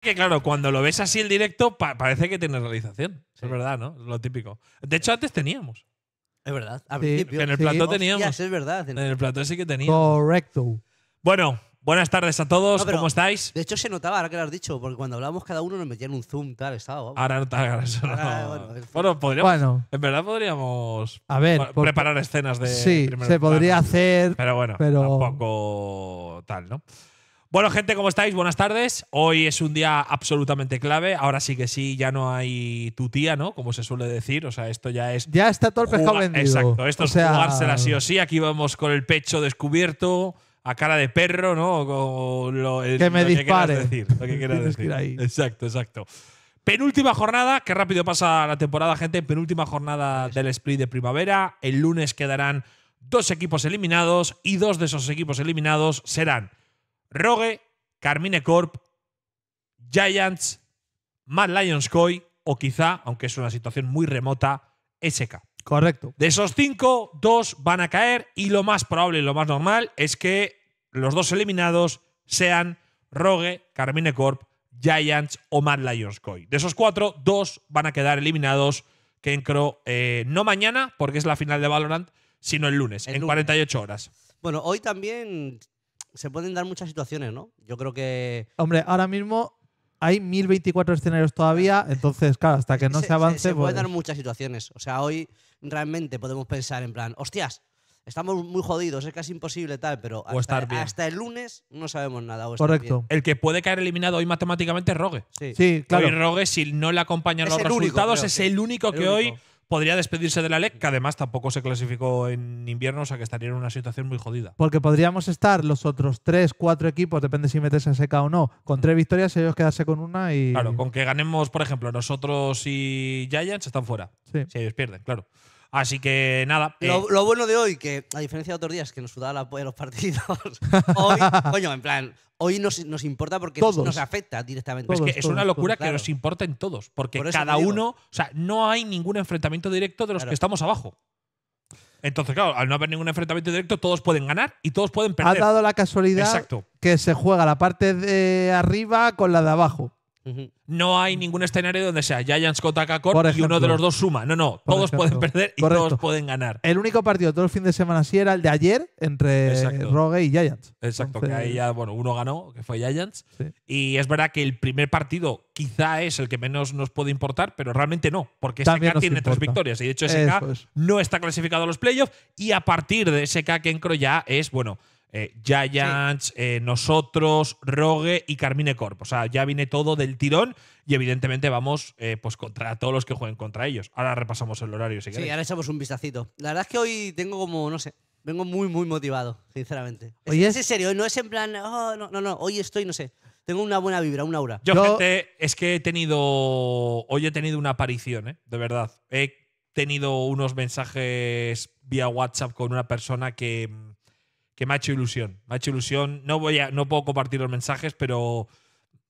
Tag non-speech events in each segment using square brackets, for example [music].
que claro, cuando lo ves así el directo, parece que tiene realización. Es verdad, ¿no? Lo típico. De hecho, antes teníamos. Es verdad. En el plató teníamos. es verdad. En el plató sí que teníamos. Correcto. Bueno, buenas tardes a todos. ¿Cómo estáis? De hecho, se notaba, ahora que lo has dicho, porque cuando hablábamos cada uno nos metían un zoom, tal, estaba. Ahora no está eso bueno, podríamos. En verdad podríamos a ver, preparar escenas de. Sí, se podría hacer. Pero bueno, pero... tampoco tal, ¿no? Bueno, gente, ¿cómo estáis? Buenas tardes. Hoy es un día absolutamente clave. Ahora sí que sí, ya no hay tu tía, ¿no? Como se suele decir. O sea, esto ya es. Ya está todo el pescado Exacto, esto o es jugársela sí o sí. Aquí vamos con el pecho descubierto, a cara de perro, ¿no? que me lo que quieras decir. Exacto, exacto. Penúltima jornada, qué rápido pasa la temporada, gente. Penúltima jornada del split de primavera. El lunes quedarán dos equipos eliminados y dos de esos equipos eliminados serán Rogue, Carmine Corp, Giants, Mad Lions Koi o quizá, aunque es una situación muy remota, SK. Correcto. De esos cinco, dos van a caer y lo más probable y lo más normal es que los dos eliminados sean Rogue, Carmine Corp, Giants o Mad Lions Koi. De esos cuatro, dos van a quedar eliminados, que eh, no mañana, porque es la final de Valorant, sino el lunes, en 48 horas. Bueno, hoy también se pueden dar muchas situaciones, ¿no? Yo creo que. Hombre, ahora mismo hay 1024 escenarios todavía, entonces, claro, hasta que no se, avance. Se, pueden pues dar muchas situaciones. O sea, hoy realmente podemos pensar en plan, hostias, estamos muy jodidos, es casi imposible tal, pero hasta, el lunes no sabemos nada. Correcto. El que puede caer eliminado hoy matemáticamente es Rogue. Sí, claro. Y Rogue, si no le acompañan los resultados, es el único que hoy podría despedirse de la LEC, que además tampoco se clasificó en invierno, o sea que estaría en una situación muy jodida. Porque podríamos estar los otros tres, cuatro equipos, depende si metes a SK o no, con tres victorias, ellos quedarse con una y. Claro, con que ganemos, por ejemplo, nosotros y Giants están fuera. Si ellos pierden, claro. Así que nada. Eh, lo, bueno de hoy, que a diferencia de otros días que nos sudaba la polla los partidos, [laughs] hoy, en plan, hoy nos, importa porque nos afecta directamente. que es una locura que nos nos en todos, porque cada uno, o sea, no hay ningún enfrentamiento directo de los que estamos abajo. Entonces, claro, al no haber ningún enfrentamiento directo, todos pueden ganar y todos pueden perder. Ha dado la casualidad que se juega la parte de arriba con la de abajo. No hay ningún escenario donde sea Giants contra Cacor y uno de los dos suma. No, no, todos pueden perder y todos pueden ganar. El único partido todo el fin de semana sí era el de ayer entre Rogue y Giants. Exacto, que ahí ya, bueno, uno ganó, que fue Giants. Y es verdad que el primer partido quizá es el que menos nos puede importar, pero realmente no, porque SK tiene tres victorias y de hecho SK no está clasificado a los playoffs y a partir de SK que encro ya es, bueno, eh, Giants, eh, nosotros, Rogue y Carmine Corp. O sea, ya viene todo del tirón y evidentemente vamos eh, pues contra todos los que jueguen contra ellos. Ahora repasamos el horario, si Sí, ahora echamos un vistacito. La verdad es que hoy tengo como, no sé, vengo muy, muy motivado, sinceramente. Hoy es, en serio, no es en plan, oh, no, no, no, hoy estoy, no sé. Tengo una buena vibra, una aura. Yo, gente, es que he tenido. Hoy he tenido una aparición, ¿eh? De verdad. He tenido unos mensajes vía WhatsApp con una persona que que me ha hecho ilusión. Me ha hecho ilusión. No, voy a, no puedo compartir los mensajes, pero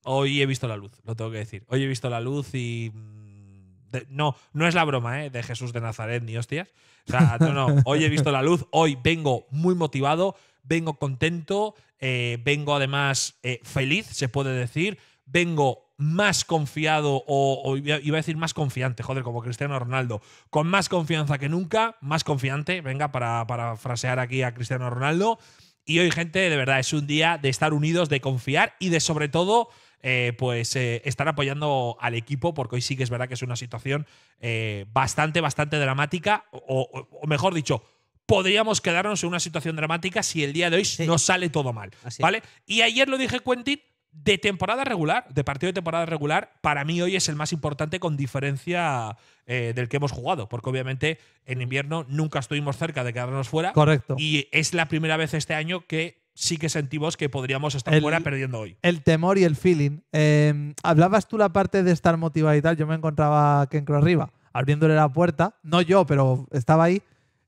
hoy he visto la luz, lo tengo que decir. Hoy he visto la luz y. Mm, no, no es la broma, ¿eh? De Jesús de Nazaret, ni hostias. O sea, no, no. Hoy he visto la luz, hoy vengo muy motivado, vengo contento, eh, vengo además eh, feliz, se puede decir. Vengo más confiado, o, iba a decir más confiante, joder, como Cristiano Ronaldo, con más confianza que nunca, más confiante, venga, para, para frasear aquí a Cristiano Ronaldo. Y hoy, gente, de verdad, es un día de estar unidos, de confiar y de sobre todo... Eh, pues eh, estar apoyando al equipo, porque hoy sí que es verdad que es una situación eh, bastante, bastante dramática, o, mejor dicho, podríamos quedarnos en una situación dramática si el día de hoy no sale todo mal. ¿Vale? Y ayer lo dije Quentin, de temporada regular, de partido de temporada regular, para mí hoy es el más importante con diferencia eh, del que hemos jugado, porque obviamente en invierno nunca estuvimos cerca de quedarnos fuera. Correcto. Y es la primera vez este año que sí que sentimos que podríamos estar fuera perdiendo hoy. El temor y el feeling. Em, hablabas tú la parte de estar motivado y tal, yo me encontraba Ken Cross arriba, abriéndole la puerta, no yo, pero estaba ahí.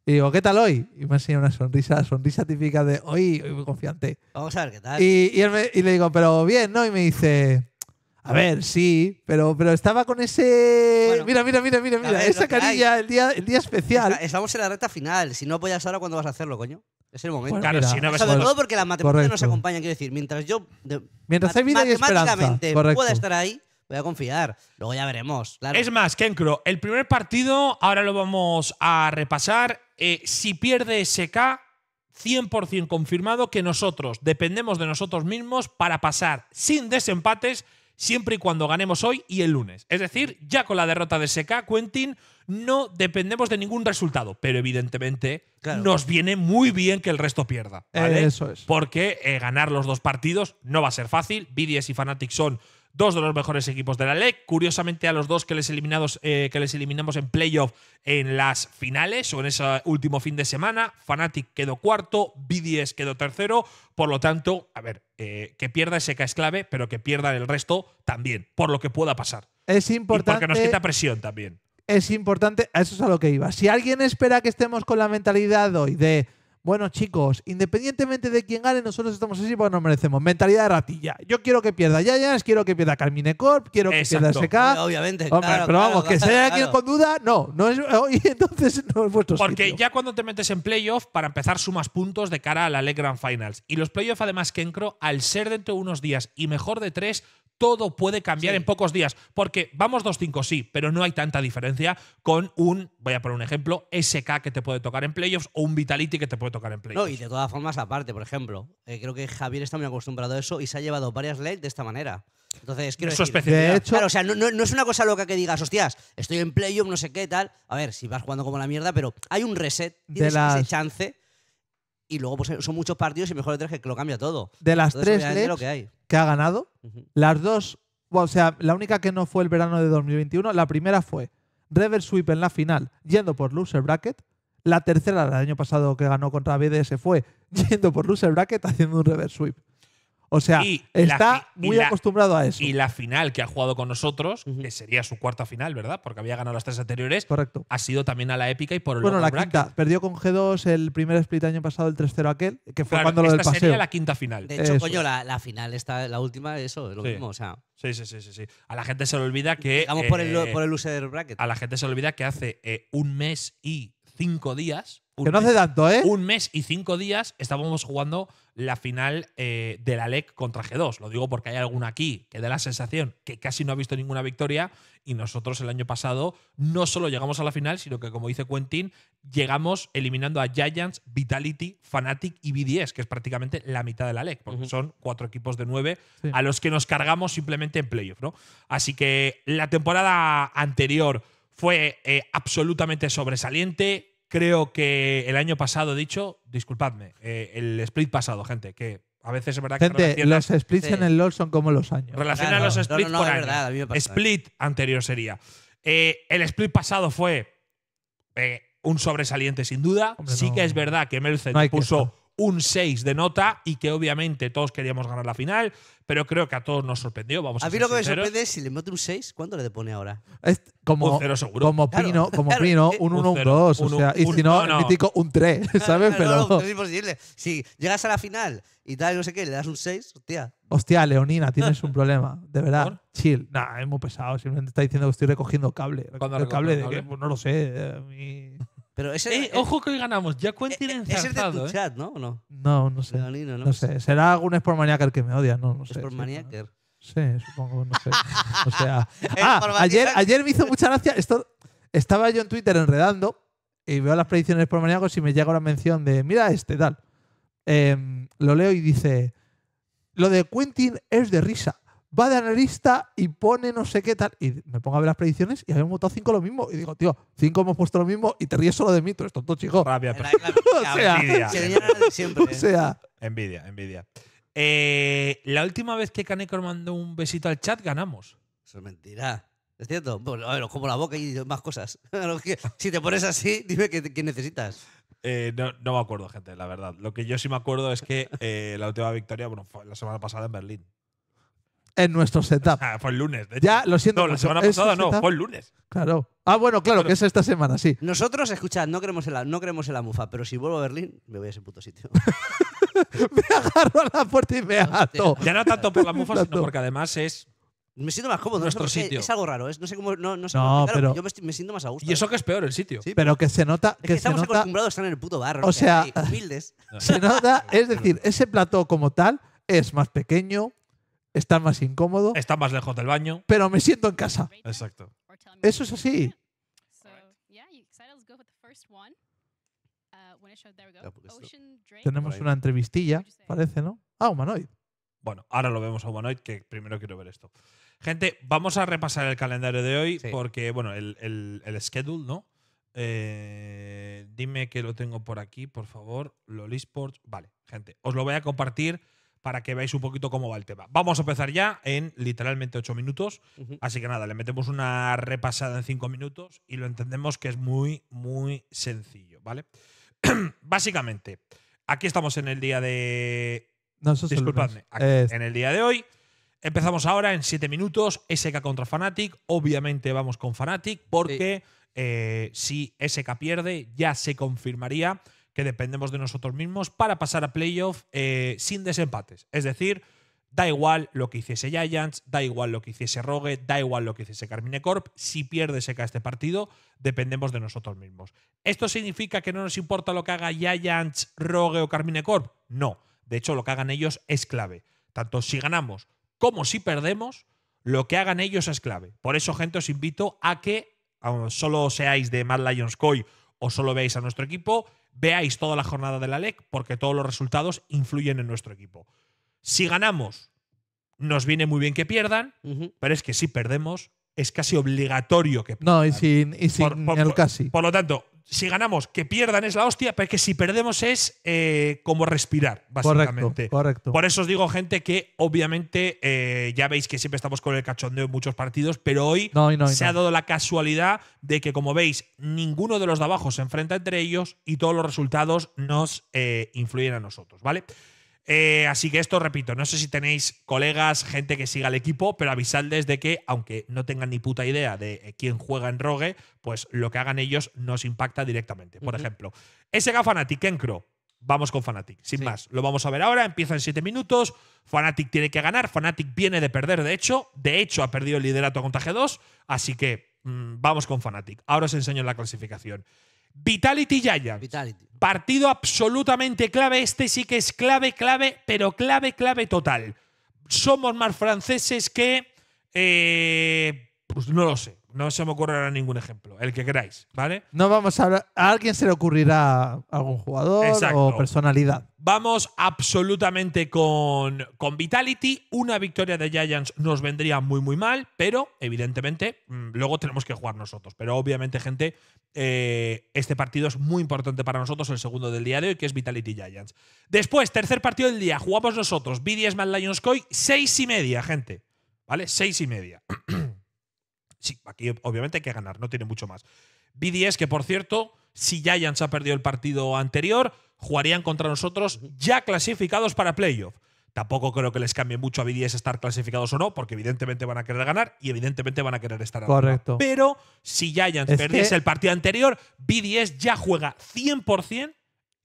Y digo, ¿qué tal hoy? Y me enseña una sonrisa, sonrisa típica de hoy, hoy muy confiante. Vamos a ver qué tal. Y, y, él me, y, le digo, pero bien, ¿no? Y me dice, a ver, sí, pero, pero estaba con ese. mira, mira, mira, mira, mira, esa carilla, el día, el día especial. Estamos en la recta final. Si no apoyas ahora, ¿cuándo vas a hacerlo, coño? Es el momento. Pues claro, si no Sobre todo porque las matemáticas nos acompañan, quiero decir. Mientras yo. mientras hay vida y Matemáticamente pueda estar ahí, voy a confiar. Luego ya veremos. Es más, Kencro, el primer partido, ahora lo vamos a repasar eh, si pierde SK, 100% confirmado que nosotros dependemos de nosotros mismos para pasar sin desempates siempre y cuando ganemos hoy y el lunes. Es decir, ya con la derrota de SK, Quentin, no dependemos de ningún resultado, pero evidentemente nos viene muy bien que el resto pierda. eso es. Porque eh, ganar los dos partidos no va a ser fácil. BDS y Fnatic son dos de los mejores equipos de la LEC. Curiosamente, a los dos que les, eliminados, eh, que les eliminamos en playoff en las finales o en ese último fin de semana, Fnatic quedó cuarto, BDS quedó tercero. Por lo tanto, a ver, eh, que pierda ese es clave, pero que pierdan el resto también, por lo que pueda pasar. Es importante. Y porque nos quita presión también. Es importante, eso es a lo que iba. Si alguien espera que estemos con la mentalidad hoy de bueno chicos, independientemente de quién gane, nosotros estamos así porque nos merecemos. Mentalidad de ratilla. Yo quiero que pierda Yayas, quiero que pierda Carmine Corp, quiero que pierda SK. Obviamente, claro, Pero vamos, que sea aquí con duda, no, no hoy, [laughs] entonces no es vuestro Porque ya cuando te metes en playoff, para empezar sumas puntos de cara a la League Grand Finals. Y los playoffs además que al ser dentro de unos días y mejor de tres, todo puede cambiar en pocos días. Porque vamos 2-5, sí, pero no hay tanta diferencia con un, voy a poner un ejemplo, SK que te puede tocar en playoffs o un Vitality que te puede tocar en playoffs. No, y de todas formas, aparte, por ejemplo, eh, creo que Javier está muy acostumbrado a eso y se ha llevado varias leyes de esta manera. Entonces, quiero claro, o sea, no, es una cosa loca que digas, hostias, estoy en playoff, no sé qué, tal. A ver, si vas jugando como la mierda, pero hay un reset, tienes de ese chance y luego pues, son muchos partidos y mejor de tres que lo cambia todo. De las tres que, ha ganado, las dos, o sea, la única que no fue el verano de 2021, la primera fue Reverse Sweep en la final, yendo por Loser Bracket. La tercera del año pasado que ganó contra BDS fue [laughs] yendo por Loser Bracket haciendo un Reverse Sweep. O sea, está muy acostumbrado a eso. Y la final que ha jugado con nosotros, que sería su cuarta final, ¿verdad? Porque había ganado las tres anteriores. Correcto. Ha sido también a la épica y por el Bueno, la quinta. Perdió con G2 el primer split año pasado, el 3-0 aquel, que fue cuando lo del Esta sería la quinta final. De hecho, coño, la, final, está, la última, eso, lo mismo. Sí, sí, sí, sí, A la gente se le olvida que. Vamos por, el, eh, por el bracket. A la gente se le olvida que hace eh, un mes y cinco días que no hace tanto, ¿eh? Un mes y cinco días estábamos jugando la final eh, de la LEC contra G2. Lo digo porque hay alguna aquí que da la sensación que casi no ha visto ninguna victoria y nosotros el año pasado no solo llegamos a la final, sino que, como dice Quentin, llegamos eliminando a Giants, Vitality, Fnatic y BDS, que es prácticamente la mitad de la LEC, porque son cuatro equipos de nueve a los que nos cargamos simplemente en playoff, ¿no? Así que la temporada anterior fue eh, absolutamente sobresaliente, Creo que el año pasado, dicho, disculpadme, eh, el split pasado, gente, que a veces es verdad gente, los splits en el LoL son como los años. Relaciona los splits no, Verdad, Split anterior sería. Eh, el split pasado fue eh, un sobresaliente sin duda. sí que es verdad que Melzen puso un 6 de nota y que obviamente todos queríamos ganar la final, pero creo que a todos nos sorprendió. Vamos a, a mí lo que me sorprende es si le mete un 6, ¿cuánto le pone ahora? Es como, un 0 seguro. Como Pino, como un 1, un 2. O sea, y si no, el mítico un 3, [laughs] ¿sabes? Pero... es imposible. Si llegas a la final y tal, no sé qué, le das un 6, hostia. Hostia, Leonina, tienes un problema. De [laughs] verdad, chill. Nah, es muy pesado. Simplemente está diciendo que estoy recogiendo cable. ¿Cuándo ¿El cable? De cable? Que, pues no lo sé. a eh, mí… Eh, ojo que hoy ganamos. Ya tiene eh, eh, Ese es de tu chat, ¿no? no? No, sé. ¿no? sé. Será algún Sportmaniaker que me odia, ¿no? no sé. Sí, supongo, no sé. O sea. Ah. [laughs] Ah, ayer, ayer me hizo mucha gracia. estaba yo en Twitter enredando y veo las predicciones Sportmaníacos y me llega una mención de: mira este, tal. Em, lo leo y dice: Lo de Quentin es de risa va de analista y pone no sé qué tal. Y me pongo a ver las predicciones y habíamos votado cinco lo mismo. Y digo, tío, cinco hemos puesto lo mismo y te ríes solo de mí, tú eres tonto, chico. Rabia, sea, envidia. Envidia, envidia. Eh, la última vez que Kanekor mandó un besito al chat, ganamos. Eso es mentira. ¿Es cierto? Bueno, a ver, como la boca y más cosas. [laughs] si te pones así, dime qué, necesitas. Eh, no, me acuerdo, gente, la verdad. Lo que yo sí me acuerdo es que eh, la última victoria, bueno, fue la semana pasada en Berlín en nuestro setup. [laughs] Ah, fue el lunes, de hecho. Ya, lo siento. No, la pues, semana pasada no, fue el lunes. Claro. Ah, bueno, claro, que es esta semana, sí. Nosotros, escuchad, no creemos en la, no mufa, pero si vuelvo a Berlín, me voy a ese puto sitio. [laughs] me agarro a la puerta y me ato. Ya no tanto por la mufa, sino porque además es me siento más cómodo. Nuestro sitio. Es algo raro, es, ¿eh? no sé cómo. No, no sé yo me, siento más a gusto. Y eso que es peor el sitio. pero pues, que se nota. que, estamos acostumbrados a estar en el puto barro. O sea, humildes. [laughs] Se nota, es decir, ese plató como tal es más pequeño, está más incómodo. Está más lejos del baño. Pero me siento en casa. Exacto. Eso es así. Tenemos una entrevistilla, parece, ¿no? Ah, humanoid. Bueno, ahora lo vemos a Humanoid, que primero quiero ver esto. Gente, vamos a repasar el calendario de hoy, porque, bueno, el, schedule, ¿no? Eh, dime que lo tengo por aquí, por favor. Lolisports, Vale, gente, os lo voy a compartir para que veáis un poquito cómo va el tema. Vamos a empezar ya en literalmente 8 minutos, así que nada, le metemos una repasada en 5 minutos y lo entendemos que es muy, muy sencillo, ¿vale? [clears throat] Básicamente, aquí estamos en el día de... No, Disculpadme, en el día de hoy. Empezamos ahora en 7 minutos, SK contra Fnatic, obviamente vamos con Fnatic porque... Eh, si SK pierde, ya se confirmaría que dependemos de nosotros mismos para pasar a playoff eh, sin desempates. Es decir, da igual lo que hiciese Giants, da igual lo que hiciese Rogue, da igual lo que hiciese Carmine Corp, si pierde seca este partido, dependemos de nosotros mismos. ¿Esto significa que no nos importa lo que haga Giants, Rogue o Carmine Corp? No. De hecho, lo que hagan ellos es clave. Tanto si ganamos como si perdemos, lo que hagan ellos es clave. Por eso, gente, os invito a que solo seáis de Mad Lions Coy o solo veáis a nuestro equipo, veáis toda la jornada de la LEC, porque todos los resultados influyen en nuestro equipo. Si ganamos, nos viene muy bien que pierdan, pero es que si perdemos, es casi obligatorio que pierdan. No, y sin, y casi. Por lo tanto, si ganamos, que pierdan es la hostia, pero que si perdemos es eh, como respirar, básicamente. Correcto, correcto, Por eso os digo, gente, que obviamente eh, ya veis que siempre estamos con el cachondeo en muchos partidos, pero hoy se ha dado la casualidad de que, como veis, ninguno de los de abajo se enfrenta entre ellos y todos los resultados nos eh, influyen a nosotros, ¿vale? Eh, así que esto, repito, no sé si tenéis colegas, gente que siga el equipo, pero avisadles de que, aunque no tengan ni puta idea de eh, quién juega en Rogue, pues lo que hagan ellos nos impacta directamente. Por ejemplo, ese ejemplo, SK Fanatic, Kenkro. Vamos con Fanatic, sin más. Lo vamos a ver ahora, empieza en 7 minutos. Fanatic tiene que ganar. Fanatic viene de perder, de hecho. De hecho, ha perdido el liderato contra G2. Así que mm, vamos con Fanatic. Ahora os enseño la clasificación. Vitality Yaya Partido absolutamente clave. Este sí que es clave, clave, pero clave, clave total. Somos más franceses que. Eh, pues no lo sé. No se me ocurrirá ningún ejemplo, el que queráis, ¿vale? No vamos a hablar. A alguien se le ocurrirá algún jugador o personalidad. Vamos absolutamente con, con Vitality. Una victoria de Giants nos vendría muy, muy mal, pero evidentemente mm, luego tenemos que jugar nosotros. Pero obviamente, gente, eh, este partido es muy importante para nosotros, el segundo del día de hoy, que es Vitality Giants. Después, tercer partido del día, jugamos nosotros, BDS es Lions Koi, seis y media, gente. ¿Vale? Seis y media. [clears throat] Sí, aquí obviamente hay que ganar, no tiene mucho más. BDS, que por cierto, si Giants ha perdido el partido anterior, jugarían contra nosotros ya clasificados para playoff. Tampoco creo que les cambie mucho a BDS estar clasificados o no, porque evidentemente van a querer ganar y evidentemente van a querer estar arriba. Correcto. Pero si Giants perdiese el partido anterior, BDS ya juega 100%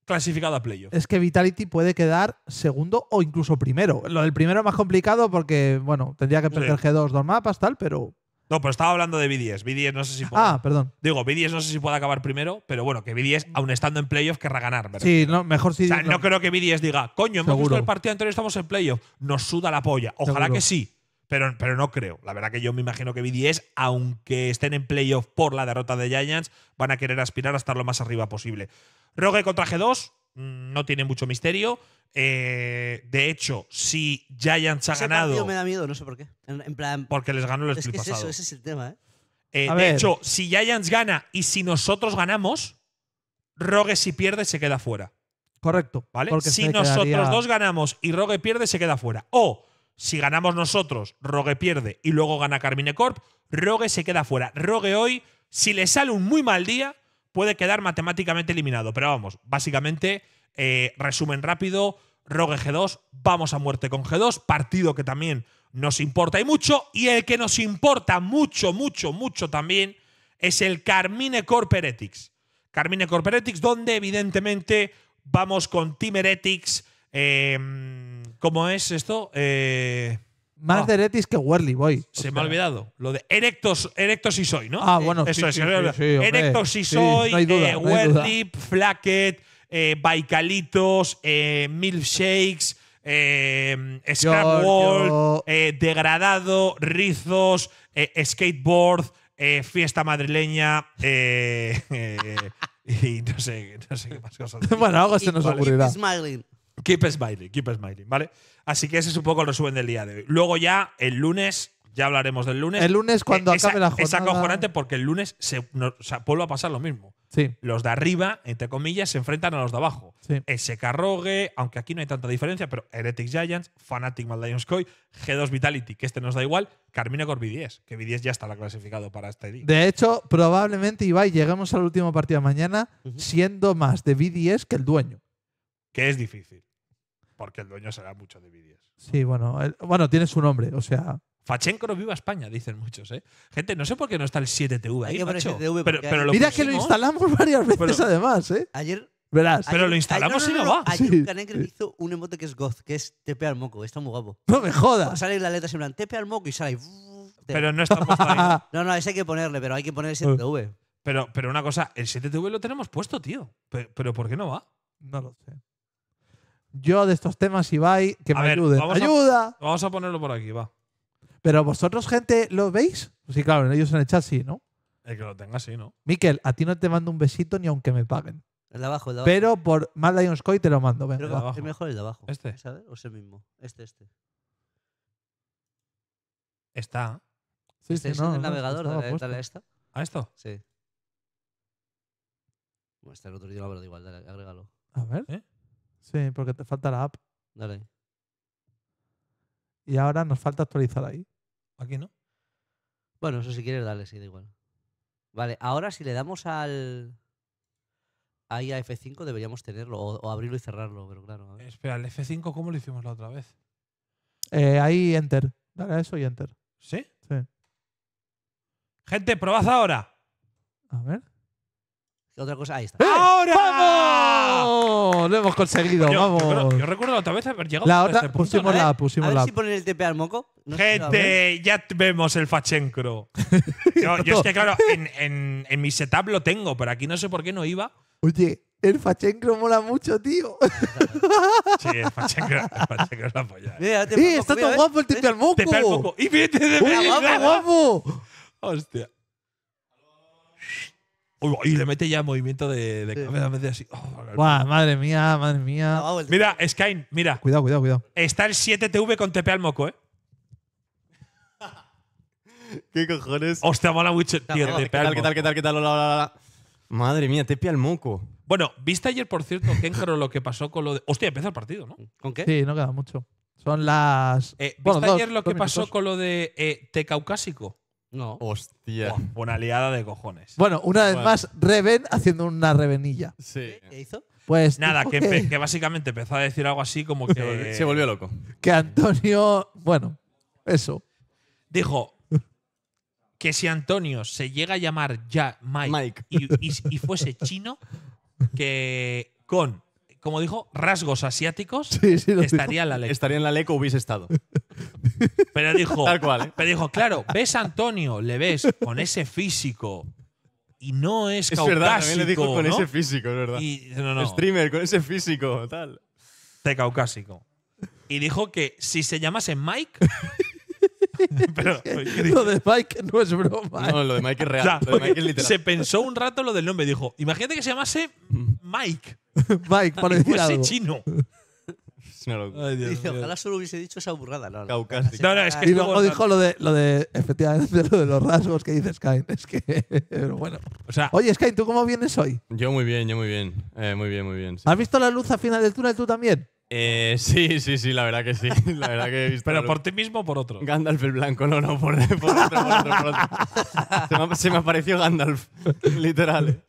clasificado a playoff. Es que Vitality puede quedar segundo o incluso primero. Lo del primero es más complicado porque, bueno, tendría que perder G2 dos mapas, tal, pero no, pero estaba hablando de BDS. BDS no sé si Ah, perdón. Digo, no sé si puede acabar primero, pero bueno, que BDS, aun estando en playoff, querrá ganar. ¿verdad? Sí, no, mejor si… no, creo que BDS diga, coño, hemos visto el partido anterior estamos en playoffs, Nos suda la polla. Ojalá que sí, pero, pero no creo. La verdad que yo me imagino que BDS, aunque estén en playoff por la derrota de Giants, van a querer aspirar a estar lo más arriba posible. Rogue contra G2, Mm, no tiene mucho misterio. Eh, de hecho, si Giants ha ese ganado. me da miedo, no sé por qué. En, plan, porque les ganó el es pasado. ese es el tema, ¿eh? eh de hecho, si Giants gana y si nosotros ganamos, Rogue si pierde se queda fuera. Correcto. ¿Vale? si nosotros dos ganamos y Rogue pierde, se queda fuera. O si ganamos nosotros, Rogue pierde y luego gana Carmine Corp, Rogue se queda fuera. Rogue hoy, si le sale un muy mal día, puede quedar matemáticamente eliminado. Pero vamos, básicamente, eh, resumen rápido, Rogue G2, vamos a muerte con G2, partido que también nos importa y mucho, y el que nos importa mucho, mucho, mucho también es el Carmine ethics Carmine Corporetics, donde evidentemente vamos con Team ethics eh, ¿Cómo es esto? Eh, más ah. de Eretis que Werly, voy. Se me ha olvidado. Lo de erectos, erectos y soy, ¿no? Ah, eh, bueno, Eso sí, es. Sí, erectos y soy, eh, Flacket, eh, Baicalitos, eh, Milkshakes, Scrap Degradado, Rizos, Skateboard, Fiesta Madrileña. [laughs] y no sé, qué más cosas. [laughs] bueno, algo se nos ocurrirá. Keep smiling, keep smiling, ¿vale? Así que ese es un poco el resumen del día de hoy. Luego ya, el lunes, ya hablaremos del lunes. El lunes cuando e-, acabe la jornada. Es acojonante porque el lunes se, vuelve a pasar lo mismo. Sí. Los de arriba, entre comillas, se enfrentan a los de abajo. Sí. SK Rogue, aunque aquí no hay tanta diferencia, pero Heretic Giants, Fanatic Mad G2 Vitality, que este nos da igual, Carmina con 10 que V10 ya está clasificado para este día. De hecho, probablemente, Ibai, lleguemos al último partido mañana siendo más de V10 que el dueño. Que es difícil. Porque el dueño será mucho de vídeos. Sí, bueno, bueno, tiene su nombre, o sea. Fachenko no viva España, dicen muchos, ¿eh? Gente, no sé por qué no está el 7TV ahí, macho. El 7TV Mira que lo instalamos varias veces además, ¿eh? Ayer Verás. Pero lo instalamos y no, va. Ayer sí. hizo un emote que es goth, que es tepe al moco. Está muy guapo. No me jodas. Sale la letra se llama tepe al moco y sale. pero no está puesto ahí. [laughs] No, no, ese hay que ponerle, pero hay que poner el 7TV. Pero, pero una cosa, el 7TV lo tenemos puesto, tío. pero ¿por qué no va? No lo sé yo de estos temas, Ibai, que me ayude ¡Ayuda! vamos a ponerlo por aquí, va. Pero vosotros, gente, ¿lo veis? Sí, claro, ellos en el chat sí, ¿no? El que lo tenga, sí, ¿no? Miquel, a ti no te mando un besito ni aunque me paguen. El de abajo, el de abajo. Pero por Mad Lions te lo mando. Venga. Creo que es mejor el de abajo. ¿Este? ¿Sabes? O ese mismo. Este, este. Está. Sí, este, es el navegador, dale, dale, a esta. ¿A esto? Sí. Bueno, este el otro yo lo igual, dale, agrégalo. A ver. ¿Eh? Sí, porque te falta la app. Dale. Y ahora nos falta actualizar ahí. Aquí no. Bueno, eso si quieres, dale, sí, da igual. Vale, ahora si le damos al. Ahí a F5 deberíamos tenerlo, o, abrirlo y cerrarlo, pero claro. Espera, el F5, ¿cómo lo hicimos la otra vez? Eh, ahí Enter. Dale a eso y Enter. ¿Sí? Sí. Gente, probad ahora. A ver. ¿Qué otra cosa? Ahí está. ¡Eh! ¡Ahora! Lo hemos conseguido, yo, vamos. Yo, recuerdo, otra vez haber llegado la otra, este Pusimos ¿eh? la, pusimos a ver la. si poner el TP al moco. Gente, ya vemos el Fachencro. [laughs] yo, es que, claro, en, en, mi setup lo tengo, pero aquí no sé por qué no iba. Oye, el Fachencro mola mucho, tío. [laughs] Sí, el Fachencro, el Fachencro es la polla. Eh, eh está todo ¿eh? guapo el TP al moco. TP al moco. ¡Y guapo! ¡Hostia! y le mete ya movimiento de, de así. Oh, madre mía, madre mía. Mira, Skyne, mira. Cuidado, cuidado, cuidado. Está el 7TV con TP al moco, ¿eh? [laughs] ¿Qué cojones? Hostia, mola mucho. Tío, ¿Qué, tal, ¿Qué tal, qué tal, qué tal? Madre mía, TP al moco. Bueno, ¿viste ayer, por cierto, Kenjaro, lo que pasó con lo de. Hostia, empieza el partido, ¿no? ¿Con qué? Sí, no queda mucho. Son las. Eh, ¿Viste ayer lo que pasó con lo de eh, Te Caucásico? No. Hostia. una aliada de cojones. Bueno, una vez más, Reven haciendo una revenilla. ¿Qué hizo? Pues Nada, que, básicamente empezó a decir algo así como que. [laughs] se volvió loco. que Antonio, bueno, eso. Dijo que si Antonio se llega a llamar ya Mike, Y, fuese chino, que con, como dijo, rasgos asiáticos, [laughs] estaría en la ley. Estaría en la LECO hubiese estado. ¿eh? Pero dijo, claro, ves a Antonio, le ves con ese físico y no es, es Verdad, también le dijo con ese físico, es verdad. Y, no, no. Streamer con ese físico, tal. te caucásico. Y dijo que si se llamase Mike. [laughs] pero, [laughs] lo de Mike no es broma. No, ¿eh? lo de Mike es real. Se pensó un rato lo del nombre. Dijo: Imagínate que se llamase mm. Mike. [laughs] Mike, para decir algo. chino. Dice, ojalá solo hubiese dicho esa burrada. No, Y luego dijo lo de, lo de, efectivamente, [laughs] lo de los rasgos que dice Sky. Es que, [laughs] pero bueno. O sea, Oye, Sky, ¿tú cómo vienes hoy? Yo muy bien, yo muy bien. Eh, muy bien, muy bien. ¿Has visto la luz a final del túnel tú también? Eh, [laughs] sí, sí, sí, la verdad que sí. La verdad que ¿Pero por ti mismo o por otro? Gandalf el blanco, no, no, por, por otro, Se, me, se me apareció Gandalf, literal.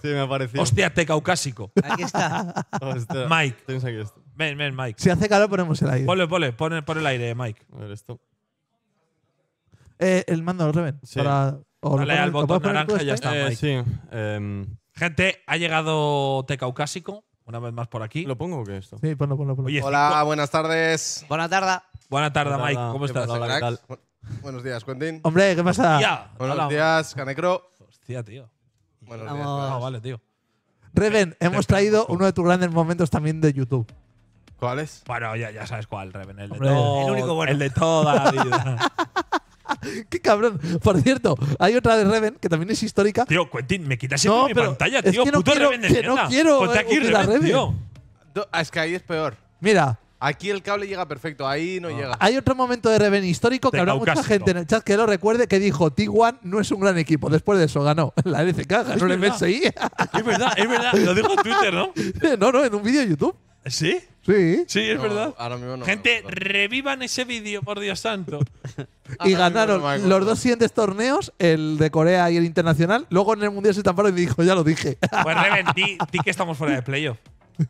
Se me apareció. Hostia, te caucásico. Aquí está. Hostia, Mike. Aquí esto. Ven, ven, Mike. Si hace calor, ponemos el aire. Ponle, ponle, pon, pon el aire, Mike. esto. Eh, el mando reven. Para, Dale al botón naranja y ya está, eh, Mike. sí. Em, Gente, ha llegado Tecaucásico. una vez más por aquí. ¿Lo pongo o qué esto? Sí, ponlo, ponlo, ponlo. Hola, buenas tardes. Buenas tardes. Buenas tardes, Mike. ¿Cómo estás? Hola, ¿qué Buenos días, Quentin. Hombre, ¿qué pasa? Buenos días, Canecro. Hostia, tío. Buenos días. Ah, vale, tío. Reven, hemos traído uno de tus grandes momentos también de YouTube. ¿Cuál es? Bueno, ya, ya sabes cuál, Reven. El, de todo, el El de toda la vida. [laughs] ¡Qué cabrón! Por cierto, hay otra de Reven que también es histórica. Tío, Quentin, me quitas siempre mi pantalla, tío. Es que no puto quiero, Reven de que no quiero Ponte aquí Reven, Tío. es que ahí es peor. Mira. Aquí el cable llega perfecto, ahí no, ah. llega. Hay otro momento de Reven histórico que habrá mucha gente en el chat que lo recuerde que dijo T1 no es un gran equipo. Después de eso ganó [laughs] la LCK, ganó el MSI. Es verdad, es verdad. Lo dijo en Twitter, ¿no? [laughs] no, no, en un vídeo de YouTube. ¿Sí? Sí. Sí, es verdad. Gente, revivan ese vídeo, por Dios santo. [laughs] Ah, y ganaron los dos siguientes torneos, el de Corea y el internacional. Luego en el Mundial se taparon y dijo, ya lo dije. [laughs] Pues reventí, [laughs] que estamos fuera de playoff.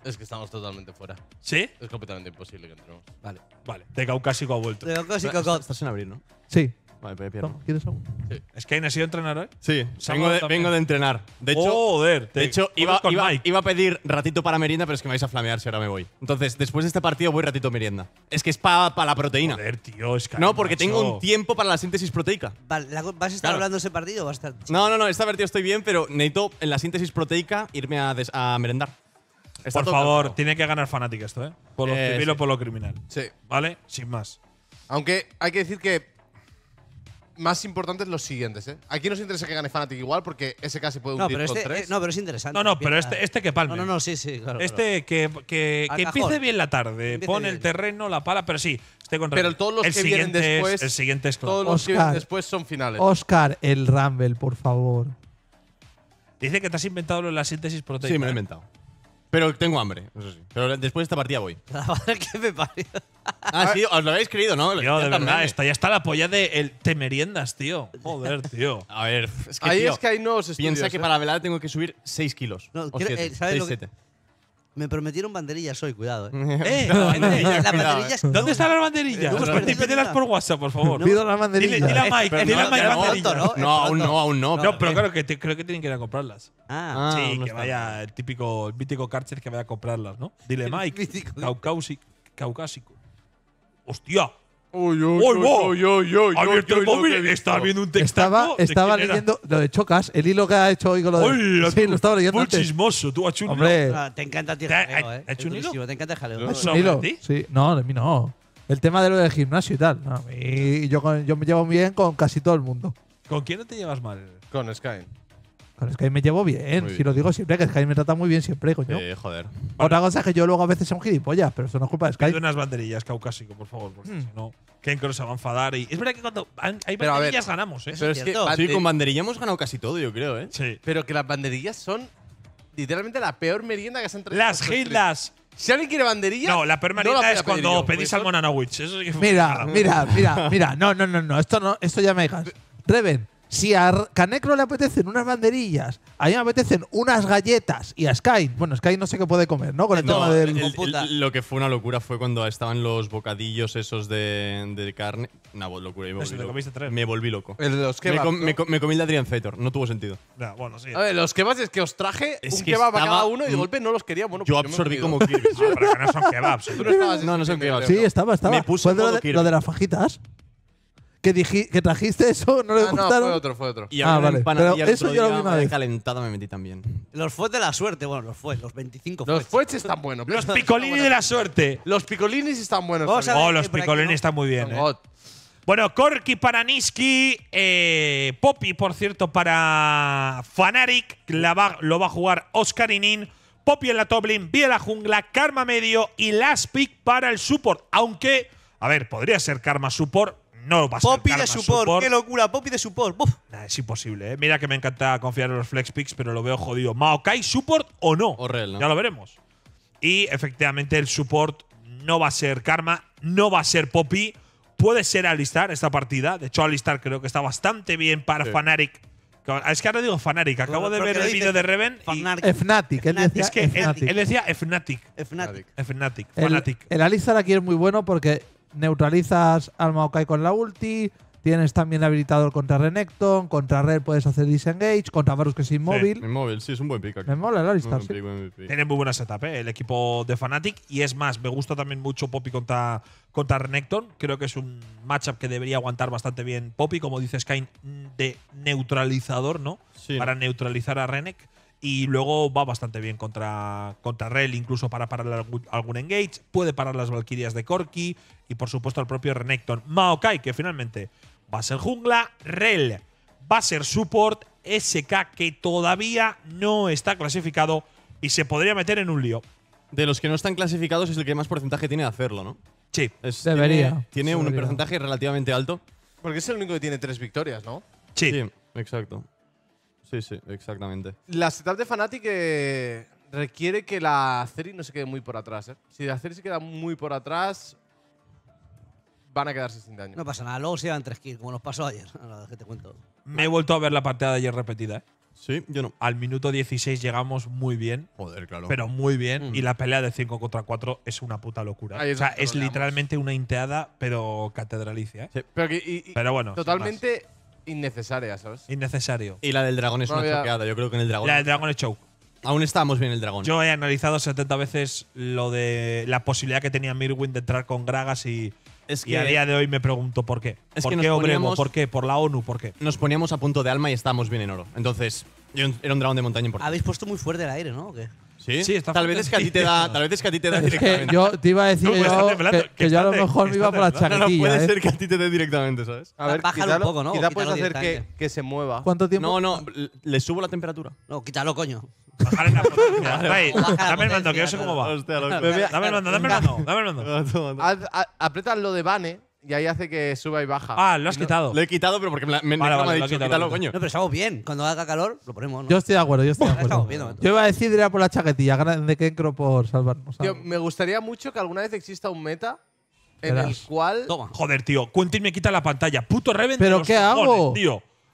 Es que estamos totalmente fuera. ¿Sí? Es completamente imposible que entremos. Vale. Vale, de Caucásico ha vuelto. De Estás en abril, ¿no? sí. Vale, pues, ¿Quieres ¿Es que ¿has entrenar ¿eh? Sí, vengo de, entrenar. De hecho, Joder, de hecho iba, a pedir ratito para merienda, pero es que me vais a flamear si ahora me voy. Entonces, después de este partido voy ratito a merienda. Es que es para la proteína. Joder, tío, es que. no, porque tengo un tiempo para la síntesis proteica. Vale, ¿Vas a estar hablando ese partido vas a estar.? No, no, no, esta vertido estoy bien, pero necesito en la síntesis proteica irme a, merendar. Por favor, tiene que ganar Fanatic esto, ¿eh? Por lo eh, civil o por lo criminal. Sí. ¿Vale? Sin más. Aunque hay que decir que más importantes los siguientes, ¿eh? Aquí nos interesa que gane Fnatic igual, porque ese casi puede hundir no, pero este, tres. Eh, no, pero es interesante. No, no, pero este, este que palme. No, no, sí, sí, claro. Este que, que, empiece bien la tarde, pone el terreno, la pala, pero sí, estoy con Pero todos los que vienen después. el siguiente Todos los que después son finales. Oscar, el Rumble, por favor. Dice que te has inventado lo de la síntesis proteica. Sí, me lo he ¿eh? inventado. Pero tengo hambre, eso sí. Pero después de esta partida voy. La [laughs] madre ah, qué me parió. Ah, sí, os lo habéis creído, ¿no? Yo, de verdad, ya está la polla de el te meriendas, tío. Joder, [laughs] tío. A ver, es que, Ahí tío, es que hay nuevos estudios. Piensa que ¿eh? para velar tengo que subir 6 kilos. No, o eh, ¿sabes me prometieron banderillas hoy, cuidado. ¿eh? [laughs] Eh, [laughs] eh, ¡Eh! las ¿Dónde están las banderillas? los por WhatsApp, por favor. No. Pido las banderillas. Dile, a Mike, dile a Mike banderillas. ¿no? no, aún no, aún no. No, pero claro que creo que tienen que ir a comprarlas. Ah, ah sí, que vaya el típico, el mítico Karcher que vaya a comprarlas, ¿no? Dile [laughs] Mike, caucásico. Hostia, Uy, uy, uy, uy, uy, uy, Abierto el móvil, estaba viendo un texto… Estaba, estaba leyendo lo de Chocas, el hilo que ha hecho hoy con lo de. sí, lo estaba leyendo. Muy chismoso, tú has hecho un Hombre. Ah, te encanta a ti jaleo, ¿eh? ¿Has hecho un hilo? Te encanta jaleo. ¿Has pues, un hilo? Sí, no, de mí no. El tema de lo del gimnasio y tal. y yo, yo me llevo bien con casi todo el mundo. ¿Con quién no te llevas mal? Con Sky. Con Sky me llevo bien, si lo digo siempre, que Sky me trata muy bien siempre, coño. Eh, joder. Otra cosa es que yo luego a veces soy un gilipollas, pero eso no es culpa de Sky. Pido unas banderillas caucásico, por favor, porque hmm. no, Ken se va a enfadar. Y... Es verdad que cuando hay banderillas ganamos, ¿eh? Pero es, sí, con banderillas hemos ganado casi todo, yo creo, ¿eh? Sí. Pero que las banderillas son literalmente la peor merienda que se han traído. Las gillas! Si alguien quiere banderillas… No, la peor merienda es cuando pedís al a witch Mira, mira, mira, mira. No, no, no, no. Esto, no, esto ya me digas. Reven, si a Canecro le apetecen unas banderillas, a mí me apetecen unas galletas y a Sky, bueno, Sky no sé qué puede comer, ¿no? Con el tema del. lo que fue una locura fue cuando estaban los bocadillos esos de, carne. Una locura, me volví, loco. me volví loco. los kebabs, me, comí el de Adrian Feitor, no tuvo sentido. bueno, sí. A ver, los kebabs es que os traje es un kebab a cada uno y de golpe no los quería. Bueno, yo pues absorbí como kebabs. [laughs] Ah, pero que no son kebabs. ¿eh? no, no son kebabs. Sí, estaba, estaba. Me puso lo de las fajitas que, trajiste eso, no le Ah, fue otro, fue otro. Y Ah, vale. Pero eso yo lo vi vez. me metí también. Los fue de la suerte, bueno, los fue, los 25 Los fuets están buenos. Los picolini de la suerte. Los picolines están buenos. Oh, los eh, picolines están muy bien. Eh. Bueno, Corky para Niski, eh, Poppy, por cierto, para Fanaric. lo va a jugar Oscarinin, Poppy en la Toblin, Vía la jungla, Karma medio y Last Pick para el support. Aunque, a ver, podría ser Karma support, no va a Poppy de support. qué locura, Poppy de support. es imposible, eh. Mira que me encanta confiar en los flex picks, pero lo veo jodido. Maokai, support o no. Ya lo veremos. Y efectivamente el support no va a ser Karma, no va a ser Poppy. Puede ser Alistar esta partida. De hecho, Alistar creo que está bastante bien para Fnatic. Es que ahora digo Fnatic. Acabo de ver el vídeo de Reven. Y Fnatic. Él decía Fnatic. Él, decía Fnatic. Fnatic. Fnatic. el Alistar aquí es muy bueno porque neutralizas al Maokai con la ulti. Tienes también habilitado el contra Renekton, contra Red puedes hacer disengage, contra Varus que es inmóvil. inmóvil, sí, es un buen pick Me mola el Tiene muy buena setup, eh, el equipo de Fnatic. Y es más, me gusta también mucho Poppy contra, contra Renekton. Creo que es un matchup que debería aguantar bastante bien Poppy, como dice Sky, de neutralizador, ¿no? Para neutralizar a Renek y luego va bastante bien contra, contra Rel, incluso para parar algún engage, puede parar las Valkyrias de Corki y por supuesto al propio Renekton. Maokai, que finalmente va a ser jungla, Rel va a ser support, SK que todavía no está clasificado y se podría meter en un lío. De los que no están clasificados es el que más porcentaje tiene de hacerlo, ¿no? Sí. debería. Tiene, un porcentaje relativamente alto. Porque es el único que tiene tres victorias, ¿no? sí, sí exacto. Sí, sí, exactamente. La setup de Fnatic eh, requiere que la Ceri no se quede muy por atrás. Eh. Si la Ceri se queda muy por atrás, van a quedarse sin daño. No pasa nada, luego se llevan tres kills, como nos pasó ayer. [laughs] Me he vuelto a ver la partida de ayer repetida, eh. Sí, yo no. Al minuto 16 llegamos muy bien. Joder, claro. Pero muy bien. Mm. Y la pelea de 5 contra 4 es una puta locura. o sea, es literalmente una inteada, pero catedralicia. pero, pero, bueno. Totalmente innecesaria, ¿sabes? Innecesario. Y la del dragón es una choqueada. Yo creo que en el dragón. La del dragón es Show. Aún estábamos bien el dragón. Yo he analizado 70 veces lo de la posibilidad que tenía Mirwin de entrar con Gragas y, Es que- a día de hoy me pregunto por qué. Es ¿Por que qué Obremo? ¿Por qué? ¿Por la ONU? ¿Por qué? Nos poníamos a punto de alma y estábamos bien en oro. Entonces, yo era un dragón de montaña importante. Habéis puesto muy fuerte el aire, ¿no? Sí, tal, vez es que a ti te [laughs] da, tal vez es que a ti te da directamente. que yo te iba a decir pues, que, yo, que, a lo mejor me iba por la chaquetilla. No, no puede ¿eh? ser que a ti te dé directamente, ¿sabes? A ver, Bájalo un poco, ¿no? Quizá puedes hacer que, que, se mueva. ¿Cuánto tiempo? No, no, le subo la temperatura. No, quítalo, coño. Bajar la potencia. dame el mando, que yo sé cómo va. dame el mando, dame el mando. Dame mando. Aprieta lo de Bane y ahí hace que suba y baja. Ah, lo has quitado. Lo he quitado, pero porque me, me, ha dicho, No, pero estamos bien. Cuando haga calor, lo ponemos. ¿no? Yo estoy de acuerdo, yo estoy de acuerdo. yo iba a decir, era por la chaquetilla, grande Kenkro por salvarnos. Tío, me gustaría mucho que alguna vez exista un meta en el cual. Toma. Joder, tío. Quentin me quita la pantalla. Puto Reven ¿Pero qué hago?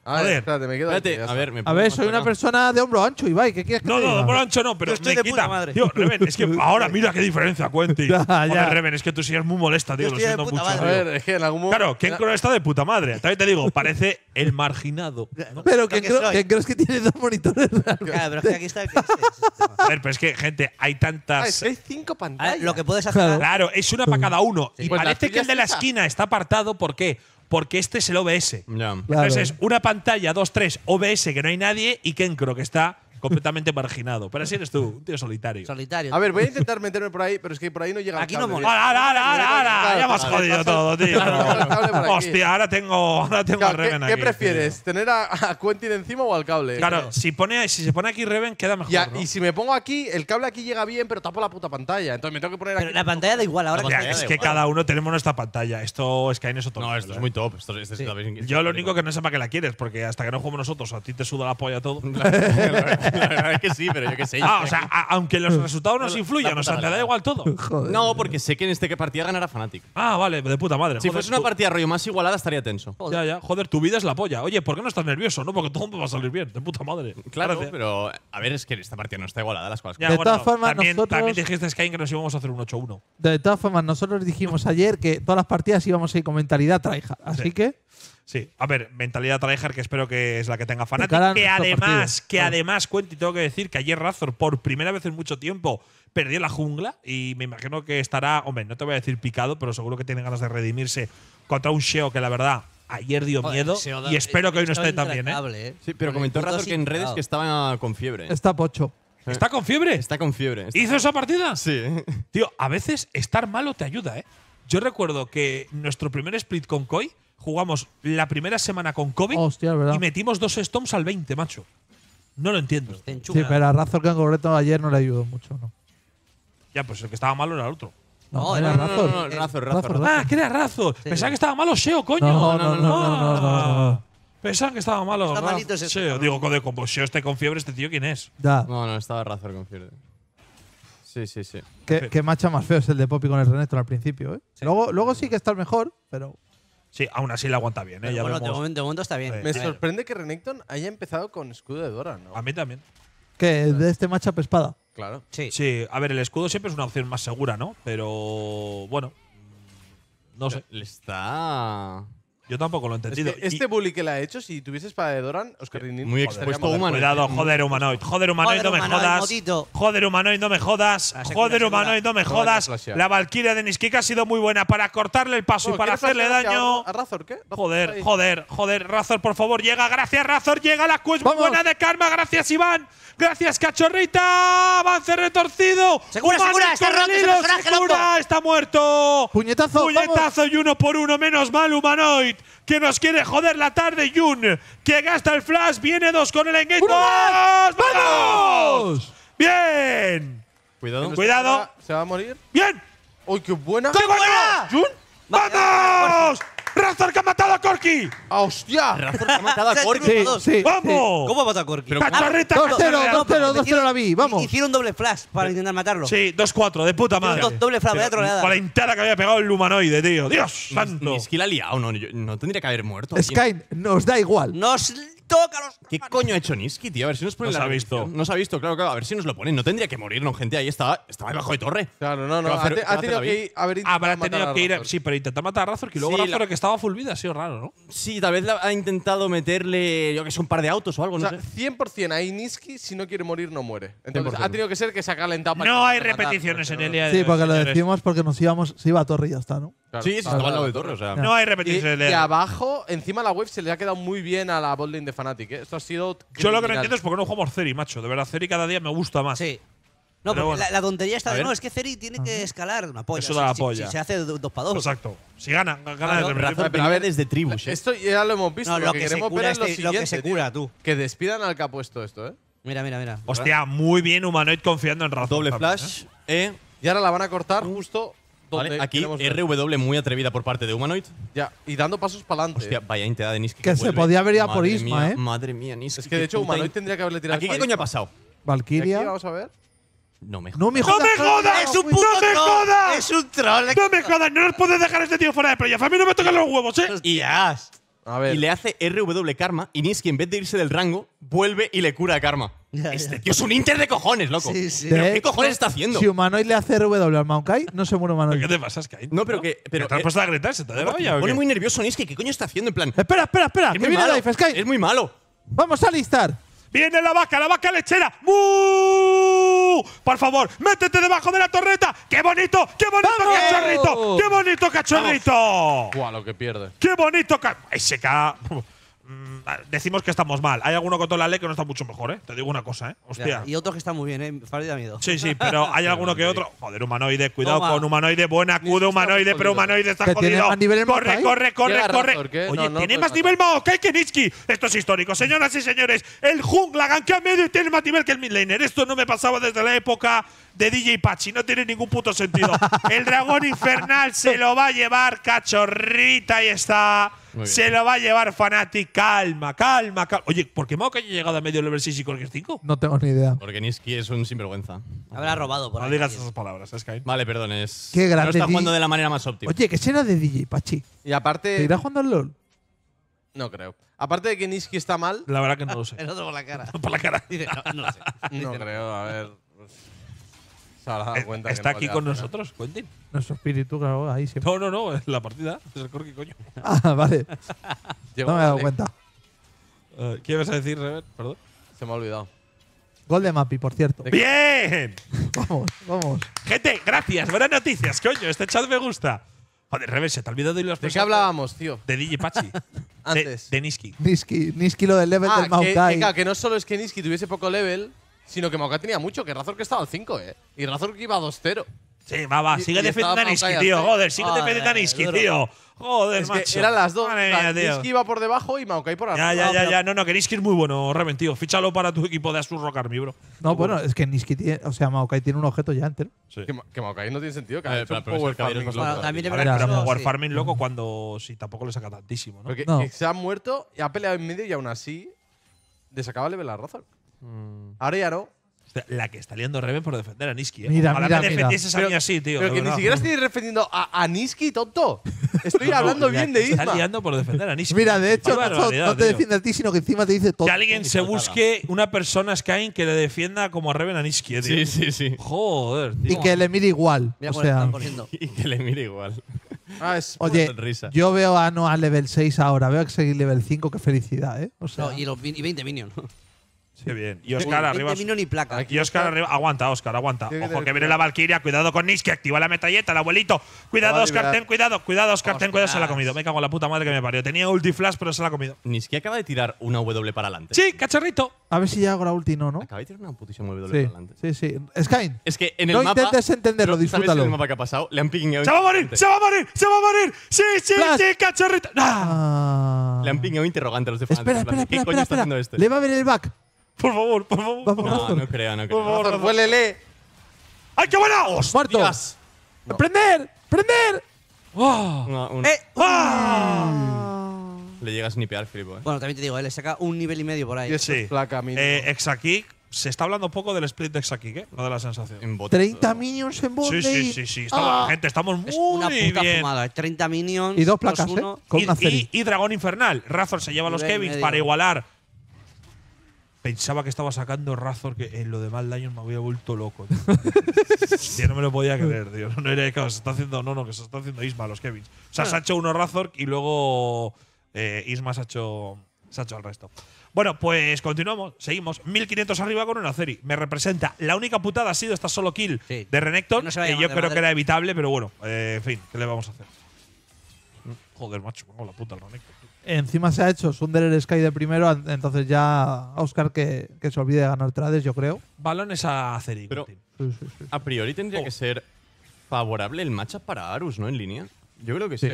A ver, espérate, me quedo a ver, soy una persona de hombro ancho, Ibai. ¿Qué quieres que No, no, de hombro ancho no, pero estoy de puta madre. es que [laughs] ahora mira qué diferencia, Cuenti. [laughs] Reven, es que tú sí eres muy molesta, tío. Lo siento mucho. A ver, es que en algún momento. Claro, Ken Crow está de puta madre. También te digo, parece el marginado. Pero que ¿crees que tiene dos monitores. Claro, pero es que aquí está el que este A ver, pero es que, gente, hay tantas. hay cinco pantallas. lo que puedes hacer. Claro, es una para cada uno. Y pues parece que el de la esquina está apartado. ¿Por qué? porque este es el OBS. Entonces es una pantalla, dos, tres, OBS que no hay nadie y creo que está completamente marginado. Pero así eres tú, tío solitario. Solitario. A ver, voy a intentar meterme por ahí, pero es que por ahí no llega Aquí el cable. no mola. ¡Ahora, ahora, ahora! ahora! Ya hemos jodido todo, tío. Hostia, ahora tengo, ahora tengo a Reven aquí. ¿Qué prefieres? ¿Tener a, a, Quentin encima o al cable? Claro, si, pone, si se pone aquí Reven, queda mejor. Y si me pongo aquí, el cable aquí llega bien, pero tapo la puta pantalla. Entonces me tengo que poner pero La pantalla da igual ahora. es que cada uno tenemos nuestra pantalla. Esto es que hay en eso todo. No, esto es ¿eh? muy top. Yo lo único que no sé para qué la quieres, porque hasta que no jugamos nosotros, a ti te suda la polla todo. [laughs] [laughs] [laughs] es que sí, pero yo qué sé. Ah, o sea, aunque los resultados nos influyan, o da igual todo. [laughs] No, porque sé que en este que partida ganará Fnatic. Ah, vale, de puta madre. Si fuese una partida rollo más igualada, estaría tenso. Ya, ya, joder, tu vida es la polla. Oye, ¿por qué no estás nervioso? No, porque todo va a salir bien, de puta madre. Claro, pero a ver, es que esta partida no está igualada, las cuales. De todas formas, también, nosotros- también dijiste, Sky, que nos íbamos a hacer un 8-1. De todas formas, nosotros dijimos ayer que todas las partidas íbamos a ir con mentalidad traija, Así que Sí, a ver, mentalidad tryhard que espero que es la que tenga fanáticos. Que además, que además, cuente y tengo que decir que ayer Razor por primera vez en mucho tiempo perdió la jungla y me imagino que estará, hombre, no te voy a decir picado, pero seguro que tiene ganas de redimirse contra un Sheo que la verdad ayer dio miedo y espero que hoy no esté también. ¿eh? ¿eh? Sí, pero comentó Razor que en redes que estaba con fiebre. Está pocho. ¿Está con fiebre? Está con fiebre. ¿Hizo esa partida? Sí. Tío, a veces estar malo te ayuda, ¿eh? Yo recuerdo que nuestro primer split con Koi jugamos la primera semana con COVID y metimos dos Stoms al 20, macho. No lo entiendo. Pues sí, pero a Razor que en concreto ayer no le ayudó mucho, ¿no? Ya, pues el que estaba malo era el otro. No, era Razor. No, Razor, Razor. Ah, que era Razor. Pensaba que estaba malo SEO, coño. No, no, no, Pensaban que estaba malo. Está SEO. Digo, como SEO esté con fiebre, este tío, ¿quién es? No, no, estaba Razor con fiebre. Sí, sí, sí. Qué, macha más feo es el de Poppy con el Renekton al principio, ¿eh? Luego, luego sí que está el mejor, pero. Sí, aún así la aguanta bien. ¿eh? bueno, De, momento, está bien. Me sorprende que Renekton haya empezado con escudo de Dora, ¿no? A mí también. Que de este matchup espada. Claro. Sí. sí, a ver, el escudo siempre es una opción más segura, ¿no? Pero bueno, no sé. Le está yo tampoco lo he entendido. Este, bully que le ha hecho, si tuvieses para de Doran, Oscar Muy expuesto Cuidado, joder, humanoid. Joder, humanoid, no me jodas. Joder, humanoid, no me jodas. Ah, joder, humanoid, no me jodas. La Valkyria de Niskika ha sido muy buena para cortarle el paso y para hacerle daño. ¿A Razor qué? Joder, joder, joder. Razor, por favor, llega. Gracias, Razor. Llega la quest buena de Karma. Gracias, Iván. Gracias, cachorrita. Avance retorcido. Segura, segura. Está roto Está muerto. Puñetazo. Puñetazo y uno por uno. Menos mal, humanoid que nos quiere joder la tarde. Jun, que gasta el flash, viene dos con el engage. ¡Vamos! ¡Vamos! ¡Bien! Cuidado. Cuidado. ¿Se va a morir? ¡Bien! ¡Uy, qué buena! ¡Qué buena! ¡Jun! ¡Vamos! Razor que ha matado a Corky. ¡Hostia! Razor que ha matado a [laughs] Corky. ¡Vamos! ¿Cómo ha matado a Corky? ¡Cacharreta! 2-0, 2-0, 2-0 la vi, vamos. Hicieron doble flash para intentar matarlo. Sí, 2-4, de puta madre. doble flash, vaya troleada. Con la entera que había pegado el humanoide, tío. ¡Dios santo! Mi skill ha liado, no, no tendría que haber muerto. Sky, nos da igual. Nos tócalos. ¿Qué coño ha hecho Niski, tío? A ver si nos ponen ha visto. Nos ha visto, claro, claro. A ver si nos lo ponen. No tendría que morir, no, gente. Ahí estaba, estaba debajo de torre. Claro, no, no. Ha, tenido que ir, que Sí, pero intentar matar a Razor, que luego Razor que estaba full vida, ha sido raro, ¿no? Sí, tal vez ha intentado meterle, yo que sé, un par de autos o algo, O sea, 100% ahí Niski, si no quiere morir, no muere. ha tenido que ser que se ha calentado para No hay repeticiones en el día de Sí, porque lo decimos porque nos íbamos, se iba a Torre y ya está, ¿no? Sí, sí, al de Torre, o sea. No hay repetirse Y, abajo, encima la Wave se le ha quedado muy bien a la botlane de Fnatic. ¿eh? Esto ha sido. Yo lo que no entiendo es por qué no jugamos Ceri, macho. De verdad, Ceri cada día me gusta más. Sí. No, pero la, tontería está de, no, es que Ceri tiene que escalar una polla. Eso da la se hace dos para dos. Exacto. Si gana, gana no, no, de pero a ver, desde tribus. Esto ya lo hemos visto. No, lo, que, queremos ver es lo, que se cura, tú. Que despidan al que ha puesto esto, ¿eh? Mira, mira, mira. Hostia, muy bien Humanoid confiando en Razón. Doble flash, ¿eh? Eh, Y ahora la van a cortar justo Vale, aquí RW muy atrevida por parte de Humanoid. Ya, y dando pasos para adelante. Hostia, vaya entidad de Niski. Que, se podía haber ido por Isma, ¿eh? Madre mía, Niski. Es que de hecho Humanoid tendría que haberle tirado. ¿Aquí qué coño ha pasado? Valkyria. vamos a ver. No me jodas. ¡No me jodas! ¡No me jodas! ¡Es un puto ¡No me jodas! ¡Es un troll! ¡No me jodas! No nos puedes dejar este tío fuera de playa. A mí no me tocan los huevos, ¿eh? ¡Y ya. Y le hace RW Karma y Niski, en vez de irse del rango, vuelve y le cura Karma. este tío es un Inter de cojones, loco. ¿Pero qué cojones está haciendo? Si Humanoid le hace RW al Maokai, no se muere Humanoid. ¿Qué te pasa, Sky? No, pero que. Pero, ¿Te has puesto a ¿Se te ha Me pone muy nervioso Niski. ¿Qué coño está haciendo? En plan. Espera, espera, espera. Es muy malo. Vamos a listar. ¡Viene la vaca, la vaca lechera! ¡Muy! por favor, métete debajo de la torreta. ¡Qué bonito! ¡Qué bonito cachorrito! ¡Qué bonito cachorrito! ¡Guau lo que pierde. ¡Qué bonito! ¡Ese SK. Ah, decimos que estamos mal. Hay alguno con la ley que no está mucho mejor, ¿eh? Te digo una cosa, ¿eh? Hostia. y otros que están muy bien, ¿eh? Farid da miedo. Sí, sí, pero hay [laughs] alguno que otro. Joder, humanoide, cuidado con humanoide, buena acude, humanoide, pero humanoide está jodido. corre, corre, corre, corre, Oye, tiene más nivel Mao que el Kenichi. Esto es histórico, señoras y señores. El jungla gankea medio y tiene más nivel que el midlaner. Esto no me pasaba desde la época de DJ Pachi. No tiene ningún puto sentido. [laughs] el dragón infernal se lo va a llevar, cachorrita. Ahí está. Se lo va a llevar Fanatic. Calma, calma, calma. Oye, ¿por qué Mauke ha llegado a medio level 6 y Corker 5? No tengo ni idea. Porque Niski es un sinvergüenza. Habrá robado por No digas esas palabras, Sky. Vale, perdón. Es, Qué No está jugando de la manera más óptima. Oye, ¿qué será de DJ Pachi? Y ¿Te irá jugando al LOL? no creo. Aparte de que Niski está mal, La verdad que no lo sé. [laughs] El otro por la cara. [laughs] Por la cara. no lo sé. [laughs] no creo, a ver. Está aquí con nosotros, Quentin. Nuestro espíritu, claro, ahí siempre. No, no, no, la partida. Es el corky, coño. [laughs] Ah, vale. [laughs] No me he dado cuenta. Eh, ¿Qué ibas a decir, Rever? Perdón. Se me ha olvidado. Gol de Mapi, por cierto. ¡Bien! [laughs] Vamos, vamos. Gente, gracias. Buenas noticias, coño. Este chat me gusta. Joder, Rever, se te ha olvidado ir los ¿De qué hablábamos, tío? De DJ Pachi. Antes. De, de Niski. Niski, lo del level ah, del que, que, que no solo es que Niski tuviese poco level, sino que Maokai tenía mucho, que Razor que estaba al 5, ¿eh? Y Razor que iba a 2-0. Sí, va, va, sigue defendiendo a Niski, tío. Joder, sigue defendiendo a Niski, tío. Joder, es que macho. Eran las dos. Niski iba por debajo y Maokai por arriba. Ya, ya, ya, No, no, que Niski es muy bueno, Reven, Fíchalo para tu equipo de Asur Rock Army, bro. No, bueno, es que Niski tiene. O sea, Maokai tiene un objeto ya entero. Sí. Que, Maokai no tiene sentido. Que ver, pero, pero Power loco. pero loco cuando. Sí, tampoco le saca tantísimo, ¿no? se ha muerto, y ha peleado en medio y aún así. desacaba el level a Razor. Mm. Ahora ya no. La que está liando Reven por defender a Niski. ¿eh? Mira, mira, mira. a así, tío. Pero que ni siquiera estoy defendiendo a, a Niski, tonto. [laughs] Estoy hablando bien de Isma. Está liando por defender a Niski. Mira, de hecho, no te defiende a ti, sino que encima te dice todo. Que alguien se busque una persona Sky, que le defienda como a Reven a Niski, eh, tío. Sí, sí, sí. Joder, tío. [laughs] Y que le mire igual. o sea, Y que le mire igual. Ah, es oye, yo veo a a level 6 ahora. Veo que seguir level 5. Qué felicidad, ¿eh? O sea, No, y, los y 20 minions. Qué bien. Y Oscar arriba. ni placa. Y arriba. Aguanta, Oscar, aguanta. Ojo, que viene la Valkyria. Cuidado con Nis que activa la metralleta, el abuelito. Cuidado, Oscar, ten cuidado. Cuidado, Oscar, ten cuidado. Se la ha comido. Me cago en la puta madre que me parió. Tenía ulti flash, pero se la ha comido. Niski acaba de tirar una W para adelante. Sí, cacharrito. A ver si ya hago la ulti, no, ¿no? Acaba de tirar una putísima W para adelante. Sí, sí. Skyn. Es que en el No intentes entenderlo, disfrútalo. el mapa que ha pasado? Le han ¡Se va a morir! ¡Se va a morir! ¡Se va a morir! ¡Sí, sí, sí, cacharrito! ¡Ah! Ah. Le han pingueado interrogante a los de Espera, espera, espera. Este? Le va a venir el back. Por favor, por favor. No, no creo, no creo. Por favor, ¡Ay, qué buena! Muerto. ¡Prender! ¡Prender! ¡Oh! Eh, ¡Ah! Le llega a snipear, flipo, eh. Bueno, también te digo, él eh, le saca un nivel y medio por ahí. Sí. placa camisa. Eh, Se está hablando poco del split de Exakick, ¿eh? No de la sensación. En 30 minions en Sí, sí, sí, sí. Ah. Gente, estamos muy Es una puta fumada. 30 eh. minions. Y dos placas, ¿eh? Y, Dragón Infernal. Razor se lleva a los Kevins para igualar pensaba que estaba sacando Razor, que en lo de Mal daño me había vuelto loco. [laughs] no me lo podía creer, tío. No era que se está haciendo, no, no, que se está haciendo Isma los Kevins. O sea, se ha hecho uno Razor y luego eh, Isma se ha hecho al resto. Bueno, pues continuamos, seguimos. 1500 arriba con una serie. Me representa. La única putada ha sido esta solo kill de Renekton, que yo creo que era evitable, pero bueno, eh, en fin, ¿qué le vamos a hacer? Joder, macho, pongo la puta al Renekton. Encima se ha hecho el Sky de primero, entonces ya Oscar que, que se olvide de ganar trades, yo creo. Balones a Aceri. a priori tendría oh. que ser favorable el matchup para Arus, ¿no? En línea. Yo creo que sí.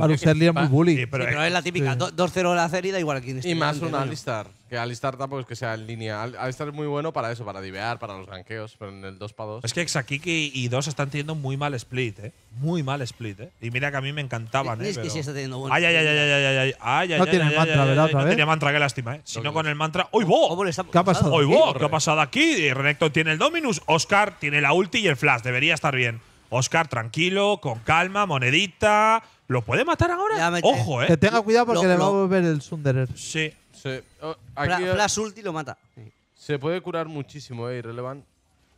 Arus es muy bully. pero, es la típica. 2-0 la Zeri da igual a esté. Y más un Alistar. Que Alistar tampoco es que sea en línea. Alistar es muy bueno para eso, para divear, para los ganqueos, pero en el 2 para 2. Es que Exakiki y 2 están teniendo muy mal split, ¿eh? Muy mal split, ¿eh? Y mira que a mí me encantaban, ¿eh? Es que pero... sí está teniendo Ay, ay, ay, ay, ay, ay, No tiene mantra, ¿verdad? no tenía mantra, qué lástima, ¿eh? Si no con el mantra. ¡Uy, bo! ¿Qué ha pasado? ¡Uy, bo! ¿Qué ha pasado aquí? Renekton tiene el Dominus, Oscar tiene la ulti y el flash. Debería estar bien. Oscar, tranquilo, con calma, monedita. ¿Lo puede matar ahora? Ojo, ¿eh? Que tenga cuidado porque le va a volver el Sunderer. Sí. Se, oh, aquí Flash ulti lo mata. Se puede curar muchísimo, eh, Irrelevant.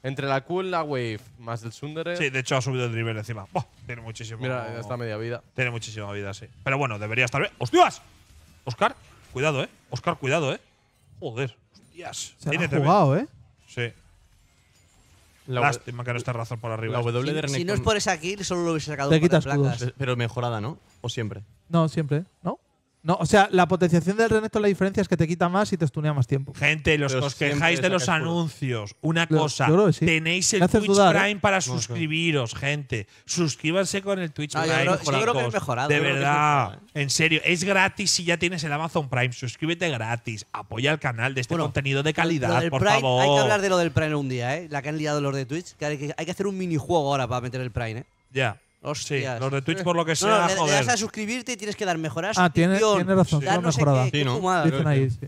Entre la Q y la Wave más el Sundere. Sí, de hecho ha subido el nivel encima. tiene muchísimo. Mira, está media vida. Tiene muchísima vida, sí. Pero bueno, debería estar bien. ¡Hostias! Oscar, cuidado, eh. Oscar, cuidado, eh. Joder, hostias. Se ha jugado, eh. Sí. Lástima que no está razón por arriba. si, no es por esa kill, solo lo hubiese sacado. Te quitas placas. Pero mejorada, ¿no? O siempre. No, siempre. ¿No? No, o sea, la potenciación del Renekton, la diferencia es que te quita más y te estunea más tiempo. Gente, los que os quejáis de los anuncios, una cosa, tenéis el Twitch ¿eh? Prime para suscribiros, gente. Suscríbanse con el Twitch Prime. yo creo que es mejorado, De ¿eh? verdad, en serio, es gratis si ya tienes el Amazon Prime. Suscríbete gratis, apoya el canal de este contenido de calidad, por favor. Hay que hablar de lo del Prime un día, ¿eh? La que han liado los de Twitch. hay, que hay que hacer un minijuego ahora para meter el Prime, ¿eh? Ya. Sí, los de Twitch por lo que sea, [laughs] no, no, joder. le das a suscribirte y tienes que dar mejoras. Ah, tiene, tiene razón, dar no mejorada. ¿no? ahí, sí.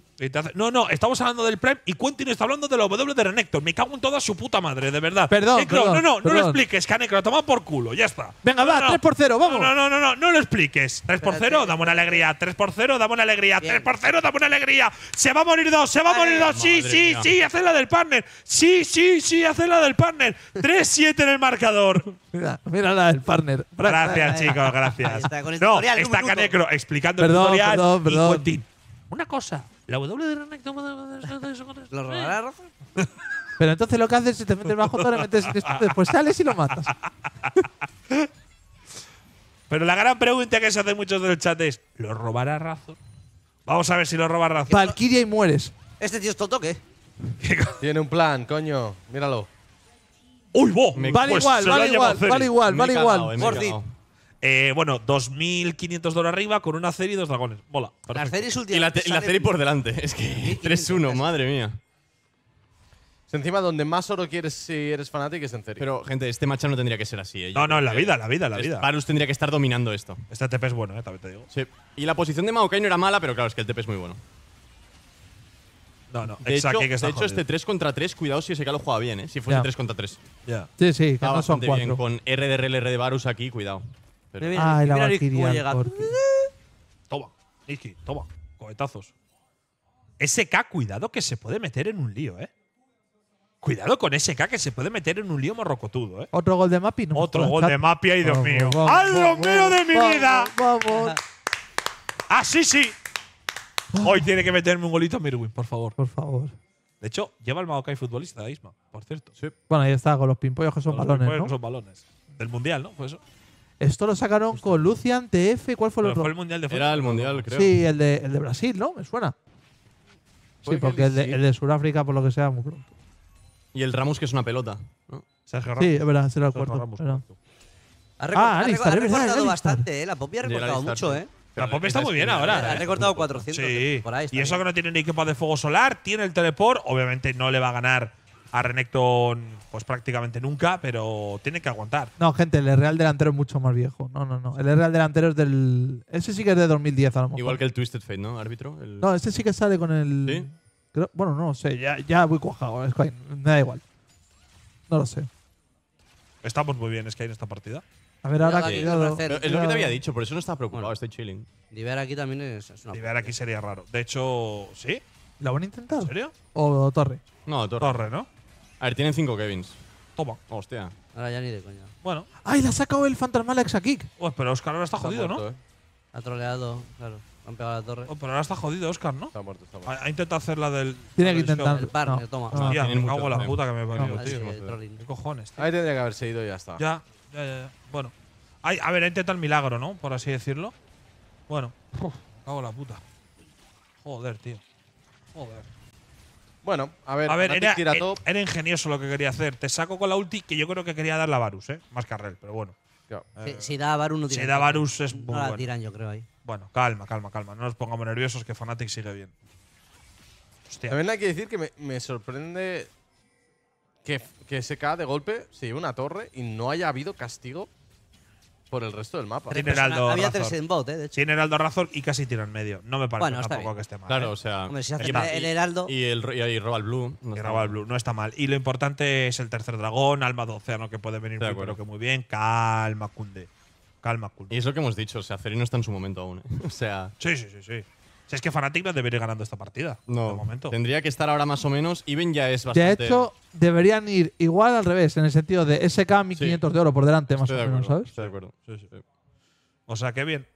no, no, estamos hablando del Prime y Quentin está hablando de la W de Renekton. Me cago en toda su puta madre, de verdad. Perdón, perdón no, no, no lo expliques, Canecro, toma por culo, ya está. Venga, va, 3 por 0, vamos. No, no, no, no, no lo expliques. 3 por 0, dame una alegría. 3 por 0, dame una alegría. 3 por 0, dame una alegría. Se va a morir dos, se va a morir dos. Sí, sí, sí, hace la del partner. Sí, sí, sí, hace la del partner. 3-7 en el marcador. Mira, mira la del partner. Gracias, chicos, gracias. Está, con el no, está Canecro explicando el tutorial. Perdón, perdón. Y una cosa, la W de Renek ¿Lo robará Rafa? [laughs] Pero entonces lo que haces es te metes bajo todo, metes después sales y lo matas. [laughs] Pero la gran pregunta que se hace muchos del chat es: ¿lo robará Razor? Vamos a ver si lo roba Razor. Valkyria y mueres. ¿Este tío es tonto qué? [laughs] Tiene un plan, coño. Míralo. ¡Uy, bo! vale, igual, vale, igual, vale igual, vale igual, vale igual, eh, eh bueno, 2.500 oro arriba con una serie y dos dragones. Bola. La serie última. Y la, serie por delante. Es que 3-1, madre mía. Es encima donde más oro quieres si eres fanático es en serie. Pero, gente, este match no tendría que ser así. Eh. No, no, en la eh, vida, la vida, la vida. Varus tendría que estar dominando esto. Este TP es bueno, eh, también te digo. Sí. Y la posición de Maokai no era mala, pero claro, es que el TP es muy bueno. No, no, de exacto. Hecho, de hecho, este 3 contra 3, cuidado si ese lo juega bien, ¿eh? Si fuese 3 contra 3. Ya. Sí, sí, que no son 4. Bien. Con R de Varus aquí, cuidado. Pero ah, la Valkyria. Porque... Toma, Niski, toma. Cohetazos. SK, cuidado que se puede meter en un lío, ¿eh? Cuidado con SK que se puede meter en un lío morrocotudo, ¿eh? Otro gol de Mapi, ¿no? Otro gol de Mapi, ay Dios mío. ¡Ay Dios mío de mi vida! Vamos. ¡Ah, sí, sí, Hoy tiene que meterme un golito a Mirwin, por favor. Por favor. De hecho, lleva el Maokai futbolista, Isma, por cierto. Bueno, ahí está, con los pimpollos que son balones. ¿no? son balones. Del mundial, ¿no? Fue eso. Esto lo sacaron con Lucian, TF. ¿Cuál fue el otro? el mundial de Era el mundial, creo. Sí, el de, el de Brasil, ¿no? Me suena. Sí, porque el de, el de Sudáfrica, por lo que sea, muy pronto. Y el Ramos, que es una pelota. ¿no? Sí, es verdad, será el cuarto. ha, ah, ha, bastante, ¿eh? La Poppy ha recortado mucho, ¿eh? La pop está muy bien ahora. Ha ¿eh? recortado 400 sí. por ahí. Y eso que no tiene ni equipo de fuego solar, tiene el teleport. Obviamente no le va a ganar a Renekton pues prácticamente nunca, pero tiene que aguantar. No, gente, el real delantero es mucho más viejo. No, no, no. El real delantero es del… Ese sí que es de 2010 a lo mejor. Igual que el Twisted Fate, ¿no, árbitro? No, ese sí que sale con el… ¿Sí? Bueno, no lo sé. Ya, voy cuajado. Es me da igual. No lo sé. Estamos muy bien, es que hay en esta partida. A ver, ahora que. Es lo que te había dicho, por eso no estaba preocupado, estoy chilling. Diver aquí también es, es una. Diver aquí sería raro. De hecho, ¿sí? ¿La van a intentar? ¿En serio? ¿O Torre? No, Torre. Torre, ¿no? A ver, tienen cinco Kevins. Toma. Hostia. Ahora ya ni de coña. Bueno. ¡Ay, la ha sacado el Phantom a Kick! Pues, pero Oscar ahora está, jodido, ¿no? Eh. Ha troleado, claro. Han pegado a la torre. Oh, pero ahora está jodido, Oscar, ¿no? Ha, intentado hacer la del. Tiene que intentar. El partner, no. toma. Hostia, ah, no, me cago en la puta que me he venido, tío. ¿Qué cojones, Ahí tendría que haberse ido y ya está. Ya. Ya, ya, ya. Bueno. a ver, ha intentado el milagro, ¿no? Por así decirlo. Bueno. cago la puta. Joder, tío. Joder. Bueno, a ver, a ver e- era, ingenioso lo que quería hacer. Te saco con la ulti, que yo creo que quería dar la Varus, ¿eh? Más carrel, pero bueno. Eh, si, da Varus no Si da Varus es. la tiran, yo creo ahí. Bueno, calma, calma, calma. No nos pongamos nerviosos que Fnatic sigue bien. Hostia. También hay que decir que me sorprende que, que cae de golpe se lleve una torre y no haya habido castigo por el resto del mapa. Tiene Heraldo Había tres eh, Tiene Razor y casi tira en medio. No me parece tampoco que esté mal. Claro, eh. o sea. el Heraldo. Y, el, y, roba Blue. No y roba Blue, no está mal. Y lo importante es el tercer dragón, Alma de Océano, que puede venir muy, que muy bien. Calma, Kunde. Calma, Kunde. Y es lo que hemos dicho, o sea, no está en su momento aún. ¿eh? [laughs] O sea. Sí, sí, sí, sí. Si es que Fnatic no debería ir ganando esta partida. No. momento. Tendría que estar ahora más o menos. Iben ya es bastante. De hecho, deberían ir igual al revés, en el sentido de SK 1500 de oro por delante, más o menos, ¿sabes? de acuerdo. Sí, sí. O sea, qué bien.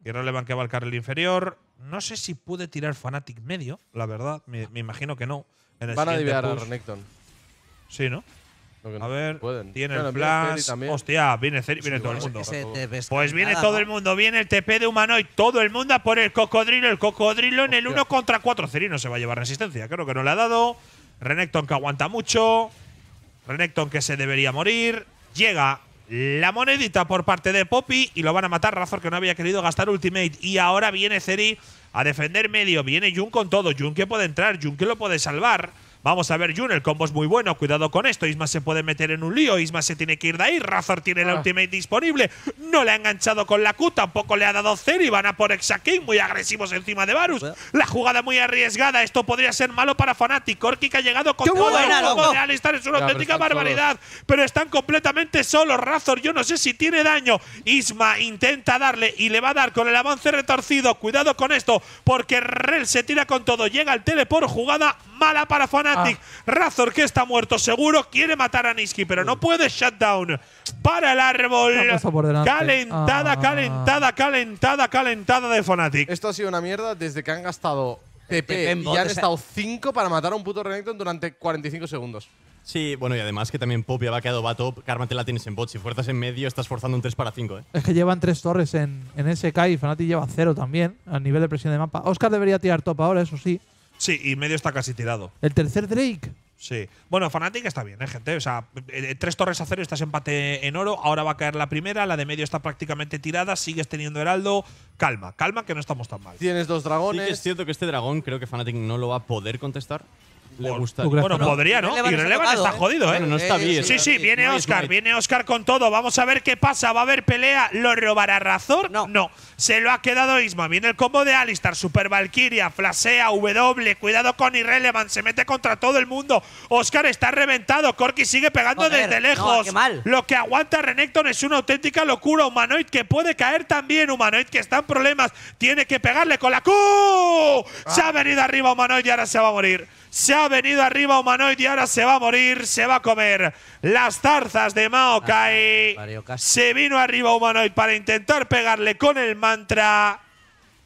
Guerrero le va al el inferior. No sé si pude tirar Fnatic medio, la verdad. Me, imagino que no. Van a adivinar a Renekton. Sí, ¿no? A ver, tiene el flash. Hostia, viene, viene todo el mundo. Pues viene todo el mundo, viene el TP de Humanoid, todo el mundo a por el cocodrilo. El cocodrilo en el 1 contra 4. Ceri no se va a llevar resistencia, creo que no le ha dado. Renekton que aguanta mucho. Renekton que se debería morir. Llega la monedita por parte de Poppy y lo van a matar. Razor que no había querido gastar ultimate. Y ahora viene Ceri a defender medio. Viene Jun con todo. Jun que puede entrar, Jun que lo puede salvar. Vamos a ver, Jun, el combo es muy bueno, cuidado con esto. Isma se puede meter en un lío, Isma se tiene que ir de ahí. Razor tiene el ah. ultimate disponible, no le ha enganchado con la Q, tampoco le ha dado cero y van a por Exaking, muy agresivos encima de Varus. La jugada muy arriesgada, esto podría ser malo para Fnatic. Korkik ha llegado con todo el combo de Alistar, es una auténtica barbaridad, pero están completamente solos. Razor, yo no sé si tiene daño. Isma intenta darle y le va a dar con el avance retorcido. Cuidado con esto, porque Rel se tira con todo, llega el teleport, jugada mala para Fnatic. Fnatic. Ah. Razor, que está muerto seguro, quiere matar a Niski, pero no puede. Shutdown para el árbol. calentada, ah. calentada, calentada, calentada de Fnatic. Esto ha sido una mierda desde que han gastado TP eh, eh, em, y han estado 5 para matar a un puto Renekton durante 45 segundos. Sí, bueno, y además que también Pop ya va quedado va top. Karma te la tienes en bot. Si fuerzas en medio, estás forzando un 3 para 5, eh. Es que llevan tres torres en, en SK y Fnatic lleva 0 también, a nivel de presión de mapa. Oscar debería tirar top ahora, eso sí. Sí, y medio está casi tirado. ¿El tercer Drake? Sí. Bueno, Fnatic está bien, ¿eh, gente? O sea, eh, eh, tres torres a cero, estás empate en oro. Ahora va a caer la primera, la de medio está prácticamente tirada, sigues teniendo heraldo. Calma, calma, que no estamos tan mal. Tienes dos dragones. es cierto que este dragón creo que Fnatic no lo va a poder contestar. Bueno, podría, ¿no? Irrelevant está ¿eh? jodido, ¿eh? no está bien. Sí, sí, viene Oscar, viene Oscar con todo. Vamos a ver qué pasa. Va a haber pelea. ¿Lo robará Razor? No. Se lo ha quedado Isma. Viene el combo de Alistar, Super Valkyria, Flasea, W. Cuidado con Irrelevant. Se mete contra todo el mundo. Oscar está reventado. Corky sigue pegando desde lejos. Lo que aguanta Renekton es una auténtica locura. Humanoid que puede caer también. Humanoid que está en problemas. Tiene que pegarle con la Q. Se ha ah. venido arriba Humanoid y ahora se va a morir se ha venido arriba Humanoid y ahora se va a morir, se va a comer las zarzas de Maokai. Ah, se vino arriba Humanoid para intentar pegarle con el mantra.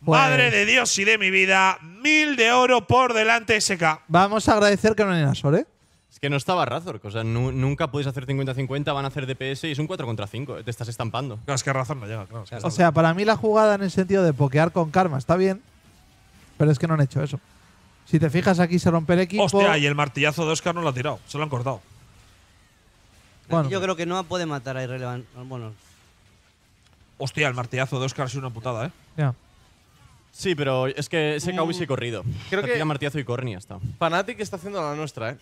Pues Madre de Dios y de mi vida, mil de oro por delante SK. Vamos a agradecer que no hay Sol, ¿eh? Es que no estaba Razor, o sea, nunca puedes hacer 50-50, van a hacer DPS y es un 4 contra 5, eh, te estás estampando. No, es que Razor no llega, claro. o sea, para mí la jugada en el sentido de pokear con karma está bien, pero es que no han hecho eso. Si te fijas, aquí se rompe el equipo. Hostia, y el martillazo de Oscar no lo ha tirado. Se lo han cortado. Yo pues- creo que no puede matar a Irrelevant. Bueno. Hostia, el martillazo de Oscar es una putada, ¿eh? Ya. Sí, pero es que ese se ha mm. corrido. Creo que. Tira martillazo y corny, y ya está. está haciendo la nuestra, ¿eh?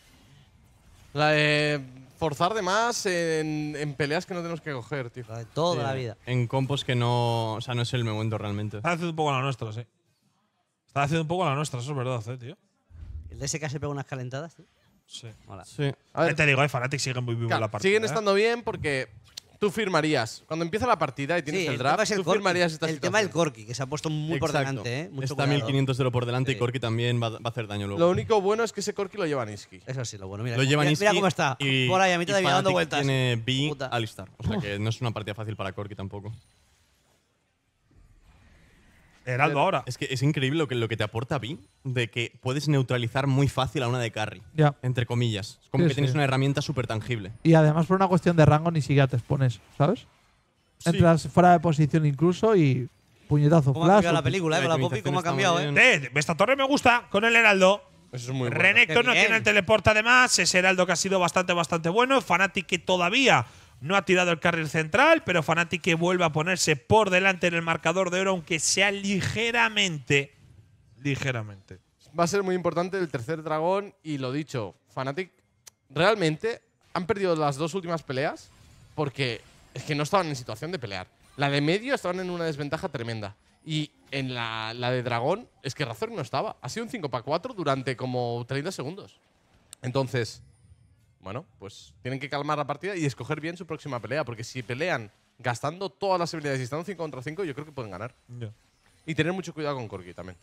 La de forzar de más en, peleas que no tenemos que coger, tío. de toda la vida. En compos que no. O sea, no es el momento realmente. Hace un poco la nuestra, sí. Está haciendo un poco la nuestra, eso es verdad, ¿eh, tío. ¿El DSK se pega unas calentadas, Sí. Sí. te digo, hay sigue siguen muy vivos la partida. Siguen ¿eh? estando bien porque tú firmarías. Cuando empieza la partida y tienes el draft, tú firmarías esta El tema del Corki, que se ha puesto muy por delante, ¿eh? Está 1500 de lo por delante y Corki también va, a hacer daño luego Lo único bueno es que ese Corki lo lleva Niski. Eso sí, lo bueno. Mira, mira, cómo está. y- por ahí, a mí todavía dando vueltas. Tiene B Alistar. O sea que no es una partida fácil para Corki tampoco. Heraldo ahora. Es que es increíble lo que, lo que te aporta Vi, de que puedes neutralizar muy fácil a una de carry. Entre comillas. como que tienes una herramienta súper tangible. Y además por una cuestión de rango ni siquiera te expones, ¿sabes? Entras fuera de posición incluso y puñetazo, ¿Cómo ha la película, eh? eh esta torre me gusta con el Heraldo. Eso es muy bueno. Renekton no tiene el teleporte además, Es Heraldo que ha sido bastante, bastante bueno. fanatic que todavía no ha tirado el carril central, pero Fanatic que vuelve a ponerse por delante en el marcador de oro, aunque sea ligeramente, ligeramente. Va a ser muy importante el tercer dragón y lo dicho, Fanatic realmente han perdido las dos últimas peleas porque es que no estaban en situación de pelear. La de medio estaban en una desventaja tremenda. Y en la, la de dragón es que Razor no estaba. Ha sido un 5 para 4 durante como 30 segundos. Entonces, bueno, pues tienen que calmar la partida y escoger bien su próxima pelea, porque si pelean gastando todas las habilidades y están 5 contra 5, yo creo que pueden ganar. Y tener mucho cuidado con Corki también.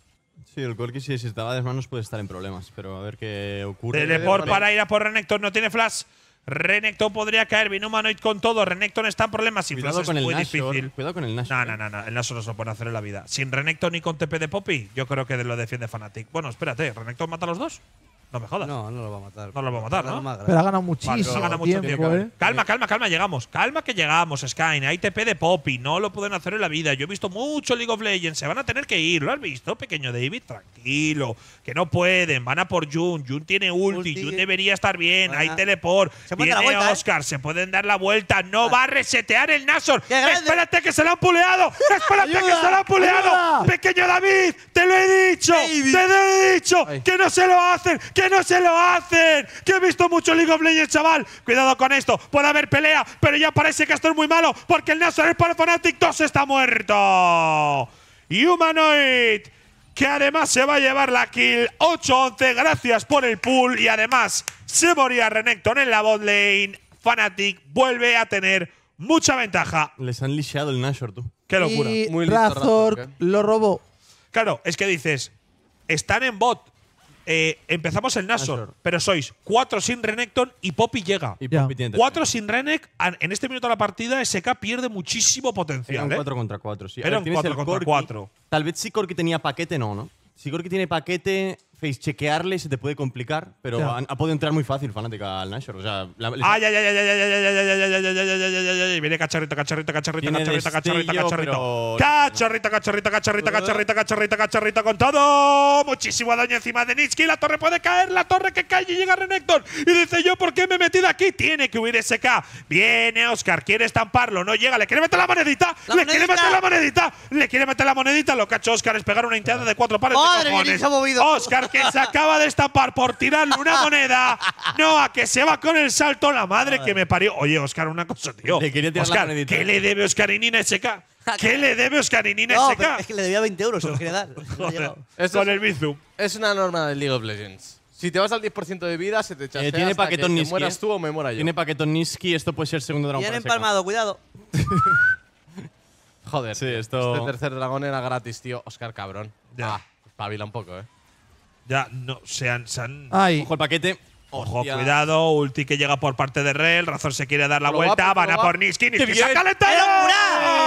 Sí, el Corki si se estaba de manos puede estar en problemas, pero a ver qué ocurre. Teleport para ir a por Renekton, no tiene flash. Renekton podría caer, Binumanoid con todo. Renekton está en problemas y Cuidado es muy difícil. Cuidado con el No, eh. no, no, el Nashor no se lo puede hacer en la vida. Sin Renekton ni con TP de Poppy, yo creo que lo defiende Fnatic. Bueno, espérate, ¿Renekton mata a los dos? No me jodas. No, no lo va a matar. No lo va a matar, ¿no? Pero ha ganado muchísimo. mucho tiempo, ¿eh? Calma, calma, calma, llegamos. Calma que llegamos, Skyne. Hay TP de Poppy. No lo pueden hacer en la vida. Yo he visto mucho League of Legends. Se van a tener que ir. ¿Lo has visto, pequeño David? Tranquilo. Que no pueden. Van a por Jun. Jun tiene ulti. Jun debería estar bien. Hay teleport. Se Viene la vuelta, ¿eh? Oscar. Se pueden dar la vuelta. No va a resetear el Nasor. Espérate que se lo han puleado. Espérate que se lo han puleado. Pequeño David, te lo he dicho. Te lo he dicho. Que no se lo hacen que no se lo hacen. Que he visto mucho League of Legends, chaval. Cuidado con esto, puede haber pelea, pero ya parece que esto es muy malo porque el es para Fnatic 2 está muerto. Humanoid, que además se va a llevar la kill 8-11, gracias por el pull y además se moría Renekton en la bot lane. Fnatic vuelve a tener mucha ventaja. Les han lisiado el Nashor, tú. Qué locura. Muy listo, Razor lo robó. Claro, es que dices, están en bot, eh, empezamos el Nasor, pero sois 4 sin Renekton y Poppy llega. 4 sin Renek, en este minuto de la partida, SK pierde muchísimo potencial. Era un 4 contra 4, sí. un 4 contra 4. Tal vez si Corki tenía paquete, no, ¿no? Si Corki tiene paquete, face-chequearle se te puede complicar, pero ha, podido entrar muy fácil Fanática al Nashor. O sea, ah ay, ay, ay, ay, ay, ay, ay, ay, ay, ay, ay, ay, ay, viene cacharrito, cacharrito, cacharrito, cacharrito, cacharrito, cacharrito. Cacharrito, cacharrito, cacharrito, con todo. Muchísimo daño encima de Nitsky. La torre puede caer, la torre que cae y llega Renekton. Y dice yo, ¿por qué me he metido aquí? Tiene que huir ese k Viene Oscar, quiere estamparlo, no llega, le quiere meter la monedita, le quiere meter la monedita, le quiere meter la monedita. Lo que ha hecho Oscar es pegar una hinchada de cuatro pares Oscar que se acaba de estampar por tirarle una [laughs] moneda, no a que se va con el salto la madre que me parió. Oye, Oscar, una cosa, tío. Le ¿qué le debe Oscar Nina SK? [laughs] ¿Qué le debe Oscarinina no, SK? Es que le debía 20 euros, se general. quería [laughs] con el bizu. Es una norma del League of Legends. Si te vas al 10% de vida, se te echa. Eh, tiene paquetón Niski. mueras eh. tú o me muera yo. Tiene paquetón Niski, esto puede ser segundo dragón. Tiene empalmado, cuidado. Joder, esto... este tercer dragón era gratis, tío. Oscar, cabrón. Ya. Ah, pues pavila un poco, eh. Ya, no, se han. Ojo el paquete. Ojo, cuidado. Ulti que llega por parte de Rel. Razor se quiere dar la vuelta. van a por Niski. Niski se ha calentado.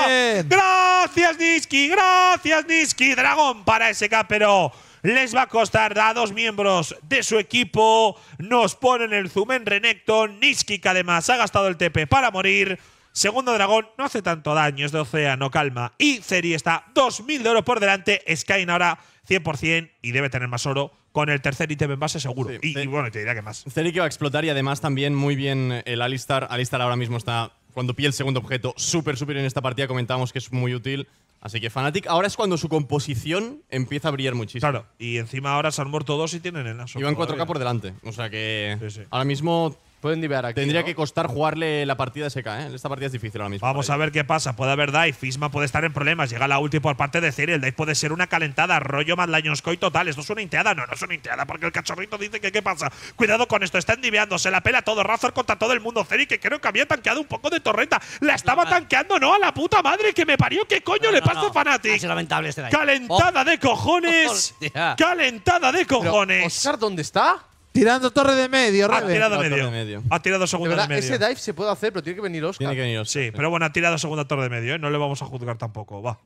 ¡Eh, gracias, Niski. Gracias, Niski. Dragón para SK, pero les va a costar a dos miembros de su equipo. Nos ponen el zoom en Renekton. Niski, que además ha gastado el TP para morir. Segundo dragón no hace tanto daño, es de océano, calma. Y Ceri está 2.000 de oro por delante. Skyne ahora 100% y debe tener más oro. Con el tercer ítem en base seguro. Eh, y, bueno, te diría que más. Ceri que va a explotar y además también muy bien eh, el Alistar. Alistar ahora mismo está, cuando pide el segundo objeto, súper, súper en esta partida. Comentábamos que es muy útil. Así que fanatic ahora es cuando su composición empieza a brillar muchísimo. Claro, y encima ahora se han muerto dos y tienen el naso. Iban 4K por delante. O sea que ahora mismo Pueden divear aquí. Tendría que costar jugarle la partida seca, ¿eh? Esta partida es difícil ahora mismo. Vamos ¿eh? a ver qué pasa. Puede haber dive. Fisma puede estar en problemas. Llega la última parte de Ciri. El dive puede ser una calentada. Rollo más Lions total. Esto es una inteada. No, no es una inteada porque el cachorrito dice que qué pasa. Cuidado con esto. está endiviando Se la pela todo. Razor contra todo el mundo. Ciri que creo que había tanqueado un poco de torreta. La estaba tanqueando, ¿no? A la puta madre que me parió. ¿Qué coño le pasa a Fnatic? Es lamentable este Calentada de oh. cojones. [laughs] Calentada de cojones. ¿Oscar dónde está? Tirando torre de medio, Ha tirado medio. medio. Ha tirado segundo segunda de medio. ese dive se puede hacer, pero tiene que venir Oscar. Tiene que venir Oscar. Sí, pero bueno, ha tirado segunda torre de medio, ¿eh? No le vamos a juzgar tampoco, va.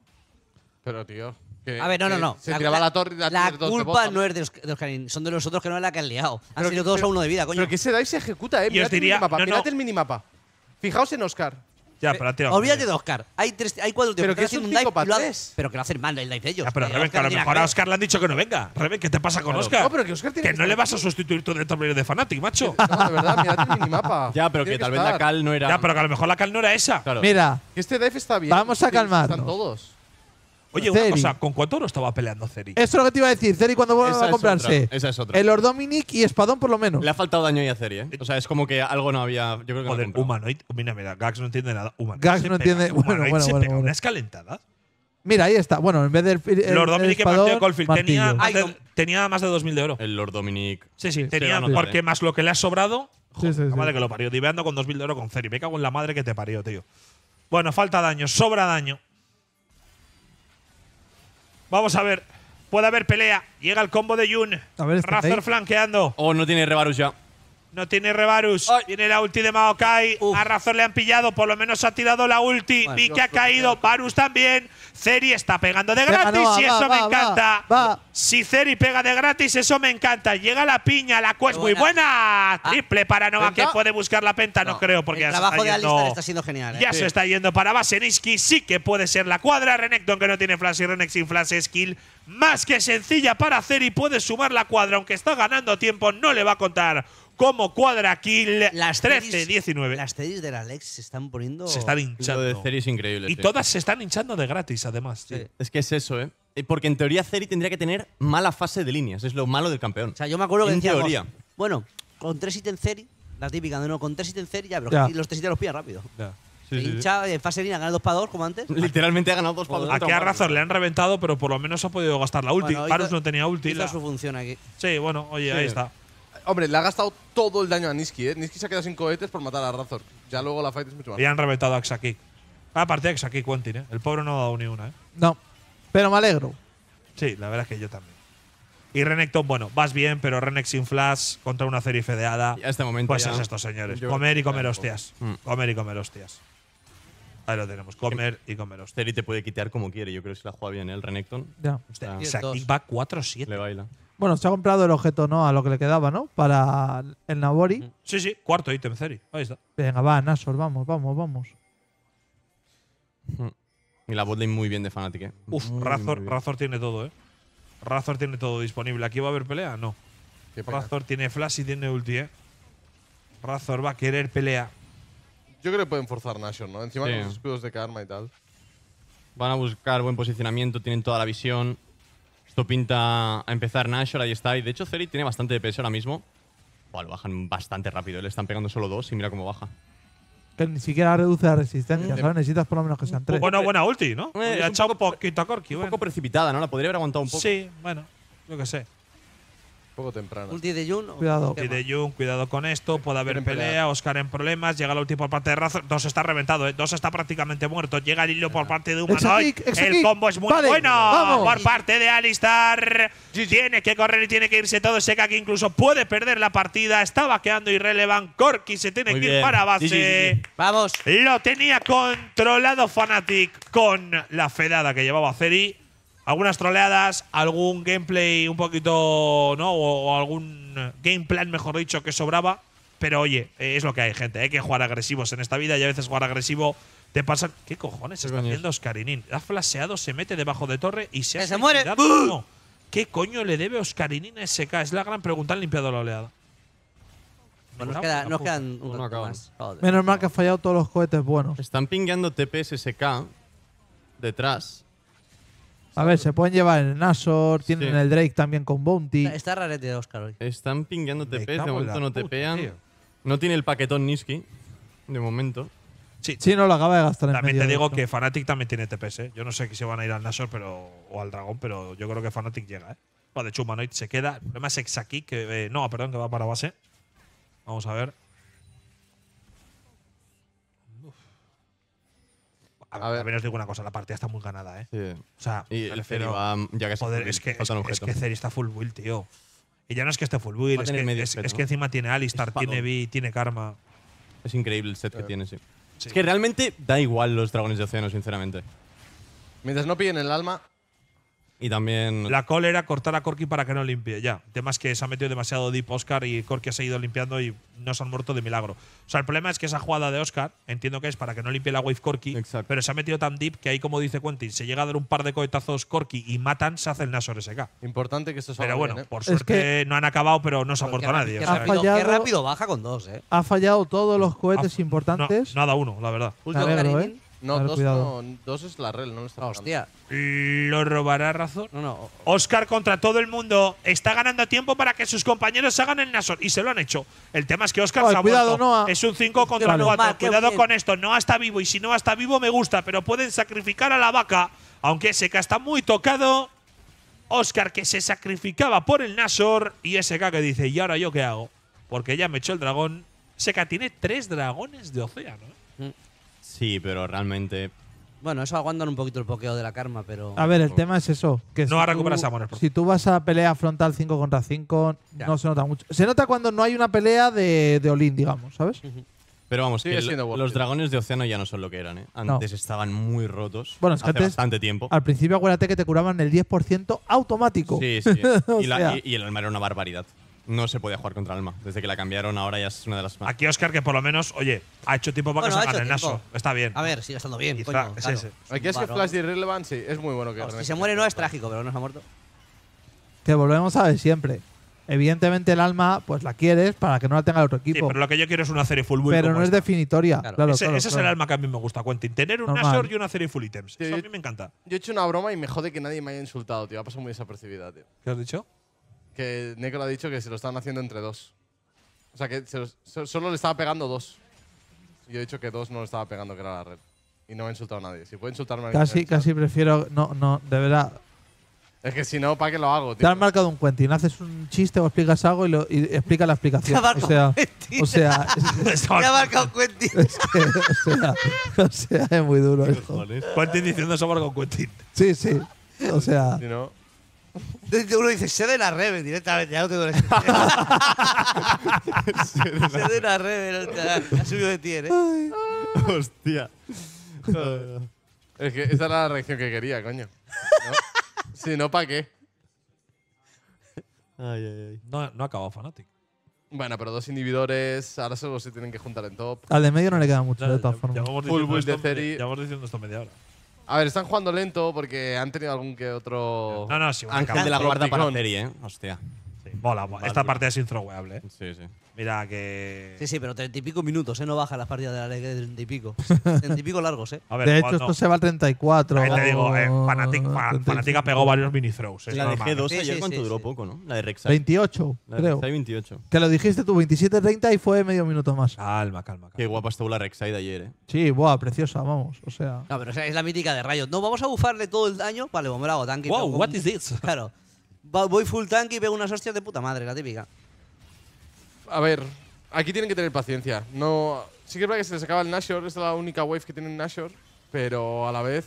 Pero, tío. A ver, no, no, no. Se tiraba la torre culpa no es de, los Oscarín, son de los otros que no es la que han liado. Han salido sido todos a uno de vida, coño. Pero que ese dive se ejecuta, eh. Mirad el minimapa. Mirad el minimapa. Fijaos en Oscar. Ya, pero a Olvídate de Oscar. Hay, tres, hay cuatro de pero que, es un dive. Para tres. pero que lo hacen mal el dive de ellos. Ya, pero que a lo mejor a Oscar le han dicho que no venga. Reven, ¿qué te pasa con Oscar? No, pero que Oscar tiene Que, no le vas a sustituir tu director de Fanatic, macho. [laughs] No, de verdad, tiene mi mapa. Ya, pero que, tal vez la cal no era. Ya, pero que a lo mejor la cal no era esa. Mira. Este def está bien. Vamos a calmar. Están todos. Oye, una cosa, ¿con cuánto oro estaba peleando Ceri? Eso es lo que te iba a decir. Ceri cuando vuelva a comprarse. Esa es otra. El Lord Dominic y Espadón, por lo menos. Le ha faltado daño ahí a Ceri, ¿eh? ¿eh? O sea, es como que algo no había. Yo creo que no Humanoid. Mira, mira, Gax no entiende nada. Gax no entiende- bueno, bueno, bueno, Mira, ahí está. Bueno, en vez del. el- Dominic que partió tenía, más de- tenía más de 2.000 de oro. El Lord Dominic. Sí, sí, tenía, porque más lo que le ha sobrado. Joder, sí, madre que lo parió. Diveando con 2.000 de oro con Ceri. Me cago en la madre que te parió, tío. Bueno, falta daño, sobra daño. Vamos a ver. Puede haber pelea. Llega el combo de Jun. A flanqueando. Oh, no tiene Revarus ya. No tiene Rebarus Tiene la ulti de Maokai. A razón le han pillado. Por lo menos ha tirado la ulti. Vi que ha caído. Varus también. Ceri está pegando de gratis y eso me encanta. Si Ceri pega de gratis, eso me encanta. Llega la piña, la Q es muy buena. Ah. Triple para Nova que puede buscar la penta, no, creo, porque el está de está siendo genial. ¿eh? Ya se está yendo para Baseniski, sí que puede ser la cuadra. Renekton que no tiene flash y Renek sin flash skill. Más que sencilla para Ceri, puede sumar la cuadra, aunque está ganando tiempo, no le va a contar como Cuadraquil. Las 13-19. Las series de la Lex se están poniendo. Se están hinchando. de series increíbles. Y todas se están hinchando de gratis, además. Es que es eso, ¿eh? Porque en teoría Ceri tendría que tener mala fase de líneas. Es lo malo del campeón. O sea, yo me acuerdo que en teoría. Bueno, con tres ítems Ceri, la típica de no, con tres ítems Ceri, ya, pero los tres ítems los pilla rápido. Ya. en fase línea, gana dos para dos. como antes. Literalmente ha ganado dos para A Aquí a razón le han reventado, pero por lo menos ha podido gastar la ulti. Parus no tenía ulti. Hizo su función aquí. Sí, bueno, oye, ahí está. Hombre, le ha gastado todo el daño a Niski, ¿eh? Niski se ha quedado sin cohetes por matar a Razor. Ya luego la fight es mucho más. Y han reventado a Axaki. Ah, aparte de Axaki, Quentin, ¿eh? El pobre no ha dado ni una, ¿eh? No. Pero me alegro. Sí, la verdad es que yo también. Y Renekton, bueno, vas bien, pero Renek sin flash contra una serie fedeada. este momento. Pues es esto, señores. comer y comer hostias. Mm. Comer y comer hostias. Ahí lo tenemos, comer y comer hostias. Y te puede quitar como quiere. Yo creo que si la juega bien ¿eh? el Renekton. Ya. Yeah. O 4-7. Le baila. Bueno, se ha comprado el objeto, ¿no? A lo que le quedaba, ¿no? Para el Nabori. Sí, sí, cuarto ítem, Ceri. Ahí está. Venga, va, Nasor, vamos, vamos, vamos. Mm. Y la botlane muy bien de Fnatic, eh. Uf, Razor, tiene todo, ¿eh? Razor tiene todo disponible. ¿Aquí va a haber pelea? No. Razor tiene flash y tiene ulti, ¿eh? Razor va a querer pelea. Yo creo que pueden forzar Nashor, ¿no? Encima los escudos de karma y tal. Van a buscar buen posicionamiento, tienen toda la visión. Esto pinta a empezar Nashor, ahí está. Y de hecho Zeri tiene bastante de peso ahora mismo. lo bajan bastante rápido. ¿eh? Le están pegando solo dos y mira cómo baja. Que ni siquiera reduce la resistencia, mm. Necesitas por lo menos que sean tres. Bueno, buena ulti, ¿no? Eh, poquito a Un poco precipitada, ¿no? La podría haber aguantado un poco. Sí, bueno, yo qué sé poco temprano. Ulti de Jun. Cuidado. de cuidado con esto. Puede haber pelea. Oscar en problemas. Llega el ulti por parte de Razor. Dos está reventado. Eh, dos está prácticamente muerto. Llega Lilo por parte de Humanoid. El combo es muy bueno. Por parte de Alistar. tiene que correr y tiene que irse todo. Seca que incluso puede perder la partida. Está vaqueando Irrelevant. Corky se tiene que ir para base. Vamos. Lo tenía controlado Fanatic con la fedada que llevaba Ceri algunas troleadas, algún gameplay un poquito, ¿no? O, algún game plan, mejor dicho, que sobraba. Pero oye, es lo que hay, gente. Hay que jugar agresivos en esta vida y a veces jugar agresivo te pasa. ¿Qué cojones está haciendo Oscarinin? Ha flaseado, se mete debajo de torre y se, se muere. ¿Qué coño le debe Oscarinin a SK? Es la gran pregunta. Han limpiado la oleada. Pues nos, quedan un pues Menos mal que ha fallado todos los cohetes bueno Están pingueando TPS SK detrás. A ver, se pueden llevar el Nasor, tienen el Drake también con Bounty. Está rarete de Oscar hoy. Están pingueando TP, de momento no te tepean. No tiene el paquetón Niski, de momento. Sí, Sí, no lo acaba de gastar en También te digo que Fnatic también tiene TPS. ¿eh? Yo no sé si se van a ir al Nasor, pero, o al Dragón, pero yo creo que Fnatic llega. ¿eh? de hecho, Humanoid se queda. El problema es Exaki, que. Eh, no, perdón, que va para base. Vamos a ver. A, ver. os digo una cosa, la partida está muy ganada, ¿eh? O sea, el va, ya que joder, es, que, es, que Ceri está full build, tío. Y ya no es que esté full build, es que, encima tiene Alistar, tiene Vi, tiene Karma. Es increíble el set que eh, tiene, sí. sí. Es que realmente da igual los dragones de océano, sinceramente. Mientras no pillen el alma, y también. La call era cortar a Corky para que no limpie, ya. temas que se ha metido demasiado deep Oscar y Corky ha seguido limpiando y no se han muerto de milagro. O sea, el problema es que esa jugada de Oscar, entiendo que es para que no limpie la wave Corky, pero se ha metido tan deep que ahí, como dice Quentin, se llega a dar un par de cohetazos Corky y matan, se hace el Nasor SK. Importante que esto salga. Pero bueno, ¿eh? por suerte que no han acabado, pero no se ha muerto nadie. Qué rápido, rápido, baja con dos, ¿eh? Ha fallado todos los cohetes importantes. nada uno, la verdad. No, dos, es la rel, no lo está ah, ¿Lo robará razón? No, no. Oscar contra todo el mundo está ganando tiempo para que sus compañeros hagan el Nasor. Y se lo han hecho. El tema es que Oscar cuidado, Es un 5 contra el 4. cuidado con esto. no está vivo. Y si no está vivo, me gusta. Pero pueden sacrificar a la vaca. Aunque SK está muy tocado. Oscar que se sacrificaba por el Nasor. Y SK que dice: ¿Y ahora yo qué hago? Porque ella me echó el dragón. SK tiene tres dragones de océano. ¿eh? Mm. Sí, pero realmente. Bueno, eso aguantan un poquito el pokeo de la karma, pero. A ver, el oh. tema es eso. Que no va a recuperar Si tú vas a pelea frontal 5 contra 5, no se nota mucho. Se nota cuando no hay una pelea de, de Olin, digamos, ¿sabes? Pero vamos, los dragones de océano ya no son lo que eran, ¿eh? Antes estaban muy rotos. Bueno, hace bastante tiempo. Al principio acuérdate que te curaban el 10% automático. Sí, sí. [laughs] y, y, el alma era una barbaridad no se podía jugar contra Alma. Desde que la cambiaron, ahora ya es una de las más. Aquí Oscar, que por lo menos, oye, ha hecho tiempo para que se el ah, Está bien. A ver, sigue estando bien. Aquí es que Flash de Irrelevant, sí, es muy bueno que. si se muere, no es trágico, pero no se ha muerto. Te volvemos a ver siempre. Evidentemente el alma, pues la quieres para que no la tenga el otro equipo. Sí, pero lo que yo quiero es una serie full Pero no es definitoria. ese, es el alma que a mí me gusta, Quentin. Tener un Nashor y una serie full items. a mí me encanta. Yo he hecho una broma y me jode que nadie me haya insultado, tío. Ha pasado muy desapercibida, tío. ¿Qué has dicho? que Necro ha dicho que se lo están haciendo entre dos. O sea, que solo le estaba pegando dos. Y yo he dicho que dos no le estaba pegando, que era la red. Y no ha insultado a nadie. Si puede insultarme Casi, casi prefiero. No, no, de verdad. Es que si no, ¿para qué lo hago? Tío? Te han marcado un cuentín, haces un chiste o explicas algo y, explica la explicación. [laughs] o sea, o sea, [laughs] te ha marcado un Es [laughs] o, sea, es muy duro. Quentin diciendo eso ha marcado un cuentín. Sí, sí. O sea. no. Uno dice, sé de la Reven directamente, ya no te [laughs] la Sé de la Reven, ha subido de tier, ¿eh? Hostia. Es que esa era la reacción que quería, coño. ¿No? Si no, ¿para qué? Ay, ay, ay. No, no ha acabado Fanatic. Bueno, pero dos inhibidores, ahora solo se tienen que juntar en top. Al de medio no le queda mucho, de todas de ya vamos diciendo esto media hora. A ver, están jugando lento porque han tenido algún que otro. No, no, sí, un de la guarda para la serie, ¿eh? Hostia. Sí, mola, Esta parte es introweable. ¿eh? Sí, sí. Mira que. Sí, sí, pero treinta y pico minutos, ¿eh? No baja las partidas de la ley de treinta y pico. [laughs] Treinta y pico largos, ¿eh? A ver, de hecho, esto se va al 34. Ahí te digo, eh, Fanatic, pegó varios mini throws. ¿eh? La de G2 ayer, sí, ¿cuánto duró poco, no? La de Rexai. 28, la de creo. Rexai 28. Que lo dijiste tú, 27-30 y fue medio minuto más. Calma, calma, calma. Qué guapa estuvo la Rexai de ayer, ¿eh? Sí, buah, preciosa, vamos. O sea. No, pero es la mítica de Rayos. No, vamos a bufarle todo el daño. Vale, bombrado, tanque. Wow, what is this? Claro. Voy full tanque y veo unas hostias de puta madre, la típica a ver, aquí tienen que tener paciencia. No, sí que es verdad que se les acaba el Nashor, es la única wave que tienen Nashor, pero a la vez.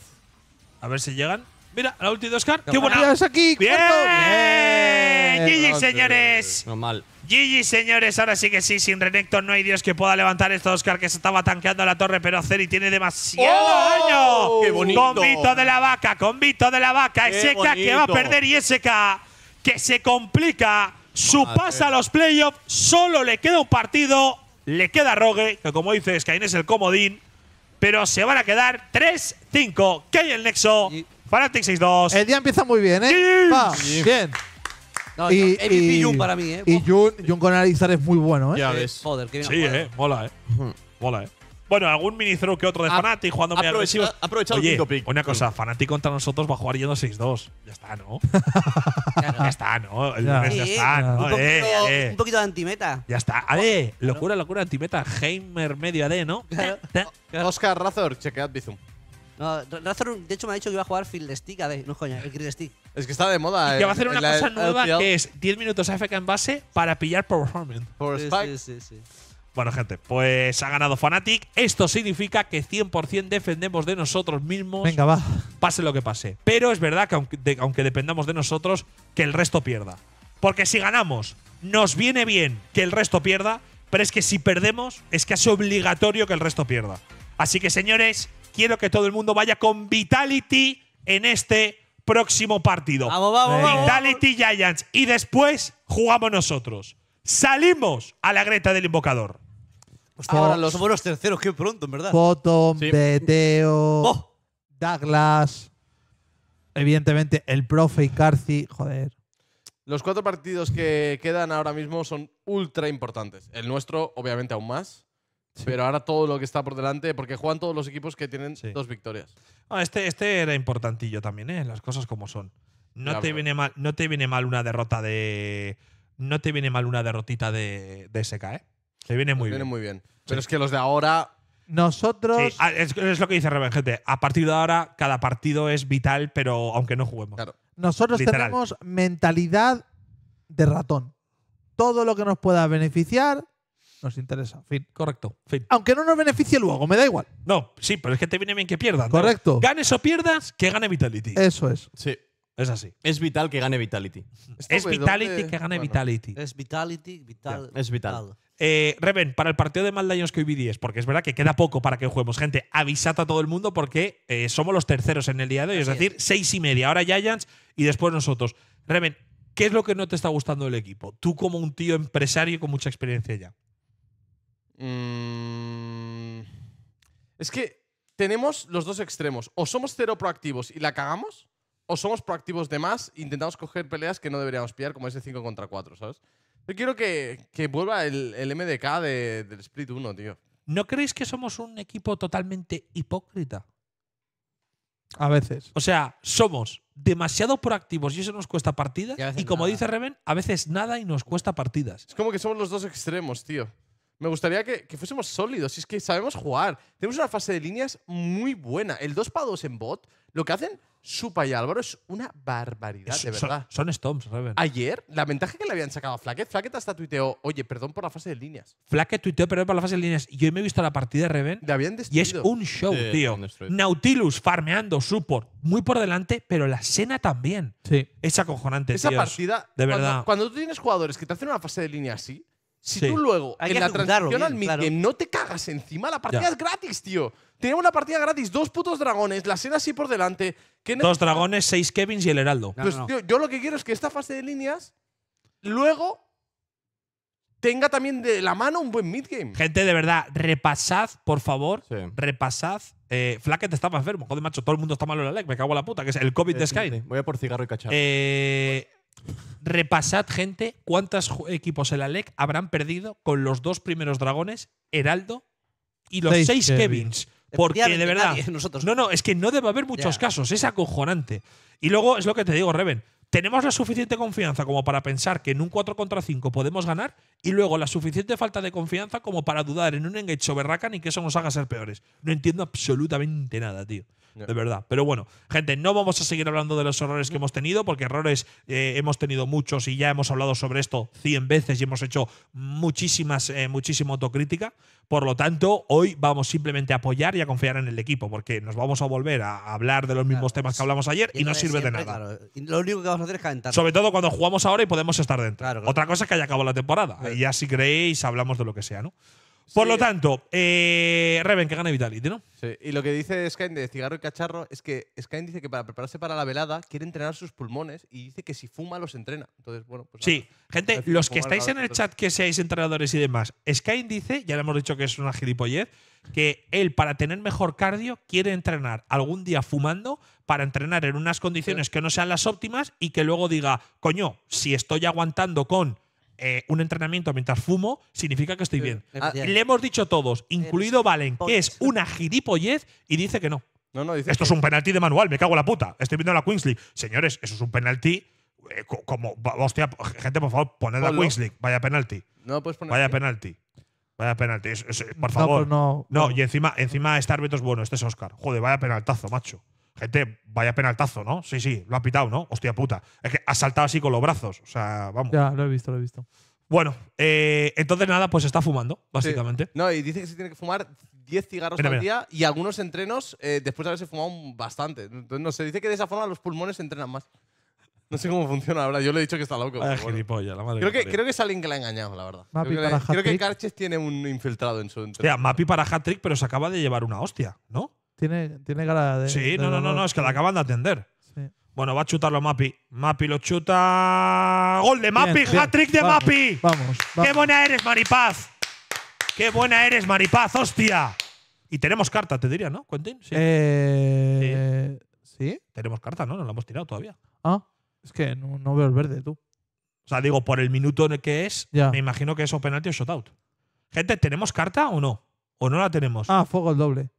A ver si llegan. Mira, la ulti de Oscar. ¡Qué buena! ¡Es aquí! ¡Bien! ¡GG, señores! Normal. GG, señores, ahora sí que sí, sin Renekton no hay Dios que pueda levantar esto. Oscar que se estaba tanqueando la torre, pero Ceri tiene demasiado ¡Oh! daño. ¡Qué bonito! Convito de la vaca, convito de la vaca. SK que va a perder y SK que se complica su pasa a los playoffs. Solo le queda un partido. Le queda Rogue, que como dice no es el comodín. Pero se van a quedar 3-5. Que hay el nexo. Y Fanatic 6-2. El día empieza muy bien, ¿eh? bien. y, Jun para mí, ¿eh? Y Jun, Jun con analizar es muy bueno, ¿eh? Ya ves. Joder, qué bien. Sí, eh. Mola, ¿eh? Mola, ¿eh? Bueno, algún mini-throw que otro de Fnatic jugando muy agresivo. Ha aprovechado el pick. Una cosa, Fnatic contra nosotros va a jugar yendo 6-2. Ya está, [laughs] ¿no? ya, está, ¿no? El lunes ya, está, ¿no? Eh, eh. Un, poquito, de antimeta. Ya está. ver, locura, locura, antimeta. Heimer medio AD, ¿no? [laughs] Oscar Razor, chequead Bizum. No, Razor, de hecho, me ha dicho que iba a jugar Field Stick AD. No, coña, el Grid Stick. Es que está de moda. Que va a hacer una cosa nueva que es 10 minutos AFK en base para pillar Power Farming. Power Spike. sí, sí. sí. Bueno, gente, pues ha ganado Fnatic. Esto significa que 100% defendemos de nosotros mismos. Venga, va. Pase lo que pase. Pero es verdad que aunque, dependamos de nosotros, que el resto pierda. Porque si ganamos, nos viene bien que el resto pierda. Pero es que si perdemos, es casi obligatorio que el resto pierda. Así que, señores, quiero que todo el mundo vaya con Vitality en este próximo partido. Vamos, vamos, vamos. Vitality Giants. Y después jugamos nosotros. Salimos a la greta del invocador. Pues ahora los buenos terceros, qué pronto, en verdad. Bottom, Sí. Oh. Douglas. Evidentemente, el profe y Carci… Joder. Los cuatro partidos que quedan ahora mismo son ultra importantes. El nuestro, obviamente, aún más. Pero ahora todo lo que está por delante, porque juegan todos los equipos que tienen dos victorias. este, este era importantillo también, ¿eh? Las cosas como son. No, te, viene mal, no te viene mal una derrota de. No te viene mal una derrotita de, de SK, ¿eh? Te viene muy bien. muy bien. Pero es que los de ahora. Nosotros. Ah, es, lo que dice Reven, gente. A partir de ahora, cada partido es vital, pero aunque no juguemos. Nosotros tenemos mentalidad de ratón. Todo lo que nos pueda beneficiar nos interesa. Correcto. Aunque no nos beneficie luego, me da igual. No, sí, pero es que te viene bien que pierdas. Correcto. Ganes o pierdas, que gane Vitality. Eso es. Sí. Es así. Es vital que gane Vitality. es Vitality que gane Vitality. Es Vitality, vital. Es vital. Eh, Reven, para el partido de Maldaños que hoy vi porque es verdad que queda poco para que juguemos. Gente, avisad a todo el mundo porque eh, somos los terceros en el día de hoy, es decir, seis y media. Ahora Giants y después nosotros. Reven, ¿qué es lo que no te está gustando del equipo? Tú como un tío empresario con mucha experiencia ya. Mm, es que tenemos los dos extremos. O somos cero proactivos y la cagamos, o somos proactivos de más e intentamos coger peleas que no deberíamos pillar, como ese 5 contra 4, ¿sabes? Yo quiero que, vuelva el, el MDK del Split 1, tío. ¿No creéis que somos un equipo totalmente hipócrita? A veces. O sea, somos demasiado proactivos y eso nos cuesta partidas. Y, como dice Reven, a veces nada y nos cuesta partidas. Es como que somos los dos extremos, tío. Me gustaría que, que fuésemos sólidos. Y es que sabemos jugar. Tenemos una fase de líneas muy buena. El 2 para 2 en bot, lo que hacen Supa y Álvaro es una barbaridad, de verdad. Son, Stomps, Reven. Ayer, la ventaja que le habían sacado a FlaKet… FlaKet hasta tuiteó, oye, perdón por la fase de líneas. FlaKet tuiteó, perdón por la fase de líneas. Y hoy me he visto la partida de Reven. Y es un show, tío. Nautilus farmeando, support, muy por delante, pero la cena también. Sí. Es acojonante, Esa partida, de verdad. Cuando, cuando, tú tienes jugadores que te hacen una fase de línea así, si tú luego en la transición al mid no te cagas encima, la partida es gratis, tío. Tenemos una partida gratis, dos putos dragones, la cena así por delante. dos dragones, seis Kevins y el Heraldo. Pues, yo lo que quiero es que esta fase de líneas luego tenga también de la mano un buen mid game. Gente, de verdad, repasad, por favor, repasad. Eh, está estaba enfermo. Joder, macho, todo el mundo está malo en la leg. Me cago la puta, que es el COVID de Sky. Voy a por cigarro y cacharro. Eh, Repasad, gente, cuántos equipos en la LEC habrán perdido con los dos primeros dragones, Heraldo y los seis, Kevins. Porque de verdad. nosotros. No, no, es que no debe haber muchos casos. Es acojonante. Y luego es lo que te digo, Reven. Tenemos la suficiente confianza como para pensar que en un 4 contra 5 podemos ganar y luego la suficiente falta de confianza como para dudar en un engage sobre y que eso nos haga ser peores. No entiendo absolutamente nada, tío. De verdad. Pero bueno, gente, no vamos a seguir hablando de los errores que hemos tenido, porque errores eh, hemos tenido muchos y ya hemos hablado sobre esto 100 veces y hemos hecho muchísimas, eh, muchísima autocrítica. Por lo tanto, hoy vamos simplemente a apoyar y a confiar en el equipo, porque nos vamos a volver a hablar de los mismos temas que hablamos ayer y, no sirve de nada. lo único que vamos a hacer es calentar. Sobre todo cuando jugamos ahora y podemos estar dentro. Otra cosa es que haya acabado la temporada. Y ya si creéis, hablamos de lo que sea, ¿no? Por lo tanto, eh, Reven, que gana Vitality, ¿no? Sí. Y lo que dice Skyne de cigarro y cacharro es que Skyne dice que para prepararse para la velada quiere entrenar sus pulmones y dice que si fuma los entrena. Entonces, bueno, pues. Sí, gente, los que estáis en el chat que seáis entrenadores y demás, Skyne dice, ya le hemos dicho que es una gilipollez, que él para tener mejor cardio quiere entrenar algún día fumando para entrenar en unas condiciones que no sean las óptimas y que luego diga, coño, si estoy aguantando con eh, un entrenamiento mientras fumo, significa que estoy bien. Ah, le hemos dicho todos, incluido Valen, que es una gilipollez y dice que no. no, dice Esto es un penalti de manual, me cago en la puta. Estoy viendo la Queensley. Señores, eso es un penalti eh, como… Hostia, gente, por favor, poned la Queensley. Vaya penalti. No Vaya penalti. Vaya penalti. por favor. Pues no. No, y encima, encima este árbitro es bueno. Este es Oscar. Joder, vaya penaltazo, macho gente, vaya penaltazo, ¿no? Sí, sí, lo ha pitado, ¿no? Hostia puta. Es que ha saltado así con los brazos. O sea, vamos. Ya, lo he visto, lo he visto. Bueno, eh, entonces nada, pues está fumando, básicamente. No, y dice que se tiene que fumar 10 cigarros al día y algunos entrenos eh, después de haberse fumado bastante. Entonces, no se dice que de esa forma los pulmones entrenan más. No sé cómo funciona, la Yo le he dicho que está loco. Ah, la creo, que, es alguien que la ha engañado, la verdad. creo, que, tiene un infiltrado en su. entrenamiento. Mapi para hat-trick, pero se acaba de llevar una hostia, ¿no? Tiene, tiene cara de. Sí, no, no, no, es que la acaban de atender. Bueno, va a chutarlo Mapi. Mapi lo chuta. ¡Gol de Mapi! ¡Hat-trick de Mapi! Vamos, ¡Qué buena eres, Maripaz! ¡Qué buena eres, Maripaz! ¡Hostia! Y tenemos carta, te diría, ¿no, Quentin? Sí. Eh, sí. Tenemos carta, ¿no? No la hemos tirado todavía. Ah, es que no, veo el verde, tú. O sea, digo, por el minuto en que es, me imagino que es o penalti o shot-out. Gente, ¿tenemos carta o no? ¿O no la tenemos? Ah, fuego el doble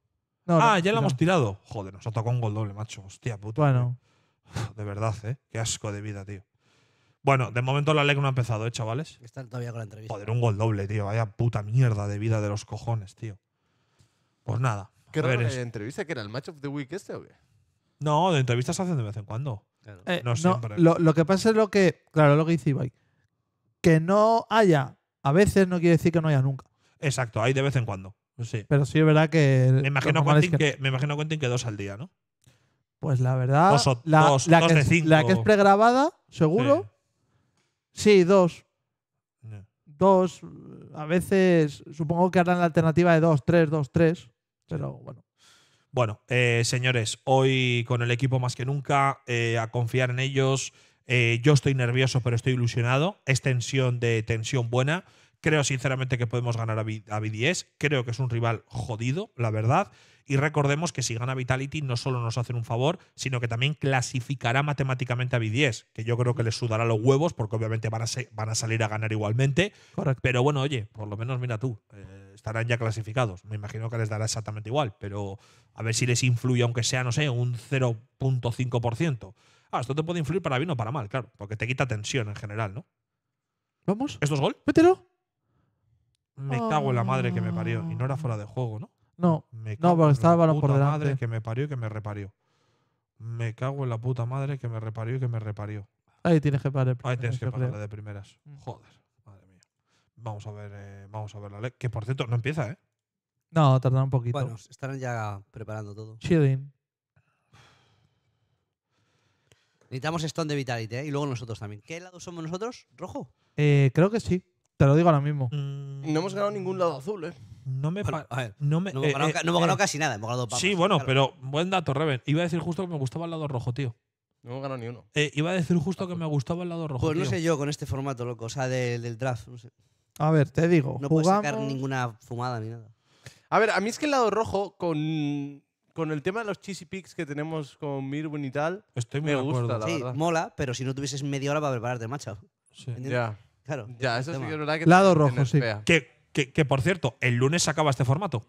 ah, ya la hemos tirado. Joder, nos ha tocado un gol doble, macho. Hostia, puta. Bueno. [laughs] De verdad, ¿eh? Qué asco de vida, tío. Bueno, de momento la ley no ha empezado, ¿eh, chavales? Está todavía con la entrevista. Joder, un gol doble, tío. Vaya puta mierda de vida de los cojones, tío. Pues nada. ¿Qué raro eh, entrevista? ¿Que era el match of the week este o qué? No, de entrevistas se hacen de vez en cuando. Eh, no, siempre. lo, que pasa es lo que. Claro, lo que dice Ibai. Que no haya a veces no quiere decir que no haya nunca. Exacto, hay de vez en cuando. Pero sí es verdad que. Me imagino, que... me imagino que dos al día, ¿no? Pues la verdad. la, que es, pregrabada, seguro. Sí, dos. Dos. A veces. Supongo que harán la alternativa de dos, tres, dos, tres. Pero bueno. Bueno, eh, señores, hoy con el equipo más que nunca, eh, a confiar en ellos. Eh, yo estoy nervioso, pero estoy ilusionado. Es tensión de tensión buena. Creo sinceramente que podemos ganar a, 10 Creo que es un rival jodido, la verdad. Y recordemos que si gana Vitality no solo nos hacen un favor, sino que también clasificará matemáticamente a BDS, que yo creo que les sudará los huevos porque obviamente van a, van a salir a ganar igualmente. Pero bueno, oye, por lo menos mira tú, eh, estarán ya clasificados. Me imagino que les dará exactamente igual, pero a ver si les influye, aunque sea, no sé, un 0.5%. Ah, esto te puede influir para bien o para mal, claro, porque te quita tensión en general, ¿no? ¿Vamos? estos es gol? ¡Mételo! Me cago en la madre que me parió. Y no era fuera de juego, ¿no? No, no, porque estaba el balón por delante. madre que me parió y que me reparió. Me cago en la puta madre que me reparió y que me reparió. Ahí tienes que parar. Ahí tienes que parar de primeras. Mm. Joder, madre mía. Vamos a ver, eh, vamos a ver la ley. Que por cierto, no empieza, ¿eh? No, tardará un poquito. Bueno, estarán ya preparando todo. Chilling. Necesitamos Stone de Vitality, ¿eh? Y luego nosotros también. ¿Qué lado somos nosotros? ¿Rojo? Eh, creo que sí. Te lo digo ahora mismo. Mm. No hemos ganado ningún lado azul, ¿eh? No me, a ver, no me No hemos eh, ganado, eh, eh, casi nada, hemos ganado Sí, bueno, pero buen dato, Reven. Iba a decir justo que me gustaba el lado rojo, tío. No hemos ganado ni uno. iba a decir justo que me gustaba el lado rojo. Pues no sé yo con este formato, loco, o sea, del, draft. A ver, te digo. No puedes sacar ninguna fumada ni nada. A ver, a mí es que el lado rojo, con, con el tema de los cheesy picks que tenemos con Mirwin y tal, Estoy muy me de gusta, Sí, mola, pero si no tuvieses media hora para prepararte el matchup. Sí. Ya. Claro. Ya, Lado rojo, sí. Que, que, por cierto, el lunes se acaba este formato.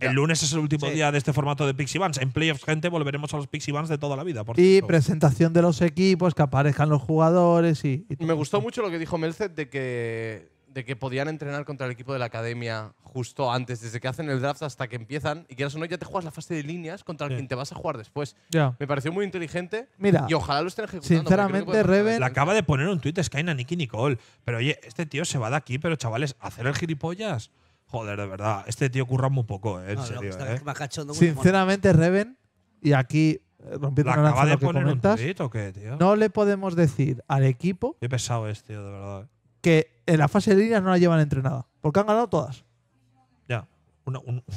El lunes es el último día de este formato de Pixie Bands. En Playoffs, gente, volveremos a los Pixie Bands de toda la vida. y presentación de los equipos, que aparezcan los jugadores y. Me gustó mucho lo que dijo Merced de que de que podían entrenar contra el equipo de la academia justo antes, desde que hacen el draft hasta que empiezan, y quieras o no, ya te juegas la fase de líneas contra el que te vas a jugar después. Me pareció muy inteligente Mira, y ojalá lo estén ejecutando. Sinceramente, Reven… Le acaba de poner un tuit Sky a Nicky Nicole. Pero oye, este tío se va de aquí, pero chavales, hacer el gilipollas. Joder, de verdad, este tío curra muy poco, ¿eh? en serio. Eh. Sinceramente, Reven, y aquí eh, rompiendo la acaba de poner un tuit, ¿o qué, tío? No le podemos decir al equipo. Qué pesado es, tío, de verdad que en la fase de líneas no la llevan entrenada. Porque han ganado todas. Ya.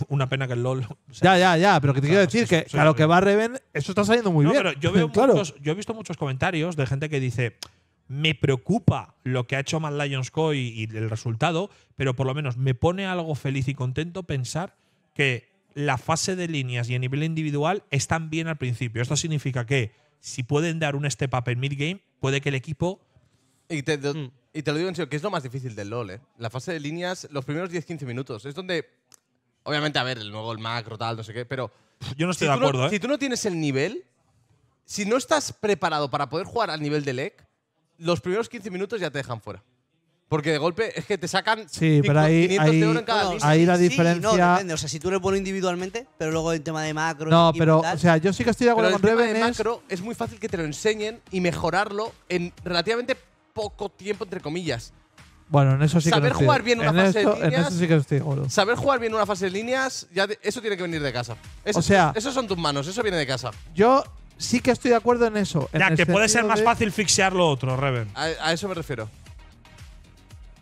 Una, pena que el LOL. ya, ya, ya. Pero que te quiero decir que, a lo que va Reven, eso está saliendo muy bien. yo, veo [laughs] Claro. yo he visto muchos comentarios de gente que dice, me preocupa lo que ha hecho más Lions Co. y, el resultado, pero por lo menos me pone algo feliz y contento pensar que la fase de líneas y a nivel individual están bien al principio. Esto significa que si pueden dar un step up en mid game, puede que el equipo mm. Y te lo digo en serio, que es lo más difícil del LOL, ¿eh? La fase de líneas, los primeros 10-15 minutos. Es donde. Obviamente, a ver, el nuevo, el macro, tal, no sé qué, pero. Yo no estoy de acuerdo, ¿eh? Si tú no tienes el nivel, si no estás preparado para poder jugar al nivel de LEC, los primeros 15 minutos ya te dejan fuera. Porque de golpe es que te sacan sí, pero ahí, ahí, la diferencia. no, depende. O sea, si tú eres bueno individualmente, pero luego el tema de macro. No, pero, o sea, yo sí que estoy de acuerdo con el tema de macro es muy fácil que te lo enseñen y mejorarlo en relativamente poco tiempo, entre comillas. Bueno, en eso sí saber que jugar bien una fase de líneas. En eso Saber jugar bien una fase de líneas, ya eso tiene que venir de casa. Eso, o sea, eso son tus manos, eso viene de casa. Yo sí que estoy de acuerdo en eso. En ya, que puede ser más fácil fixear lo otro, Reven. A, eso me refiero.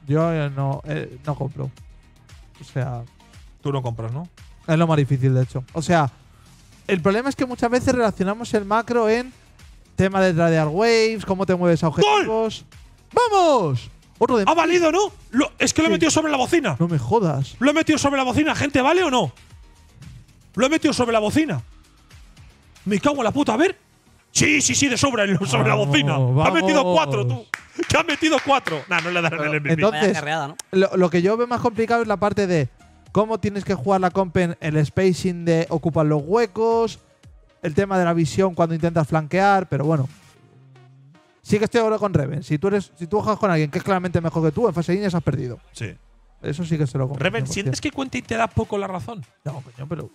Yo eh, no, eh, no compro. O sea. Tú no compras, ¿no? Es lo más difícil, de hecho. O sea, el problema es que muchas veces relacionamos el macro en tema de tradear waves, cómo te mueves a objetivos. ¡Vamos! ¡Ha valido, no! es que lo he metido sobre la bocina. No me jodas. Lo he metido sobre la bocina, gente, ¿vale o no? Lo he metido sobre la bocina. Me cago en la puta, a ver. Sí, sí, sí, de sobra, sobre la bocina. Ha metido cuatro, tú. Que ha metido cuatro. Nah, no le darán el MVP. Entonces, lo, que yo veo más complicado es la parte de cómo tienes que jugar la comp en el spacing de ocupar los huecos, el tema de la visión cuando intentas flanquear, pero bueno, Sí que estoy ahora con Reven. Si tú, eres, si tú juegas con alguien que es claramente mejor que tú, en fase de líneas has perdido. Sí. Eso sí que se lo compro. Reven, ¿sientes que Quentin te da poco la razón? No, coño, pero.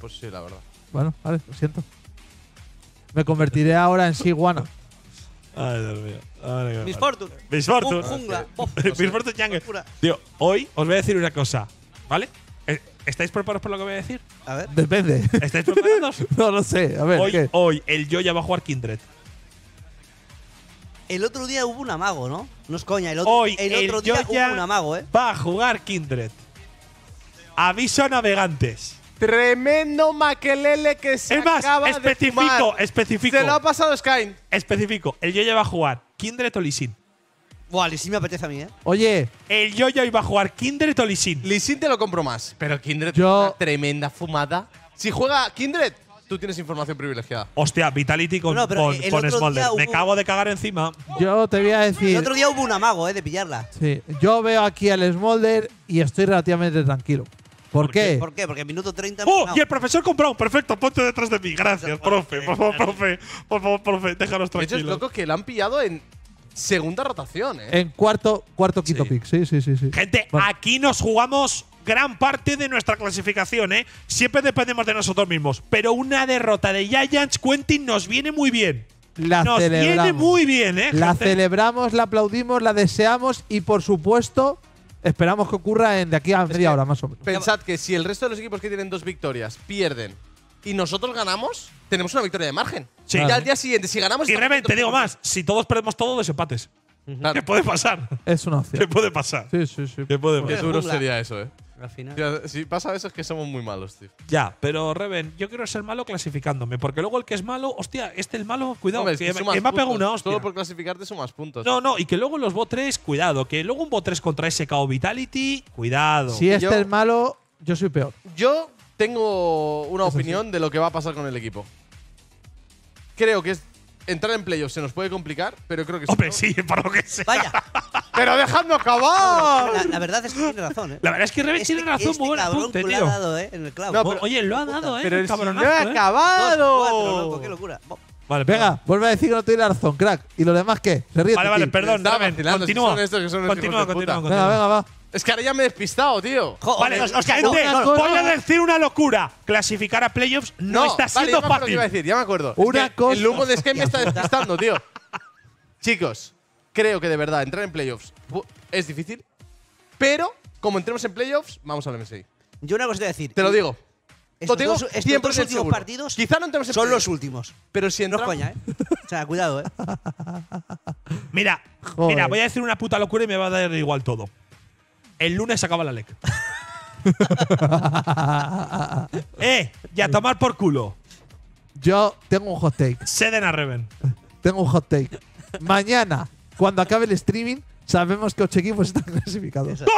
Pues sí, la verdad. Bueno, vale, lo siento. Me convertiré ahora en Siguana. Ay, Dios mío. Ay, Dios mío. Miss Fortune. Miss jungla. Jungle. [laughs] Tío, hoy os voy a decir una cosa, ¿vale? Eh, ¿Estáis preparados por lo que voy a decir? A ver. Depende. ¿Estáis preparados? [laughs] no lo sé. A ver. Hoy, hoy el Joya va a jugar Kindred. El otro día hubo un amago, ¿no? No es coña, el otro, día hubo un amago, ¿eh? Va a jugar Kindred. Aviso a navegantes. Tremendo maquelele que se es más, acaba de Se lo ha pasado Sky. Específico. El yo-yo va a jugar Kindred o Lisin. Buah, Lisin me apetece a mí, ¿eh? Oye, El ya iba a jugar Kindred o Lisin. Lisin te lo compro más, pero Kindred Yo- tremenda fumada. Si juega Kindred, tú tienes información privilegiada. Hostia, Vitality con, Smolder. Me cago de cagar encima. Yo te voy a decir… El otro día hubo un amago, ¿eh? De pillarla. Sí, yo veo aquí al Smolder y estoy relativamente tranquilo. ¿Por, qué? ¿Por qué? Porque en minuto 30 ¡Oh! Y el profesor Comprado. Perfecto, ponte detrás de mí. Gracias, profe. Por favor, profe. Por favor, profe, déjanos De hecho, es que la han pillado en segunda rotación, ¿eh? En cuarto, cuarto, quinto pick. Sí, sí, sí, sí. Gente, aquí nos jugamos gran parte de nuestra clasificación, ¿eh? Siempre dependemos de nosotros mismos. Pero una derrota de Giants, Quentin, nos viene muy bien. nos viene muy bien, ¿eh? La celebramos, la aplaudimos, la deseamos y, por supuesto, esperamos que ocurra en de aquí a media hora, más o menos. Pensad que si el resto de los equipos que tienen dos victorias pierden y nosotros ganamos, tenemos una victoria de margen. Sí. Y al día siguiente, si ganamos. Y realmente, te digo más: si todos perdemos todos, desempates. ¿Qué [laughs] puede pasar? Es una opción. ¿Qué [laughs] puede pasar? Sí, sí, sí. ¿Qué puede pasar? Qué duro sería eso, ¿eh? si pasa eso es que somos muy malos, tío. Ya, pero Reven, yo quiero ser malo clasificándome, porque luego el que es malo, hostia, este el malo, cuidado, que, me ha pegado una hostia. por clasificarte más puntos. No, no, y que luego los botres cuidado, que luego un bot 3 contra ese Vitality, cuidado. Si este es es malo, yo soy peor. Yo tengo una opinión de lo que va a pasar con el equipo. Creo que entrar en playoffs se nos puede complicar, pero creo que… Hombre, sí, [laughs] por lo que sea. Vaya. Pero dejadme acabar. La, verdad es que tiene razón, ¿eh? La verdad es que Reves tiene razón, este buen Lo ha dado, ¿eh? En el clavo. No, Oye, lo ha dado, ¿eh? Pero el cabrón ¡No ha ¿eh? acabado! qué locura. Vale, venga, vuelve a decir que no tiene razón, crack. ¿Y los demás qué? Se ríe. Vale, vale, perdón, dame. Continúa. Continúa, continúa. Venga, venga, va. Es que ahora ya me he despistado, tío. vale, o no, no, voy a decir una locura. Clasificar a playoffs no, está siendo fácil. Iba decir, ya me acuerdo. Una cosa. El lujo de que [laughs] me está despistando, tío. Chicos, creo que de verdad entrar en playoffs es difícil, pero como entremos en playoffs, vamos al MSI. Yo una cosa te decir. Te lo digo. Estos, tengo últimos partidos Quizá no entremos en son los últimos. Pero si No coña, ¿eh? o sea, cuidado, ¿eh? [laughs] mira, mira, voy a decir una puta locura y me va a dar igual todo. El lunes acaba la LEC. [laughs] ¡Eh! Ya tomar por culo. Yo tengo un hot take. Seden a Reven. Tengo un hot take. Mañana cuando acabe el streaming, sabemos que ocho equipos están clasificados. ¡Gol!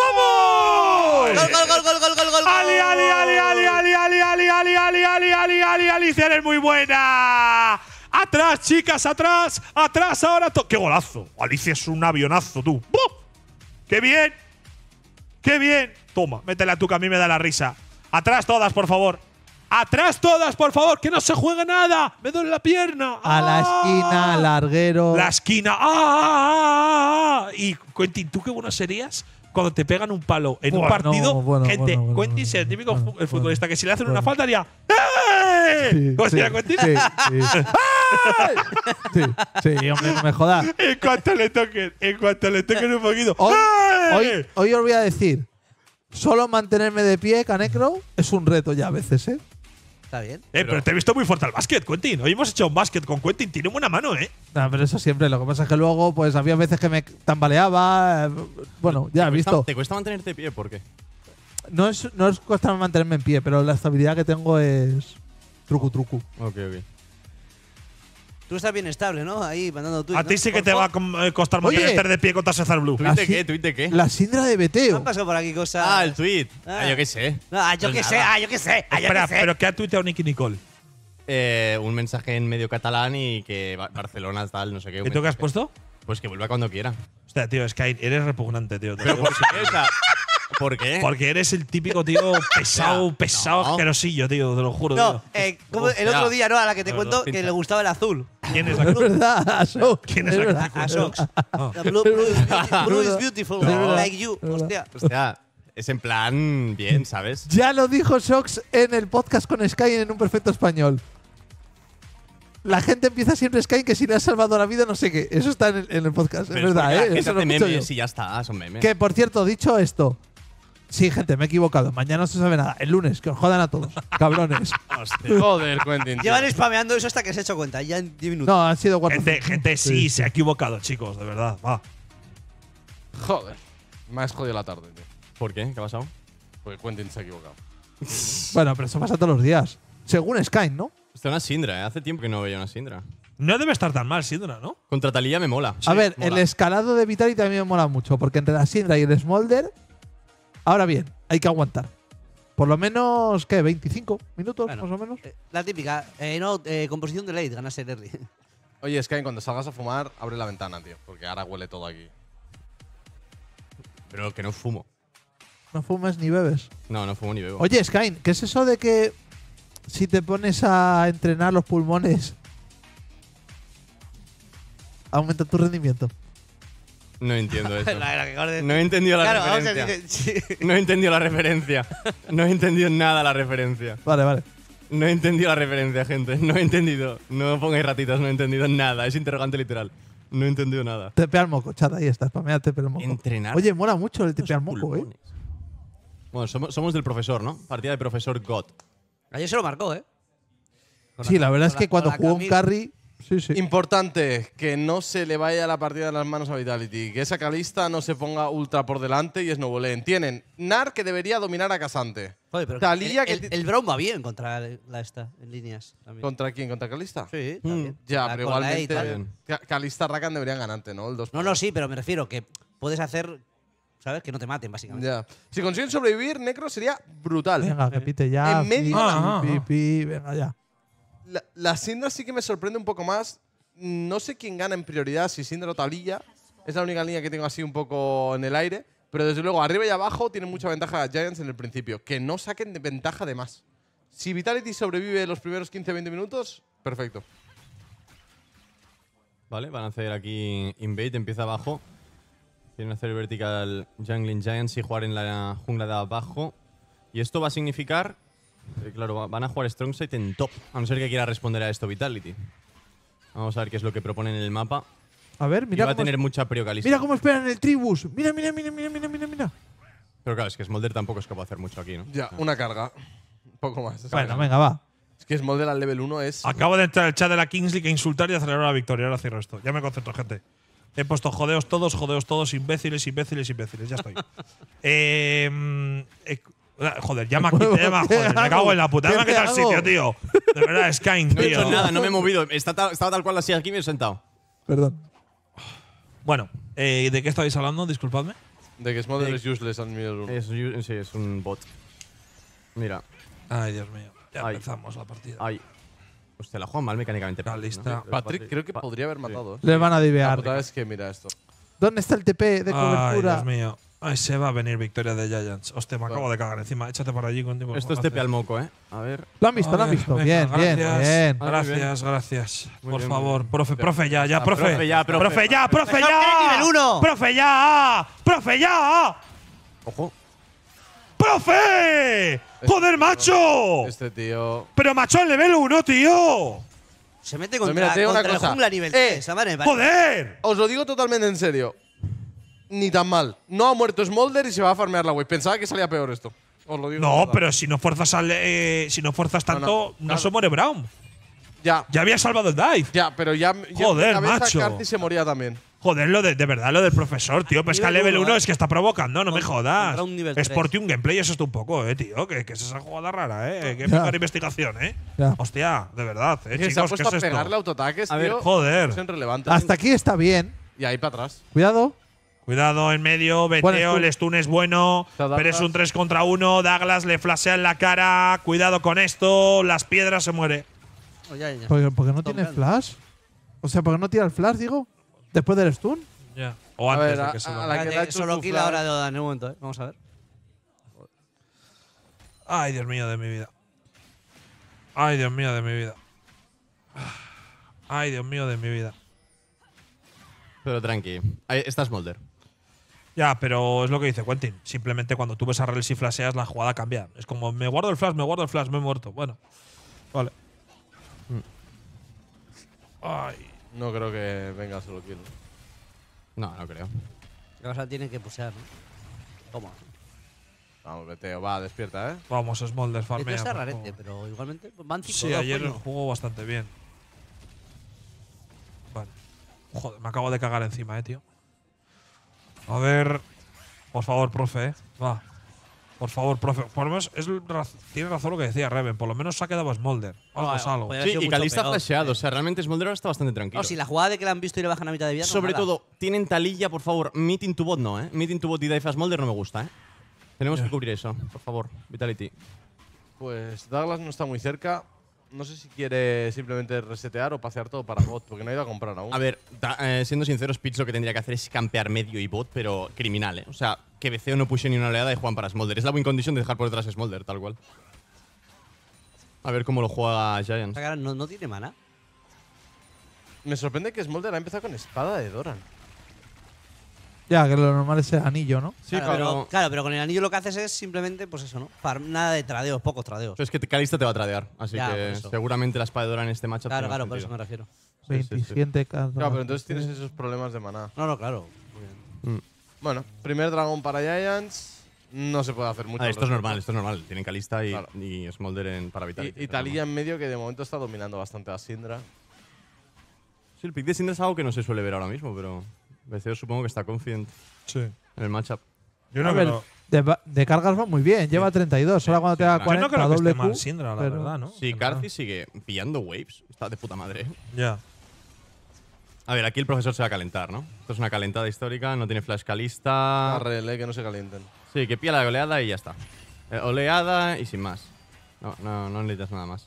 ¡Vamos! ¡Gol, gol, gol, gol, gol, gol, gol! ¡Ali, ali, ali, ali, ali, ali, ali, ali, ali, ali, ali, Alicia, eres muy buena! ¡Atrás, chicas, atrás! ¡Atrás ahora! ¡Qué golazo! Alicia es un avionazo, tú. ¡Qué bien! ¡Qué bien! Toma, métela tú que a mí me da la risa. Atrás todas, por favor. Atrás todas, por favor, que no se juegue nada. Me duele la pierna. A la ah. esquina, larguero. La esquina. Ah, ah, ¡Ah! Y Quentin, ¿tú qué bueno serías? Cuando te pegan un palo en un partido, gente, Quentin es el típico futbolista que si le hacen una falta haría ¡Eh! ¿Cómo sería Quentin? Sí, sí, hombre, no me jodas. En cuanto le toquen, en cuanto le toquen un poquito. Hoy, ¡eh! hoy, hoy os voy a decir, solo mantenerme de pie, Canecro, es un reto ya a veces, ¿eh? Está bien. Eh, pero, te he visto muy fuerte al básquet, Quentin. Hoy hemos hecho un básquet con Quentin. Tiene buena mano, ¿eh? No, ah, pero eso siempre. Lo que pasa es que luego, pues había veces que me tambaleaba. Bueno, ya he visto. ¿Te cuesta mantenerte pie? ¿Por qué? No es, no cuesta mantenerme en pie, pero la estabilidad que tengo es. Truco, truco. Ok, ok. Tú estás bien estable, ¿no? Ahí mandando tweets A ti sí que te va a eh, costar mucho estar de pie con César Blue. ¿Tweet de ¿Ah, qué? ¿Tweet qué? La sindra de Beteo. ¿Han pasado por aquí cosas? Ah, el tweet. Ah, yo qué ah, pues sé. ah, yo qué sé, ah, yo qué sé. Ah, Espera, qué sé. ¿pero qué ha tuiteado Nicky Nicole? Eh, un mensaje en medio catalán y que Barcelona tal, no sé qué. ¿Y tú qué has puesto? Pues que vuelva cuando quiera. Hostia, tío, es que eres repugnante, tío. Pero ¿por ¿Por qué? Porque eres el típico tío pesado, [laughs] pesado, no. asquerosillo, tío, te lo juro. No, eh, el otro día, ¿no? A la que te cuento que le gustaba el azul. ¿Quién es la Azul. [laughs] ¿Quién es la azul? A Sox. Ah. Blue, is, [laughs] is beautiful, like you. Hostia. Hostia, es en plan bien, ¿sabes? Ya lo dijo Sox en el podcast con Sky en un perfecto español. La gente empieza siempre Sky que si le ha salvado la vida, no sé qué. Eso está en el, podcast, es verdad, ¿eh? Eso memes ya está, son memes. Que por cierto, dicho esto, Sí, gente, me he equivocado. Mañana no se sabe nada. El lunes, que os jodan a todos. Cabrones. [laughs] Hostia. Joder, Quentin. Llevan spameando eso hasta que se ha hecho cuenta. Ya en 10 minutos. No, han sido cuatro. Gente, gente, sí, se ha equivocado, chicos, de verdad. Va. Joder. Me has jodido la tarde, tío. ¿Por qué? ¿Qué ha pasado? Porque Quentin se ha equivocado. [laughs] Bueno, pero eso pasa todos los días. Según Skype, ¿no? Está una Sindra, ¿eh? Hace tiempo que no veía una Sindra. No debe estar tan mal, Sindra, ¿no? Contra Talía me mola. a ver, el escalado de Vitali también me mola mucho, porque entre la Sindra y el Smolder Ahora bien, hay que aguantar. Por lo menos, ¿qué? ¿25 minutos más o menos? Eh, la típica, eh, no, eh, composición de late, ganas el early. Oye, Sky, cuando salgas a fumar, abre la ventana, tío, porque ahora huele todo aquí. Pero que no fumo. No fumes ni bebes. No, no fumo ni bebo. Oye, Sky, ¿qué es eso de que si te pones a entrenar los pulmones [laughs] aumenta tu rendimiento? No entiendo [laughs] eso. no he entendido la referencia. No he entendido la referencia. No he entendido nada la referencia. Vale, vale. No he entendido la referencia, gente. No he entendido. No pongáis ratitas, no he entendido nada. Es interrogante literal. No he entendido nada. al moco, chat, ahí está. tepe al moco. Entrenar. Oye, mola mucho el al moco, eh. Bueno, somos, del profesor, ¿no? Partida de profesor God. Ayer se lo marcó, ¿eh? sí, la, verdad es que cuando jugó un carry Importante que no se le vaya la partida de las manos a Vitality, que esa calista no se ponga ultra por delante y es snowboleen. Tienen Nar que debería dominar a Casante. el, que el, Brown va bien contra la esta, en líneas. ¿Contra quién? ¿Contra Calista? Sí, hmm. también. Ya, pero e igualmente Calista, Rakan deberían ganarte, ¿no? no, no, sí, pero me refiero que puedes hacer ¿sabes? Que no te maten, básicamente. Si consiguen sobrevivir, Necro sería brutal. Venga, que ya. En medio. Pipi, ah, ah, ah. venga ya. La, la sí que me sorprende un poco más. No sé quién gana en prioridad, si Sindra o Tablilla. Es la única línea que tengo así un poco en el aire. Pero desde luego, arriba y abajo tienen mucha ventaja Giants en el principio. Que no saquen de ventaja de más. Si Vitality sobrevive los primeros 15-20 minutos, perfecto. Vale, van a hacer aquí Invade, empieza abajo. a hacer vertical Jungling Giants y jugar en la jungla de abajo. Y esto va a significar eh, claro, van a jugar Strongside en top, a no ser que quiera responder a esto Vitality. Vamos a ver qué es lo que proponen en el mapa. A ver, mira. va a tener mucha priocalista. Mira cómo esperan el Tribus. Mira, mira, mira, mira, mira, mira, mira. Pero claro, es que Smolder tampoco es capaz de hacer mucho aquí, ¿no? Ya, ah. una carga. poco más. Bueno, venga, va. Es que Smolder al level 1 es. Acabo de entrar al chat de la Kingsley que insultar y acelerar la victoria. Ahora cierro esto. Ya me concentro, gente. He puesto jodeos todos, jodeos todos, imbéciles, imbéciles, imbéciles. Ya estoy. [laughs] eh, eh Joder, ya me quité quitado, [laughs] joder, me cago en la puta. Ya me quitado sitio, tío. De verdad, es tío. No he hecho nada, no me he movido. estaba tal cual así aquí y me he sentado. Perdón. Bueno, eh, ¿de qué estáis hablando? Disculpadme. De que Smother is useless and Room. Es, sí, es un bot. Mira, Ay, Dios mío. Ya empezamos la partida. Ay, Hostia, la juega mal mecánicamente. La lista. Patrick creo que podría haber matado. Eh. Le van a La verdad es que mira esto. ¿Dónde está el TP de cobertura? Ay, Dios mío. Ay, se va a venir victoria de Giants. Hostia, me acabo de cagar encima. Échate por allí contigo. Esto es tepe al moco, ¿eh? A ver. Lo han visto, lo han visto. bien, bien, bien. Gracias, gracias. por favor, profe, profe ya, ya, ah, profe. Profe ya, profe. Profe ya, profe ya. Profe ya. Profe ya. Ojo. ¡Profe! Este ¡Joder, macho! Este tío. Pero macho al nivel 1, tío. Se mete contra, mira, contra una jungla nivel 3, eh, a ¡Joder! Os lo digo totalmente en serio ni tan mal. No ha muerto Smolder y se va a farmear la wave. Pensaba que salía peor esto. No, pero si no fuerzas eh, si no fuerzas tanto, no, se muere Brown. Ya. Ya había salvado el dive. Ya, pero ya. Joder, macho. se moría también. Joder, lo de, de verdad, lo del profesor, tío. Pesca nivel level 1 es que está provocando, no, me jodas. Es por un gameplay, eso está un poco, eh, tío. Que, es esa jugada rara, eh. Que yeah. investigación, eh. Hostia, de verdad, eh. Que se ha puesto a pegarle autoataques, joder. Hasta aquí está bien. Y ahí para atrás. Cuidado. Cuidado en medio, veteo, el stun es bueno, pero es un 3 contra 1, Douglas le flashea en la cara, cuidado con esto, las piedras se muere. Oye, ¿Por, qué no tiene flash? O sea, ¿por qué no tira el flash, digo? ¿Después del stun? Ya. O antes ver, de que se ahora de Oda en un momento, ¿eh? Vamos a ver. Ay, Dios mío de mi vida. Ay, Dios mío de mi vida. Ay, Dios mío de mi vida. Pero tranqui, estás está ya, pero es lo que dice Quentin. Simplemente cuando tú ves a rel y flasheas, la jugada cambia. Es como, me guardo el flash, me guardo el flash, me he muerto. Bueno, vale. Mm. Ay. No creo que venga solo kill. No, no creo. cosa tiene que pusear, ¿no? Toma. Vamos, va, despierta, ¿eh? Vamos, Smolder, este farmea. pero igualmente pues, Sí, ayer jugó bastante bien. Vale. Joder, me acabo de cagar encima, eh, tío. A ver. Por favor, profe. Eh. Va. Por favor, profe. Por lo menos tiene razón lo que decía Reven. Por lo menos se ha quedado Smolder. Algo eh, es algo. Sí, y Calista ha flasheado. O sea, realmente Smolder está bastante tranquilo. si la jugada de que la han visto y le bajan a mitad de vida. Sobre todo, tienen talilla, por favor. Meeting to bot no, ¿eh? Meeting to bot y dive Smolder no me gusta, ¿eh? Tenemos que eh. cubrir eso, por favor. Vitality. Pues Douglas no está muy cerca no sé si quiere simplemente resetear o pasear todo para bot, porque no ha ido a comprar aún. A ver, eh, siendo sincero, Pitch lo que tendría que hacer es campear medio y bot, pero criminal, ¿eh? O sea, que BCO no puso ni una oleada de Juan para Smolder. Es la win condición de dejar por detrás Smolder, tal cual. A ver cómo lo juega Giants. ¿No, no tiene mana? Me sorprende que Smolder ha empezado con espada de Doran. Ya, que lo normal es el anillo, ¿no? Sí, claro, pero, claro, pero con el anillo lo que haces es simplemente, pues eso, ¿no? nada de tradeos, pocos tradeos. Pero es que Calista te va a tradear, así que seguramente la espadora en este macho. claro, claro, por eso me refiero. 27 Claro, pero entonces tienes esos problemas de maná. No, no, claro. Mm. Bueno, primer dragón para Giants. No se puede hacer mucho. Ah, esto es normal, esto es normal. Tienen Calista y, Smolder en, para Vitality. Y, Talilla en medio, que de momento está dominando bastante a Sindra. Sí, el pick de Sindra es algo que no se suele ver ahora mismo, pero supongo que está confiante. Sí. en el matchup. De, cargas va muy bien, lleva 32. Ahora cuando te no creo que la verdad, Si sigue pillando waves, está de puta madre. Ya. A ver, aquí el profesor se va a calentar, ¿no? Esto es una calentada histórica, no tiene flash calista. que no se calienten. Sí, que pilla la oleada y ya está. Eh, oleada y sin más. No, no, no necesitas nada más.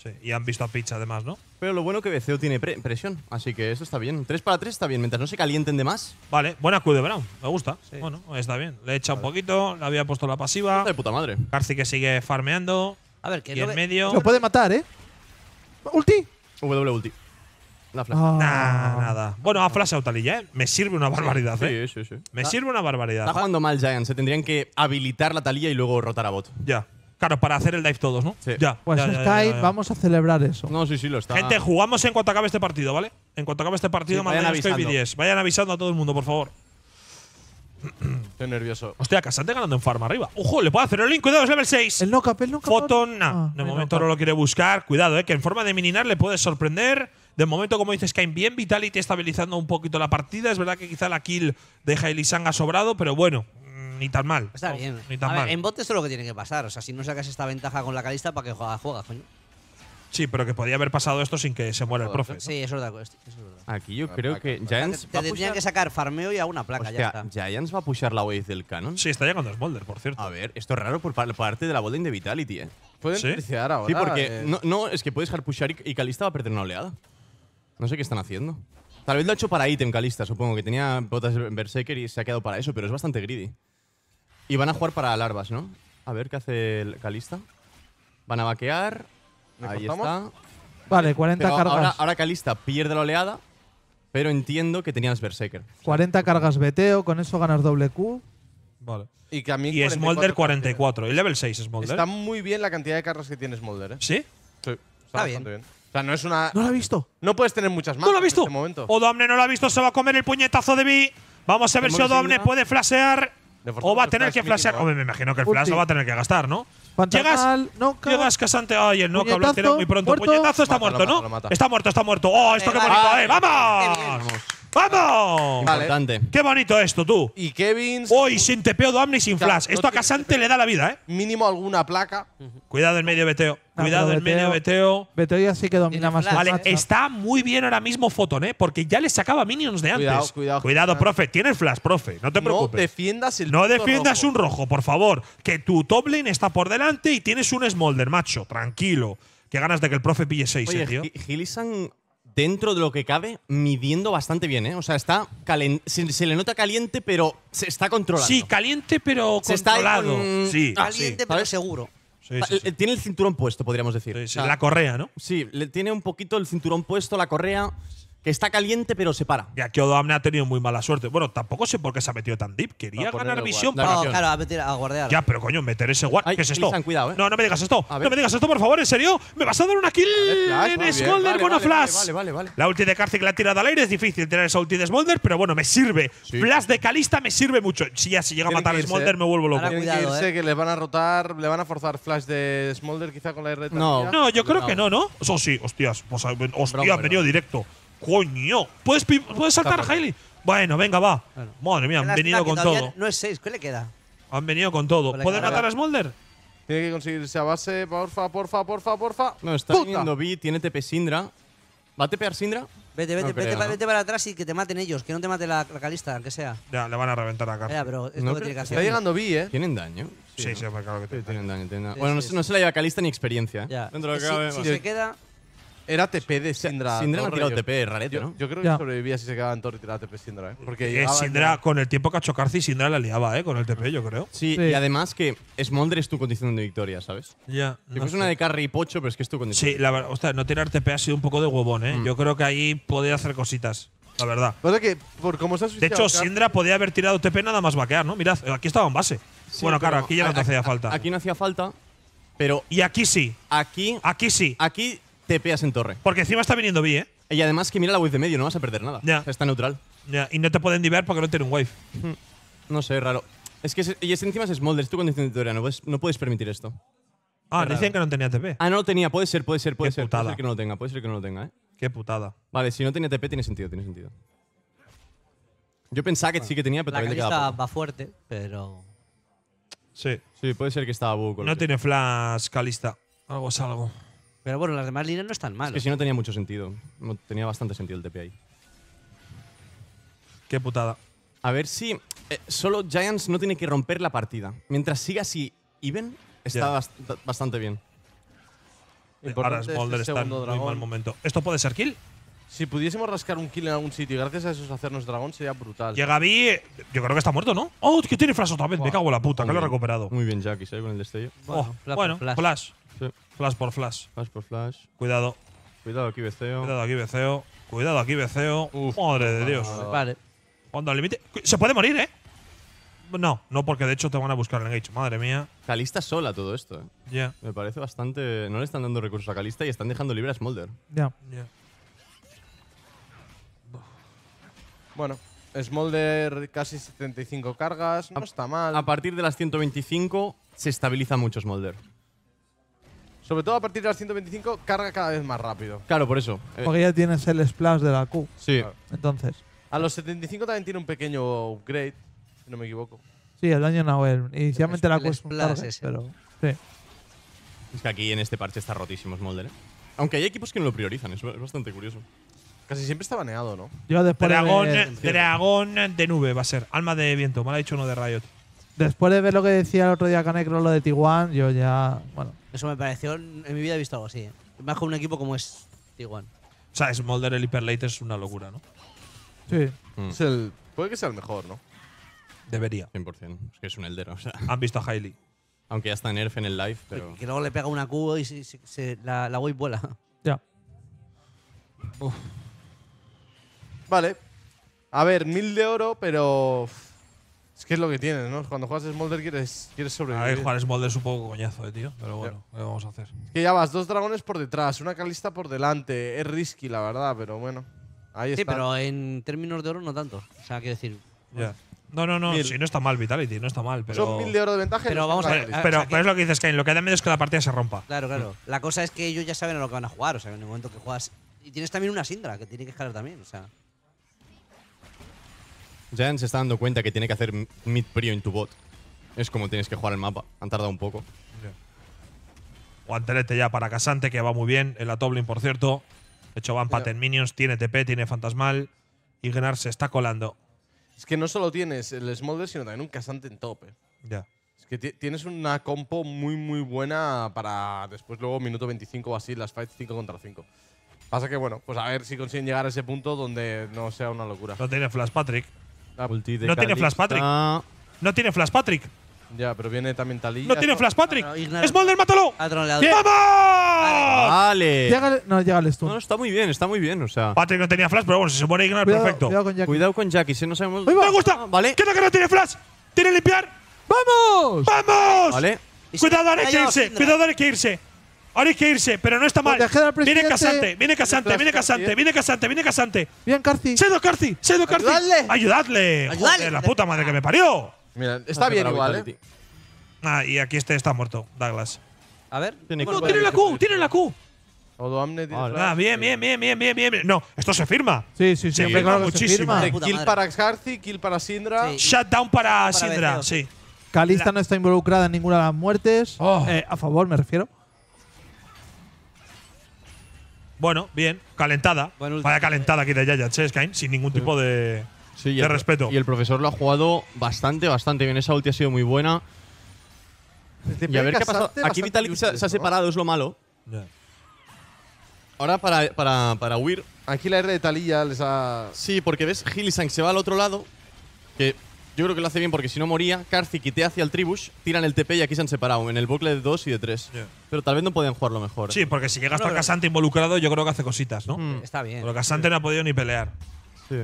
Sí. Y han visto a pitch además, ¿no? Pero lo bueno que BCO tiene presión, así que eso está bien. 3 para 3 está bien, mientras no se calienten de más. Vale, buena Q de Brown, me gusta. Bueno, está bien. Le he echado un poquito, le había puesto la pasiva. De puta madre. Carci que sigue farmeando. A ver, que en medio. Lo puede matar, ¿eh? ¡Ulti! W ulti. La flash. nada. Bueno, ha flash talilla, ¿eh? Me sirve una barbaridad, ¿eh? Sí, sí, sí. Me sirve una barbaridad. Está jugando mal Giant, se tendrían que habilitar la talilla y luego rotar a bot. Ya. Claro, para hacer el dive todos, ¿no? Ya. Pues vamos a celebrar eso. No, sí, sí, lo está. Gente, jugamos en cuanto acabe este partido, ¿vale? En cuanto acabe este partido, vayan avisando. 10. Vayan avisando a todo el mundo, por favor. [clears throat] Estoy nervioso. Hostia, Casante ganando en farm arriba. Ojo, le puedo hacer el link. Cuidado, es level 6. El No el no Photon, ah, de momento no lo quiere buscar. Cuidado, eh, que en forma de mininar le puede sorprender. De momento, como dices, Skype bien. Vitality estabilizando un poquito la partida. Es verdad que quizá la kill de Hailey ha sobrado, pero bueno, ni tan mal. Está bien. Ni tan mal. en botes es lo que tiene que pasar. O sea, si no sacas esta ventaja con la calista, ¿para que juega, juega, coño? Sí, pero que podía haber pasado esto sin que se muera el profe. Sí, es, verdad, Aquí yo creo que Giants. Te, tenía que sacar farmeo y a una placa, ya está. Giants va a pushar la wave del canon. Sí, está llegando a Boulder por cierto. A ver, esto es raro por parte de la boulder de Vitality, eh. Pueden ¿Sí? ahora. Sí, porque eh. no, es que puedes dejar pushar y, Calista va a perder una oleada. No sé qué están haciendo. Tal vez lo ha hecho para ítem Calista, supongo, que tenía botas Berserker y se ha quedado para eso, pero es bastante greedy. Y van a jugar para larvas, ¿no? A ver qué hace el Calista. Van a vaquear. Ahí está. Vale, 40 cargas. Ahora, Calista pierde la oleada, pero entiendo que tenías Berserker. 40 cargas BTO, con eso ganas doble Q. Vale. Y, Smolder 44. Y level 6 Smolder. Está muy bien la cantidad de cargas que tiene Smolder, ¿eh? ¿Sí? Está, bastante bien. O sea, no es una. No lo ha visto. No puedes tener muchas más. Este no lo ha visto. En este Odomne no lo ha visto. Se va a comer el puñetazo de Vi. Vamos a ver si Odomne puede flashear. O va a tener que flashear. Hombre, me imagino que el flash lo va a tener que gastar, ¿no? Llegas, llegas casante. Ay, el knockout lo tiene muy pronto. Puñetazo, está muerto, ¿no? Está muerto, está muerto. ¡Oh, esto eh, qué bonito! ¡Eh, vamos! ¡Vamos! Importante. Qué bonito esto, tú. Y Kevin. Hoy sin tepeo doamne y sin flash. Esto a Casante le da la vida, ¿eh? Mínimo alguna placa. Cuidado en medio beteo. Ah, cuidado en medio beteo. Beteo ya sí que domina más Vale, está muy bien ahora mismo Foton, ¿eh? Porque ya le sacaba minions de antes. Cuidado, cuidado. profe. Tienes flash, profe. No te No defiendas el No defiendas un rojo, por favor. Que tu top está por delante y tienes un Smolder, macho. Tranquilo. Qué ganas de que el profe pille 6, Oye, eh, tío dentro de lo que cabe, midiendo bastante bien, ¿eh? O sea, está se, le nota caliente, pero se está controlando. Sí, caliente, pero controlado. sí, caliente, pero seguro. Eh, tiene el cinturón puesto, podríamos decir. la correa, ¿no? Sí, le tiene un poquito el cinturón puesto, la correa que está caliente pero se para. ya aquí Odamne ha tenido muy mala suerte. Bueno, tampoco sé por qué se ha metido tan deep. Quería ganar visión para. No, claro, a, meter, a guardear. Ya, pero coño, meter ese guard. ¿Qué es esto? Eh. No, no me digas esto. No me digas esto, por favor, ¿en serio? ¿Me vas a dar una kill en Smolder con Flash? Vale, vale, vale. La ulti de Karthik la ha tirado al aire. Es difícil tirar esa ulti de Smolder, pero bueno, me sirve. Flash de Calista me sirve mucho. Si ya se llega a matar a Smolder, me vuelvo eh. loco. Eh. le van a rotar, le van a forzar Flash de Smolder quizá con la R. No, no yo creo que no, ¿no? Eso sí, hostias. Pues, hostia, ha venido directo. ¡Coño! ¿Puedes, puedes saltar, Hailey? Bueno, venga, va. Madre mía, han venido con todo. No es 6, ¿qué le queda? Han venido con todo. ¿Pueden matar a Smolder? Tiene que conseguirse a base, porfa, porfa, porfa, porfa. No, está viendo viniendo B, tiene TP Sindra. ¿Va a TPar Sindra? Vete, vete, vete, vete, para atrás y que te maten ellos, que no te mate la, calista, aunque sea. Ya, le van a reventar la cara. pero Está llegando B, ¿eh? Tienen daño. Sí, sí, sí claro que sí, tienen daño. Tienen daño. bueno, no, se la lleva calista ni experiencia. ¿eh? Ya. Dentro de eh, si se queda. Era TP de Sindra. Sindra no tirado TP, rarete, ¿no? Yo, creo que sobrevivía si se quedaba en torre y tiraba TP Sindra, ¿eh? Porque Sindra, con el tiempo que ha hecho Carci, Sindra la liaba, ¿eh? Con el TP, yo creo. Sí, y además que Smolder es tu condición de victoria, ¿sabes? Ya. Y una de carry y pocho, pero es que es tu condición. Sí, la verdad, sea, no tirar TP ha sido un poco de huevón, ¿eh? Mm. Yo creo que ahí podía hacer cositas, la verdad. que por cómo se De hecho, Sindra podía haber tirado TP nada más vaquear, ¿no? Mirad, aquí estaba en base. bueno, claro, aquí ya no te hacía falta. Aquí no hacía falta, pero y aquí sí, aquí, aquí sí. aquí peas en torre. Porque encima está viniendo B, ¿eh? Y además que mira la wave de medio, no vas a perder nada. Ya. Está neutral. Ya, y no te pueden diver porque no tiene un wave. Hmm. No sé, raro. Es que y es, encima es Smolder, es tu de no puedes, no puedes permitir esto. Ah, decían que no tenía TP. Ah, no lo tenía, puede ser, puede ser, puede ser. Puede ser que no lo tenga, puede ser que no lo tenga, ¿eh? Qué putada. Vale, si no tenía TP tiene sentido, tiene sentido. Yo pensaba que sí que tenía, pero va fuerte, pero... Sí. Sí, puede ser que estaba buco. No tiene flash, Calista. Algo es algo. Pero bueno, las demás líneas no están mal. Es que si no tenía mucho sentido. No tenía bastante sentido el TP ahí. Qué putada. A ver si eh, solo Giants no tiene que romper la partida. Mientras siga así even, está bastante bien. Eh, ahora Smolder este está en mal momento. ¿Esto puede ser kill? Si pudiésemos rascar un kill en algún sitio y gracias a eso hacernos dragón sería brutal. Llega yo creo que está muerto, ¿no? ¡Oh, que tiene flash otra vez! Me cago en la puta, lo he recuperado. Muy bien, Jackie, ¿sabes? con el destello. Bueno, oh, flash. Flash por flash. Flash por flash. Cuidado. Cuidado aquí, Beceo. Cuidado aquí, Beceo. Cuidado aquí, Beceo. Madre de Dios. Vale. Cuando al límite. Se puede morir, ¿eh? No, no, porque de hecho te van a buscar el engage. Madre mía. Calista sola todo esto, ¿eh? Ya. Me parece bastante. No le están dando recursos a Calista y están dejando libre a Smolder. Ya. ya. Bueno, Smolder casi 75 cargas. No está mal. A partir de las 125 se estabiliza mucho Smolder. Sobre todo a partir de las 125 carga cada vez más rápido. Claro, por eso. Eh. Porque ya tienes el splash de la Q. Sí. Entonces. A los 75 también tiene un pequeño upgrade, si no me equivoco. Sí, el daño es… Inicialmente la Q es pero sí. Es que aquí en este parche está rotísimo Smolder, ¿eh? Aunque hay equipos que no lo priorizan, es bastante curioso. Casi siempre está baneado, ¿no? Yo Dragón, de... dragón de nube va a ser. Alma de viento, mal ha dicho uno de Riot. Después de ver lo que decía el otro día Canecro, lo de Tiguan, yo ya. Bueno. Eso me pareció. En mi vida he visto algo así. ¿eh? Más con un equipo como es Tiguan. O sea, Smolder el Hyperlate es una locura, ¿no? Sí. Mm. Es el, puede que sea el mejor, ¿no? Debería. 100%. Es que es un eldero. Han visto a Hailey. Aunque ya está nerf en el live, pero. Que luego le pega una Q y se, la, la wave vuela. [laughs] Ya. Vale. A ver, mil de oro, pero. Es que es lo que tienes, ¿no? Cuando juegas Smolder quieres, quieres sobrevivir. ahí jugar Smolder es un poco coñazo, eh, tío. Pero bueno, vamos a hacer? que ya vas dos dragones por detrás, una calista por delante. Es risky, la verdad, pero bueno. Ahí sí, pero en términos de oro no tanto. O sea, quiero decir. No, no, no. no está mal Vitality, no está mal. Pero... Son mil de oro de ventaja. Pero, vamos a ver, eh, pero, es lo que dices, Kane. Lo que da miedo es que la partida se rompa. Claro, claro. [laughs] La cosa es que ellos ya saben a lo que van a jugar. O sea, en el momento que juegas. Y tienes también una Sindra que tiene que escalar también. O sea. Jan se está dando cuenta que tiene que hacer mid prio en tu bot. Es como tienes que jugar el mapa. Han tardado un poco. Yeah. Guantelete ya para Casante, que va muy bien. En la Toblin, por cierto. De hecho, va empate minions. Tiene TP, tiene Fantasmal. Y Gnar se está colando. Es que no solo tienes el Smolder, sino también un Casante en tope. Eh. Ya. Es que tienes una compo muy, muy buena para después, luego, minuto 25 o así, las fights 5 contra 5. Pasa que, bueno, pues a ver si consiguen llegar a ese punto donde no sea una locura. No tiene Flash Patrick no tiene Flash Patrick. No tiene Flash Patrick. Ya, pero viene también Talí. No tiene Flash Patrick. Ah, es Smolder, mátalo. ¡Vamos! Vale. Llega, no, No, está muy bien, está muy bien. O sea. Patrick no tenía Flash, pero bueno, si se muere Ignar, perfecto. Cuidado con Jackie. Cuidado con Jackie, si no sabemos. ¡Me gusta! Ah, vale. ¿Qué que no tiene Flash? ¿Tiene limpiar? ¡Vamos! ¡Vamos! Vale. Cuidado, hay que irse. Cuidado, hay que irse. Ahora hay que irse, pero no está pues mal. Viene Casante, viene Casante, viene Casante, viene Casante, viene Casante. Bien, Carci. Sedo Carthy, Sedo Carthy. Ayudadle. Ayudadle. la puta madre que me parió. Mira, está bien igual, eh. Ah, y aquí este está muerto, Douglas. A ver. Tiene tiene la Q, tiene la ah, Q. bien, bien, bien, bien, bien, bien. No, esto se firma. Sí, sí, sí. Se muchísimo. Kill para Carthy, kill para Sindra. Shutdown para Sindra, sí. Calista no está involucrada en ninguna de las muertes. Oh. Eh, a favor, me refiero. Bueno, bien. Calentada. Vaya calentada aquí de Yaya Cheskain, sin ningún tipo de, respeto. Y el profesor lo ha jugado bastante, bastante bien. Esa ulti ha sido muy buena. y a ver qué ha pasado. Aquí Vitalik se, ha separado, es lo malo. Ahora para, para, huir. Aquí la R de Talilla les ha. Sí, porque ves, Hillisang se va al otro lado. Que yo creo que lo hace bien porque si no moría, Carthy quité hacia el Tribush, tiran el TP y aquí se han separado, en el bucle de 2 y de 3. Pero tal vez no podían jugarlo mejor. Sí, porque si llegas hasta Casante involucrado, yo creo que hace cositas, ¿no? Mm. Está bien. Pero Casante no ha podido ni pelear. Sí.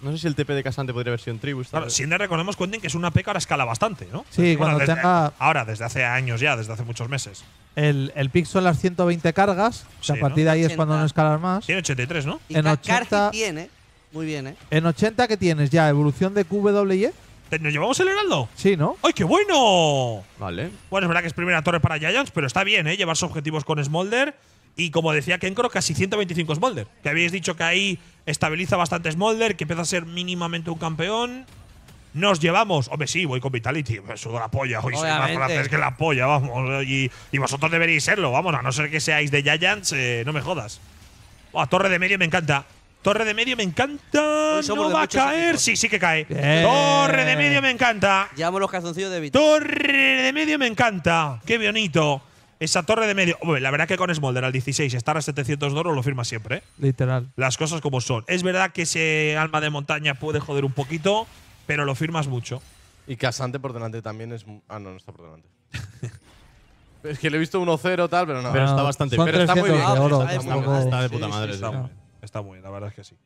No sé si el TP de Casante podría haber sido en Tribus. Claro, de recordemos, cuenten que es una peca que ahora escala bastante, ¿no? Sí, cuando tenga Ahora, desde hace años ya, desde hace muchos meses. El, el pick son las 120 cargas, a partir de ahí es cuando no escalar más. Tiene 83, ¿no? en 80 tiene. Muy bien, ¿eh? En 80 que tienes ya evolución de QWF? ¿Nos llevamos el heraldo? Sí, ¿no? ¡Ay, qué bueno! Vale. Bueno, es verdad que es primera torre para Giants, pero está bien, ¿eh? sus objetivos con Smolder. Y como decía Kencro, casi 125 Smolder. Que habéis dicho que ahí estabiliza bastante Smolder, que empieza a ser mínimamente un campeón. Nos llevamos. Hombre, sí, voy con Vitality. Me sudo la polla. Hoy que la polla, vamos. Y, vosotros deberíais serlo, vamos. A no ser que seáis de Giants, eh, no me jodas. a Torre de Medio me encanta. Torre de medio me encanta. No va a caer. Sí, sí que cae. Torre de medio me encanta. Llamo los calzoncillos de Vito. Torre de medio me encanta. Qué bonito. Esa torre de medio. la verdad que con Smolder al 16 estar a 700 de oro lo firma siempre. ¿eh? Literal. Las cosas como son. Es verdad que ese alma de montaña puede joder un poquito, pero lo firmas mucho. Y Casante por delante también es. Ah, no, no está por delante. [laughs] es que le he visto 1-0 tal, pero no, pero está bastante. Pero está muy bien. Ah, está, de puta madre está muy la verdad es que sí.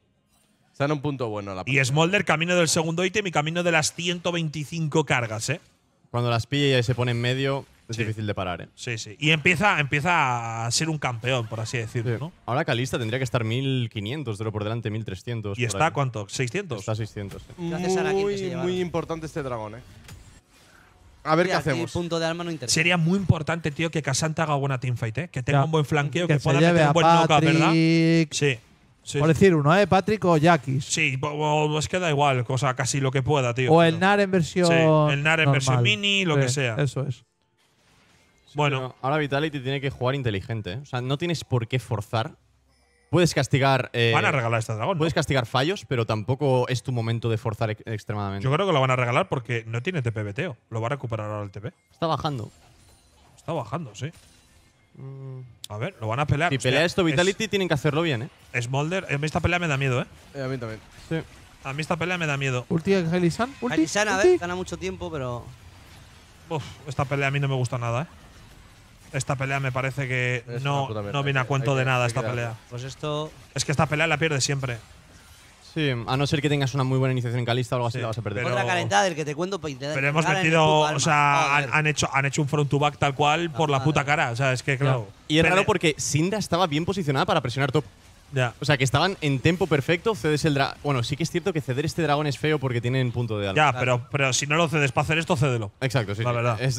Está en un punto bueno la Y Smolder, camino del segundo ítem y camino de las 125 cargas, ¿eh? Cuando las pilla y se pone en medio, es difícil de parar, ¿eh? Sí, sí. Y empieza, empieza a ser un campeón, por así decirlo, Ahora Calista tendría que estar 1500, pero por delante 1300. ¿Y está cuánto? ¿600? Está 600. Muy, muy importante este dragón, ¿eh? A ver qué hacemos. Punto de Sería muy importante, tío, que Casanta haga buena teamfight, ¿eh? Que tenga un buen flanqueo, que, pueda meter un buen ¿verdad? Sí. Por decir uno, ¿eh? Patrick o Jackis. Sí, es que da igual, o sea, casi lo que pueda, tío. O el NAR en versión. el NAR en versión mini, lo que sea. Eso es. bueno. Ahora Vitality tiene que jugar inteligente. ¿eh? O sea, no tienes por qué forzar. Puedes castigar. Eh, van a regalar esta dragón. Puedes castigar fallos, pero tampoco es tu momento de forzar extremadamente. Yo creo que lo van a regalar porque no tiene TP veteo. Lo va a recuperar ahora el TP. Está bajando. Está bajando, sí. Mm, a ver, lo van a pelear. Si pelea esto Vitality, tienen que hacerlo bien, ¿eh? Smolder, a mí esta pelea me da miedo, ¿eh? eh a mí también. A mí esta pelea me da miedo. Ulti en Helisan. Ulti. a ver, gana mucho tiempo, pero. esta pelea a mí no me gusta nada, ¿eh? Esta pelea me parece que no, no viene a cuento de nada esta pelea. Pues esto. Es que esta pelea la pierde siempre. Sí, a no ser que tengas una muy buena iniciación en calista o algo así, te vas a perder. Pero, la calentada del que te cuento. Pues, pero hemos metido, o sea, oh, han, hecho, han hecho un front to back tal cual ah, por la puta cara. O sea, es que claro. Y es raro porque Sinda estaba bien posicionada para presionar top. Ya. O sea, que estaban en tempo perfecto, cedes el dragón. Bueno, sí que es cierto que ceder este dragón es feo porque tienen punto de alma. Ya, pero, pero si no lo cedes para hacer esto, cédelo. Exacto, sí.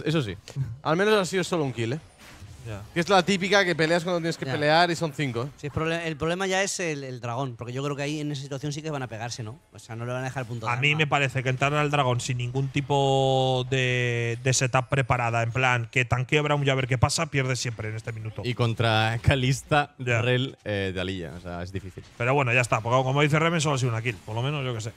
eso sí. Al menos ha sido solo un kill, ¿eh? Que es la típica que peleas cuando tienes que pelear y son cinco. Sí, el problema ya es el, dragón, porque yo creo que ahí en esa situación sí que van a pegarse, ¿no? O sea, no le van a dejar el punto. A mí me parece que entrar al dragón sin ningún tipo de, setup preparada, en plan, que tan Brown y a ver qué pasa, pierde siempre en este minuto. Y contra Calista, de Rel eh, de Alilla, o sea, es difícil. Pero bueno, ya está, porque como dice Remen, solo ha sido una kill, por lo menos yo que sé.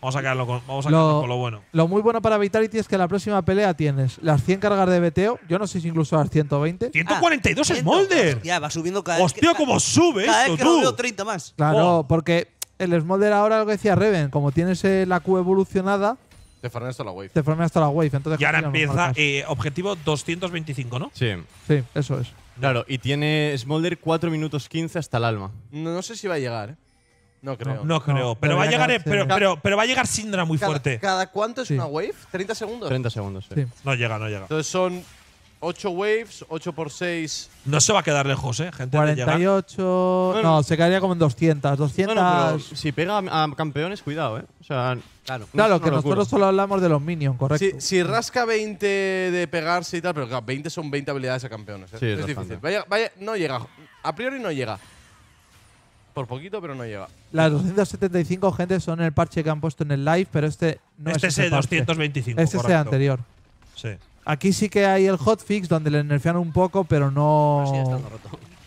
Vamos a quedarlo con, vamos a lo, con lo bueno. Lo muy bueno para Vitality es que la próxima pelea tienes las 100 cargas de BTO. Yo no sé si incluso las 120. ¡142 Smolder! Ya, va subiendo cada Hostia, vez cómo sube cada vez que Lo veo 30 más. Claro, oh. porque el Smolder ahora, lo que decía Reven, como tienes eh, la Q evolucionada… Te farmeas hasta la wave. Te farmeas hasta la wave. y ahora empieza eh, objetivo 225, ¿no? Sí. Sí, eso es. Claro, y tiene Smolder 4 minutos 15 hasta el alma. No, no sé si va a llegar, ¿eh? No creo. No, creo. pero, va a llegar, síndrome pero, va a llegar muy fuerte. ¿Cada cuánto es una wave? ¿30 segundos? 30 segundos. Sí. No llega, no llega. Entonces son 8 waves, 8 por 6. No se va a quedar lejos, ¿eh? Gente de 48. no, se quedaría como en 200. 200. si pega a, campeones, cuidado, ¿eh? O sea, claro. que nosotros solo hablamos de los minions, correcto. Si, rasca 20 de pegarse y tal, pero 20 son 20 habilidades a campeones. Eh. es difícil. no llega. A priori no llega. Por poquito, pero no llega. Las 275 gente son el parche que han puesto en el live, pero este no este es, el 225. Este es el anterior. Sí. Aquí sí que hay el hotfix donde le nerfean un poco, pero no.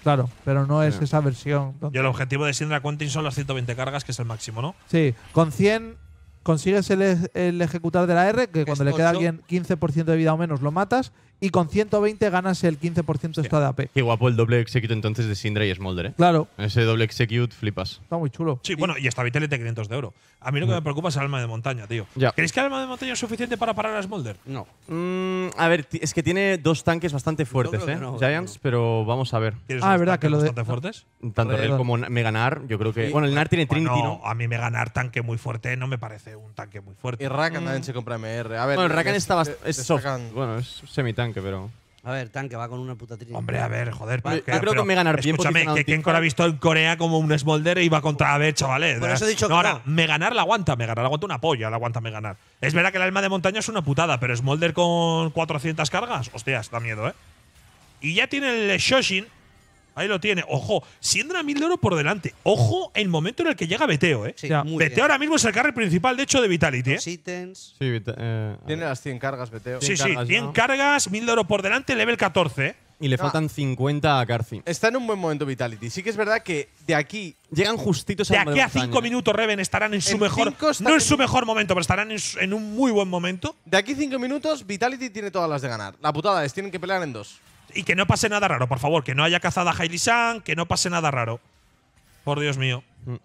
Claro, pero no es esa versión. Y el objetivo de Sindra Quentin son las 120 cargas, que es el máximo, ¿no? Sí, con 100 consigues el, e- el ejecutar de la R, que cuando le queda a alguien 15% de vida o menos lo matas, y con 120 ganas el 15% esta de AP. Qué guapo el doble execute entonces de Sindra y Smolder, ¿eh? Claro. Ese doble execute flipas. Está muy chulo. Sí, bueno, y esta Vitelete 500 de oro. A mí lo que me mm. preocupa es el alma de montaña, tío. Ya. ¿Creéis que el alma de montaña es suficiente para parar a Smolder? No. Mm, a ver, es que tiene dos tanques bastante fuertes, ¿eh? Giants, pero vamos a ver. Ah, verdad que lo bastante fuertes? Tanto él como Meganar, yo creo que. Bueno, el NAR tiene Trinity, ¿no? A mí Meganar tanque muy fuerte no me parece un tanque muy fuerte. Y Rakan también se compra MR. A ver, bueno, Rakan está es Bueno, es semi tank pero. A ver, tanque va con una puta trinidad. Hombre, a ver, joder. yo creo que me ganar bien. Escúchame, que Ken ha visto en Corea como un Smolder y e va contra. A ver, chavales. he dicho no, ahora, me ganar la aguanta, me ganar la aguanta una polla, la aguanta me ganar. Es verdad que el alma de montaña es una putada, pero Smolder con 400 cargas, hostias, da miedo, ¿eh? Y ya tiene el Shoshin, Ahí lo tiene. Ojo, una 1.000 de Oro por delante. Ojo el momento en el que llega Beteo, ¿eh? Beteo ahora mismo es el carry principal, de hecho, de Vitality, ¿eh? eh tiene las 100 cargas, Beteo. Sí, sí. 100 cargas, 1.000 de Oro por delante, level 14. Y le faltan 50 a Carci. Está en un buen momento Vitality. Sí que es verdad que de aquí Llegan justitos De a De aquí a 5 minutos, Reven estarán en su mejor. No en su mejor momento, pero estarán en, un muy buen momento. De aquí 5 minutos, Vitality tiene todas las de ganar. La putada es, tienen que pelear en dos. Y que no pase nada raro, por favor. Que no haya cazada a Hailey San, que no pase nada raro. Por Dios mío. Mm.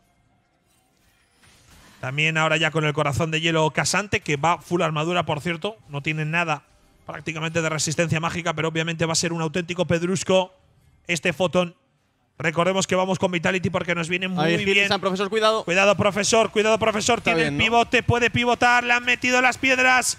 También ahora ya con el corazón de hielo casante, que va full armadura, por cierto. No tiene nada prácticamente de resistencia mágica, pero obviamente va a ser un auténtico pedrusco este fotón. Recordemos que vamos con Vitality porque nos viene muy bien. profesor, cuidado. Cuidado, profesor, cuidado, profesor. Tiene pivote, puede pivotar, le han metido las piedras.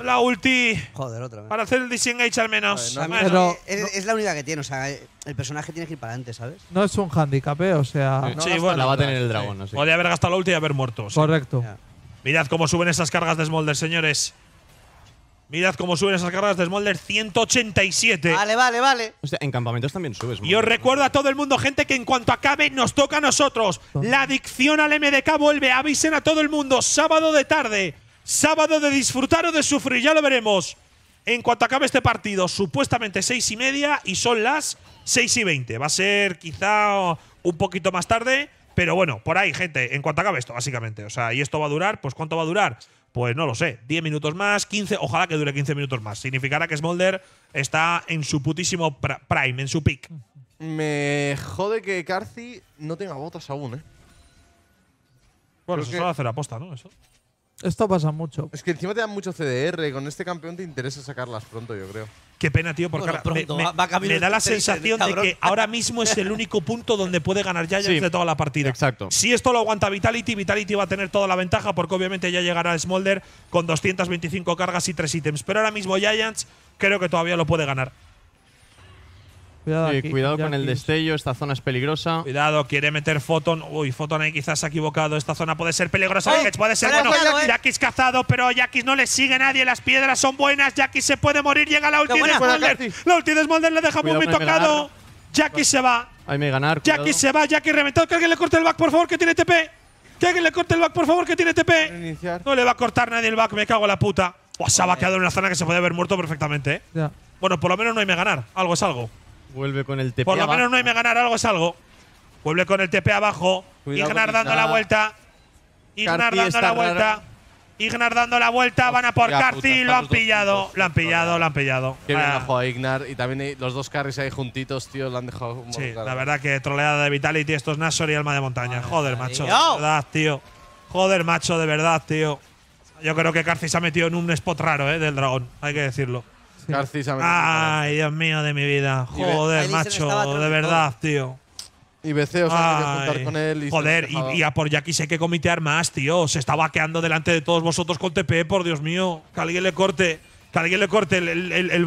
La ulti. Joder, otra vez. Para hacer el disengage al menos. al menos. Eh, eh, es, la única que tiene, o sea, el personaje tiene que ir para adelante, ¿sabes? No es un handicap, eh, o sea. no La va a tener el dragón, Podría haber gastado la ulti y haber muerto. Correcto. Mirad cómo suben esas cargas de Smolder, señores. Mirad cómo suben esas cargas de Smolder, 187. Vale, vale, vale. O sea, en campamentos también subes. Y os recuerdo a todo el mundo, gente, que en cuanto acabe nos toca a nosotros. La adicción al MDK vuelve. Avisen a todo el mundo, sábado de tarde. Sábado de disfrutar o de sufrir, ya lo veremos. En cuanto acabe este partido, supuestamente seis y media y son las seis y veinte Va a ser quizá un poquito más tarde, pero bueno, por ahí, gente, en cuanto acabe esto, básicamente. O sea, y esto va a durar, pues ¿cuánto va a durar? Pues no lo sé, 10 minutos más, 15, ojalá que dure 15 minutos más. Significará que Smolder está en su putísimo prime, en su pick. Me jode que Carthy no tenga botas aún, ¿eh? Bueno, eso hacer aposta, ¿no? Eso. Esto pasa mucho. Es que encima te dan mucho CDR. Con este campeón te interesa sacarlas pronto, yo creo. Qué pena, tío, porque me, da la sensación de, que ahora mismo es el único punto donde puede ganar Giants de toda la partida. Exacto. Si esto lo aguanta Vitality, Vitality va a tener toda la ventaja porque obviamente ya llegará Smolder con 225 cargas y tres ítems. Pero ahora mismo Giants creo que todavía lo puede ganar. Cuidado, con el destello, esta zona es peligrosa. Cuidado, quiere meter Photon. Uy, Photon ahí quizás se ha equivocado. Esta zona puede ser peligrosa. puede ser bueno. Eh. Yaquis cazado, pero Jackis no le sigue nadie. Las piedras son buenas. Yaquis se puede morir. Llega la ulti de Smolder. La ulti de Smolder le deja muy tocado. Jackie se va. Ahí ganar. Jackie se va, Jackie reventado. Que alguien le corte el back, por favor, que tiene TP. Que alguien le corte el back, por favor, que tiene TP. No le va a cortar nadie el back, me cago en la puta. O se ha quedado en una zona que se puede haber muerto perfectamente. Eh. Bueno, por lo menos no hay me ganar. Algo es algo. Vuelve con el TP Por lo menos no hay me ganar algo, es algo. Vuelve con el TP abajo. Ignar dando la vuelta. Ignar dando la vuelta. Ignar dando la vuelta, van a por Carthy, lo han pillado, lo han pillado, lo han pillado. Qué bien ah. Ignar y también los dos carries ahí juntitos, tío, lo han dejado Sí, la verdad que troleada de Vitality, estos es y Alma de Montaña. Joder, macho, de verdad, tío. Joder, macho, de verdad, tío. Yo creo que Carthy se ha metido en un spot raro, eh, del dragón, hay que decirlo. Ay, Dios mío de mi vida. Joder, macho, de verdad, tío. Y BC, juntar con él. joder, y, a por Jackie hay que comitear más, tío. Se está vaqueando delante de todos vosotros con TP, por Dios mío. Que alguien le corte, que alguien le corte el, el, el,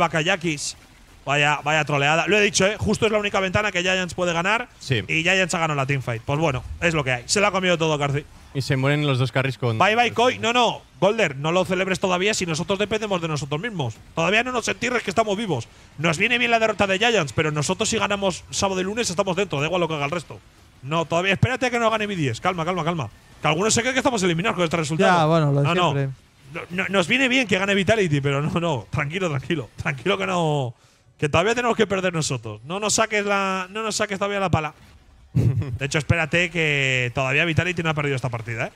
Vaya, vaya troleada. Lo he dicho, ¿eh? Justo es la única ventana que Giants puede ganar. Y Giants ha ganado la teamfight. Pues bueno, es lo que hay. Se la ha comido todo, Carci. Y se mueren los dos carries con. Bye bye, Koi. No, no. Golder, no lo celebres todavía si nosotros dependemos de nosotros mismos. Todavía no nos entierres que estamos vivos. Nos viene bien la derrota de Giants, pero nosotros si ganamos sábado y lunes estamos dentro. Da igual lo que haga el resto. No, todavía. Espérate a que no gane mi 10. Calma, calma, calma. Que algunos se creen que estamos eliminados con este resultado. Ya, bueno, lo de no, No. No, nos viene bien que gane Vitality, pero no, no. Tranquilo, tranquilo. Tranquilo que no. Que todavía tenemos que perder nosotros. No nos saques la. No nos saques todavía la pala. [laughs] De hecho, espérate que todavía Vitality no ha perdido esta partida, ¿eh?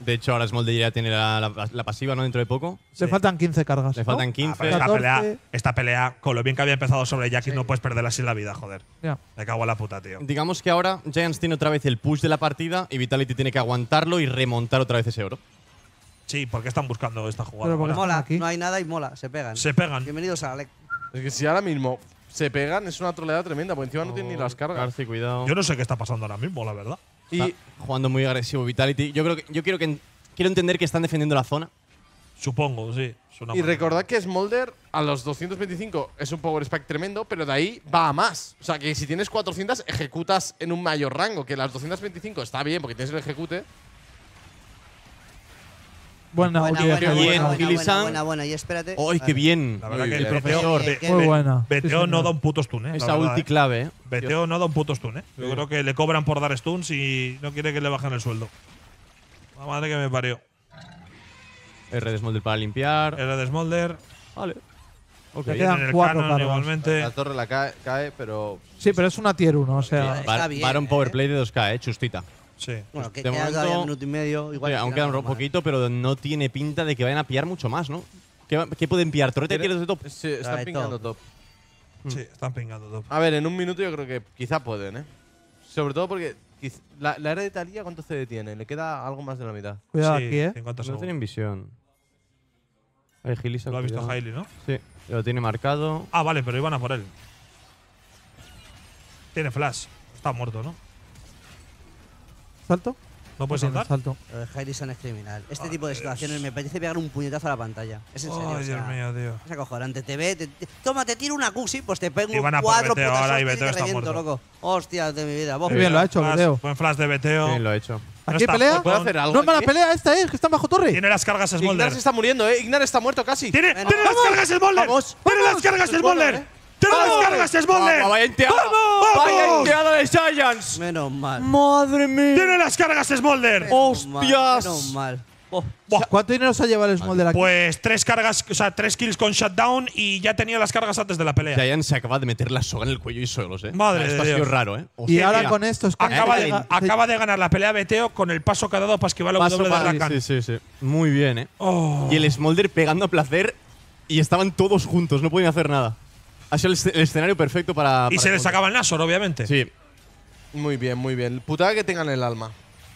De hecho, ahora Smolder ya tiene la, pasiva, ¿no? Dentro de poco. Se faltan 15 cargas. Se faltan 15. Ah, esta, pelea, con lo bien que había empezado sobre Jackie, no puedes perderla sin la vida, joder. Me cago en la puta, tío. Digamos que ahora Giants tiene otra vez el push de la partida y Vitality tiene que aguantarlo y remontar otra vez ese oro. Sí, porque están buscando esta jugada. mola, aquí. no hay nada y mola, se pegan. Se pegan. Bienvenidos a Alec. Es que si ahora mismo se pegan, es una troleada tremenda, porque encima no, tiene ni las cargas. cuidado. Yo no sé qué está pasando ahora mismo, la verdad. Y jugando muy agresivo Vitality. Yo creo yo quiero que quiero entender que están defendiendo la zona. Supongo, sí. Y recordad que Smolder a los 225 es un power spike tremendo, pero de ahí va a más. O sea, que si tienes 400 ejecutas en un mayor rango, que las 225 está bien porque tienes el ejecute, Buena, buena, buena, buena, buena, y espérate. ¡Ay, qué bien! La verdad que el profesor. Eh, eh, Muy Beteo no da un puto stun, ¿eh? Esa ulti eh. clave, ¿eh? Beteo no da un puto stun, ¿eh? Yo creo que le cobran por dar stuns y no quiere que le bajen el sueldo. La madre que me parió. R de Smolder para limpiar. R de Smolder. Vale. Ok. queda quedan cuatro canon, La torre la cae, pero. Sí, pero es una tier 1, o sea. Está bien, Baron Powerplay de 2K, eh, chustita. Sí. Bueno, pues que de momento, un minuto y medio. Igual aún un poquito, pero no tiene pinta de que vayan a pillar mucho más, ¿no? ¿Qué, pueden pillar? ¿Torrete quiere de top? Sí, están pingando top. Mm. Sí, están pingando top. A ver, en un minuto yo creo que quizá pueden, ¿eh? Sobre todo porque la, la era de Talía, ¿cuánto se detiene? Le queda algo más de la mitad. Cuidado aquí, ¿eh? No tienen visión. lo ha visto Hailey, ¿no? Sí, lo tiene marcado. Ah, vale, pero iban a por él. Tiene flash. Está muerto, ¿no? ¿Salto? No puedes saltar. Salto. Lo de Harrison es criminal. Este ah, tipo de situaciones me parece pegar un puñetazo a la pantalla. Es en serio. o Dios mío, Dios! Es acojonante. Te ve, te, toma, te tiro una y pues te pego un cuatro putas ahora y Beteo está reviento, muerto. loco. Hostia de mi vida. Vos, bien, lo ha hecho, Beteo. Buen flash de Beteo. Bien, lo ha hecho. ¿Aquí pelea? ¿Puedo hacer algo? No es mala pelea esta, ¿eh? Que están bajo torre. Tiene las cargas Smolder. Ignar se está muriendo, ¿eh? Ignar está muerto casi. Tiene, ¿tiene las cargas Smolder. Vamos. Tiene las cargas Smolder. Tiene las cargas Smolder! ¡Vaya enteada! ¡Vaya enteada de Giants! Menos mal. ¡Madre mía! ¡Tiene las cargas, Smolder! ¡Hostias! Menos mal. Oh, ¿Cuánto dinero se ha llevado el Smolder aquí? Pues tres cargas, o sea, tres kills con Shutdown y ya tenía las cargas antes de la pelea. Giant se acaba de meter la soga en el cuello y solos, ¿eh? Madre Esto ha sido raro, ¿eh? y ahora con esto… Acaba de, acaba de ganar la pelea Beteo con el paso que ha dado para esquivar la doble doble de Sí, sí, sí. Muy bien, ¿eh? Oh. Y el Smolder pegando a placer y estaban todos juntos, no podían hacer nada. Ha sido el, escenario perfecto para. y se le sacaba el Nasor, obviamente. Sí. Muy bien, muy bien. Putada que tengan el alma.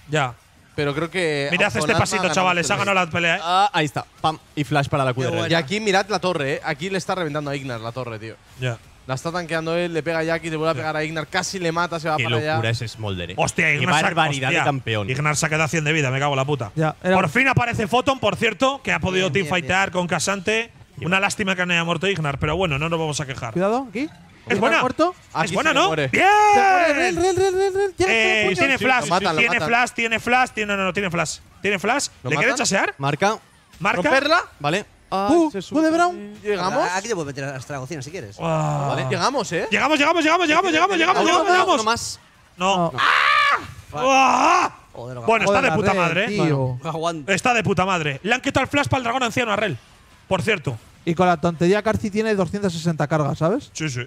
Ya. Pero creo que. Mirad este pasito, chavales. Ha ganado la pelea, ¿eh? ah, ahí está. Pam. Y flash para la QDR. Y aquí mirad la torre, ¿eh? Aquí le está reventando a Ignar la torre, tío. Ya. La está tanqueando él, le pega a Jackie, le vuelve a pegar a Ignar, casi le mata, se va a para ¿eh? Qué locura es Smolder, Hostia, Ignar. Qué barbaridad de campeón. Ignar se ha quedado 100 de vida, me cago la puta. Ya, por fin aparece Photon, por cierto, que ha podido teamfightar con Casante. Una lástima que no haya muerto Ignar, pero bueno, no nos vamos a quejar. Cuidado, aquí. ¿Es buena? es buena, ¿no? ¡Bien! tiene, flash, tiene flash, tiene flash, tiene No, no, tiene flash. Tiene flash. ¿Le quiere chasear? Marca. Marca. Romperla. Vale. uh, de Brown. ¿Llegamos? Aquí te puedo meter a la cocina. si quieres. Vale, llegamos, ¿eh? Llegamos, llegamos, llegamos, llegamos, llegamos, llegamos, llegamos, llegamos. No más. No. ¡Ah! ¡Ah! bueno, está de puta madre, ¿eh? está de puta madre. Le han quitado el flash para el dragón anciano a Rel. Por cierto. Y con la tontería Carci tiene 260 cargas, ¿sabes? Sí, sí.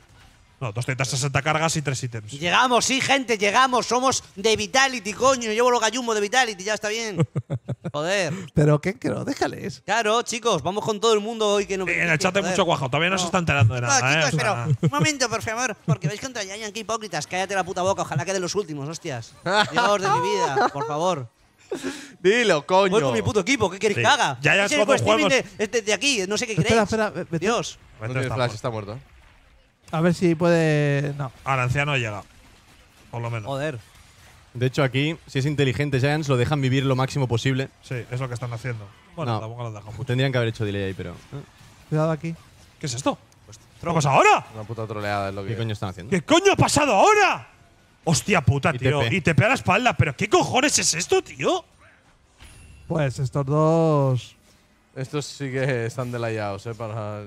No, 260 cargas y 3 ítems. Llegamos, sí, gente, llegamos. Somos de Vitality, coño. Llevo lo gallumbo de Vitality, ya está bien. [laughs] Joder. Pero qué creo, déjales. Claro, chicos, vamos con todo el mundo hoy que no. en el chat hay mucho guajo, todavía no, se está enterando de nada. eh, Un momento, por favor, porque vais contra Yayan, qué hipócritas. Cállate la puta boca, ojalá que de los últimos, hostias. [laughs] Dios de mi vida, por favor. [laughs] Dilo, coño. Voy con mi puto equipo, ¿qué queréis que haga? Ya, ya, Es el todos de, de aquí, no sé qué queréis. espera, espera. Dios. No flash, está muerto. A ver si puede. No. Al anciano ha llegado. Por lo menos. Joder. De hecho, aquí, si es inteligente Giants, lo dejan vivir lo máximo posible. Sí, es lo que están haciendo. Bueno, No. tampoco lo Tendrían que haber hecho delay ahí, pero. ¿eh? Cuidado aquí. ¿Qué es esto? Pues, ahora? Una puta troleada es lo que. ¿Qué coño están haciendo? ¿Qué coño ha pasado ahora? Hostia puta, tío. Y te pega la espalda. ¿Pero qué cojones es esto, tío? Pues estos dos. Estos sí que están delayados, eh, para.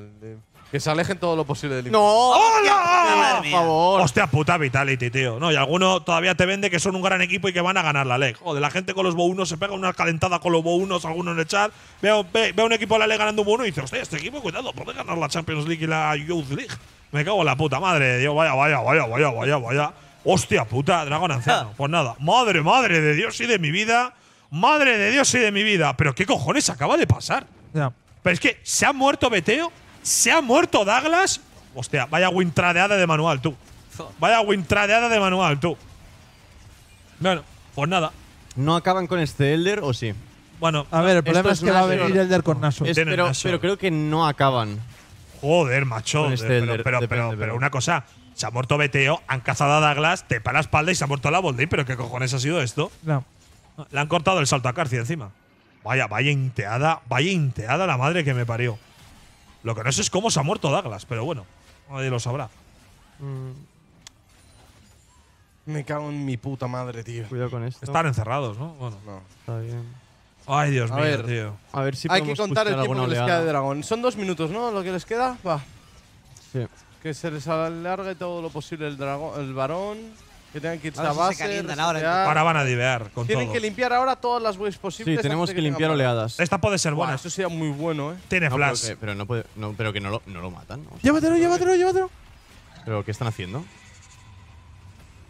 Que se alejen todo lo posible del ¡No! ¡Hola! Por favor. Hostia puta Vitality, tío. No, y alguno todavía te vende que son un gran equipo y que van a ganar la LEG. Joder, la gente con los Bo1 se pega una calentada con los Bo1, algunos en el chat. Veo, un equipo de la LEG ganando un Bo1 y dice, hostia, este equipo, cuidado, puede ganar la Champions League y la Youth League. Me cago en la puta madre, tío. vaya, vaya, vaya, vaya, vaya, vaya. Hostia puta, dragón anciano. Pues nada, madre, madre de Dios y de mi vida. Madre de Dios y de mi vida. Pero ¿qué cojones acaba de pasar? Ya. Pero es que se ha muerto Beteo, se ha muerto Douglas. Hostia, vaya wintradeada de manual, tú. Vaya wintradeada de manual, tú. Bueno, pues nada. ¿No acaban con este Elder o sí? Bueno, a ver, el problema es, que va a venir Elder con pero, creo que no acaban. Joder, macho. Este pero una cosa, se ha muerto Beteo, han cazado a Douglas, te para la espalda y se ha muerto la bolde, ¿Pero qué cojones ha sido esto? No. Le han cortado el salto a Carci encima. Vaya, vaya inteada, vaya inteada la madre que me parió. Lo que no sé es cómo se ha muerto Douglas, pero bueno, nadie lo sabrá. Mm. Me cago en mi puta madre, tío. Cuidado con esto. Están encerrados, ¿no? Bueno. No. Está bien. Ay, Dios mío, tío. A ver si Hay que contar el tiempo que les queda de dragón. Son dos minutos, ¿no? Lo que les queda. Va. Sí. Que se les alargue todo lo posible el, dragón, el varón. Que tengan que ir a base. ahora. van a divear con Tienen que limpiar ahora todas las waves posibles. Sí, tenemos que, limpiar oleadas. Esta puede ser buena. esto sería muy bueno, ¿eh? Tiene flash. pero, que, no puede, pero que no lo, no lo matan. ¿no? llévatelo, llévatelo, llévatelo. ¿Pero qué están haciendo?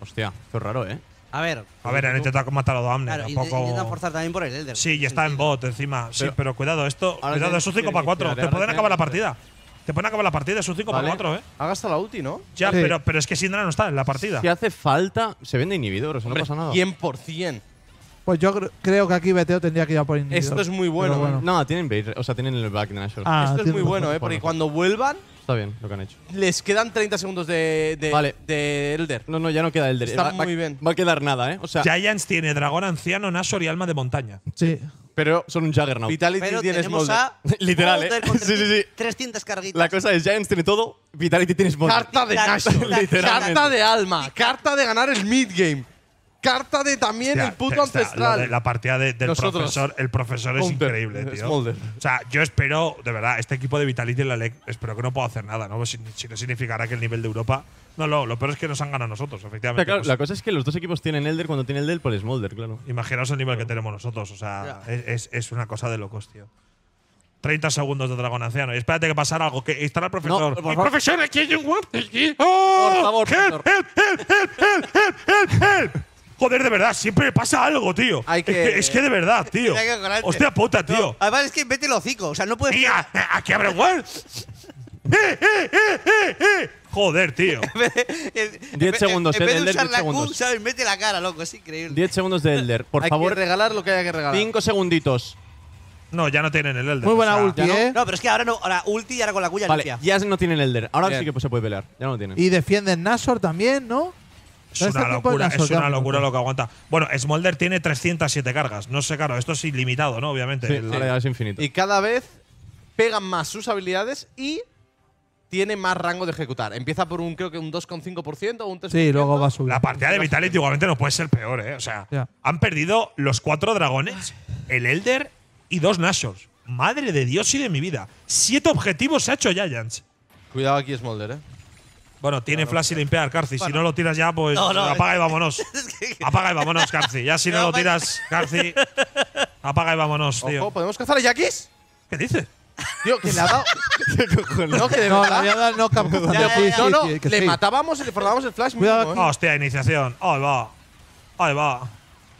Hostia, esto es raro, ¿eh? A ver. A ver, han intentado matar a Doamne. Claro, tampoco... intentan forzar también por el Elder. Sí, y está en bot encima. sí, pero cuidado, esto. Cuidado, esos 5 para 4. Te pueden acabar la partida. Te a acabar la partida, es un 5 para 4, ¿eh? Ha gastado la ulti, ¿no? Ya, pero, pero es que Sindra no está en la partida. Si hace falta, se vende inhibidor, eso no pasa nada. 100%. Pues yo creo que aquí Beteo tendría que ir a por inhibidor. Esto es muy bueno. No, tienen o sea, tienen el back Nashor. Ah, Esto es muy bueno, ¿eh? Porque cuando vuelvan, Está bien lo que han hecho. les quedan 30 segundos de, Vale. de Elder. No, no, ya no queda elder Está muy bien. Va a quedar nada, ¿eh? O sea, Giants tiene dragón anciano, Nashor y alma de montaña. Sí. Pero son un Juggernaut. Vitality tiene [laughs] Literal, ¿eh? [laughs] Sí, sí, sí. 300 carguitas. La cosa es, Giants tiene todo, Vitality tiene Smolder. Carta de Nash. [laughs] Carta de alma. Carta de ganar el mid-game carta de también el puto ancestral. la partida del profesor, el profesor es increíble, tío. O sea, yo espero, de verdad, este equipo de Vitality en la LEC, espero que no pueda hacer nada, ¿no? Si, no significará que el nivel de Europa. No, no, lo peor es que nos han ganado nosotros, efectivamente. Pues la cosa es que los dos equipos tienen Elder cuando tiene Elder por pues Smolder, claro. Imaginaos el nivel que tenemos nosotros, o sea, es, una cosa de locos, tío. 30 segundos de Dragon Anciano. Y espérate que pasara algo. Que estará el profesor. El profesor, aquí hay un ¡Oh! Por favor, ¡Oh! help, help, help, help, Joder, de verdad, siempre pasa algo, tío. es, que, de verdad, [laughs] tío. Hostia puta, tío. Además, es que vete el hocico. O sea, no puedes. Mira, [laughs] aquí abre igual. Eh, eh, eh, Joder, tío. Diez segundos, de usar la la cara, loco. Es increíble. 10 segundos de Elder. Por Hay favor, que regalar lo que haya que regalar. 5 segunditos. No, ya no tienen el Elder. Muy buena ulti, ¿eh? No, pero es que ahora no. Ahora ulti y ahora con la cuya Vale, ya no tienen Elder. Ahora sí que pues se puede pelear. Ya no lo tienen. Y defienden Nasor también, ¿no? Es una este locura, locura lo que aguanta. Bueno, Smolder tiene 307 cargas. No sé, claro, esto es ilimitado, ¿no? Obviamente. Sí, es infinito. Y cada vez pegan más sus habilidades y tiene más rango de ejecutar. Empieza por un, creo que un 2,5% o un 3%. Sí, luego va a subir. La partida de Vitality igualmente no puede ser peor, ¿eh? O sea, han perdido los cuatro dragones, el Elder y dos Nashors. Madre de Dios y de mi vida. Siete objetivos se ha hecho Giants. Cuidado aquí, Smolder, ¿eh? Bueno, tiene flash y limpiar, Carci. Si no lo tiras ya, pues apaga y vámonos. [laughs] apaga y vámonos, Carci. Ya si no, [laughs] lo tiras, Carci, apaga y vámonos, tío. ¿podemos cazar a Jackis? ¿Qué dices? Tío, que le ha dado. [laughs] no, que no, Le no, no, le matábamos y le formábamos el flash. Muy Mismo, Hostia, iniciación. Ahí va. Ahí va.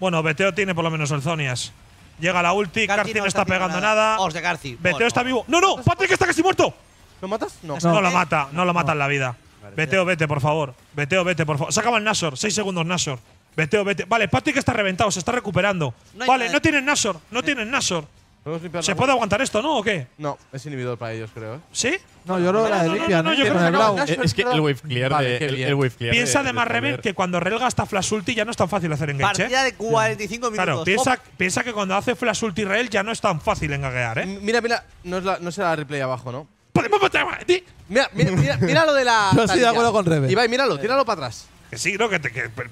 Bueno, Beteo tiene por lo menos el Zonias. Llega la ulti, Carci no, está, pegando nada. nada. de Carci. Beteo está vivo. ¡No, no! ¡Patrick está casi muerto! ¿Lo matas? No. No, lo mata, no lo mata en la vida. Veteo, vete, por favor. Veteo, vete, por favor. Se acaba el Nashor. Seis segundos, Nashor. Veteo, vete. Vale, Patrick está reventado, se está recuperando. vale, no tienen Nashor. No eh. tienen Nashor. ¿Se puede aguantar esto, no? ¿O qué? No, es inhibidor para ellos, creo. ¿eh? ¿Sí? No, yo creo que la de limpia, ¿eh? ¿no? es, que el wave clear de, wave clear Piensa además, más que cuando Rel gasta flash ulti ya no es tan fácil hacer engage. Partida de 45 minutos. Claro, piensa, que cuando hace flash ulti Rel ya no es tan fácil engagear, ¿eh? Mira, mira, no, es la, será replay abajo, ¿no? Mira, mira, mira, mira lo de la. [laughs] Yo estoy de acuerdo con Rebe. Ibai, míralo, tíralo para atrás. Que sí, no, que,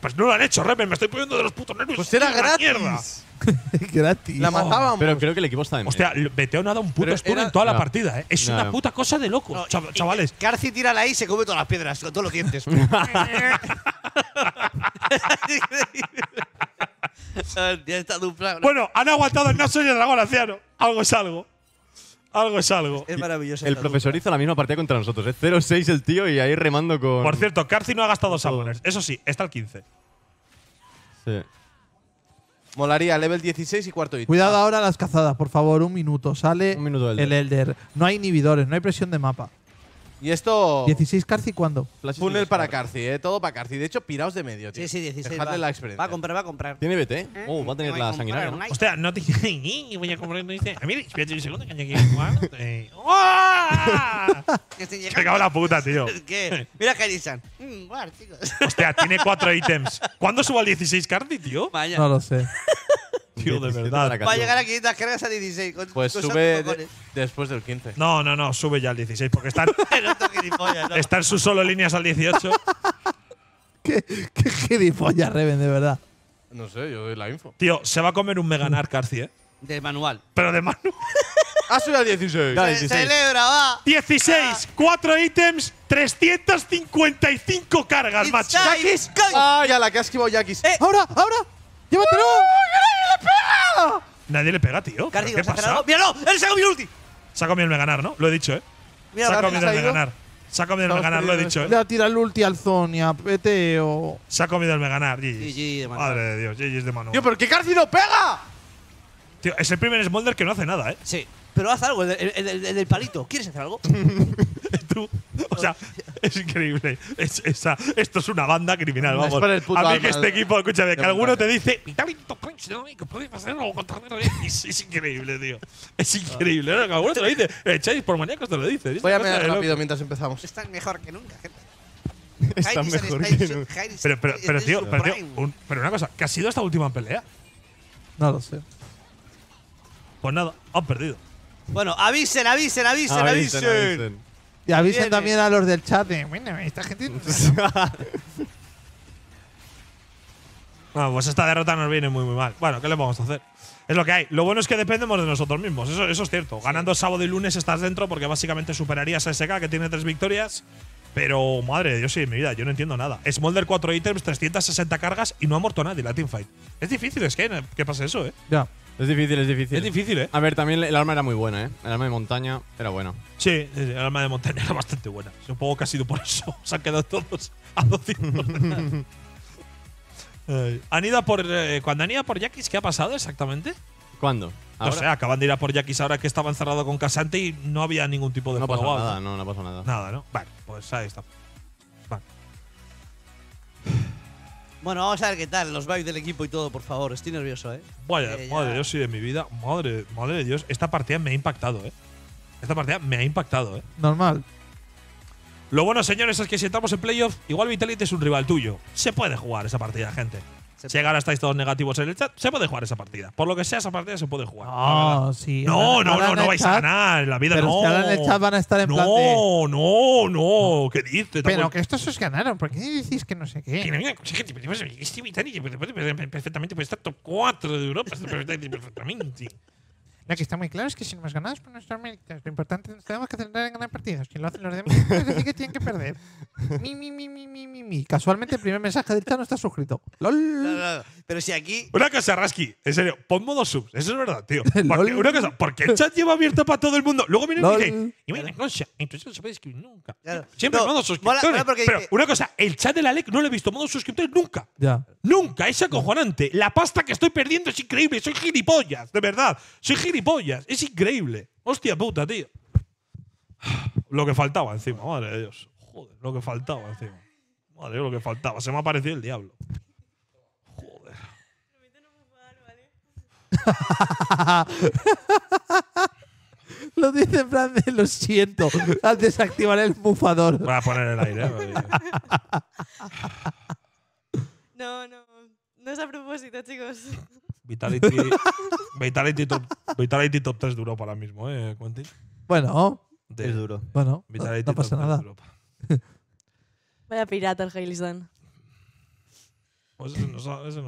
pues no lo han hecho, Rebe, me estoy poniendo de los putos nervios. Pues era [laughs] gratis. La matábamos. Pero creo que el equipo está de Hostia, Beteo no ha dado un puto en toda la partida, ¿eh? Es una puta cosa de loco, chavales. Carci tira la y se come todas las piedras, con todos los dientes. [laughs] Bueno, han aguantado el Naso y el dragón anciano. Algo es algo. Algo es algo. Es maravilloso. El profesor hizo la misma partida contra nosotros. Es ¿eh? 0-6 el tío y ahí remando con. Por cierto, Carci no ha gastado summoners. Eso sí, está el 15. Sí. Molaría, level 16 y cuarto hit. Cuidado ahora las cazadas, por favor, un minuto. Sale el Elder. No hay inhibidores, no hay presión de mapa. Y esto. 16 Carci, ¿cuándo? Funnel para Carci, eh. Todo para Carci. De hecho, piraos de medio, tío. Sí, sí, 16. Dejadle va. la experiencia. Va a comprar, va a comprar. Tiene BT. Oh, ¿Eh? uh, va a tener la sanguinaria. ¿no? Hostia, no te. [laughs] voy a comprar. No dice. A espérate un segundo, que aquí ¡Ni! Se la puta, tío. [laughs] ¿Qué? Mira, ¡Ni! ¡Ni! Mm, chicos. Hostia, tiene cuatro [laughs] ítems. ¿Cuándo suba el 16 Carci, tío? Vaya. No lo sé. [laughs] Tío, de verdad. Va a llegar a 500 cargas a 16. Con, pues sube después del 15. No, no, no, sube ya al 16 porque están. [laughs] Están sus solo líneas al 18. [laughs] qué, qué gilipollas, Reven, de verdad. No sé, yo doy la info. Tío, se va a comer un Meganar Carci, ¿eh? De manual. Pero de manual. ha subido al 16. Celebra, va. 16, 4 ah. ítems, 355 cargas, It's macho. Ay, ah, la que ha esquivado Yakis. Eh. Ahora, ahora. ¡Llévatelo! nadie le pega! Nadie le pega, tío. ¿Qué pasa? ¡Míralo! ¡El Saco mi ulti! Se ha comido el ganar, ¿no? Lo he dicho, ¿eh? Mira, se ha comido el ganar. Saco mi comido el ganar, lo he dicho. ¿eh? Le ha tirado el ulti al Zonia, peteo. Saco mi comido el ganar, GG. Madre de Dios, GG es de mano! Yo pero ¿qué Cardi no pega? Tío, es el primer Smolder que no hace nada, ¿eh? Sí, pero haz algo, el del palito. ¿Quieres hacer algo? [laughs] [laughs] O sea, es increíble. esto es una banda criminal, vamos. a mí que este equipo, escúchame, que alguno te dice que pasar ¿eh?". [laughs] Es, increíble, tío. Es increíble. ¿no? Que alguno te lo dice. Eh, echáis por maníacos, te lo dice. Voy a rápido mientras empezamos. Están mejor que nunca, gente. Están mejor que nunca. Pero, pero, pero, tío, pero, pero una cosa, ¿qué ha sido esta última pelea? No lo sé. Pues nada, han perdido. Bueno, avisen, avisen. avisen. avisen. Y avisen también a los del chat de, bueno, esta gente... [laughs] pues esta derrota nos viene muy, muy mal. Bueno, ¿qué le vamos a hacer? Es lo que hay. Lo bueno es que dependemos de nosotros mismos. Eso, eso es cierto. Ganando sábado y lunes estás dentro porque básicamente superarías a SK que tiene tres victorias. Pero, madre de Dios, sí, mi vida, yo no entiendo nada. Smolder cuatro ítems, 360 cargas y no ha muerto nadie la teamfight. Es difícil, es que, que pase eso, ¿eh? Ya. Es difícil, es difícil. Es difícil, ¿eh? A ver, también el arma era muy buena, ¿eh? El arma de montaña era buena. Sí, el arma de montaña era bastante buena. Supongo que ha sido por eso. [laughs] Se han quedado todos a 200. [laughs] Eh, han ido por. Eh, cuando han ido por Jackis, ¿qué ha pasado exactamente? ¿Cuándo? No sé, acaban de ir a por Jackis ahora que estaba encerrado con Casante y no había ningún tipo de no Pasó nada, no, no pasado nada. Nada, ¿no? Vale, pues ahí está. Vale. Bueno, vamos a ver qué tal, los vibes del equipo y todo, por favor. Estoy nervioso, ¿eh? madre de Dios, sí, de mi vida. Madre, madre de Dios. Esta partida me ha impactado, ¿eh? Esta partida me ha impactado, ¿eh? Normal. Lo bueno, señores, es que si entramos en playoff, igual Vitality es un rival tuyo. Se puede jugar esa partida, gente. Si ahora estáis todos negativos en el chat, se puede jugar esa partida. Por lo que sea, esa partida se puede jugar. No, sí. No, no, no, vais a ganar. la vida pero no. que ahora en el chat van a estar en no, plan de... no, no, no. ¿Qué dices? Pero que estos os ganaron. ¿Por qué decís que no sé qué? Que no que perfectamente. pues está top 4 de Europa. Perfectamente. Lo que está muy claro es que si no hemos ganado es por nuestros méritos. Lo importante es que tenemos que centrar en ganar partidos. Si lo hacen los demás [laughs] es que tienen que perder. Mi, mi, mi, mi, mi, mi, Casualmente el primer mensaje del chat no está suscrito. LOL. Pero si aquí. Una cosa, Raski, en serio, pon modo subs. Eso es verdad, tío. [laughs] Porque, una cosa, porque el chat lleva abierto para todo el mundo. Luego viene y dice, y sé entonces no se puede escribir nunca. Siempre modo suscriptores. Pero una cosa, el chat de la LEC no lo he visto modo suscriptores nunca. Nunca, es acojonante. La pasta que estoy perdiendo es increíble. Soy gilipollas, de verdad. Soy gilipollas es increíble. Hostia puta, tío. Lo que faltaba encima, madre de Dios. Joder, lo que faltaba encima. Madre de Dios, lo que faltaba. Se me ha aparecido el diablo. Joder. [laughs] Lo dice en de lo siento. Al desactivar el bufador. Voy a poner el aire. No, no. No es a propósito, chicos. Vitality, [laughs] Vitality, top, top 3 duro para ahora mismo, ¿eh, Quentin? Bueno, es duro. Bueno, Vitality no, pasa top 3 nada. Europa. [laughs] Vaya pirata el Hailistan. Pues ese nos,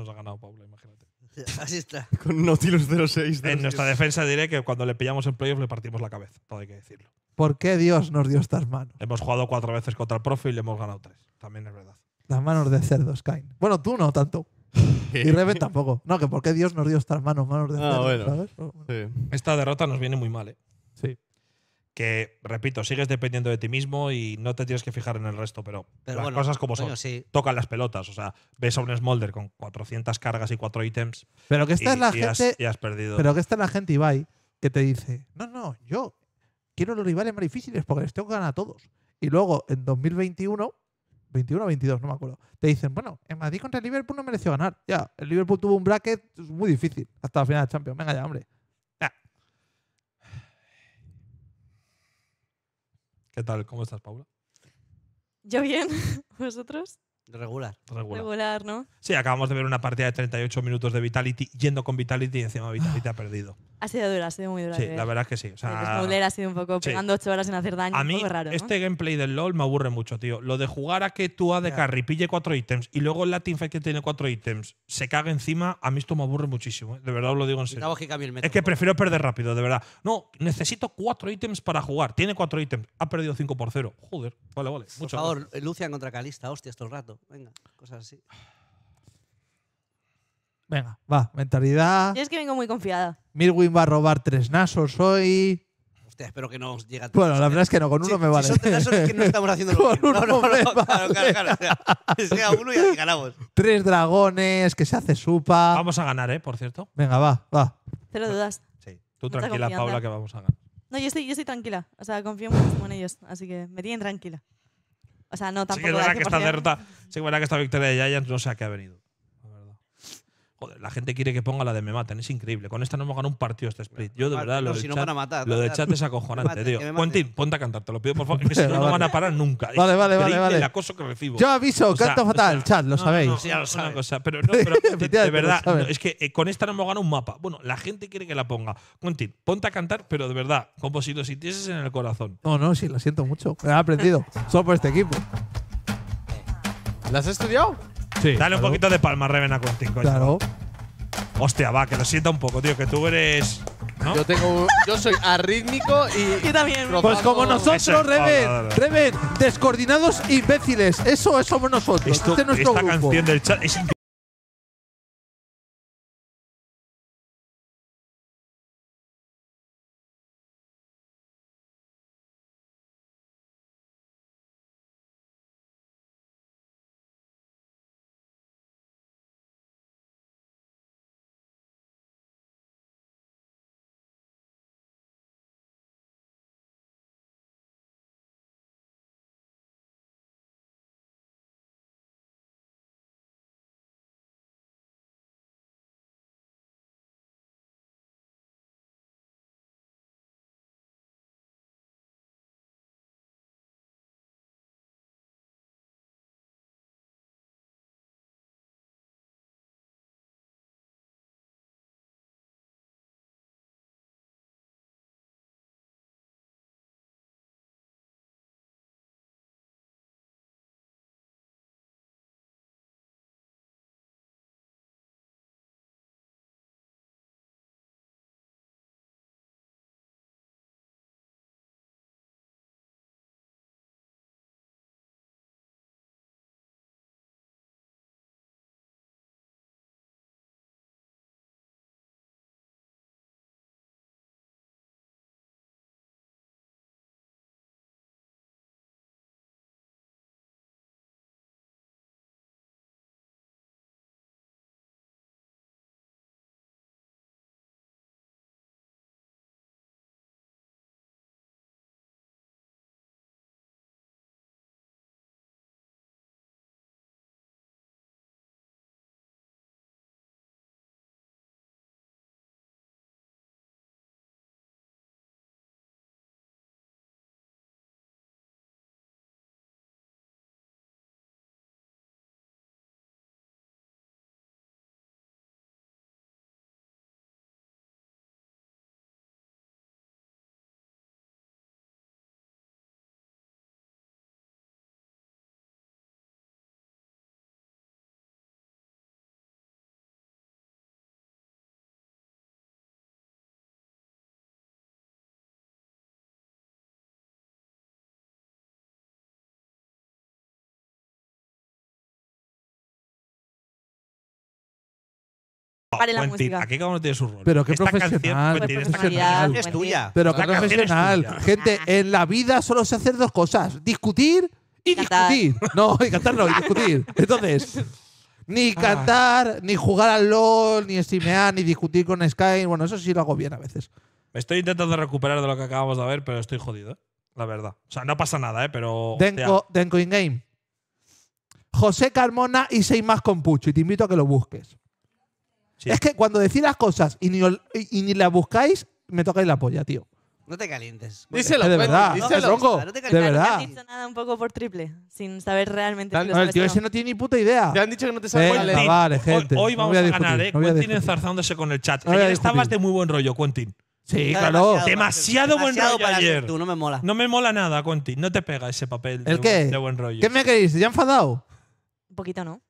ha, ganado Pablo, imagínate. [laughs] Así está. Con Nautilus 0-6. En nuestra defensa diré que cuando le pillamos en playoff le partimos la cabeza, todo hay que decirlo. ¿Por qué Dios nos dio estas manos? Hemos jugado cuatro veces contra el profe y le hemos ganado tres. También es verdad. Las manos de cerdos Kain. Bueno, tú no tanto. [laughs] y Reven tampoco. No, que porque Dios nos dio estas manos, manos de ah, Esta derrota nos viene muy mal, ¿eh? Sí. Que, repito, sigues dependiendo de ti mismo y no te tienes que fijar en el resto, pero, las cosas como son. Tocan las pelotas. O sea, ves a un Smolder con 400 cargas y 4 ítems. Pero que esta y, es la gente. y has perdido. Pero que esta es la gente, Ibai, que te dice: No, no, yo quiero los rivales más difíciles porque les tengo que ganar a todos. Y luego, en 2021, 21 o 22, no me acuerdo. Te dicen, bueno, en Madrid contra el Liverpool no mereció ganar. Ya, el Liverpool tuvo un bracket muy difícil hasta la final de Champions. Venga ya, hombre. ¿Qué tal? ¿Cómo estás, Paula? Yo bien. [laughs] ¿Vosotros? Regular. Regular. ¿no? Sí, acabamos de ver una partida de 38 minutos de Vitality yendo con Vitality y encima Vitality ah. ha perdido. Ha sido dura, ha sido muy dura. Sí, la verdad es que sí. O sea, ha sido un poco pegando 8 horas sin hacer daño. A mí, este gameplay del LoL me aburre mucho, tío. Lo de jugar a que tú A de carry pille 4 ítems y luego la teamfight que tiene 4 ítems se caga encima, a mí esto me aburre muchísimo. ¿eh? De verdad os lo digo en serio. es que prefiero perder rápido, de verdad. No, necesito 4 ítems para jugar. Tiene 4 ítems, ha perdido 5 por 0. Joder, vale, vale. Por favor, Lucian contra Calista, hostia, esto el rato venga, cosas así. Venga, va, mentalidad. Yo es que vengo muy confiada. Mirwin va a robar tres nasos hoy. Hostia, espero que no os llegue Bueno, la verdad es que no, con uno me vale. son tres Nasos es que no estamos haciendo [laughs] lo claro, claro, uno y así ganamos. [laughs] Tres dragones, que se hace supa. Vamos a ganar, ¿eh? Por cierto. Venga, va, va. Cero dudas. Sí. Tú tranquila, Paula, que vamos a ganar. No, yo estoy, yo estoy tranquila. O sea, confío mucho en ellos. Así que me tienen tranquila. O sea, no, tampoco. Sí que es verdad que esta derrota, sí que es verdad que esta victoria de Giants no sé a qué ha venido. Joder, la gente quiere que ponga la de me maten, es increíble. Con esta no hemos ganado un partido este split. Yo de verdad lo, de lo de chat es acojonante, [laughs] tío. Quentin, ponte a cantar, te lo pido por favor, que [laughs] si no, no van a parar nunca. Vale, vale, vale, vale. El acoso que recibo. Yo aviso, canto fatal, chat, lo sabéis. No, ya lo cosa, pero, no, [laughs] pero de, verdad, es que con esta no hemos ganado un mapa. Bueno, la gente quiere que la ponga. Quentin, ponte a cantar, pero de verdad, como si lo sintieses en el corazón. No, no, sí, lo siento mucho. He aprendido, solo por este equipo. ¿las has estudiado? Dale un poquito de palma, Reven, a Quentin, Claro. Hostia, va, que lo sienta un poco, tío, que tú eres. Yo tengo. Yo soy arrítmico y. [laughs] Yo también. Pues como nosotros, Reven. Reven, descoordinados imbéciles. Eso, somos nosotros. Este esta canción del chat es Ah, Aquí cada uno tiene su rol. Pero qué Esta profesional. Pues, canción es tuya. Pero qué profesional. Gente, ah. en la vida solo se hacen dos cosas: discutir y discutir. No, y cantar no, y discutir. Entonces, ni ah. cantar, ni jugar al LOL, ni streamear, ni discutir con Sky. Bueno, eso sí lo hago bien a veces. estoy intentando recuperar de lo que acabamos de ver, pero estoy jodido, ¿eh? La verdad. O sea, no pasa nada, ¿eh? Pero. tengo, Denko, Game. José Carmona y seis más con Pucho. Y te invito a que lo busques. Es que cuando decís las cosas y ni, ni las buscáis, me tocáis la polla, tío. No te calientes. díselo, de verdad. Díselo, loco. No te calientes. De No te dicho nada un poco por triple, sin saber realmente. No, el tío ese no tiene ni puta idea. Te han dicho que no te sabes. Venga, vale, gente. Hoy, vamos a, ganar, ¿eh? Quentin enzarzándose con el chat. ayer estabas de muy buen rollo, Quentin. Sí, claro. Demasiado, buen rollo para ayer. Tú, no me mola. No me mola nada, Quentin. No te pega ese papel ¿El de, qué? de buen rollo. ¿Qué me queréis? ¿Ya enfadado? Un poquito, ¿no?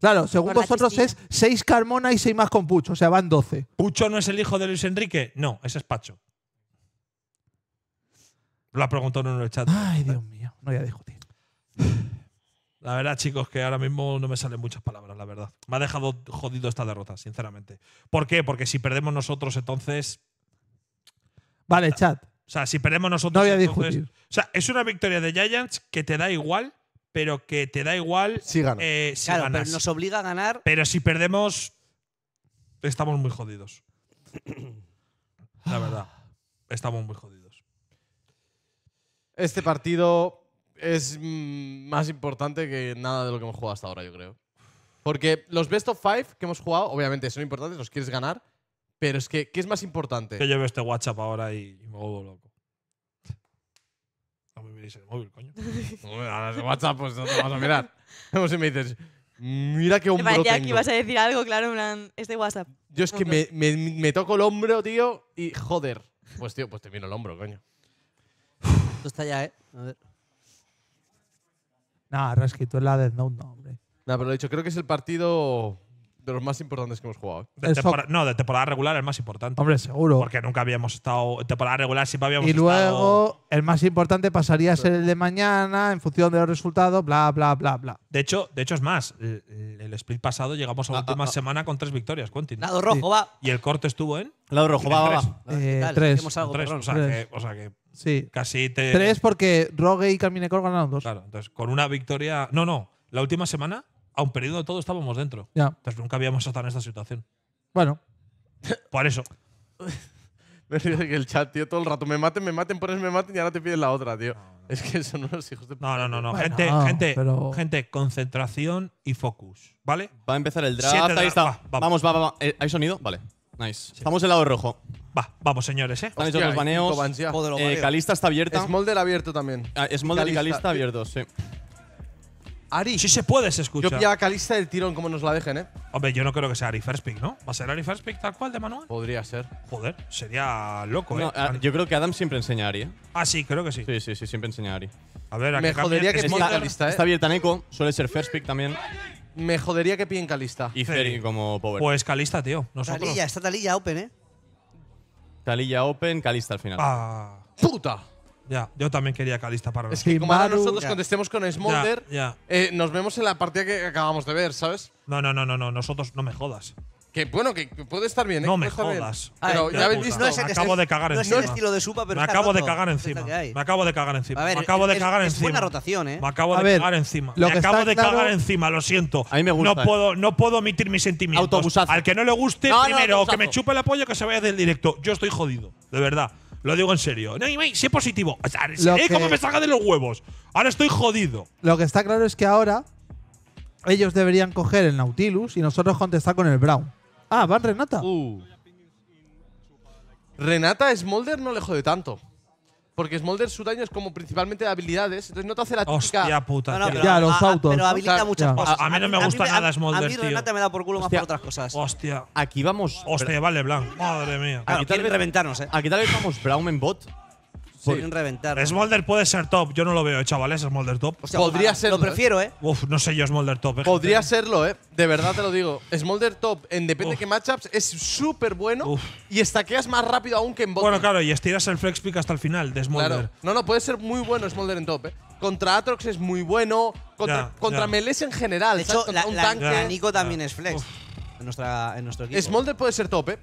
Claro, según vosotros es 6 Carmona y 6 más con Pucho, o sea, van 12. ¿Pucho no es el hijo de Luis Enrique? No, ese es Pacho. Lo ha preguntado uno en el chat. Ay, Dios mío, no había a discutir. La verdad, chicos, que ahora mismo no me salen muchas palabras, la verdad. Me ha dejado jodido esta derrota, sinceramente. ¿Por qué? Porque si perdemos nosotros, entonces. Vale, chat. O sea, si perdemos nosotros. No voy a entonces, O sea, es una victoria de Giants que te da igual pero que te da igual eh, si claro, ganas. pero nos obliga a ganar. Pero si perdemos, estamos muy jodidos. La verdad, estamos muy jodidos. Este partido es mm, más importante que nada de lo que hemos jugado hasta ahora, yo creo. Porque los best of five que hemos jugado, obviamente son importantes, los quieres ganar, pero es que, ¿qué es más importante? Que yo este WhatsApp ahora y me vuelvo loco el móvil, coño. Ahora de WhatsApp, pues no te vas a mirar. Como [laughs] si me dices, mira qué hombro Me aquí que vas a decir algo, claro, en plan, WhatsApp. Yo es que me, me- toco el hombro, tío, y joder. Pues, tío, pues te miro el hombro, coño. Esto está ya, ¿eh? A ver. Nah, Rasky, tú en la de Note, no, hombre. Nada, pero lo he dicho, creo que es el partido de los más importantes que hemos jugado. no, de temporada regular el más importante. Hombre, seguro. Porque nunca habíamos estado. En temporada regular siempre habíamos y luego el más importante pasaría a ser el de mañana en función de los resultados, bla, bla, bla, bla. De hecho, de hecho, es más, el, split pasado llegamos a la ah, última ah, ah. semana con tres victorias, Quentin. Lado rojo, va. Y el corte estuvo en Lado rojo, va, va, va. tres. O sea, Que, Sí. casi te. Tres porque Rogue y Carmine Cor ganaron dos. Claro, entonces con una victoria. No, no. La última semana a aun perdiendo todo, estábamos dentro. Ya. Entonces nunca habíamos estado en esta situación. Bueno. Por eso. [laughs] Me que el chat, tío, todo el rato me maten, me maten, pones me maten y ahora te piden la otra, tío. es que son unos hijos de No, no, no, no. gente, gente, gente, concentración y focus, ¿vale? Va a empezar el draft. ahí está. vamos. vamos, eh, ¿Hay sonido? Vale. Nice. Estamos el lado rojo. Va, vamos, señores, ¿eh? Han hecho los baneos. Eh, Calista está abierta. Smolder abierto también. Es ah, Smolder y Calista, y Calista sí. Ari. Sí se puedes escuchar. Yo pillaba Calista del tirón como nos la dejen, ¿eh? Hombre, yo no creo que sea Ari First Pick, ¿no? ¿Va a ser Ari First tal cual de Manuel? Podría ser. Joder, sería loco, ¿eh? yo creo que Adam siempre enseña a Ari, ¿eh? Ah, sí, creo que sí. Sí, sí, sí, siempre enseña a Ari. A ver, ¿a Me jodería que, pille Calista, ¿eh? Está bien Taneco, suele ser First Pick también. Me jodería que pillen Calista. Y Ferry como Power. Pues Calista, tío. Nosotros. Talilla, está Talilla Open, ¿eh? Talilla Open, Calista al final. Ah. ¡Puta! Ya, yo también quería Calista para Es que como ahora nosotros contestemos con Smolder, eh, nos vemos en la partida que acabamos de ver, ¿sabes? No, no, no, no, nosotros no me jodas. Que bueno, que puede estar bien, ¿eh? No me jodas. Pero ya habéis Me acabo de cagar no es encima. estilo de Supa, pero Me acabo de cagar encima. Me acabo de cagar encima. Me acabo de es- cagar es encima. buena rotación, ¿eh? Me acabo de cagar encima. lo Me acabo de cagar encima, lo siento. No puedo, eh. no puedo omitir mis sentimientos. Al que no le guste, primero, que me chupe el apoyo que se vaya del directo. Yo estoy jodido, de verdad. Lo digo en serio. No, Imai, positivo. Eh, cómo me saca de los huevos. Ahora estoy jodido. Lo que está claro es que ahora ellos deberían coger el Nautilus y nosotros contestar con el Brown. Ah, van Renata. Uh. Renata Smolder no le jode tanto. Porque Smolder daño es como principalmente de habilidades, entonces no te hace la típica... Hostia puta. pero- Ya, los autos. Pero habilita muchas cosas. A- mí no me gusta nada Smolder. A mí Renata me da por culo más por otras cosas. Hostia. Aquí vamos. Hostia, vale, Blanc. Madre mía. Aquí tal vez- reventarnos, eh. Aquí tal vez vamos en Bot Podrían reventar. Smolder puede ser top. Yo no lo veo, eh, chavales, Smolder top. Podría serlo. Lo prefiero, eh. ¿eh? Uf, no sé yo Smolder top. Eh, Podría serlo, ¿eh? De verdad te lo digo. Smolder top, en depende de qué matchups, es súper bueno y estaqueas más rápido aún que en bot. Bueno, claro, y estiras el flex pick hasta el final de Smolder. No, no, puede ser muy bueno Smolder en top, ¿eh? Contra Atrox es muy bueno. Contra, Meles en general. De un tanque. Nico también es flex. En, nuestra, nuestro equipo. Smolder puede ser top, ¿eh?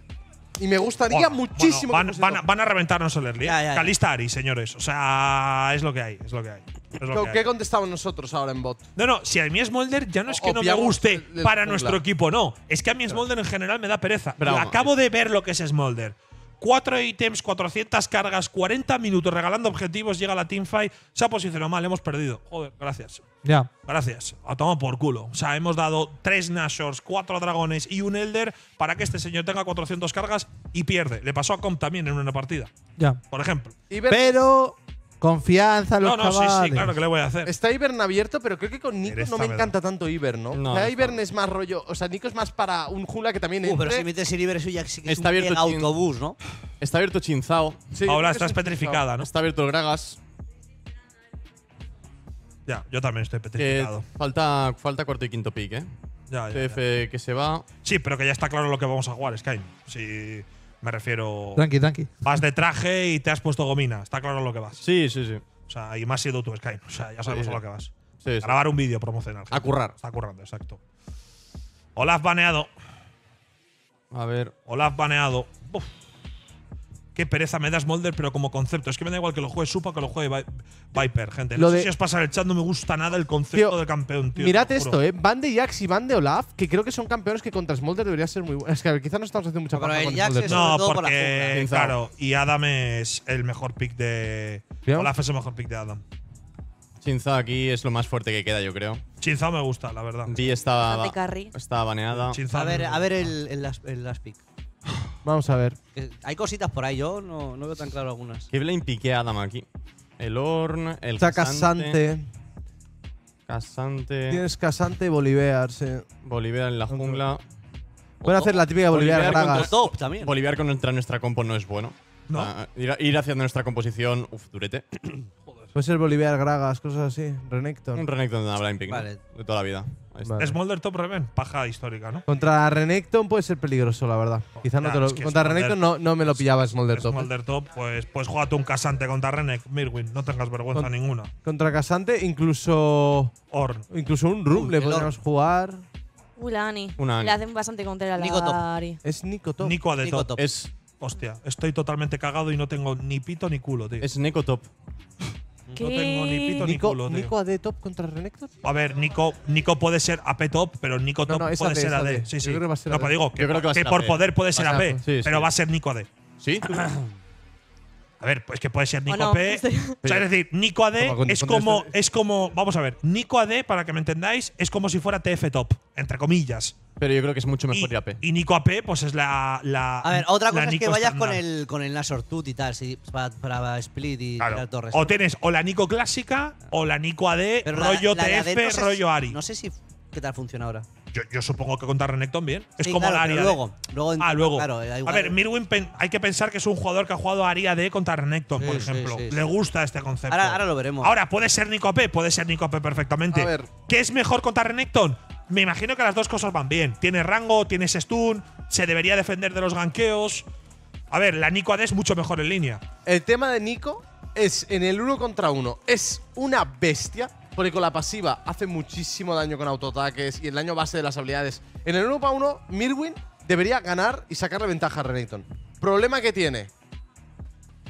Y me gustaría muchísimo. van, van, a, reventarnos el early. ¿eh? Calista Ari, señores. O sea, es lo que hay, es lo que hay. Lo ¿Qué, contestamos nosotros ahora en bot? No, no, si a mí Smolder ya no es que no me guste para nuestro equipo, no. Es que a mí Smolder en general me da pereza. Pero Acabo de ver lo que es Smolder. 4 ítems, 400 cargas, 40 minutos regalando objetivos, llega la teamfight, se ha posicionado mal, hemos perdido. Joder, gracias. Ya. Gracias. A tomado por culo. O sea, hemos dado 3 Nashors, 4 dragones y un Elder para que este señor tenga 400 cargas y pierde. Le pasó a Comp también en una partida. Ya. Por ejemplo. Pero Confianza, los No, no, sí, sí, claro que le voy a hacer. Está Ivern abierto, pero creo que con Nico no me encanta tanto Ivern, ¿no? No, Ivern es más rollo. O sea, Nico es más para un jula que también Uh, pero si metes el Iber, eso ya es un autobús, ¿no? Está abierto Chinzao. Sí, Ahora estás petrificada, ¿no? Está abierto el Gragas. Ya, yo también estoy petrificado. falta, falta cuarto y quinto pick, ¿eh? Ya, ya, ya. que se va. Sí, pero que ya está claro lo que vamos a jugar, Sky. sí. Me refiero. Tranqui, tranqui. Vas de traje y te has puesto gomina. Está claro lo que vas. Sí, sí, sí. O sea, y más sido tú, Sky. O sea, ya sabemos a lo que vas. Grabar un vídeo promocional. A currar. Está currando, exacto. Olaf baneado. A ver. Olaf baneado qué pereza me das Molder, pero como concepto. Es que me da igual que lo juegue Supa que lo juegue Viper, gente. No sé si es pasar el chat, no me gusta nada el concepto de campeón, tío. Mirad esto, eh. Van de Jax y Van de Olaf, que creo que son campeones que contra Smolder debería ser muy bueno. Es que quizá no estamos haciendo mucha pero No, porque, claro, y Adam es el mejor pick de… Olaf es el mejor pick de Adam. Chinzao aquí es lo más fuerte que queda, yo creo. Chinzao me gusta, la verdad. Sí estaba, estaba baneada. a ver, a ver el, el last pick. Vamos a ver. Hay cositas por ahí, yo no, no veo tan claro algunas. Kevlane pique a Adam aquí. El Horn, el Está Casante. Casante. Tienes Casante y Bolivar, sí. Bolivar en la jungla. puede hacer la típica Bolivar, Top también. Bolivar con nuestra compo no es bueno. No. Ah, ir, haciendo nuestra composición, uf, durete. Puede ser Boliviar, Gragas, cosas así. Renekton. Un Renekton de la Blind Pink, Vale. De toda la vida. es está. Top Reven, paja histórica, ¿no? Contra Renekton puede ser peligroso, la verdad. Quizá no te lo. Contra Renekton no, no me lo pillaba Smolder Top. Smolder ¿eh? Top, pues, pues jugate un casante contra Renek, Mirwin, no tengas vergüenza ninguna. Contra Casante, incluso. Orn. Incluso un Rumble le podríamos jugar. Ulani. Una Ani. Le hacen bastante contra Nico Top. la Es Nico Top. Nico de Top. Es, Hostia, estoy totalmente cagado y no tengo ni pito ni culo, tío. es Nico Top. No tengo ni pito ni Nico, culo, tío. ¿Nico AD top contra Renekton? A ver, Nico, Nico puede ser AP top, pero Nico top puede ser AD. Sí, Yo creo que va a ser no, digo que, por poder puede ser AP, pero va a ser Nico AD. ¿Sí? [clears throat] [clears throat] A ver, pues que puede ser Nico [laughs] O sea, es decir, Nico AD es como, es como. Vamos a ver, Nico AD, para que me entendáis, es como si fuera TF Top, entre comillas. Pero yo creo que es mucho mejor y, AP. Y Nico AP, pues es la. la a ver, otra cosa es que vayas con el, con el y tal, para, Split y claro. torres. O tienes o la Nico clásica o la Nico AD, rollo TF, rollo Ari. No sé si qué tal funciona ahora yo, supongo que contra Renekton bien. Es como la área. Luego, luego, ah, luego. Claro, A ver, Mirwin hay que pensar que es un jugador que ha jugado área de contra Renekton, por ejemplo. Le gusta este concepto. Ahora, ahora, lo veremos. Ahora, puede ser Nico puede ser Nico perfectamente. A ver. ¿Qué es mejor contra Renekton? Me imagino que las dos cosas van bien. Tiene rango, tiene stun, se debería defender de los ganqueos. A ver, la Nico AD es mucho mejor en línea. El tema de Nico es en el uno contra uno. Es una bestia porque con la pasiva hace muchísimo daño con autoataques y el daño base de las habilidades. En el 1 1, Mirwin debería ganar y sacarle ventaja a Renekton. Problema que tiene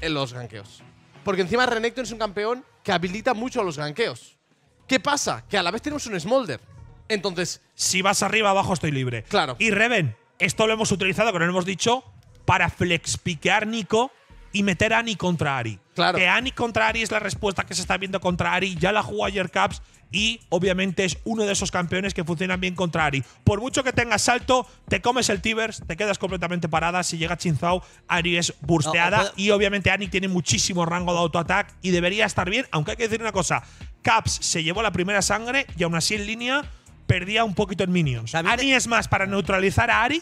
en los ganqueos. Porque encima Renekton es un campeón que habilita mucho a los ganqueos. ¿Qué pasa? Que a la vez tenemos un Smolder. Entonces. Si vas arriba, abajo estoy libre. Claro. Y Reven, esto lo hemos utilizado, como lo hemos dicho, para flexpiquear Nico y meter a Ani contra Ari. Claro. Que Ani contra Ari es la respuesta que se está viendo contra Ari. Ya la jugó ayer Caps y obviamente es uno de esos campeones que funcionan bien contra Ari. Por mucho que tengas salto, te comes el Tibers, te quedas completamente parada. Si llega Chinzao, Ari es bursteada y obviamente Ani tiene muchísimo rango de autoataque y debería estar bien, aunque hay que decir una cosa. Caps se llevó la primera sangre y aún así en línea perdía un poquito en minions. es más para neutralizar a Ari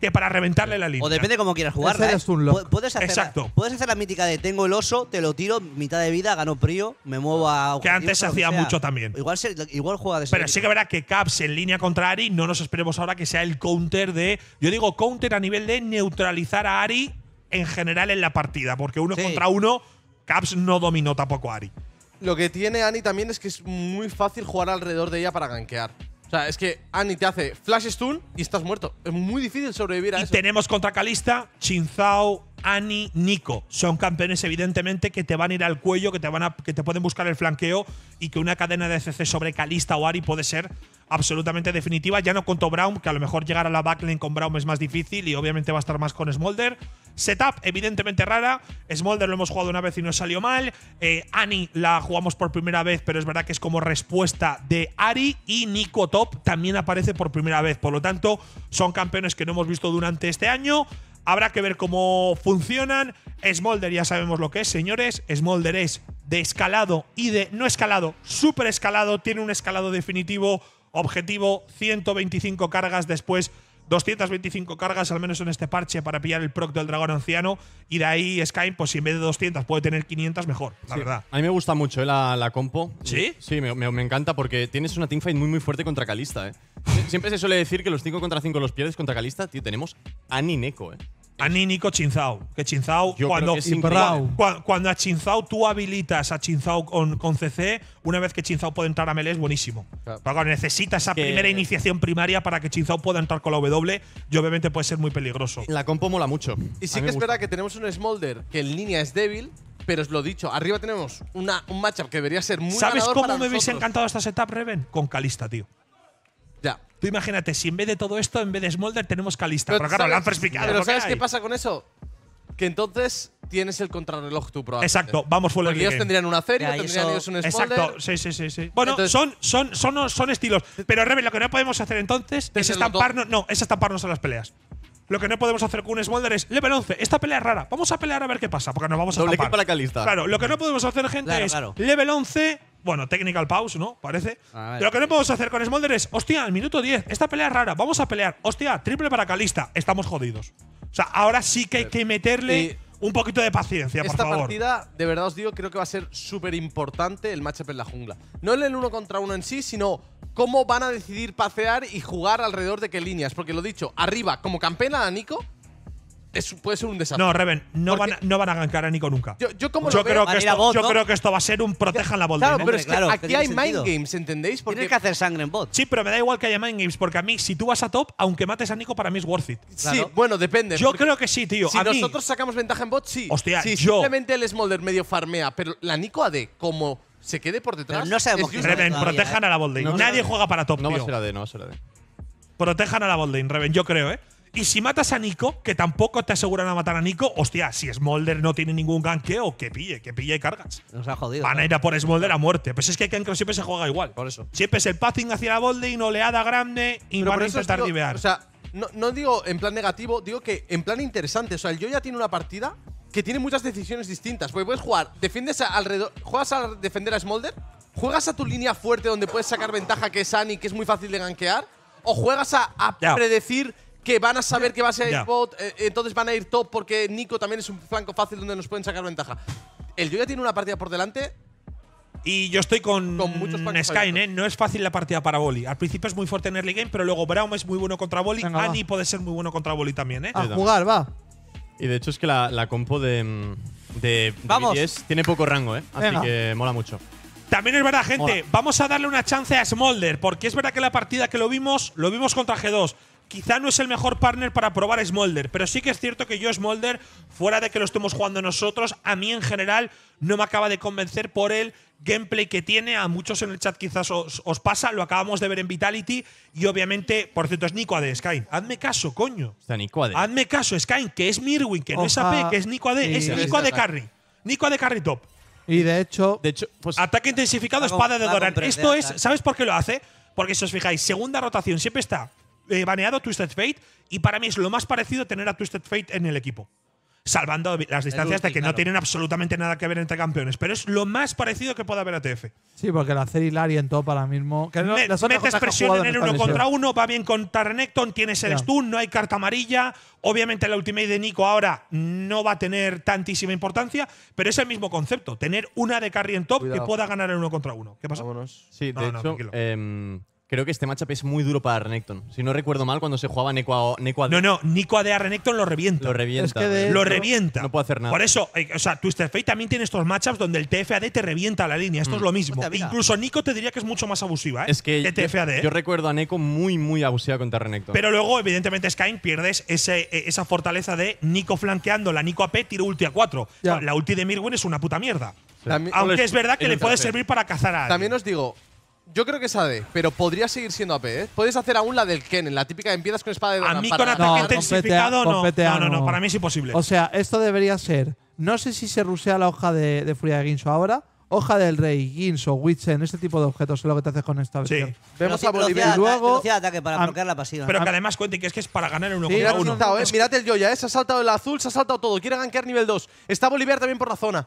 que para reventarle la línea. O depende cómo quieras jugar. ¿eh? Puedes hacer, Exacto. puedes hacer la mítica de tengo el oso, te lo tiro, mitad de vida, gano prio, me muevo a. Que antes se hacía mucho también. Igual, igual juega de eso. Pero sí que verá que Caps en línea contra Ari, no nos esperemos ahora que sea el counter de. Yo digo counter a nivel de neutralizar a Ari en general en la partida, porque uno contra uno, Caps no dominó tampoco a Ari. Lo que tiene Ani también es que es muy fácil jugar alrededor de ella para gankear. O sea, es que Annie te hace flash stun y estás muerto. Es muy difícil sobrevivir a y tenemos contra Calista, Chinzao, Ani Nico. Son campeones, evidentemente, que te van a ir al cuello, que te, van a, que te pueden buscar el flanqueo y que una cadena de CC sobre Calista o Ari puede ser absolutamente definitiva. Ya no contó Brown, que a lo mejor llegar a la backline con Brown es más difícil y obviamente va a estar más con Smolder. Setup, evidentemente rara. Smolder lo hemos jugado una vez y no salió mal. Eh, Ani la jugamos por primera vez, pero es verdad que es como respuesta de Ari. Y Nico Top también aparece por primera vez. Por lo tanto, son campeones que no hemos visto durante este año. Habrá que ver cómo funcionan. Smolder ya sabemos lo que es, señores. Smolder es de escalado y de no escalado, super escalado. Tiene un escalado definitivo, objetivo, 125 cargas después 225 cargas, al menos en este parche, para pillar el proc del dragón anciano. Y de ahí Skype, pues si en vez de 200 puede tener 500, mejor, la verdad. A mí me gusta mucho eh, la, compo. ¿Sí? Sí, me, encanta porque tienes una teamfight muy, muy fuerte contra Calista. Eh. Siempre se suele decir que los 5 contra 5 los pierdes contra Calista. Tío, tenemos a ¿eh? A Chinzao. Que Chinzao, cuando, cuando, cuando, a Chinzao tú habilitas a Chinzao con, con, CC, una vez que Chinzao puede entrar a melee es buenísimo. necesita esa primera eh, iniciación primaria para que Chinzao pueda entrar con la W y obviamente puede ser muy peligroso. La compo mola mucho. Y sí que es verdad que tenemos un Smolder que en línea es débil, pero os lo dicho, arriba tenemos una, un matchup que debería ser muy ¿Sabes cómo me habéis hubiese encantado esta setup, Reven? Con Calista, tío. Tú imagínate, si en vez de todo esto, en vez de Smolder, tenemos Calista. Pero, claro, sabes, lo han Pero ¿sabes qué pasa con eso? Que entonces tienes el contrarreloj tú probablemente. Exacto, vamos full el ellos tendrían una feria, tendrían un Smolder. Exacto, sí, sí, sí. sí. Bueno, son, son, son, son estilos. Pero, Rebel, lo que no podemos hacer entonces es estamparnos, no, es estamparnos en las peleas. Lo que no podemos hacer con un Smolder es level 11. Esta pelea es rara. Vamos a pelear a ver qué pasa, porque nos vamos a Doble Claro, lo que no podemos hacer, gente, es level 11 bueno, technical pause, ¿no? Parece. Pero lo que no podemos hacer con Smolder es, hostia, al minuto 10, esta pelea es rara, vamos a pelear, hostia, triple para Calista, estamos jodidos. O sea, ahora sí que hay que meterle un poquito de paciencia, por esta partida, de verdad os digo, creo que va a ser súper importante el matchup en la jungla. No en el uno contra uno en sí, sino cómo van a decidir pasear y jugar alrededor de qué líneas. Porque lo dicho, arriba, como campeona, a Nico, puede ser un desastre. No, Reven, no, van, no van a gankar a Nico nunca. Yo, como creo que esto, va a ser un protejan la bolsa. pero es que aquí hay mind games, ¿entendéis? Porque Tienes que hacer sangre en bot. Sí, pero me da igual que haya mind games, porque a mí, si tú vas a top, aunque mates a Nico, para mí es worth it. Sí, bueno, depende. Yo creo que sí, tío. Si a nosotros sacamos ventaja en bot, sí. Hostia, Simplemente el Smolder medio farmea, pero la Nico AD, como se quede por detrás. no sabemos Reven, protejan ¿eh? a la botlane. Nadie juega para top, No va a ser no va a ser AD. Protejan a la botlane, Reven, yo creo, ¿eh? Y si matas a Nico, que tampoco te aseguran a matar a Nico, hostia, si Smolder no tiene ningún ganqueo, que pille, que pille y cargas. Nos ha jodido. Van a ir a por Smolder a muerte. Pues es que siempre se juega igual. Por eso. Siempre es el passing hacia la bolding, oleada grande y no van a intentar O sea, no, digo en plan negativo, digo que en plan interesante. O sea, el yo ya tiene una partida que tiene muchas decisiones distintas. Porque puedes jugar, defiendes alrededor, juegas a defender a Smolder, juegas a tu línea fuerte donde puedes sacar ventaja que es Annie, que es muy fácil de ganquear, o juegas a predecir que van a saber que va a ser bot, eh, entonces van a ir top porque Nico también es un flanco fácil donde nos pueden sacar ventaja. El Yo ya tiene una partida por delante y yo estoy con, con Sky, ¿eh? No es fácil la partida para Boli. Al principio es muy fuerte en early game, pero luego Braum es muy bueno contra Boli. Annie puede ser muy bueno contra Boli también, ¿eh? A jugar, va. Y de hecho es que la, compo de, mm, de, Vamos. tiene poco rango, ¿eh? Así que mola mucho. También es verdad, gente, vamos a darle una chance a Smolder, porque es verdad que la partida que lo vimos, lo vimos contra G2 quizá no es el mejor partner para probar a Smolder, pero sí que es cierto que yo Smolder, fuera de que lo estemos jugando nosotros, a mí en general no me acaba de convencer por el gameplay que tiene. A muchos en el chat quizás os, pasa, lo acabamos de ver en Vitality y obviamente, por cierto, es Nico AD, Sky. Hazme caso, coño. Está Hazme caso, Sky, que es Mirwin, que no es AP, que es Nico AD, es Nico AD Carry. Nico AD Carry Top. Y de hecho, de hecho pues, ataque intensificado, espada de Doran. Esto es, ¿sabes por qué lo hace? Porque si os fijáis, segunda rotación siempre está eh, baneado Twisted Fate y para mí es lo más parecido tener a Twisted Fate en el equipo. Salvando las distancias de que no tienen absolutamente nada que ver entre campeones. Pero es lo más parecido que pueda haber a TF. Sí, porque la hacer Hilary en top ahora mismo. Que metes presión en el uno contra uno, va bien con Tarnecton, tienes el stun, no hay carta amarilla. Obviamente la ultimate de Nico ahora no va a tener tantísima importancia, pero es el mismo concepto. Tener una de carry en top que pueda ganar el uno contra uno. ¿Qué pasa? Sí, em, creo que este matchup es muy duro para Renekton. Si no recuerdo mal, cuando se jugaba Neko a, Neko No, no, Nico AD a Renekton lo revienta. Lo revienta. lo revienta. No puede hacer nada. Por eso, eh, o sea, Twister Fate también tiene estos matchups donde el TFAD te revienta la línea. Esto es mm. lo mismo. Incluso Nico te diría que es mucho más abusiva, ¿eh? Es que. TFAD. ¿eh? Yo, recuerdo a Neko muy, muy abusiva contra Renekton. Pero luego, evidentemente, Skyne pierdes ese, eh, esa fortaleza de Nico flanqueando, la Nico AP tiro ulti a 4. La ulti de Mirwin es una puta mierda. Aunque es verdad que le puede servir para cazar a. Alguien. También os digo, yo creo que es AD, pero podría seguir siendo AP, ¿eh? Puedes hacer aún la del Ken, la típica empiezas con espada de A mí con ataque intensificado no. no. no. No, para mí es imposible. O sea, esto debería ser… No sé si se rusea la hoja de, de Furia de Ginso ahora, hoja del rey, Ginso, Witchen, este tipo de objetos es lo que te haces con esta versión. Sí. Vemos a Bolivia luego. Velocidad ataque para bloquear la pasiva. Pero que además cuente que es que es para ganar en uno sí, uno. Eh. mirad el Joya, eh, se ha saltado el azul, se ha saltado todo. Quiere ganquear nivel 2. Está Bolívar también por la zona.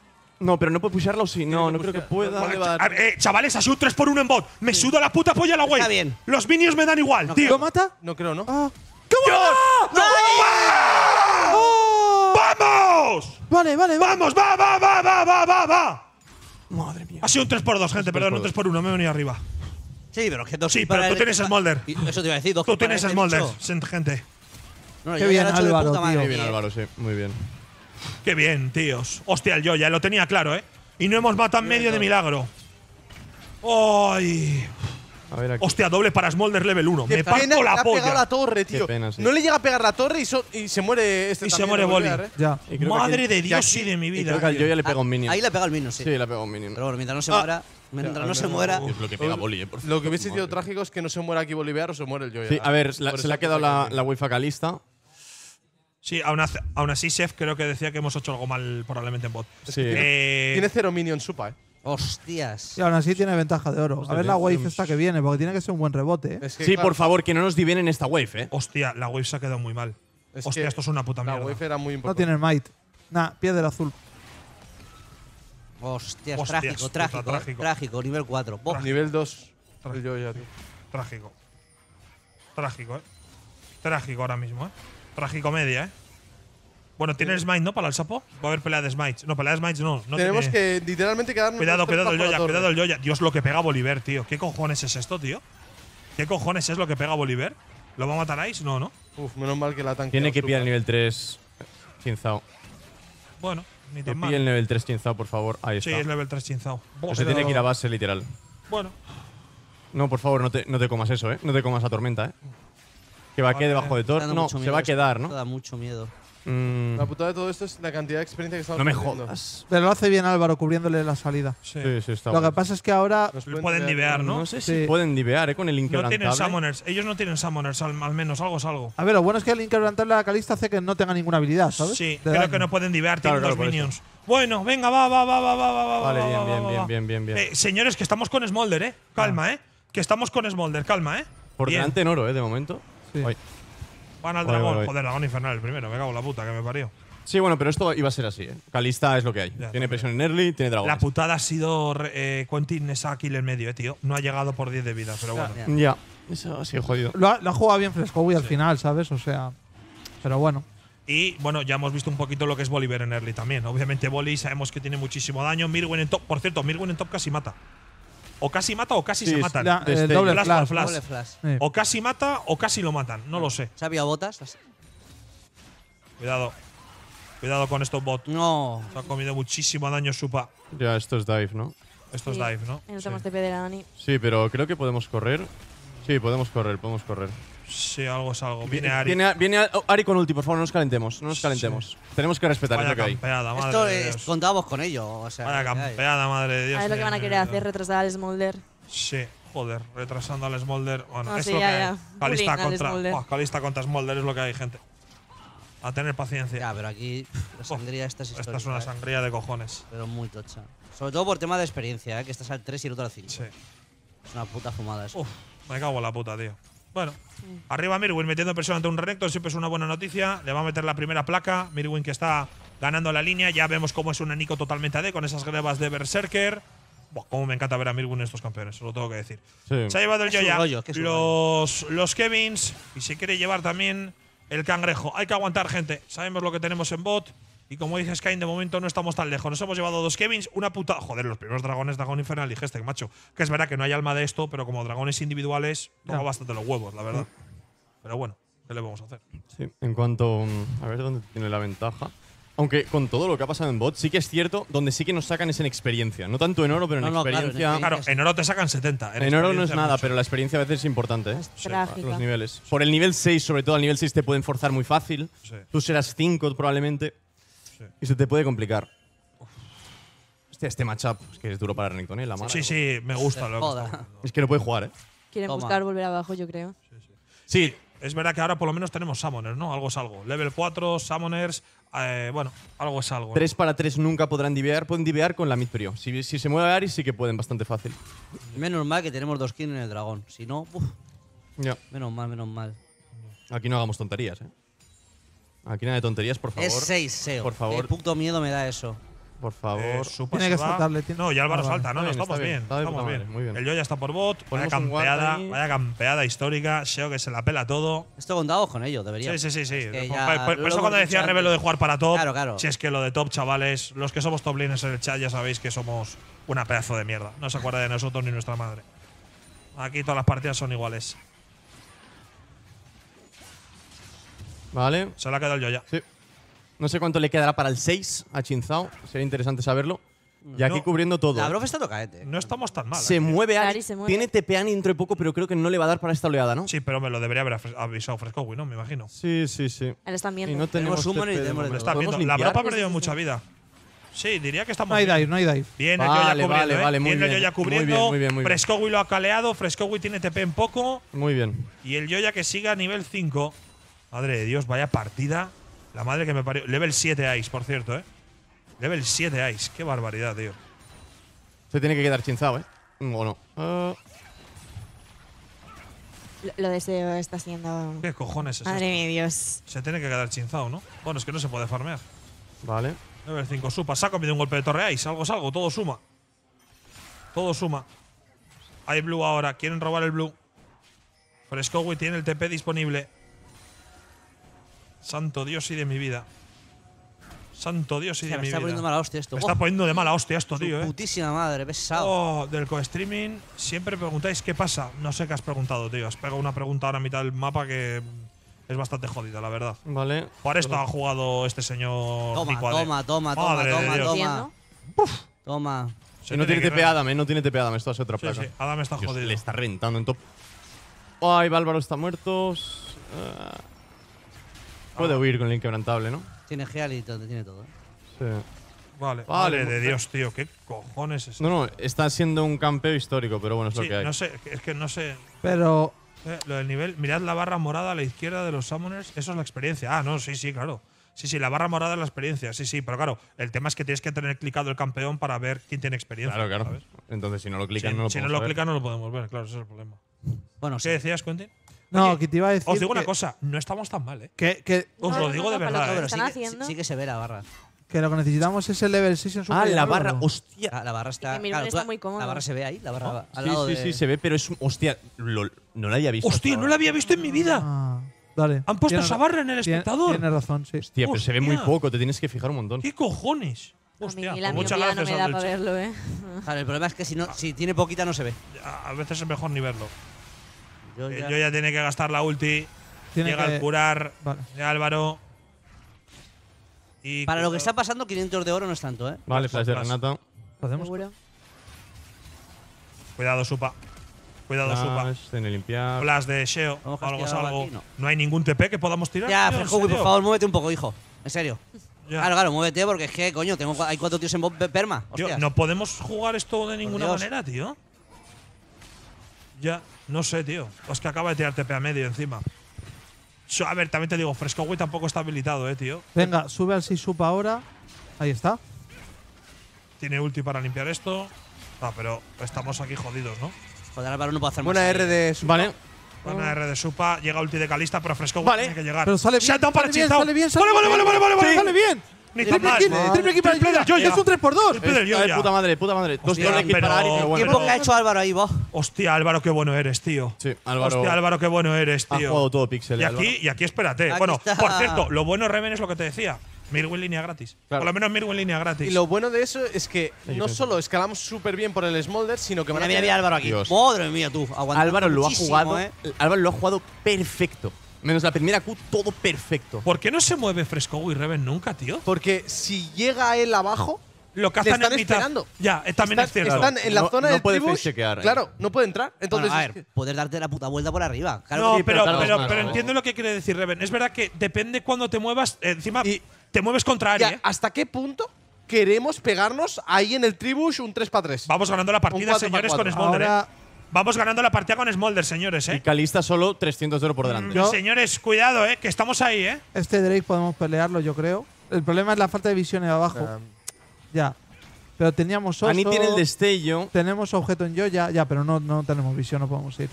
No, pero no puedo pusharla si No, no creo que pueda. a eh, chavales, ha sido un 3 x 1 en bot. Me sudo la puta polla la wey. Está bien. Los minions me dan igual, tío. ¿Lo mata? No creo, ¿no? Ah. ¡Qué ¡No! ¡Oh! ¡Vamos! Vale, vale, ¡Vamos! ¡Va, va, va, va, va, va! va! Madre mía. Ha sido un 3 x 2 gente, perdón, un 3 x 1 me he venido arriba. Sí, pero es que dos Sí, pero tú tienes Smolder. Eso te iba a decir, dos Tú tienes Smolder, gente. Qué bien, Álvaro, tío. Muy bien, Álvaro, sí. Muy bien. Qué bien, tíos. Hostia, el Joya, lo tenía claro, ¿eh? Y no hemos matado en medio de milagro. ¡Ay! Hostia, doble para Smolder level 1. Me pena parto le la ha pegado la torre, tío. No le llega a pegar la torre y, se muere este Y se muere ¿eh? Madre de Dios y de mi vida. al le pega un ah, minion. Ahí le pega el minion, sí. Sí, le pega un minion. Pero bueno, mientras no se muera, ah, mientras no se muera, Es lo que pega Boli, eh, Lo que hubiese sido trágico es que no se muera aquí Bolívar o se muere el Joya. a ver, se le ha quedado la, la wifi Calista. Sí, aún, así, Chef creo que decía que hemos hecho algo mal probablemente en bot. Eh, tiene cero minion supa, eh. Hostias. Y aún así tiene ventaja de oro. A ver la wave esta que viene, porque tiene que ser un buen rebote. ¿eh? sí, por favor, que no nos divienen esta wave, eh. Hostia, la wave se ha quedado muy mal. Hostia, esto es una puta mierda. La wave era muy importante. No tiene might. Nah, piedra azul. Hostias, trágico, eh. trágico, trágico, nivel 4. Nivel 2. Trágico. Trágico, eh. Trágico ahora mismo, eh. Tragicomedia, ¿eh? Bueno, ¿tiene el smite, no? Para el sapo. Va a haber pelea de smites. No, pelea de smites no. Tenemos que literalmente quedarnos. Cuidado, cuidado el Yoya, cuidado el Yoya. ¿eh? Dios, lo que pega Bolívar, tío. ¿Qué cojones es esto, tío? ¿Qué cojones es lo que pega Bolívar? ¿Lo va a matar Ice? No, ¿no? Uf, menos mal que la tanque. Tiene que pillar el nivel 3 Chinzao. Bueno, ni tan que mal. el nivel 3 Chinzao, por favor. Ahí está. Sí, es level 3 Chinzao. O se tiene que ir a base, literal. Bueno. No, por favor, no te, no te comas eso, ¿eh? No te comas la tormenta, ¿eh? Que va a quedar debajo de Thor. No, se va a quedar, ¿no? Da mucho miedo. Mm. La putada de todo esto es la cantidad de experiencia que estamos No me jodas. Pero lo hace bien Álvaro, cubriéndole la salida. Sí, sí, Lo que pasa es que ahora. pueden, divear, ¿no? No sé pueden divear, ¿eh? Con el No Ellos no tienen summoners, al, menos. Algo es algo. A ver, lo bueno es que el inquebrantable de la calista hace que no tenga ninguna habilidad, ¿sabes? Sí, creo que no pueden divear. minions. Bueno, venga, va, va, va, va, va, va, Vale, bien, bien, bien, bien, eh, bien, señores, que estamos con Smolder, ¿eh? Calma, ah. ¿eh? Que estamos con Smolder, calma, ¿eh? Por delante en oro, ¿eh? De momento. Van al dragón. Joder, dragón infernal el primero. Me cago en la puta que me parió. Sí, bueno, pero esto iba a ser así, ¿eh? Calista es lo que hay. tiene presión en early, tiene dragón. La putada ha sido eh, Quentin esa kill en medio, eh, tío. No ha llegado por 10 de vida, pero bueno. Ya. Eso ha sido jodido. Lo ha, jugado bien Fresco y al final, ¿sabes? O sea. Pero bueno. Y bueno, ya hemos visto un poquito lo que es Bolívar en early también. Obviamente, Bolí sabemos que tiene muchísimo daño. Mirwin en top, por cierto, Mirwin en top casi mata o casi mata o casi se matan. flash, O casi mata o casi lo matan, no lo sé. ¿Se botas? Cuidado. Cuidado con estos bots. No. Se ha comido muchísimo daño Supa. Ya, esto es dive, ¿no? Esto es dive, ¿no? Sí, pero creo que podemos correr. Sí, podemos correr, podemos correr. Sí, algo es algo. Viene eh, Ari. Viene, viene oh, Ari con ulti, por favor, no nos calentemos. No nos calentemos. Tenemos que respetar Vaya campeada, Esto es, contábamos con ello. O Vaya campeada, madre de Dios. Es lo que eh, van a querer eh, hacer, retrasar al Smolder. Sí, joder, retrasando al Smolder. Bueno, es sí, lo ya, que ya. Calista contra, Calista contra Smolder es lo que hay, gente. A tener paciencia. Ya, pero aquí esta es una sangría de cojones. Pero muy tocha. Sobre todo por tema de experiencia, que estás al 3 y el otro al 5. Sí. Es una puta fumada eso. Uf, me cago en la puta, tío. Bueno, arriba Mirwin metiendo presión ante un recto, siempre es una buena noticia. Le va a meter la primera placa. Mirwin que está ganando la línea. Ya vemos cómo es un anico totalmente AD con esas grebas de Berserker. Como me encanta ver a Mirwin en estos campeones, lo tengo que decir. Se ha llevado el Joya, los, los Kevins y se quiere llevar también el cangrejo. Hay que aguantar, gente. Sabemos lo que tenemos en bot. Y como dices Sky, de momento no estamos tan lejos. Nos hemos llevado dos Kevins, una puta. Joder, los primeros dragones, Dragón Infernal y Gestek, macho. Que es verdad que no hay alma de esto, pero como dragones individuales, tengo bastante los huevos, la verdad. Pero bueno, ¿qué le vamos a hacer? Sí, en cuanto. Mm, a ver dónde tiene la ventaja. Aunque con todo lo que ha pasado en bot, sí que es cierto, donde sí que nos sacan es en experiencia. No tanto en oro, pero en experiencia. Claro, en oro te sacan 70. En, oro no es nada, pero la experiencia a veces es importante. ¿eh? Los niveles. Por el nivel 6, sobre todo, al nivel 6 te pueden forzar muy fácil. Tú serás 5 probablemente. Y se te puede complicar. Hostia, este matchup es que es duro para Renekton, ¿eh? La mano. Sí, sí, me gusta Es que no puede jugar, ¿eh? Quieren buscar volver abajo, yo creo. Sí, es verdad que ahora por lo menos tenemos Summoners, ¿no? Algo es algo. Level 4, Summoners, eh, bueno, algo es algo. Tres 3 para 3 nunca podrán divear, pueden divear con la mid prio. Si, se mueve Ari sí que pueden bastante fácil. Menos mal que tenemos dos kills en el dragón. Si no, uf, menos mal, menos mal. Aquí no hagamos tonterías, ¿eh? Aquí nada de tonterías, por favor. Es 6, SEO. Por favor. ¿Qué punto miedo me da eso. Por favor. Eh, tiene que No, ya Álvaro salta. No, no, estamos bien. Estamos bien. Muy bien. El yo ya está por bot. vaya campeada, vaya campeada histórica. SEO que se la pela todo. Esto contado con ello, debería. Sí, sí, sí. sí. por, eso cuando decía revelo de jugar para top. Claro, claro. Si es que lo de top, chavales, los que somos top en el chat ya sabéis que somos una pedazo de mierda. No se acuerda de nosotros ni nuestra madre. Aquí todas las partidas son iguales. Vale. Se la ha quedado el yoya. No sé cuánto le quedará para el 6 a Chinzao. Sería interesante saberlo. Y aquí cubriendo todo. La brof está tocaete. Eh. No estamos tan mal. Se eh. mueve, Ari. Tiene TPA dentro de poco, pero creo que no le va a dar para esta oleada, ¿no? Sí, pero me lo debería haber avisado Fresco, ¿no? Me imagino. Sí, sí, sí. Él está viendo. Y no tenemos, La brof ha perdido mucha vida. Sí, diría que estamos. No hay dive, no hay dive. Viene vale, Vale, ¿eh? bien. El Yoya cubriendo. Muy lo ha caleado. Frescowi tiene TP en poco. Muy bien. Y el Yoya que sigue a nivel 5. Madre de Dios, vaya partida. La madre que me parió. Level 7 Ice, por cierto, ¿eh? Level 7 Ice. Qué barbaridad, tío. Se tiene que quedar chinzado, ¿eh? O no. Ah. Lo, deseo está siendo... ¿Qué cojones es Madre mía, Dios. Se tiene que quedar chinzado, ¿no? Bueno, es que no se puede farmear. Vale. Level 5 supa. Saco, me dio un golpe de torre Ice. Algo salgo. algo. Todo suma. Todo suma. Hay blue ahora. Quieren robar el blue. y tiene el TP disponible. Santo Dios y de mi vida. Santo Dios y de mi vida. Me está poniendo mala hostia esto. Me está poniendo de mala hostia esto, tío, ¿eh? Putísima madre, pesado. Oh, del co-streaming siempre preguntáis qué pasa. No sé qué has preguntado, tío. Has pegado una pregunta ahora a mitad del mapa que es bastante jodida, la verdad. Vale. Por esto ha jugado este señor. Toma, toma, toma, toma, toma, toma, toma. Toma. Se no tiene, TP Adam, ¿eh? no tiene TP Adam, esto hace otra placa. Sí, Adam está jodido. Le está rentando en top. Ay, Bálvaro está muerto. Ah. Puede huir con el inquebrantable, ¿no? Tiene Heal y todo, tiene todo. ¿eh? Sí. Vale. Vale, de pues, Dios, eh. tío. ¿Qué cojones es esto? No, no, está siendo un campeo histórico, pero bueno, es lo que hay. No sé, es que no sé. Pero. Eh, lo del nivel, mirad la barra morada a la izquierda de los summoners, eso es la experiencia. Ah, no, sí, sí, claro. Sí, sí, la barra morada es la experiencia, sí, sí, pero claro, el tema es que tienes que tener clicado el campeón para ver quién tiene experiencia. Claro, claro. Entonces, si no lo clican, no lo Si no lo no lo podemos ver, claro, ese es el problema. Bueno, ¿Qué decías, Quentin? No, que te iba a decir. Os digo una cosa, no estamos tan mal, ¿eh? Que, Os lo digo de verdad. que ¿eh? sí, que- se ve la barra. que lo que necesitamos es el level 6 en su Ah, la barra, hostia. la barra está. Claro, está muy cómoda. La barra se ve ahí, la barra ah, va al Sí, lado sí, sí, se ve, pero es. Hostia, no la había visto. Hostia, no la había visto en mi vida. Ah, dale. Han puesto esa barra en el espectador. Tienes razón, sí. Hostia, pero se ve muy poco, te tienes que fijar un montón. ¿Qué cojones? Hostia, a mí la pues muchas no gracias, me da verlo, ¿eh? el problema es que si, no, si tiene poquita no se ve. a veces es mejor ni verlo. Eh, yo ya, tiene que gastar la ulti. Tiene llega que... al curar vale. de Álvaro. Y Para lo que está pasando, 500 de oro no es tanto, ¿eh? Vale, flash de Renata. ¿Lo hacemos? Cuidado, Supa. Cuidado, Supa. limpiar. Flash de Sheo. Algo, algo. No. hay ningún TP que podamos tirar. Ya, por favor, muévete un poco, hijo. En serio. Álvaro, Claro, muévete porque es que, coño, tengo, hay cuatro tíos en perma. Tío, no podemos jugar esto de ninguna manera, tío. Ya, no sé, tío. Es que acaba de tirar TP a medio encima. a ver, también te digo, Fresco tampoco está habilitado, eh, tío. Venga, sube al 6 supa ahora. Ahí está. Tiene ulti para limpiar esto. Ah, pero estamos aquí jodidos, ¿no? Joder, Álvaro no puede hacer Buena R eh. de Supa. Vale. Buena R de Supa. Llega ulti de Calista, pero Fresco tiene que llegar. Pero sale bien. para sale bien, sale bien, vale, vale, vale, vale, vale, bien. Ni triple equipo Triple kill yo, yo Es un 3x2. Puta madre, puta madre. Dos triples que ¿Qué poco ha hecho Álvaro ahí, vos? Hostia, Álvaro, qué bueno eres, tío. Sí, Álvaro. Hostia, Álvaro, qué bueno eres, tío. Ha jugado todo pixel. Y aquí, y aquí espérate. bueno, por cierto, lo bueno, Reven, es lo que te decía. Mirwin línea gratis. Por lo menos mirwin línea gratis. Y lo bueno de eso es que no solo escalamos súper bien por el Smolder, sino que… Mira, mira, Álvaro aquí. Madre mía, tú. Álvaro lo ha jugado… Eh. Álvaro lo ha jugado perfecto. Menos la primera Q, todo perfecto. ¿Por qué no se mueve Fresco y Reven nunca, tío? Porque si llega él abajo, lo cazan están en mitad. Ya, eh, también están, es Están en la zona de eh. Claro, no puede entrar. Entonces, a ver, poder darte la puta vuelta por arriba. no, pero, entiendo lo que quiere decir Reven. Es verdad que depende cuando te muevas. Eh, encima, Y- te mueves contra ya, ¿hasta qué punto queremos pegarnos ahí en el tribush un 3 x 3? Vamos ganando la partida, señores, con Vamos ganando la partida con Smolder, señores. ¿eh? Y Calista solo 300 oro por delante. Mm, señores, cuidado, ¿eh? que estamos ahí. ¿eh? Este Drake podemos pelearlo, yo creo. El problema es la falta de visión visiones abajo. Em. Ya. Pero teníamos oso. Ani tiene el destello. Tenemos objeto en ya ya, pero no, no tenemos visión, no podemos ir.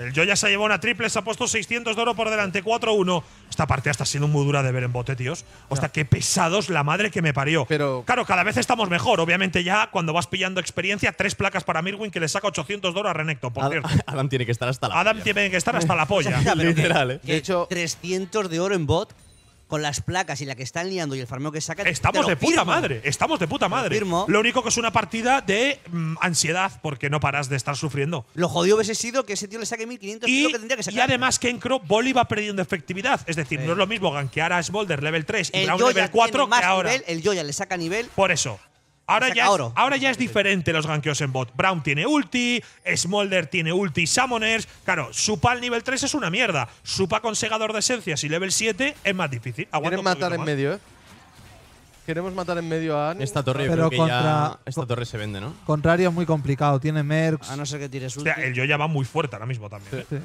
El Joya se llevó una triple, se ha puesto 600 de oro por delante, 4-1. Esta parte está siendo muy dura de ver en bote, tíos. O sea, qué pesados la madre que me parió. claro, cada vez estamos mejor. Obviamente ya cuando vas pillando experiencia, tres placas para Mirwin que le saca 800 de oro a Renekton, Adam tiene que estar hasta la Adam tiene que estar hasta la polla. [laughs] Literal, ¿eh? De hecho, 300 de oro en bot con las placas y la que están liando y el farmeo que saca… Estamos de puta madre, estamos de puta madre. Lo único que es una partida de mm, ansiedad, porque no paras de estar sufriendo. Lo jodido hubiese sido que ese tío le saque 1500 y, que tendría que sacar. Y además que en Crow Bolly va perdiendo efectividad. Es decir, no es lo mismo ganquear a Smolder level 3 y Brown level 4 que ahora. el Joya le saca nivel. Por eso. Ahora ya, es, ahora ya es diferente los gankeos en bot. Brown tiene ulti, Smolder tiene ulti, Summoners. Claro, Supa al nivel 3 es una mierda. Supa con segador de esencias y level 7 es más difícil. Queremos matar en medio, ¿eh? Queremos matar en medio a Annie. Esta torre, pero contra, esta torre se vende, ¿no? Contrario es muy complicado. Tiene Mercs. A no ser que tires ulti. el Yo ya va muy fuerte ahora mismo también. ¿eh?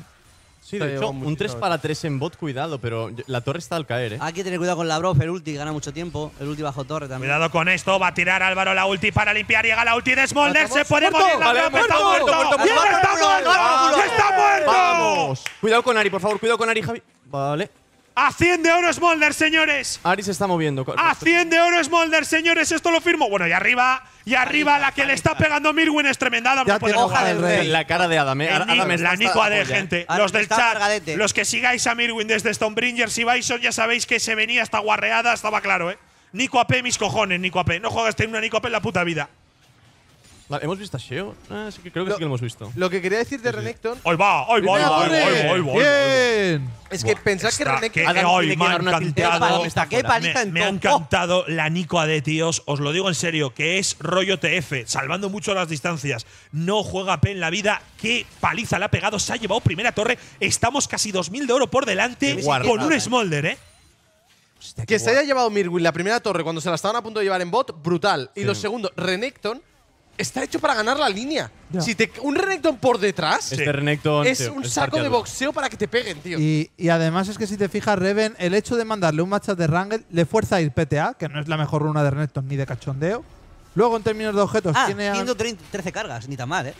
Sí, de hecho, un 3 para 3 en bot, cuidado, pero la torre está al caer, ¿eh? Hay que tener cuidado con la Brof, el ulti gana mucho tiempo. El ulti bajo torre también. Cuidado con esto, va a tirar Álvaro la ulti para limpiar. Llega la ulti de Smolder, se puede morir la vale, muerto, muerto, muerto, muerto, ¡Está muerto! ¡Está muerto! Cuidado con Ari, por favor, cuidado con Ari, Javi. Vale. ¡Aciende oro Smolder, señores. Ari se está moviendo. A oro Smolder, señores. Esto lo firmo. Bueno, y arriba, y arriba, la que le está pegando Mirwin es tremenda. Ya hoja pues del rey. La cara de Adame. la Nicoa de gente. Los del chat, los que sigáis a Mirwin desde Stonebringers y Bison, ya sabéis que se venía hasta guarreada, estaba claro, ¿eh? Nico AP, mis cojones, Nico AP. No juegas en una Nico AP en la puta vida. ¿Hemos visto a Sheo? Eh, creo que sí que lo hemos visto. Lo que quería decir de Renekton. ¡Hoy va! ¡Hoy va! ¡Hoy va! ¡Bien! Es que pensar que Renekton. me ha encantado. Me ha encantado la Nicoa de tíos. Os lo digo en serio, que es rollo TF, salvando mucho las distancias. No juega P en la vida. ¡Qué paliza la ha pegado! Se ha llevado primera torre. Estamos casi 2.000 de oro por delante con un eh. Smolder, ¿eh? Que se haya llevado Mirwin la primera torre cuando se la estaban a punto de llevar en bot, brutal. Y lo segundo, Renekton está hecho para ganar la línea. Si te, un Renekton por detrás este es un saco de boxeo para que te peguen, tío. Y, además es que si te fijas, Reven, el hecho de mandarle un matchup de Rangel le fuerza a ir PTA, que no es la mejor runa de Renekton ni de cachondeo. Luego, en términos de objetos, ah, tiene. 113 cargas, ni tan mal, ¿eh?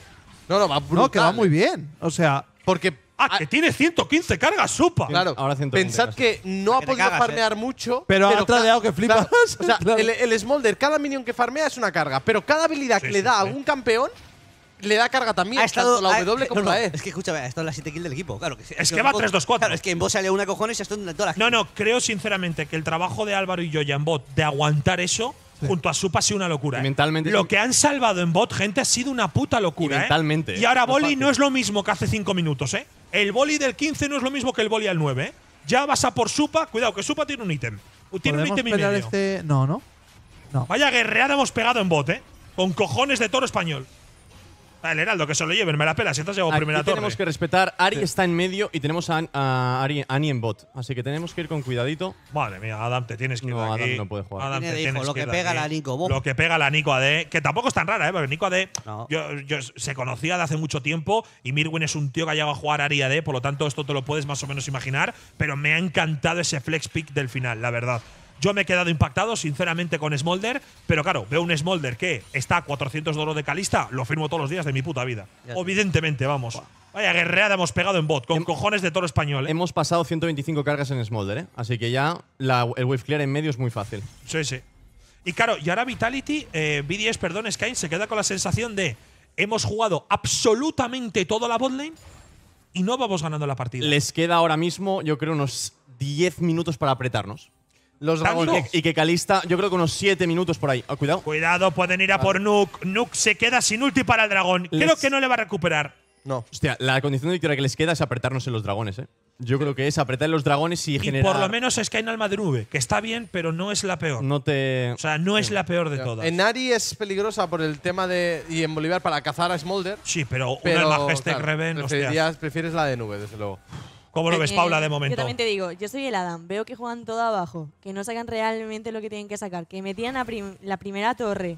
No, no, va brutal, No, que va muy eh. bien. O sea. Porque Ah, que ah. tiene 115 cargas, supa. Claro, Ahora 120, pensad que no ha podido farmear ¿eh? mucho. Pero ha tradeado que flipas. o sea, [laughs] el, Smolder, cada minion que farmea es una carga, pero cada habilidad que le da a algún campeón le da carga también. tanto la ha- W como la E. Es que escucha, ha estado la 7 kill del equipo. Claro, que, Es que va 3-2-4. es que en bot sale una cojones y ha en No, no, creo sinceramente que el trabajo de Álvaro y yo en bot de aguantar eso junto a Supa ha sido una locura. ¿eh? mentalmente- Lo que han salvado en bot, gente, ha sido una puta locura. Y ¿eh? mentalmente, Y ahora Boli no es lo mismo que hace cinco minutos, ¿eh? El boli del 15 no es lo mismo que el boli al 9. ¿eh? Ya vas a por Supa. Cuidado, que Supa tiene un ítem. Tiene un ítem y este? No, no, no. Vaya guerreada hemos pegado en bot, ¿eh? Con cojones de toro español. El Heraldo, que se lo lleven, me la pela, si llego tenemos que respetar, Ari está en medio y tenemos a, Ari, Ani en bot, así que tenemos que ir con cuidadito. Vale, mía, Adam, te tienes que ir No, Adam no puede jugar. Adam, lo que pega la Nico Lo que pega la Nico AD, que tampoco es tan rara, ¿eh? porque Nico AD yo, yo- se conocía de hace mucho tiempo y Mirwin es un tío que ha llegado a jugar Ari AD, por lo tanto esto te lo puedes más o menos imaginar, pero me ha encantado ese flex pick del final, la verdad. Yo me he quedado impactado, sinceramente, con Smolder, pero claro, veo un Smolder que está a 400 dólares de calista, lo firmo todos los días de mi puta vida. Evidentemente, vamos. Vaya guerreada hemos pegado en bot, con cojones de toro español. ¿eh? Hemos pasado 125 cargas en Smolder, ¿eh? así que ya el wave clear en medio es muy fácil. Sí, sí. Y claro, y ahora Vitality, eh, BDS, perdón, Sky, se queda con la sensación de hemos jugado absolutamente toda la botlane y no vamos ganando la partida. Les queda ahora mismo, yo creo, unos 10 minutos para apretarnos. Los dragones Y que, Calista, yo creo que unos 7 minutos por ahí. Ah, cuidado. Cuidado, pueden ir a por Nuke. Nuke se queda sin ulti para el dragón. Creo que no le va a recuperar. No. Hostia, la condición de victoria que les queda es apretarnos en los dragones, ¿eh? Yo creo que es apretar en los dragones y, y generar. Por lo menos es que hay un alma de nube, que está bien, pero no es la peor. No te. O sea, no es la peor de todas. En Ari es peligrosa por el tema de. Y en Bolívar para cazar a Smolder. Sí, pero, una Majestic Prefieres la de nube, desde luego. ¿Cómo lo ves, eh, Paula, de momento? Yo también te digo, yo soy el Adam, veo que juegan todo abajo, que no sacan realmente lo que tienen que sacar, que metían la primera torre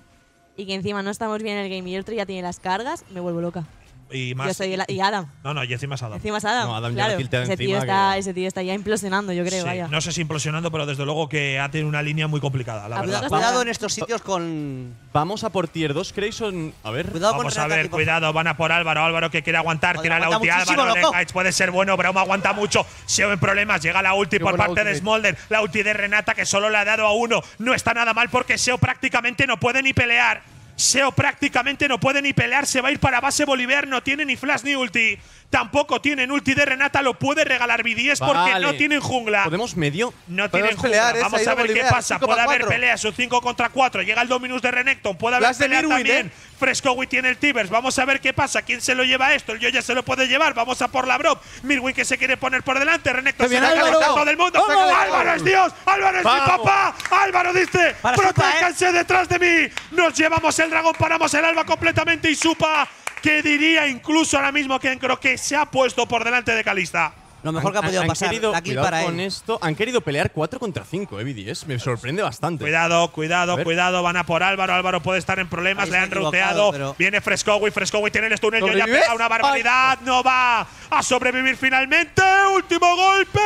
y que encima no estamos bien en el game y el otro ya tiene las cargas, me vuelvo loca y Yo soy Adam. No, no, y encima Adam. Adam. ese, tío está, ese tío está ya implosionando, yo creo. No sé si implosionando, pero desde luego que ha tenido una línea muy complicada, la verdad. Cuidado en estos sitios con. Vamos a por tier 2, Grayson. A ver. Cuidado Vamos a ver, cuidado. Van a por Álvaro. Álvaro que quiere aguantar. Aguanta la ulti. Álvaro puede ser bueno. Braum aguanta mucho. Se ven problemas. Llega la ulti por parte de Smolder. La ulti de Renata que solo le ha dado a uno. No está nada mal porque Seo prácticamente no puede ni pelear. SEO prácticamente no puede ni pelear, se va a ir para base Bolívar, no tiene ni flash ni ulti tampoco tienen ulti de Renata, lo puede regalar B10 porque no tienen jungla. Podemos medio. No tienen jungla. ¿eh? Vamos a ver qué pasa. Puede haber peleas, un 5 contra 4. Llega el Dominus de Renekton, puede haber pelea también. ¿eh? Fresco tiene el Tibers. Vamos a ver qué pasa. ¿Quién se lo lleva esto? El ya se lo puede llevar. Vamos a por la Brob. Mirwin que se quiere poner por delante. Renekton se todo el mundo. ¡Álvaro es Dios! ¡Álvaro es mi papá! ¡Álvaro dice! ¿eh? ¡Protéjanse detrás de mí! Nos llevamos el dragón, paramos el alba completamente y supa que diría incluso ahora mismo que creo que se ha puesto por delante de Calista. Lo mejor que ha podido pasar. Han querido, aquí esto. Han querido pelear 4 contra 5, Evidies. Eh, me sorprende bastante. Cuidado, cuidado, cuidado. Van a por Álvaro. Álvaro puede estar en problemas. Le han Viene Viene Frescowi. Frescowi tiene el túnel. ya pega una barbaridad. No va a sobrevivir finalmente. Último golpe.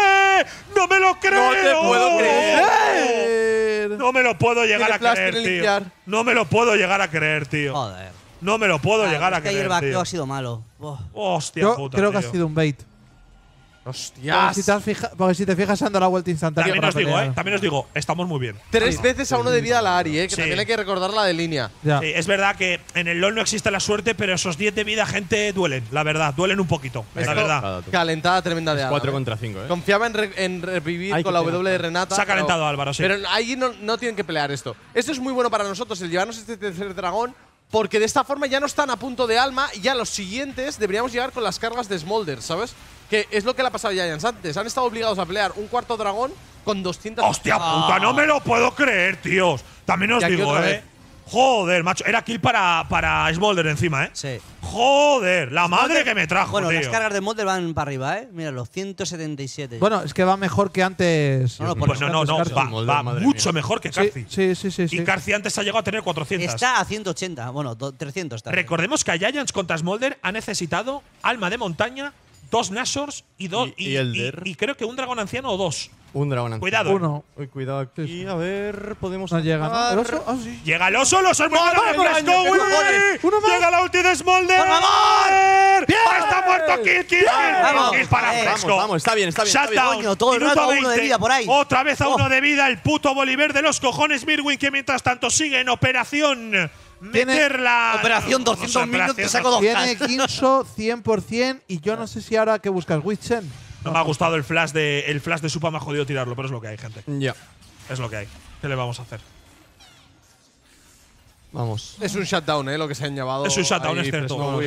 No me lo creo. No te puedo creer. No me lo puedo llegar a creer, tío. No me lo puedo llegar a creer, tío. Joder. No me lo puedo ah, llegar a creer. El ha sido malo. Oh. Hostia puta, Creo que ha sido un bait. Hostias. Si porque si, te fijas, han la vuelta instantánea. También os, digo, eh, también os digo, estamos muy bien. Tres veces a uno de vida la Ari, eh, que también hay que recordar la de línea. Sí, es verdad que en el LOL no existe la suerte, pero esos 10 de vida, gente, duelen, la verdad, duelen un poquito. verdad. Calentada tremenda de Ari. 4 eh. contra 5, eh. Confiaba en, revivir con la W de Renata. Se ha calentado Álvaro, sí. Pero ahí no, no tienen que pelear esto. Esto es muy bueno para nosotros, el llevarnos este tercer dragón porque de esta forma ya no están a punto de alma y a los siguientes deberíamos llegar con las cargas de Smolder, ¿sabes? Que es lo que le ha pasado a Giants antes. Han estado obligados a pelear un cuarto dragón con 200… ¡Hostia puta! ¡No me lo puedo creer, tíos! También os digo, ¿eh? Joder, macho. Era kill para, para Smolder encima, ¿eh? Sí. Joder, la madre que me trajo. Bueno, las cargas de Smolder van para arriba, ¿eh? Mira, los 177. Bueno, es que va mejor que antes. No, no, pues no, no, Va, mucho mejor que Carci. Sí, sí, sí, Y Carci antes ha llegado a tener 400. Está a 180, bueno, 300 está. Recordemos que a Giants contra Smolder ha necesitado alma de montaña, dos Nashors y dos. ¿Y, y creo que un dragón anciano o dos. Un dragón Cuidado. ¿eh? Uno. cuidado aquí. a ver, podemos. No llega, ¿El oso? Ah, sí. Llega el oso, los hermanos. Uno más. Llega la ulti de Smolder. ¡Por favor! Ah, ¡Bien! ¡Está muerto! ¡Kill, kill, kill! Vamos, para eh, Vamos, está bien, está bien. Shutdown. Está rato uno de vida por ahí. Otra vez a uno oh. de vida el puto Bolívar de los cojones Mirwin, que mientras tanto sigue en operación. Tiene meterla. Operación 200 minutos, te saco dos Tiene Kinso 100% y yo no sé si ahora que buscas Witchen. No me ha gustado el flash de. El flash de Supa me ha jodido tirarlo, pero es lo que hay, gente. Ya. Es lo que hay. ¿Qué le vamos a hacer? Vamos. Es un shutdown, ¿eh? Lo que se han llevado. Es un shutdown, es cierto.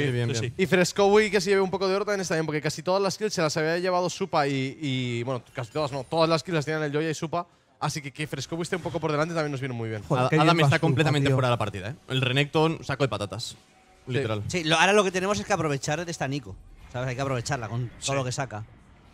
Y Frescowi que se lleve un poco de oro también está bien, porque casi todas las kills se las había llevado Supa y, Bueno, casi todas no. Todas las kills las tenían el Joya y Supa. Así que que Frescowi esté un poco por delante también nos viene muy bien. Adam, está completamente fuera de la partida, ¿eh? El Renekton, saco de patatas. Literal. Sí, ahora lo que tenemos es que aprovechar de esta Nico. ¿Sabes? Hay que aprovecharla con todo lo que saca.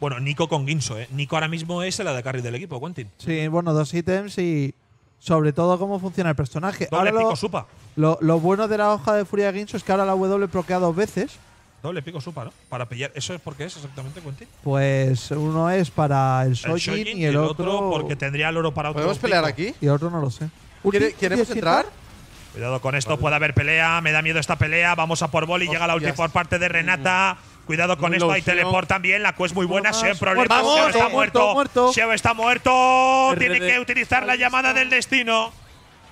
Bueno, Nico con Guinso, ¿eh? Nico ahora mismo es el AD del equipo, Quentin. Sí, bueno, dos ítems y sobre todo cómo funciona el personaje. Doble pico supa. Lo, bueno de la hoja de furia de Guinso es que ahora la W bloquea dos veces. Doble pico supa, ¿no? Para pillar. ¿Eso es porque es exactamente, Quentin? Pues uno es para el Sojin, y, el otro, porque tendría el oro para ¿Podemos pelear aquí? Y el otro no lo sé. ¿Queremos entrar? Cuidado con esto, puede haber pelea. Me da miedo esta pelea. Vamos a por boli. y oh, Llega la ulti por parte de Renata. Mm. Cuidado con esto. Hay teleport también. La Q es muy buena. Sheo en ¡Seo está muerto. Sheo está muerto. Tiene que utilizar la llamada del destino.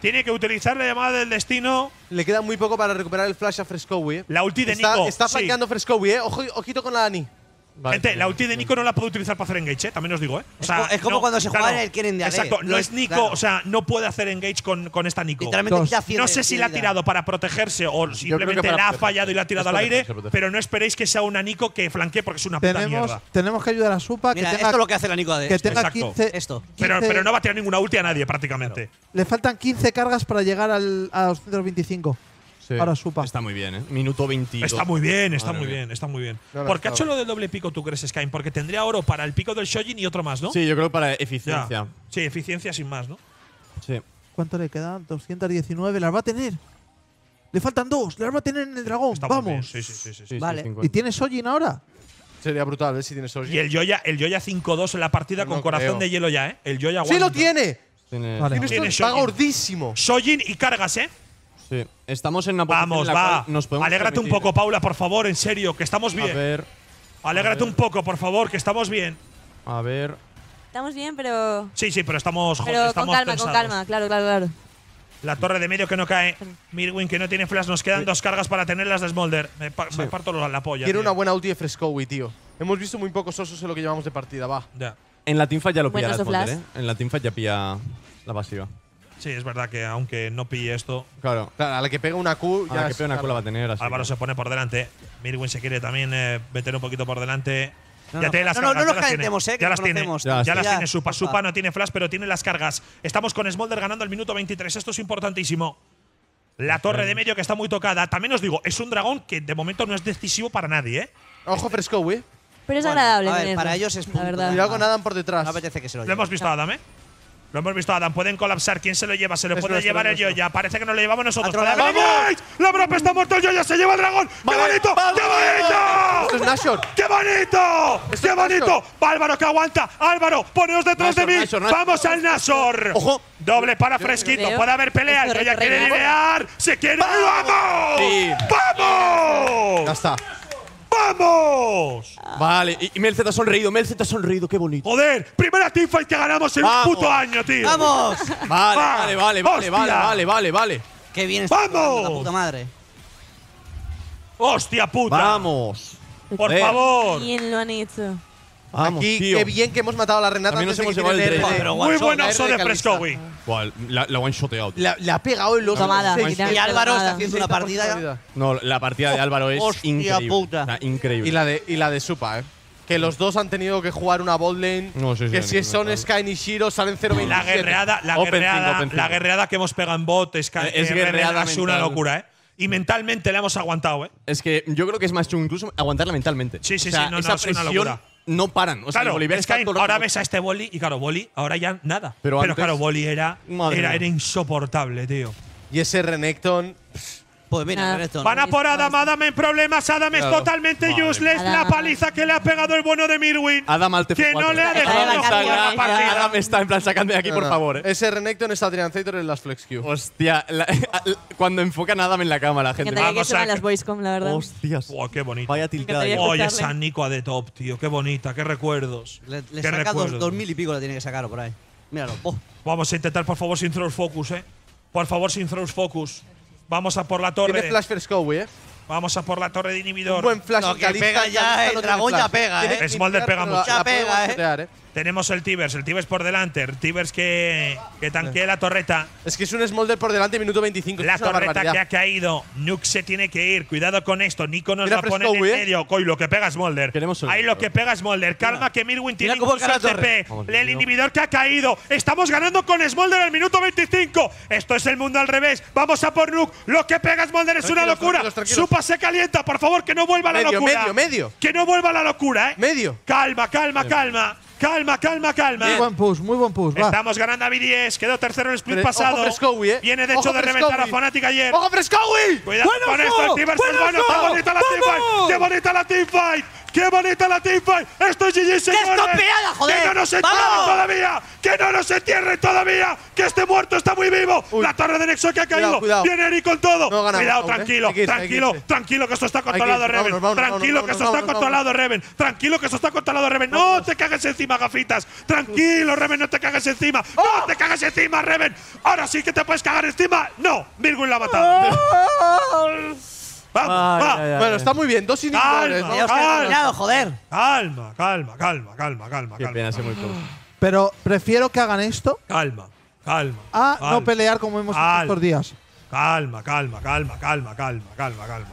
Tiene que utilizar la llamada del destino. Le queda muy poco para recuperar el flash a Frescowi. La ulti de Nico. Está flanqueando Frescowi, eh. Ojo, ojito con la Dani la ulti de Nico no la puede utilizar para hacer engage, ¿eh? también os digo. ¿eh? es, como cuando se juega en el quieren de Exacto, no es Nico, o sea, no puede hacer engage con, con esta Nico. no sé si la ha tirado para protegerse o simplemente la ha fallado y la ha tirado al aire, pero no esperéis que sea una Nico que flanquee porque es una puta tenemos, mierda. Tenemos que ayudar a Supa. que tenga, esto es lo que hace la Nico de Que esto. pero, pero, no va a tirar ninguna ulti a nadie prácticamente. Le faltan 15 cargas para llegar al, a 225 para su Está muy bien, ¿eh? Minuto 22. Está muy bien, está muy bien, está muy bien. ¿Por qué ha hecho lo del doble pico tú crees, Skyne? Porque tendría oro para el pico del Shojin y otro más, ¿no? Sí, yo creo para eficiencia. Sí, eficiencia sin más, ¿no? Sí. ¿Cuánto le queda? 219. ¿Las va a tener? Le faltan dos. Las va a tener en el dragón. Vamos. Sí, sí, sí, sí, Vale. ¿Y tiene Shojin ahora? Sería brutal, ¿eh? Si tiene Shojin. Y el Yoya, el 5-2 en la partida con corazón de hielo ya, ¿eh? El ¡Sí lo tiene! Tiene, vale. tiene Está gordísimo. Shojin y cargas, ¿eh? Sí, estamos en una posición Vamos, va. nos Alégrate un poco, Paula, por favor, en serio, que estamos bien. A ver. Alégrate un poco, por favor, que estamos bien. A ver. Estamos bien, pero. Sí, sí, pero estamos. Pero con calma, con calma, claro, claro, claro. La torre de medio que no cae. Mirwin que no tiene flash. Nos quedan dos cargas para tenerlas de Smolder. Me, parto los, la polla. Quiero una buena ulti de Frescowi, tío. Hemos visto muy pocos osos en lo que llevamos de partida, va. En la teamfight ya lo pilla Smolder, ¿eh? En la teamfight ya pilla la pasiva. Sí, es verdad que aunque no pille esto. Claro, claro a la que pega una Q, ya la que pega una Q la va a tener. Álvaro se pone por delante. Mirwin se quiere también eh, meter un poquito por delante. No, ya tiene las No, nos calentemos, eh, ya las tiene. Eh, ya, las tiene Supa. no tiene flash, pero tiene las cargas. Estamos con Smolder ganando el minuto 23. Esto es importantísimo. La torre de medio que está muy tocada. También os digo, es un dragón que de momento no es decisivo para nadie, ¿eh? Ojo fresco, güey. Pero es agradable. para ellos es punto. La verdad. con ¿eh? Adam por detrás. No apetece que se lo Lo hemos visto a Adam, ¿eh? Lo hemos visto, Adam. Pueden colapsar. ¿Quién se lo lleva? Se lo puede llevar el Yoya. Parece que nos lo llevamos nosotros. ¡Vamos! ¡La bropa está muerta! ¡El Yoya se lleva el dragón! ¡Qué bonito! ¡Qué bonito! ¡Qué bonito! ¡Qué bonito! Álvaro, que aguanta. Álvaro, poneos detrás de mí. ¡Vamos al Nashor! ¡Ojo! Doble para Fresquito. Puede haber pelea. El Yoya quiere idear. ¡Se quiere! ¡Vamos! ¡Vamos! Ya está. ¡Vamos! Vale, y, y ha sonreído, Melzeta ha sonreído, qué bonito. Joder, primera teamfight que ganamos en un puto año, tío. ¡Vamos! Vale, vale, vale, vale, vale, vale, vale, vale. ¡Qué bien ¡Vamos! la puta madre! ¡Hostia puta! Vamos. Por favor. ¿Quién lo han hecho. Vamos, Aquí, tío. qué bien que hemos matado a la Renata. hemos el Muy buena opción de Prescowi. La, one Shot out le ha pegado el otro. Tomada, y Álvaro está haciendo una partida. No, la partida de Álvaro es increíble. increíble. Y la de, y la de Supa, ¿eh? Que los dos han tenido que jugar una bot lane. que si son Sky y Shiro salen 0 La la guerreada, la que hemos pegado en bot es, Es guerreada es una locura, ¿eh? Y mentalmente la hemos aguantado, ¿eh? Es que yo creo que es más chungo incluso aguantarla mentalmente. Sí, sí, sí, no, es una locura no paran. O sea, ahora ves a este boli y claro, boli, ahora ya nada. Pero, claro, boli era, era insoportable, tío. Y ese Renekton pues mira, ah. Van a por Adam. Adam en problemas. Adam es totalmente useless. La paliza que le ha pegado el bueno de Mirwin. Adam al Que no le ha dejado la partida. Eh. Adam está en plan, sacándome de aquí, por favor. Eh". Ese Renekton está Tirancitor en las Flex Q. Hostia, [laughs] cuando enfocan a Adam en la cámara, gente. que vamos a- las Boyscom, la verdad. Hostias. qué bonito. Vaya tiltada. Oye, San Nico de top, tío. Qué bonita, qué recuerdos. Le, qué saca dos, mil y pico, la tiene que sacar por ahí. Míralo. Oh. Vamos a intentar, por favor, sin throw focus, eh. Por favor, sin throws focus. Vamos a por la torre. Tiene flash first Scowy. eh. Vamos a por la torre de inhibidor. Un buen flash. que pega ya, el dragón ya pega, eh. Smolder pega mucho. pega, eh. eh. Tenemos el Tibers, el Tibers por delante, el Tibers que, que tanquea la torreta. Es que es un Smolder por delante, minuto 25. La torreta que ha caído. Nuke se tiene que ir. Cuidado con esto. Nico nos la pone en eh. medio. Coy, lo que pega Smolder. Ahí lo que pega Smolder. Calma que Mirwin tiene El inhibidor que ha caído. Estamos ganando con Smolder el minuto 25. Esto es el mundo al revés. Vamos a por Nuke. Lo que pega Smolder es una locura. Supa se calienta. Por favor, que no vuelva la locura. Medio, medio. Que no vuelva la locura, eh. Medio. Calma, calma, calma. Calma, calma, calma. Muy buen push, muy buen push. Estamos ganando a B10. Quedó tercero en el split pasado. Eh. Viene de hecho de reventar a Fanatic ayer. ¡Ojo Frescowi! Cuidado con esto. el bueno. ¡Qué bonita la teamfight! ¡Qué bonita la teamfight! ¡Qué bonita la teamfight! ¡Esto es GG, señores! peada joder! ¡Que no nos entierren todavía! ¡Que no nos entierren todavía! ¡Que este muerto está muy vivo! La torre de Nexo que ha caído. Viene Eric con todo. cuidado, tranquilo, tranquilo, tranquilo que esto está controlado, Reven. tranquilo que esto está controlado, Reven. Tranquilo que esto está controlado, Reven. No te cagues encima, gafitas. Tranquilo, Reven, no te cagues encima. ¡Oh! ¡No te cagues encima, Reven! Ahora sí que te puedes cagar encima. No, en la ha ¡Ah! bueno, está muy bien. Dos individuales. Calma, Ya calma. joder. Calma, calma, calma, calma, calma. Pero prefiero que hagan esto Calma, calma. a no pelear como hemos hecho estos días. Calma, calma, calma, calma, calma, calma, calma.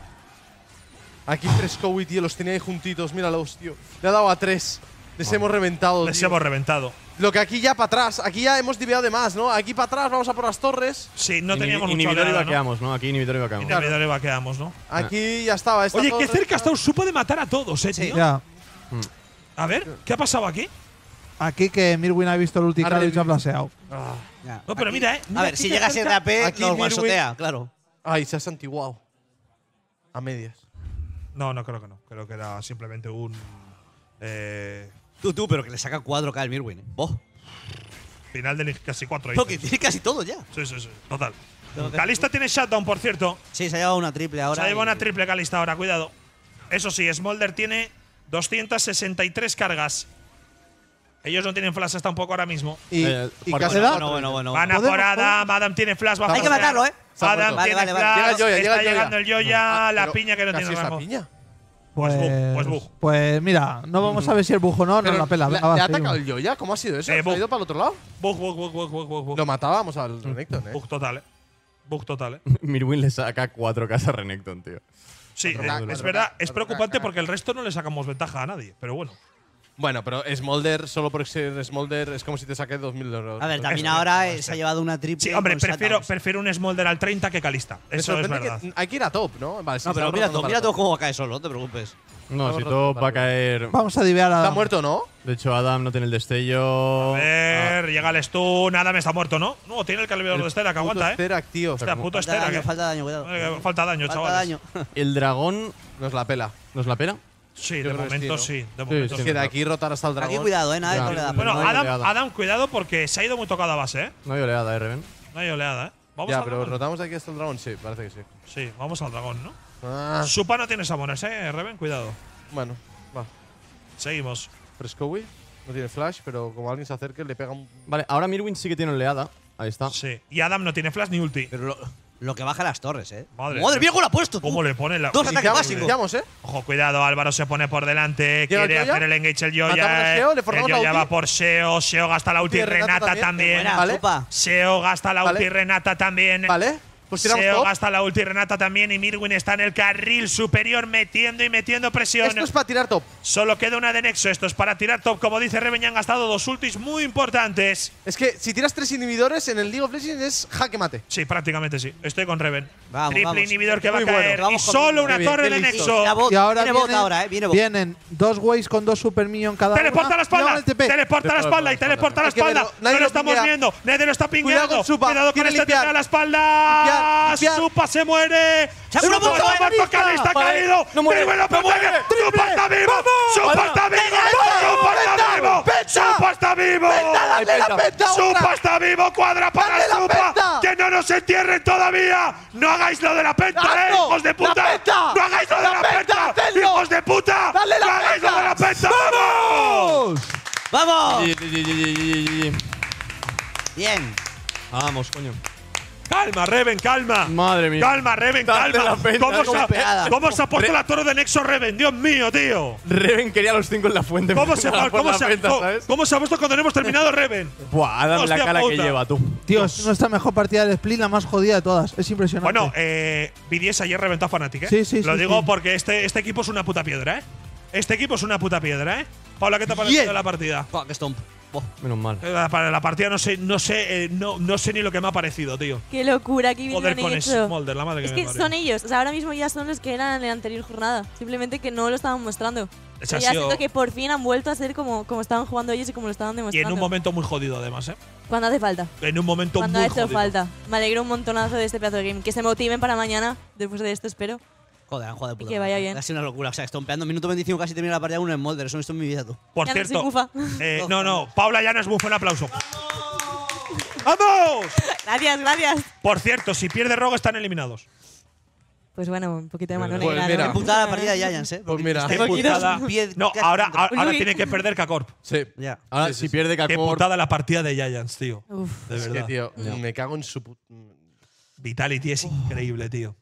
Aquí tres Cowie, tío, los tenía ahí juntitos. Míralos, tío. Le ha dado a tres. Les hemos reventado. Les hemos reventado. Lo que aquí ya para atrás, aquí ya hemos dividido de más, ¿no? Aquí para atrás vamos a por las torres. Sí, no teníamos mucho Inhibidor y ¿no? vaqueamos, ¿no? Aquí inhibidor y vaqueamos. vaqueamos, ¿no? Aquí ya estaba. Oye, qué cerca está un supo de matar a todos, eh, tío. Ya. Mm. A ver, ¿qué ha pasado aquí? Aquí que Mirwin ha visto el ulti y se ha plaseado ah. No, pero mira, eh. A ver, si llega a ser AP, Aquí nos Mirwin- claro. Ay, se ha santiguado. A medias. No, no creo que no. Creo que era simplemente un. Eh, Tú, tú, pero que le saca 4K al Mirwin, ¿eh? Vos. Final de casi 4 ahí. tiene casi todo ya. Sí, sí, sí. Total. Calista tiene shutdown, por cierto. Sí, se ha llevado una triple ahora. Se ha llevado una triple Calista ahora, cuidado. Eso sí, Smolder tiene 263 cargas. Ellos no tienen flash hasta un poco ahora mismo. ¿Y, eh, qué se da? Bueno, bueno, bueno. Van a por Adam, Adam tiene flash. Hay que matarlo, ¿eh? Adam tiene flash, está llegando el Yoya, la ah, piña que no tiene la pues, pues, pues, pues mira, no vamos a ver si el bug o no, no la pela. ¿Le, ha atacado el Yoya? ¿Cómo ha sido eso? ¿He eh, ¿Ha ido para el otro lado? Bug, bug, bug, bug, bug, bug. Lo matábamos al mm. Renekton, eh. Bug total, eh. Bug total, eh. [laughs] Mirwin le saca cuatro casas a Renekton, tío. Sí, eh, es verdad, es preocupante porque el resto no le sacamos ventaja a nadie, pero bueno. Bueno, pero Smolder, solo por ser Smolder, es como si te saques 2.000 dólares. A ver, también ahora se ha llevado una triple. Sí, hombre, prefiero, un Smolder al 30 que Calista. Eso es verdad. Que hay que ir a top, ¿no? No, pero mira, todo, mira todo cómo cae solo, no te preocupes. No, si todo va a caer. Vamos a divear a Adam. Está muerto, ¿no? De hecho, Adam no tiene el destello. A ver, llega el stun. Adam está muerto, ¿no? No, tiene el calibrador de Sterak, aguanta, ¿eh? Sterak, tío. puto Falta daño, falta daño, cuidado. Falta daño, Falta daño. El dragón Nos la pela. nos la pela. Sí, de momento sí, De aquí rotar hasta el dragón. Aquí cuidado, eh, nada Bueno, Adam, Adam, cuidado porque se ha ido muy tocado a base, eh. No hay oleada, eh, Reven. No hay oleada, eh. Vamos ya, pero rotamos aquí hasta el dragón, sí, parece que sí. Sí, vamos al dragón, ¿no? Ah. Supa no tiene sabones, eh, Reven, cuidado. Bueno, va. Seguimos. Frescowi no tiene flash, pero como alguien se acerque le pega un. Vale, ahora Mirwin sí que tiene oleada. Ahí está. Sí. Y Adam no tiene flash ni ulti. Pero lo lo que baja las torres, eh. Madre, Madre mía, la ha puesto. ¿Cómo le pone la.? Dos ataques básicos. eh. Ojo, cuidado, Álvaro se pone por delante. Quiere hacer el engage el Yoya. El Yo-Ya va por Seo. Seo gasta la ulti. Renata también. Seo gasta la ulti. Renata también. Vale. Pues Seo gasta la ulti Renata también y Mirwin está en el carril superior metiendo y metiendo presión. Esto es para tirar top. Solo queda una de Nexo. Esto es para tirar top. Como dice Reven, han gastado dos ultis muy importantes. Es que si tiras tres inhibidores en el League of Legends es jaque mate. Sí, prácticamente sí. Estoy con Reven. Triple inhibidor que va a caer y solo una torre de Nexo. Y, ahora viene, ahora, eh, viene vienen dos ways con dos super minion cada Teleporta la espalda. Teleporta la espalda y teleporta la espalda. No lo estamos viendo. Nadie lo está pingueando. Cuidado con este a la espalda. ¡Ah! ¡Supa se muere! ¡Supa ¡Está caído! ¡No muere! muere! ¡Supa está vivo! ¡Supa está vivo! ¡Supa está vivo! ¡Supa está vivo! ¡Supa está vivo! ¡Cuadra para Supa! ¡Que no nos entierren todavía! ¡No hagáis lo de la penta, eh! ¡Hijos de puta! ¡No hagáis lo de la penta! ¡Hijos de puta! ¡No hagáis lo de la penta! ¡Vamos! ¡Vamos! Bien. Vamos, coño. Calma, Reven, calma. Madre mía. Calma, Reven, calma. ¿Cómo se, ha, ¿Cómo se, puesto la Torre de Nexo Reven? Dios mío, tío. Reven quería los cinco en la fuente. ¿Cómo se, la, ¿cómo, ¿cómo se, ha puesto cuando hemos terminado Reven? Buah, dame la cara que lleva tú. Dios, nuestra mejor partida de split, la más jodida de todas. Es impresionante. Bueno, eh, BDS ayer reventó a Fnatic, ¿eh? Sí, sí, Lo digo porque este, este equipo es una puta piedra, ¿eh? Este equipo es una puta piedra, ¿eh? Paula, ¿qué te ha parecido la partida? Fuck, Stomp menos mal. Eh, para la partida no sé, no sé, eh, no, no sé ni lo que me ha parecido, tío. Qué locura, aquí Joder, con Smolder, la madre que Es que son ellos. ahora mismo ya son los que eran en la anterior jornada. Simplemente que no lo estaban mostrando. ya que por fin han vuelto a ser como, como estaban jugando ellos y como lo estaban Y en un momento muy jodido, además, ¿eh? Cuando hace falta. En un momento Cuando ha hecho falta. Me alegro un montonazo de este pedazo de game. Que se motiven para mañana. Después de esto, espero. Joder, han jugado de puta. Ha sido una locura. O sea, estompeando. Minuto 25 casi termina la partida 1 en Molder. Eso no en mi vida, tú. Por cierto. Eh, [laughs] no, no. Paula Llanas bufa un aplauso. ¡Vamos! Gracias, gracias. Por cierto, si pierde Rogue están eliminados. Pues bueno, un poquito de pues mano pues negra. la partida de Giants, ¿eh? pues mira. putada. No, ahora, ahora, tiene que perder Kakorp. Sí. Ahora, si pierde Kakorp… putada la partida de Giants, tío. Uf. De verdad. tío, me cago en su… Vitality es increíble, tío.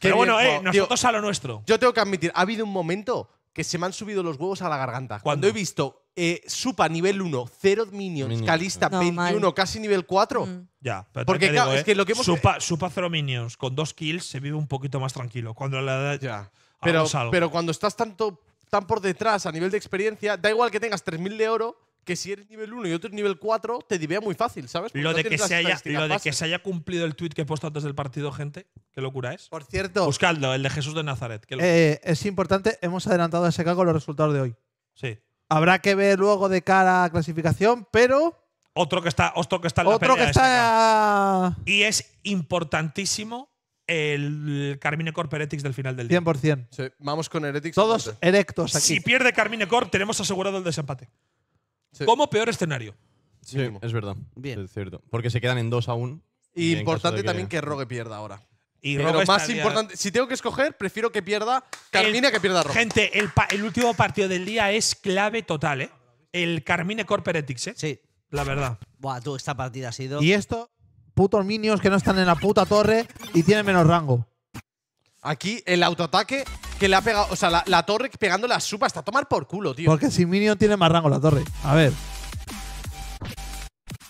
Pero bueno, eh, nosotros a lo nuestro. Yo tengo que admitir, ha habido un momento que se me han subido los huevos a la garganta. Cuando he visto eh, Supa nivel 1, 0 Minions, Calista 21, casi nivel 4. Mm. Ya, Porque, es que lo eh, que hemos- Supa, Supa 0 Minions con dos kills se vive un poquito más tranquilo. Cuando la edad. Ya. Pero, pero cuando estás tanto tan por detrás a nivel de experiencia, da igual que tengas 3.000 de oro, que si eres nivel 1 y otro es nivel 4, te diría muy fácil, ¿sabes? lo, de, que se haya, cumplido el tweet que he puesto antes del partido, gente, qué locura es. Por cierto. Buscadlo, el de Jesús de Nazaret. Eh, es importante, hemos adelantado ese SK con los resultados de hoy. Sí. Habrá que ver luego de cara a clasificación, pero. Otro que está, otro que está otro que está Y es importantísimo el Carmine Corp Heretics del final del día. 100%. vamos con Heretics. Todos erectos aquí. Si pierde Carmine Corp, tenemos asegurado el desempate como peor escenario. es verdad. Bien. Es cierto. Porque se quedan en dos aún. Y importante también que [laughs] Rogue pierda ahora. Y Pero más importante, si tengo que escoger, prefiero que pierda Carmine que pierda Rogue. Gente, el, último partido del día es clave total, ¿eh? El Carmine Corporetics, ¿eh? Sí. La verdad. Buah, tú, esta partida ha sido. Y esto, putos minions que no están en la puta torre y tienen menos rango. Aquí el autoataque que le ha pegado. O sea, la, torre pegando la Supa hasta tomar por culo, tío. Porque sin Minion tiene más rango la torre. A ver.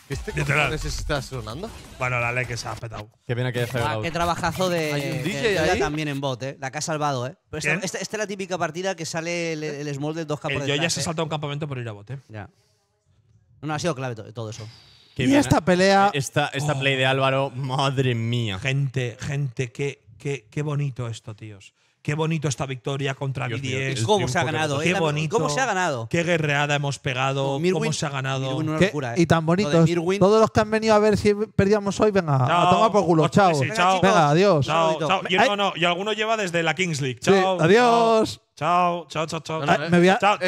¿Este qué si se está sonando? Bueno, la ley que se ha petado. que viene que haya Ah, qué trabajazo de. Hay DJ ahí. también en bot, ¿eh? La que ha salvado, ¿eh? esta, esta- es la típica partida que sale el, Small del 2K por yo ya se ha eh. saltado un campamento por ir a bote. Eh. Ya. No, no, ha sido clave todo eso. Y esta pelea. Esta, esta play de Álvaro, madre mía. Gente, gente, qué qué, bonito esto, tíos. Qué bonito esta victoria contra Dios 10 ¿Cómo se ha ganado? Eh? Qué bonito. ¿Cómo se ha ganado? Qué guerreada hemos pegado. Cómo se ha ganado. una locura, ¿eh? Y tan bonitos. Todos los que han venido a ver si perdíamos hoy, venga, a tomar por culo. Chao. Venga, chao. adiós. Chao, Y, no, eh. no, y alguno lleva desde la Kings League. Chao. adiós. chao, Chao, chao, ah, me voy a- Chao,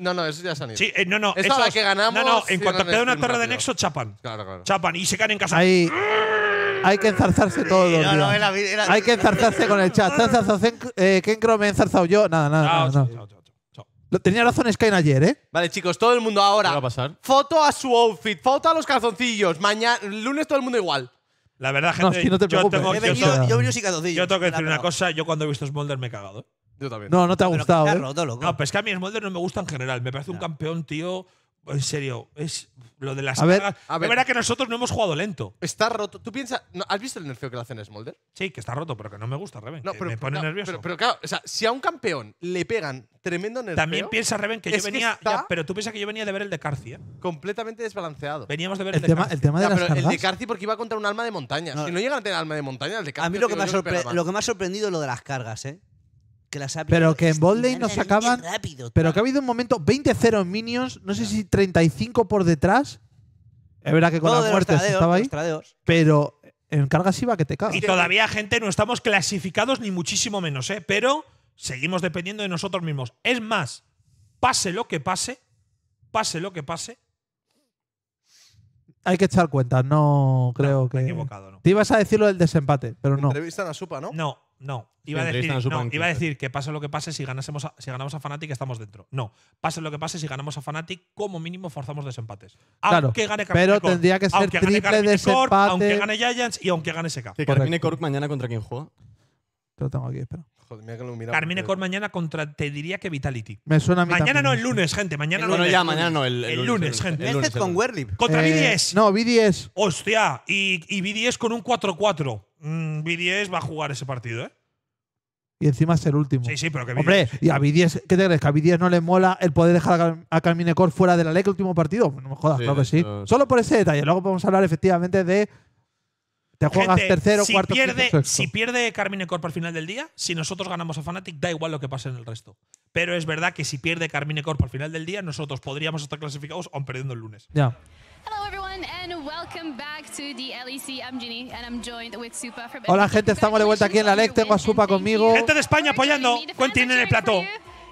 no, no, eso ya se han ido. Sí, no, no. es la que ganamos, No, no, en cuanto queda una torre de nexo, chapan. Claro, claro. Chapan y se caen en casa. Ahí hay que enzarzarse todos los días. Hay que enzarzarse con el chat. ¿Quién creo me he enzarzado yo? Nada, nada. nada, Tenía razón Sky ayer, ¿eh? Vale, chicos, todo el mundo ahora. va a pasar? Foto a su outfit, foto a los calzoncillos. Mañana, lunes todo el mundo igual. La verdad, gente, no, si no te yo, tengo, yo, yo, yo, venido sin calzoncillos. Yo tengo que decir una cosa. Yo cuando he visto Smolder me he cagado. ¿eh? Yo también. No, no te ha gustado. ¿eh? No, pero es que a mí Smolder no me gusta en general. Me parece un campeón, tío. En serio, es lo de las. A ver, que nosotros no hemos jugado lento. Está roto. ¿Tú piensas. ¿Has visto el nerfeo que le hacen a Smolder? Sí, que está roto, pero que no me gusta, Reven. No, pero, me pone nervioso. Pero, claro, o sea, si a un campeón le pegan tremendo nerfeo. También piensa, Reven, que yo venía. pero tú piensas que yo venía de ver el de Carci, ¿eh? Completamente desbalanceado. Veníamos de ver el, tema, El tema de pero El de porque iba contra un alma de montaña. Si no llegan a tener alma de montaña, el de A mí lo que, me ha sorprendido lo de las cargas, ¿eh? Pero que en bolde nos sacaban. pero que ha habido un momento 20-0 en Minions, no sé si 35 por detrás. Es verdad que con las muertes estaba ahí. Pero en cargas va que te cagas. Y todavía, gente, no estamos clasificados ni muchísimo menos, ¿eh? Pero seguimos dependiendo de nosotros mismos. Es más, pase lo que pase, pase lo que pase. Hay que echar cuentas, no creo que. Te ibas a decir lo del desempate, pero no. entrevista a Supa, ¿no? No, no. Iba, a decir, que pase lo que pase, si, ganásemos si ganamos a Fnatic estamos dentro. No, pase lo que pase, si ganamos a Fnatic, como mínimo forzamos desempates. Aunque gane Carmine Pero tendría que ser triple desempate. aunque gane Giants y aunque gane SK. Carmine Korg mañana contra quién juega. Te lo tengo aquí, espera. Joder, mira que lo Carmine Korg mañana contra, te diría que Vitality. Me suena a mí Mañana no, el ¿eh? lunes, gente. Mañana eh, el, no. ya, mañana no. El, lunes. el lunes, gente. El lunes, con Werlip. Contra eh, BDS. No, BDS. Hostia. Y, y BDS con un 4-4. Mm, b 10 va a jugar ese partido, ¿eh? Y encima es el último. Sí, sí, pero que Hombre, y a ¿qué te crees? ¿Que a vi10 no le mola el poder dejar a, Carmine Cor fuera de la ley el último partido? No me jodas, sí, que sí. Solo por ese detalle. Luego podemos hablar efectivamente de. Te juegas tercero, si cuarto, pierde, Si pierde Carmine Corp al final del día, si nosotros ganamos a Fnatic, da igual lo que pase en el resto. Pero es verdad que si pierde Carmine Corp al final del día, nosotros podríamos estar clasificados aún perdiendo el lunes. Ya and Welcome back to the LEC. I'm joined Hola gente, e estamos de vuelta aquí en la LEC. Tengo a Supa conmigo. Gente de España apoyando. Quentin en el plató.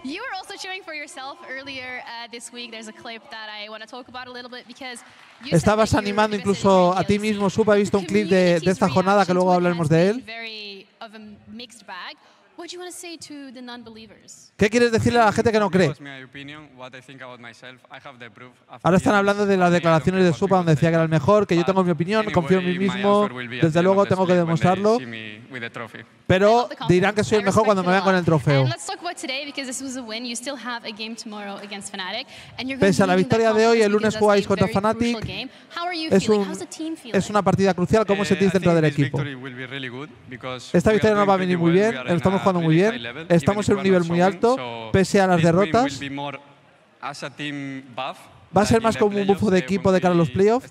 You were also cheering for yourself earlier uh, this week. There's a clip that I want to talk about a little bit because you Estabas animando incluso a ti mismo. Supa, he visto un clip de, de esta jornada que luego hablaremos de él. Very of a mixed bag. ¿Qué quieres decirle a la gente que no cree? Ahora están hablando de las declaraciones de Supa donde decía que era el mejor, que yo tengo mi opinión, confío en mí mismo, desde luego tengo que demostrarlo, pero dirán que soy el mejor cuando me vean con el trofeo. Pese a la victoria de hoy, el lunes jugáis contra Fnatic. Es, una partida crucial. ¿Cómo eh, sentís dentro del equipo? Esta victoria no va a venir muy bien. Estamos jugando muy bien, estamos en un nivel muy alto, pese a las derrotas. Va a ser más como un buff de equipo de cara a los playoffs.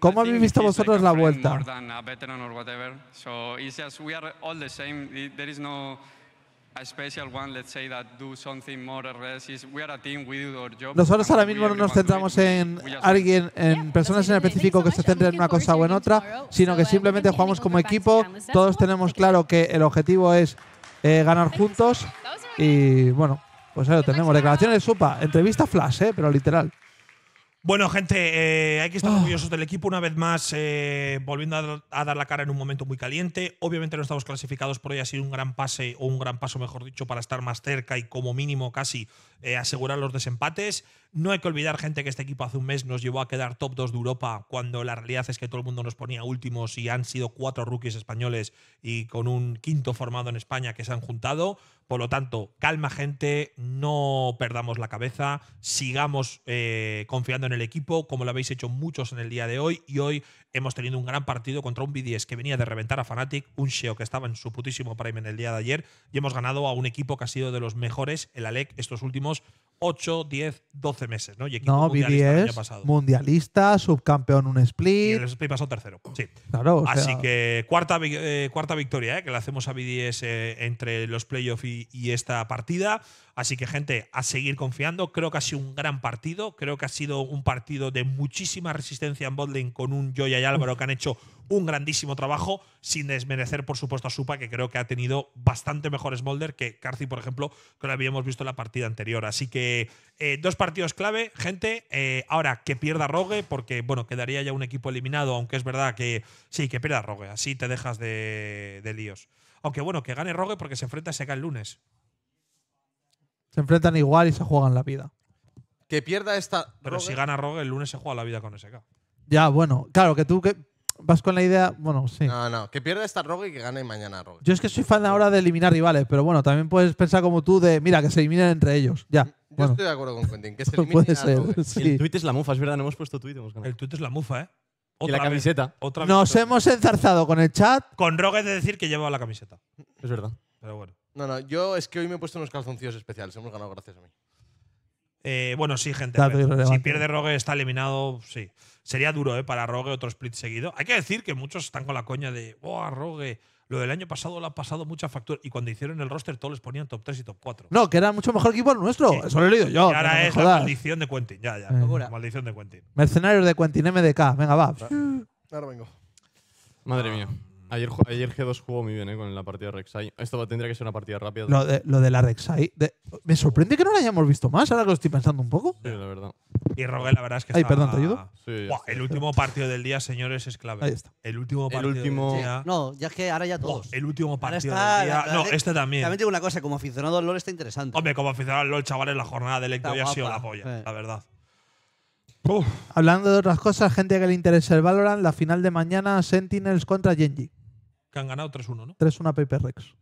¿Cómo habéis visto vosotros la vuelta? Nosotros ahora mismo no nos centramos en alguien, en personas en específico que se centren en una cosa o en otra, sino que eh, simplemente jugamos como equipo. Todos tenemos claro que el objetivo es eh, ganar juntos y bueno, pues ahí lo tenemos. Declaraciones de Supa, entrevista flash, eh, pero literal. Bueno, gente, eh, hay que estar ah. orgullosos del equipo una vez más, eh, volviendo a dar, la cara en un momento muy caliente. Obviamente no estamos clasificados, por hoy ha sido un gran pase, o un gran paso, mejor dicho, para estar más cerca y como mínimo casi eh, asegurar los desempates. No hay que olvidar, gente, que este equipo hace un mes nos llevó a quedar top 2 de Europa cuando la realidad es que todo el mundo nos ponía últimos y han sido cuatro rookies españoles y con un quinto formado en España que se han juntado. Por lo tanto, calma gente, no perdamos la cabeza, sigamos eh, confiando en el equipo, como lo habéis hecho muchos en el día de hoy. Y hoy hemos tenido un gran partido contra un B10 que venía de reventar a Fnatic, un Sheo que estaba en su putísimo prime en el día de ayer, y hemos ganado a un equipo que ha sido de los mejores, el Alec, estos últimos 8, 10, 12 meses, ¿no? Y equipo no, mundialista BDS, mundialista, subcampeón un split. Y el split pasó tercero, sí. Así que cuarta, eh, cuarta victoria, ¿eh? Que la hacemos a BDS eh, entre los playoffs y, y, esta partida. Así que gente, a seguir confiando. Creo que ha sido un gran partido. Creo que ha sido un partido de muchísima resistencia en Bodling con un Joya y Álvaro que han hecho un grandísimo trabajo, sin desmerecer, por supuesto, a Supa, que creo que ha tenido bastante mejor smolder que Carci, por ejemplo, que lo habíamos visto en la partida anterior. Así que eh, dos partidos clave, gente. Eh, ahora que pierda Rogue, porque bueno, quedaría ya un equipo eliminado, aunque es verdad que sí, que pierda Rogue, así te dejas de, líos. Aunque bueno, que gane Rogue porque se enfrenta ese acá el lunes. Se enfrentan igual y se juegan la vida. Que pierda esta. Pero si gana Rogue, el lunes se juega la vida con SK. Ya, bueno, claro, que tú que vas con la idea. Bueno, sí. No, no, que pierda esta Rogue y que gane mañana Rogue. Yo es que soy fan ahora de eliminar rivales, pero bueno, también puedes pensar como tú de, mira, que se eliminen entre ellos. Ya. Yo estoy de acuerdo con Quentin, que se eliminen [laughs] Puede ser, El tweet es la mufa, es verdad, no hemos puesto tuit. El tweet es la mufa, ¿eh? y la camiseta. Nos hemos enzarzado con el chat. Con Rogue de decir que llevaba la camiseta. Es verdad. Pero bueno. No, no, yo es que hoy me he puesto unos calzoncillos especiales. Hemos ganado gracias a mí. Eh, bueno, sí, gente. si pierde Rogue, está eliminado. Sí. Sería duro, ¿eh? Para Rogue otro split seguido. Hay que decir que muchos están con la coña de, ¡oh, Rogue! Lo del año pasado lo ha pasado mucha factura. Y cuando hicieron el roster, todos les ponían top 3 y top 4. No, que era mucho mejor equipo el nuestro. Eso lo he leído yo. Y ahora es maldición de Quentin. Ya, ya. Eh. Maldición de Quentin. Mercenarios de Quentin MDK. Venga, va. Ahora vengo. Madre mía. Mm. Ayer, ayer, G2 jugó muy bien ¿eh? con la partida de Rek'Sai. Esto tendría que ser una partida rápida. Lo de, lo de la Rek'Sai… me sorprende que no la hayamos visto más, ahora que lo estoy pensando un poco. Sí, la verdad. Y Rogue, la verdad es que Ay, perdón, ¿te ayudo? Sí, el último partido del día, señores, es clave. Ahí está. El último partido del día… no, ya es que ahora ya todos. el último partido del día… No, este también. También digo una cosa, como aficionado al LoL está interesante. Hombre, como aficionado al LoL, chavales, la jornada de Electro ya ha sido la polla, eh. la verdad. Hablando de otras cosas, gente que le interesa el Valorant, la final de mañana, Sentinels contra Genji. Que han ganado 3-1, ¿no? 3-1 a Paper Rex.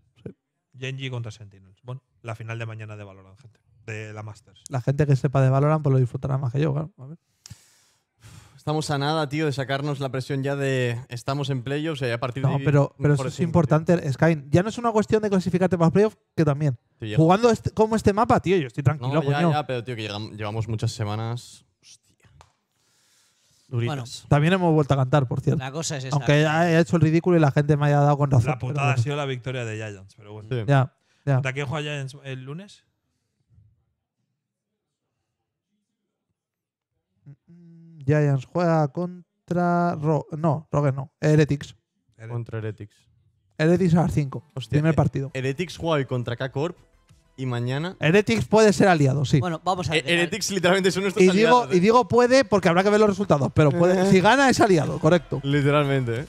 Genji contra Sentinels. Bueno, la final de mañana de Valorant, gente. De la Masters. La gente que sepa de Valorant, pues lo disfrutará más que yo, claro. Estamos a nada, tío, de sacarnos la presión ya de estamos en playoffs ya a partir de No, Pero, pero eso es importante, Skyne. Ya no es una cuestión de clasificarte para playoffs, que también. Jugando este, como este mapa, tío, yo estoy tranquilo, no, ya, ya, pero tío, que llevamos muchas semanas también hemos vuelto a cantar, por cierto. La cosa es esta. Aunque haya hecho el ridículo y la gente me haya dado con razón. La putada ha sido la victoria de Giants, pero bueno. Ya, juega Giants el lunes? Giants juega contra. no, Roger no. Heretics. Contra Heretics. Heretics a las 5. Primer eh, partido. Heretics juega hoy contra K-Corp y mañana. Heretics puede ser aliado, sí. Bueno, vamos a eh, ver. Heretics literalmente son nuestros y Y eh. digo puede porque habrá que ver los resultados, pero puede, eh. si gana es aliado, correcto. Literalmente, ¿eh?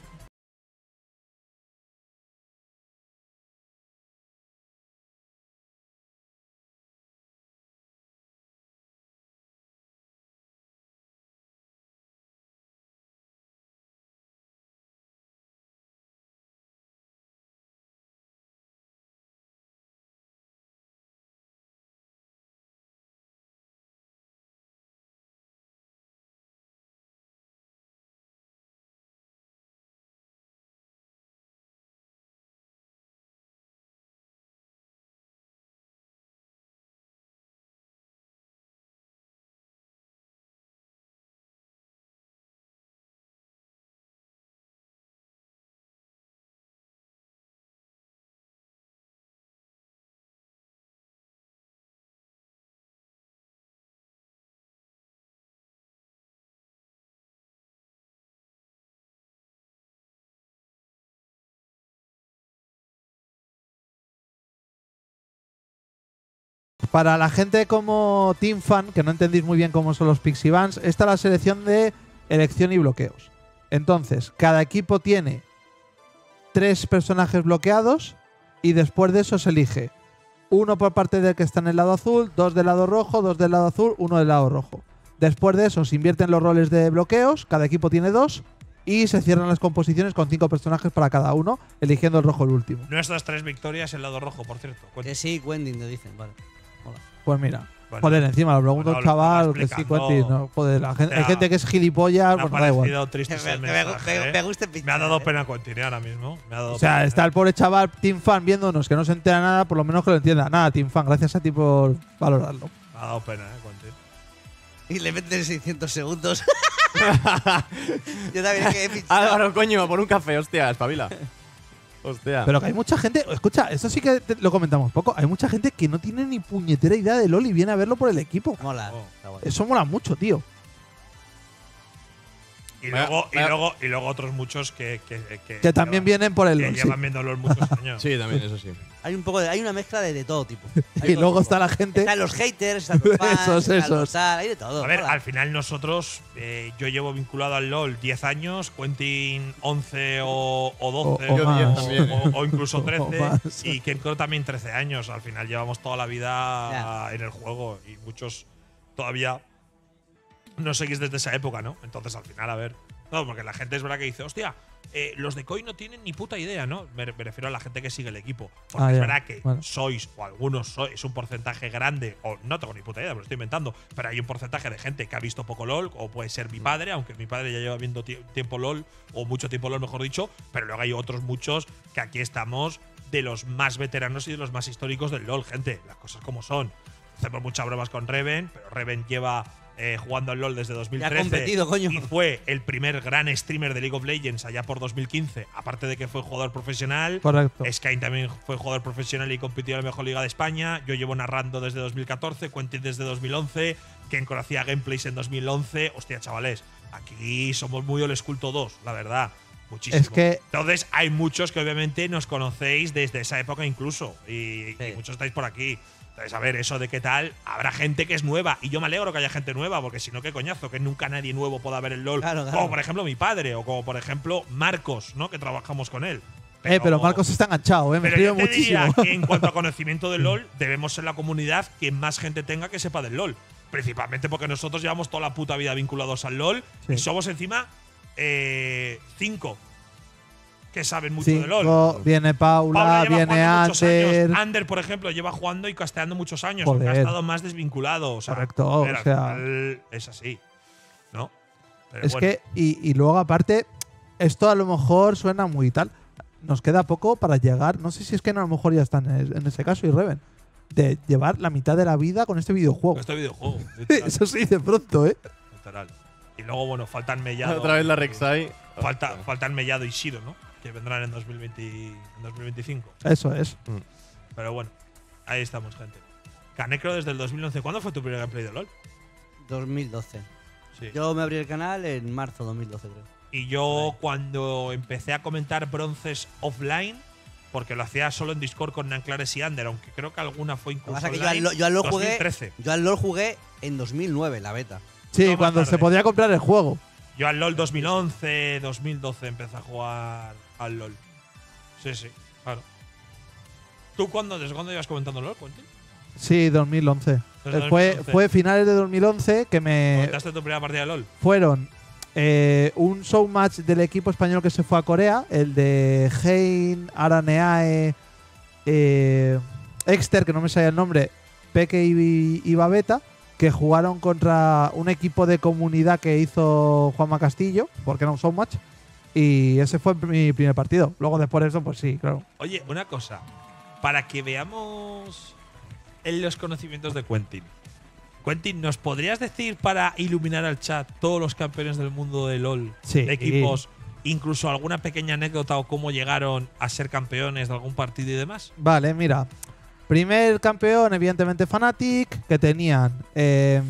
Para la gente como Team Fan, que no entendéis muy bien cómo son los Pixie Bands, está la selección de elección y bloqueos. Entonces, cada equipo tiene tres personajes bloqueados y después de eso se elige uno por parte del que está en el lado azul, dos del lado rojo, dos del lado azul, uno del lado rojo. Después de eso se invierten los roles de bloqueos, cada equipo tiene dos, y se cierran las composiciones con cinco personajes para cada uno, eligiendo el rojo el último. Nuestras tres victorias, el lado rojo, por cierto. Que sí, Wendy, lo dicen, vale. Pues mira. joder, encima lo pregunto chaval, que gente, hay gente que es gilipollas, pues da igual. me, ha dado ¿eh? pena Quentin ahora mismo. o sea, está ¿eh? el pobre chaval Team Fan viéndonos, que no se entera nada, por lo menos que lo entienda. Nada, Team Fan, gracias a ti por valorarlo. Me ha dado pena, eh, Y le meten 600 segundos. [laughs] Yo también que he [laughs] pinchado. Álvaro, coño, por un café, hostia, espabila. Pero que hay mucha gente, escucha, eso sí que lo comentamos poco. Hay mucha gente que no tiene ni puñetera idea de LOL y viene a verlo por el equipo. Mola. Oh. Eso mola mucho, tío. Y, luego, y, luego, otros muchos que. Que, también vienen por el. Que sí. viendo LoL muchos [laughs] años. sí, también, eso sí. Hay, un poco de, hay una mezcla de, todo tipo. [laughs] y luego está la gente. Están los haters, están los [laughs] fans, esos, hay de todo. A ver, al final nosotros. Eh, yo llevo vinculado al LOL 10 años, Quentin 11 o, 12. O, también, o, incluso 13. y Quentin también 13 años. Al final llevamos toda la vida en el juego y muchos todavía no seguís desde esa época, ¿no? Entonces al final, a ver. No, porque la gente es verdad que dice, hostia, eh, los de COI no tienen ni puta idea, ¿no? Me, refiero a la gente que sigue el equipo. Porque ah, es verdad que sois, o algunos sois, un porcentaje grande, o no tengo ni puta idea, me lo estoy inventando, pero hay un porcentaje de gente que ha visto poco LOL, o puede ser mi padre, aunque mi padre ya lleva viendo tiempo LOL, o mucho tiempo LOL, mejor dicho, pero luego hay otros muchos que aquí estamos de los más veteranos y de los más históricos del LOL, gente, las cosas como son. Hacemos muchas bromas con Reven, pero Reven lleva eh, jugando al LOL desde 2013. Y fue el primer gran streamer de League of Legends allá por 2015. Aparte de que fue jugador profesional. Correcto. Sky también fue jugador profesional y compitió en la mejor liga de España. Yo llevo narrando desde 2014, Quentin desde 2011, Quien conocía gameplays en 2011. Hostia, chavales, aquí somos muy old school dos la verdad. Muchísimo. Entonces, hay muchos que obviamente nos conocéis desde esa época incluso. y muchos estáis por aquí. Entonces, a ver, eso de qué tal, habrá gente que es nueva. Y yo me alegro que haya gente nueva, porque si no, qué coñazo, que nunca nadie nuevo pueda ver el LOL. Como por ejemplo mi padre, o como por ejemplo Marcos, ¿no? Que trabajamos con él. Eh, pero, eh, pero Marcos está enganchado, ¿eh? me pero yo muchísimo. que en [laughs] cuanto a conocimiento del LOL, debemos ser la comunidad que más gente tenga que sepa del LOL. Principalmente porque nosotros llevamos toda la puta vida vinculados al LOL y somos encima eh, cinco que saben mucho de LOL. Viene Paula, viene Ander. Ander, por ejemplo, lleva jugando y casteando muchos años, porque ha estado más desvinculado. Correcto. es así. ¿No? Pero es que, y, luego aparte, esto a lo mejor suena muy tal. Nos queda poco para llegar. No sé si es que a lo mejor ya están en ese caso y Reven. De llevar la mitad de la vida con este videojuego. Con este videojuego. [laughs] Eso sí, de pronto, ¿eh? Y luego, bueno, faltan Mellado. Otra vez la Rek'Sai. Falta, faltan Mellado y Shiro, ¿no? que vendrán en, 2020, 2025. Eso es. Mm. Pero bueno, ahí estamos, gente. Canecro desde el 2011. ¿Cuándo fue tu primer gameplay de LOL? 2012. Sí. Yo me abrí el canal en marzo de 2012, creo. Y yo cuando empecé a comentar bronces offline, porque lo hacía solo en Discord con Nanclares y Ander, aunque creo que alguna fue incluso. yo, al, yo, LOL Jugué, yo al LOL jugué en 2009, la beta. Sí, cuando se podía comprar el juego. Yo al LOL 2011, 2012 empecé a jugar al LOL. Sí, sí, claro. ¿Tú cuándo, desde ibas comentando LOL, Sí, 2011. Eh, fue, finales de 2011 que me. ¿Comentaste tu primera partida LOL? Fueron un eh, un showmatch del equipo español que se fue a Corea, el de Hein, Araneae, eh, Exter, que no me sabía el nombre, Peque y, Babeta, que jugaron contra un equipo de comunidad que hizo Juanma Castillo, porque era un showmatch. match y ese fue mi primer partido. Luego después de eso, pues sí, claro. Oye, una cosa. Para que veamos en los conocimientos de Quentin. Quentin, ¿nos podrías decir para iluminar al chat todos los campeones del mundo de LOL? de equipos, incluso alguna pequeña anécdota o cómo llegaron a ser campeones de algún partido y demás. Vale, mira. Primer campeón, evidentemente Fnatic, que tenían. Em,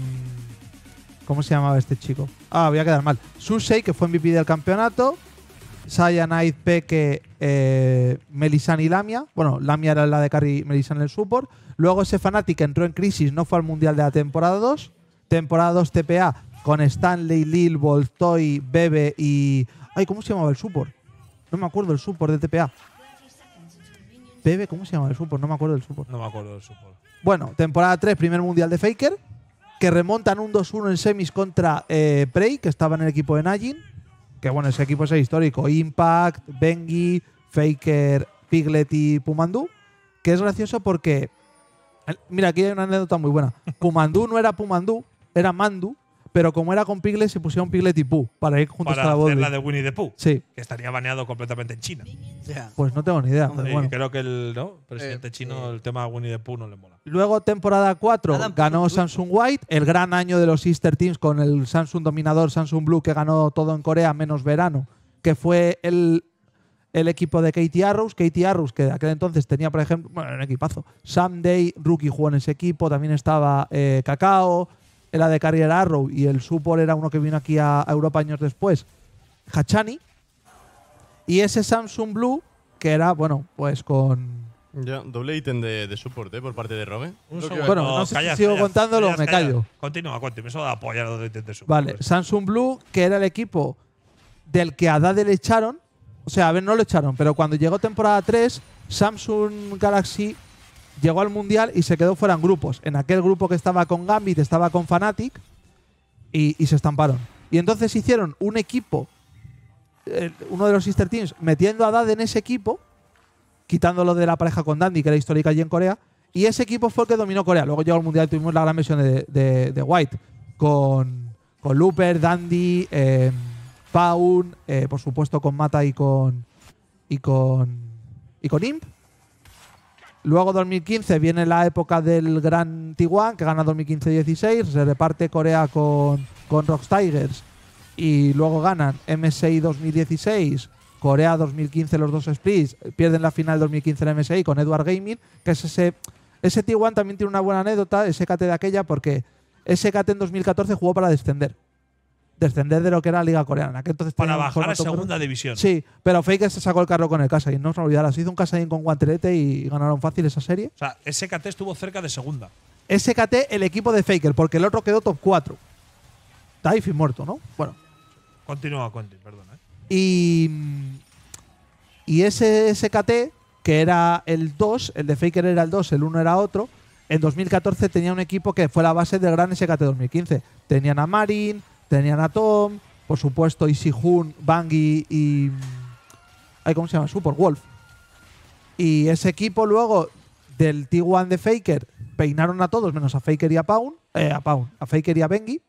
¿Cómo se llamaba este chico? Ah, voy a quedar mal. Susei, que fue MVP del campeonato. Sayan, Peque, eh, y Lamia. Bueno, Lamia era la de carry, en el support. Luego ese Fnatic entró en crisis, no fue al Mundial de la temporada 2. Temporada 2 TPA con Stanley, Lil, Voltoy, Bebe y... Ay, ¿cómo se llamaba el support? No me acuerdo el support de TPA. Bebe, ¿cómo se llamaba el support? No me acuerdo el support. No me acuerdo del support. Bueno, temporada 3, primer Mundial de Faker. Que remontan un 2-1 en semis contra eh, Prey, que estaba en el equipo de Najin bueno, ese equipo es histórico. Impact, Bengi, Faker, Piglet y Pumandú. Que es gracioso porque. Mira, aquí hay una anécdota muy buena. Pumandú no era Pumandú, era Mandu. Pero como era con Piglet, se pusieron Piglet y Pu para ir juntos a la hacer la de Winnie the Pooh. Sí. Que estaría baneado completamente en China. Pues no tengo ni idea. Creo que el eh, presidente chino, eh. el tema de Winnie the Pooh no le mola. Luego, temporada 4, ganó Samsung White, el gran año de los Easter Teams con el Samsung dominador Samsung Blue que ganó todo en Corea, menos verano, que fue el, equipo de Katie Arrows. Katie Arrows, que de aquel entonces tenía, por ejemplo, bueno, un equipazo. Sunday Rookie jugó en ese equipo, también estaba Cacao eh, Kakao, era de Carrier Arrow y el Supor era uno que vino aquí a Europa años después, Hachani. Y ese Samsung Blue, que era, bueno, pues con ya, doble ítem de, soporte eh, Por parte de Robe. Bueno, no, se sé si sigo contándolo me callo. Continúa, continúa. Eso da apoyar los ítem de support. Vale, Samsung Blue, que era el equipo del que a Dade le echaron. O sea, a ver, no lo echaron, pero cuando llegó temporada 3, Samsung Galaxy llegó al Mundial y se quedó fuera en grupos. En aquel grupo que estaba con Gambit, estaba con Fnatic y, se estamparon. Y entonces hicieron un equipo, eh, uno de los sister teams, metiendo a Dade en ese equipo quitándolo de la pareja con Dandy, que era histórica allí en Corea. Y ese equipo fue el que dominó Corea. Luego llegó el Mundial tuvimos la gran versión de, White, con, Looper, Dandy, eh, eh, por supuesto con Mata y con, y con, y con Imp. Luego 2015 viene la época del Gran Tiguan, que gana 2015-16. Se reparte Corea con, con Rock Tigers. Y luego ganan MSI 2016, Corea 2015 los dos splits, pierden la final 2015 en MSI con Edward Gaming, que es ese... Ese T1 también tiene una buena anécdota, ese KT de aquella, porque ese KT en 2014 jugó para descender. Descender de lo que era la Liga Coreana. Que entonces para bajar a segunda división. Sí, pero Faker se sacó el carro con el y no os olvidarás. Hizo un Casaín con guantelete y ganaron fácil esa serie. O sea, SKT estuvo cerca de segunda. SKT, el equipo de Faker, porque el otro quedó top 4. Taifi muerto, ¿no? Bueno. Continúa, Quentin, perdón. Y, ese SKT, que era el 2, el de Faker era el 2, el 1 era otro, en 2014 tenía un equipo que fue la base del gran SKT 2015. Tenían a Marin, tenían a Tom, por supuesto, Isihun, Bangi y... Ay, ¿Cómo se llama? Super Wolf. Y ese equipo luego del T1 de Faker peinaron a todos menos a Faker y a Paun, eh, a Paun, a Faker y a Bengi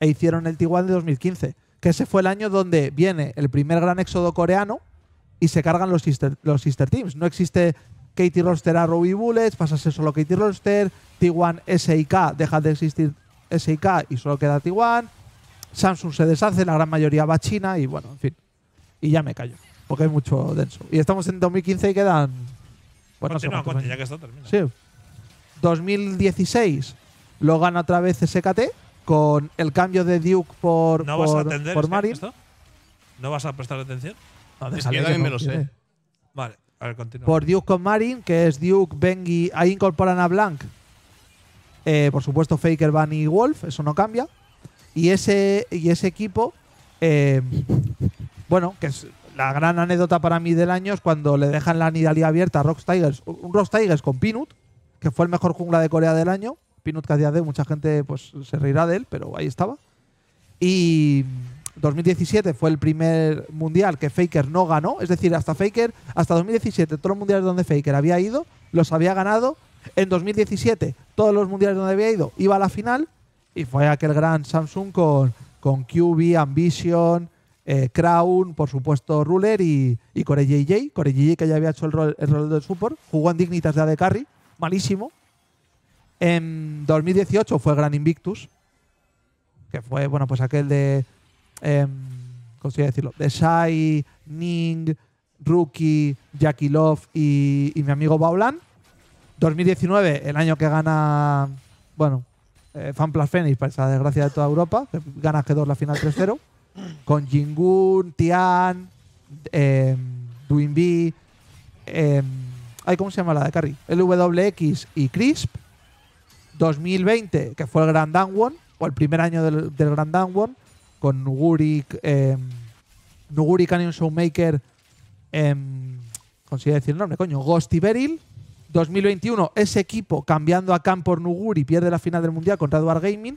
e hicieron el T1 de 2015 que ese fue el año donde viene el primer gran éxodo coreano y se cargan los sister, los teams. No existe Katie Roster a Ruby Bullets, pasa a solo Katie Roster, T1 SIK deja de existir SIK y solo queda T1, Samsung se deshace, la gran mayoría va a China y bueno, en fin. Y ya me callo, porque hay mucho denso. Y estamos en 2015 y quedan... Bueno, pues, ya que esto termina. Sí. 2016 lo gana otra vez SKT con el cambio de Duke por, ¿No por, vas a por este Marin. ¿No vas a prestar atención? es me lo sé. [laughs] Vale, a ver, continúa. Por Duke con Marin, que es Duke, Bengi. Ahí incorporan a Blank. Eh, por supuesto, Faker, Van y Wolf, eso no cambia. Y ese, y ese equipo, eh, bueno, que es la gran anécdota para mí del año es cuando le dejan la nidalía abierta a Rock Tigers, un Rock Tigers con Pinut, que fue el mejor jungla de Corea del año. Pinot que mucha gente pues, se reirá de él, pero ahí estaba. Y 2017 fue el primer mundial que Faker no ganó, es decir, hasta Faker, hasta 2017, todos los mundiales donde Faker había ido, los había ganado. En 2017, todos los mundiales donde había ido, iba a la final y fue aquel gran Samsung con, con QB, Ambition, eh, Crown, por supuesto Ruler y, y CoreJJ JJ. que ya había hecho el rol, el rol del support, jugó en Dignitas de AD Carry, malísimo, en 2018 fue Gran Invictus, que fue, bueno, pues aquel de. Em, ¿Cómo se decirlo? De Sai, Ning, Rookie, Jackie Love y, mi amigo Baulan. 2019, el año que gana. Bueno, eh, Fanplas Phoenix para esa desgracia de toda Europa, que gana G2 la final 3-0. Con Jingun, Tian, eh, ¿Cómo se llama la de Carry? LWX y Crisp. 2020, que fue el Grand One, o el primer año del, Grand One, con Nuguri, em, Nuguri Canyon Showmaker, eh, em, consigue decir el nombre, coño, Ghost 2021, ese equipo cambiando a Khan por Nuguri pierde la final del mundial contra Edward Gaming.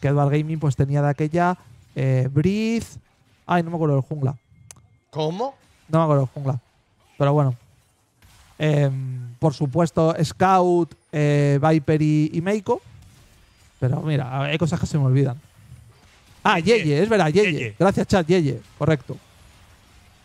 Que Edward Gaming pues tenía de aquella eh, Ay, no me acuerdo del jungla. ¿Cómo? No me acuerdo del jungla. Pero bueno. Em, por supuesto, Scout, eh, Viper y, Meiko. Pero mira, hay cosas que se me olvidan. Ah, Yeye, es verdad, Yeye. Gracias, chat, Yeye. Correcto.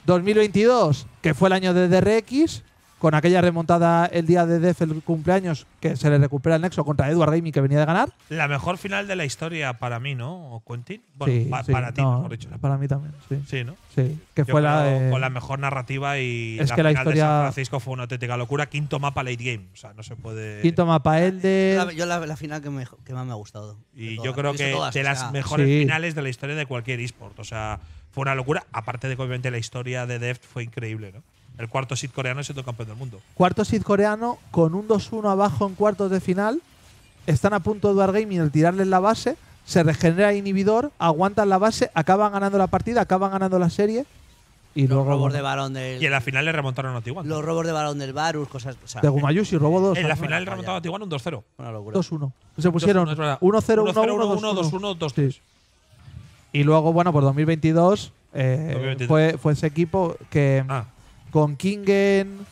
2022, que fue el año de DRX, con aquella remontada el día de Def el cumpleaños, que se le recupera el nexo contra Edward Raimi, que venía de ganar. La mejor final de la historia para mí, ¿no? Quentin. para ti, mejor dicho. Para mí también, sí. Sí, ¿no? Sí. Que fue la. Con la mejor narrativa y. Es la que la historia. De San Francisco fue una auténtica locura. Quinto mapa late game. O sea, no se puede. Quinto mapa el de. Yo la, final que, más me ha gustado. Y yo creo que de las mejores finales de la historia de cualquier esport. O sea, fue una locura. Aparte de que obviamente la historia de Deft fue increíble, ¿no? El cuarto seed coreano siendo campeón del mundo. Cuarto seed coreano con un 2-1 abajo en cuartos de final. Están a punto de gaming el tirarles la base. Se regenera inhibidor, aguantan la base, acaban ganando la partida, acaban ganando la serie. Y los robos de balón Y en la final le remontaron a Tiguan. Los robos de balón del Varus, cosas. de Gumayushi robó dos. En la ah, final le remontaron a Tiguan un 2-0. 2-1. Se pusieron 1-0, 1-1, 2-1, 2-3. Y luego, bueno, por 2022, eh, Fue, fue, ese equipo que. Ah con Kingen,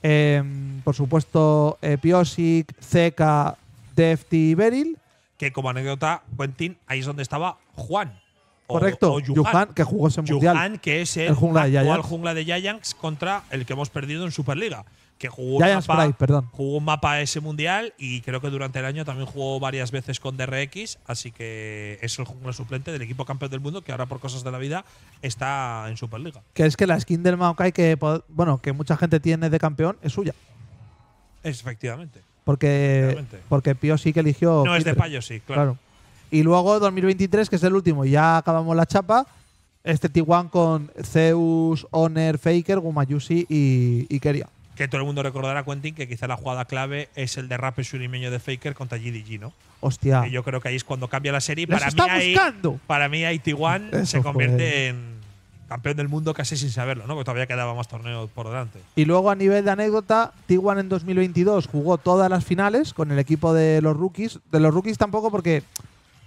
em, por supuesto eh, Piosic, Defty y Beryl. Que como anécdota, Quentin, ahí es donde estaba Juan. Correcto, que jugó ese mundial. Yuhan, que es el, jungla, de actual jungla de Giants contra el que hemos perdido en Superliga que jugó un, mapa, perdón. jugó mapa ese mundial y creo que durante el año también jugó varias veces con DRX, así que es el jugador suplente del equipo campeón del mundo que ahora por cosas de la vida está en Superliga. Que es que la skin del Maokai que bueno, que mucha gente tiene de campeón es suya. Efectivamente. Porque porque Pío sí que eligió No es de Payo sí, claro. Y luego 2023 que es el último, ya acabamos la chapa. Este T1 con Zeus, Honor, Faker, Gumayusi y Keria que todo el mundo recordará, Quentin, que quizá la jugada clave es el derrape surimeño de Faker contra GDG, ¿no? Hostia. Y yo creo que ahí es cuando cambia la serie. Para mí, ahí, para mí, ahí, 1 se convierte en campeón del mundo casi sin saberlo, ¿no? Porque todavía quedaba más torneos por delante. Y luego a nivel de anécdota, T1, en 2022 jugó todas las finales con el equipo de los rookies. De los rookies tampoco porque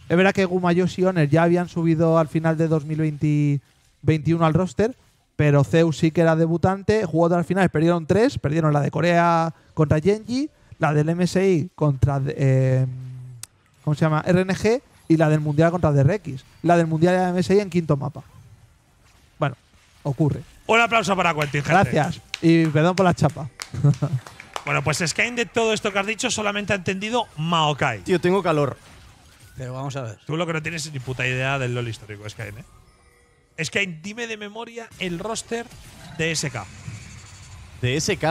es verdad que Gumayos y Oner ya habían subido al final de 2021 al roster, pero Zeus sí que era debutante, jugó dos finales, perdieron tres, perdieron la de Corea contra Genji, la del MSI contra, eh, ¿cómo se llama? RNG y la del Mundial contra DRX. La del Mundial de la MSI en quinto mapa. Bueno, ocurre. Un aplauso para Quentin. Gracias y perdón por la chapa. [laughs] bueno, pues Skyne de todo esto que has dicho solamente ha entendido Maokai. Tío, tengo calor. Pero vamos a ver. Tú lo que no tienes es ni puta idea del LOL histórico, Skyne, ¿eh? Es que dime de memoria el roster de SK. De SK.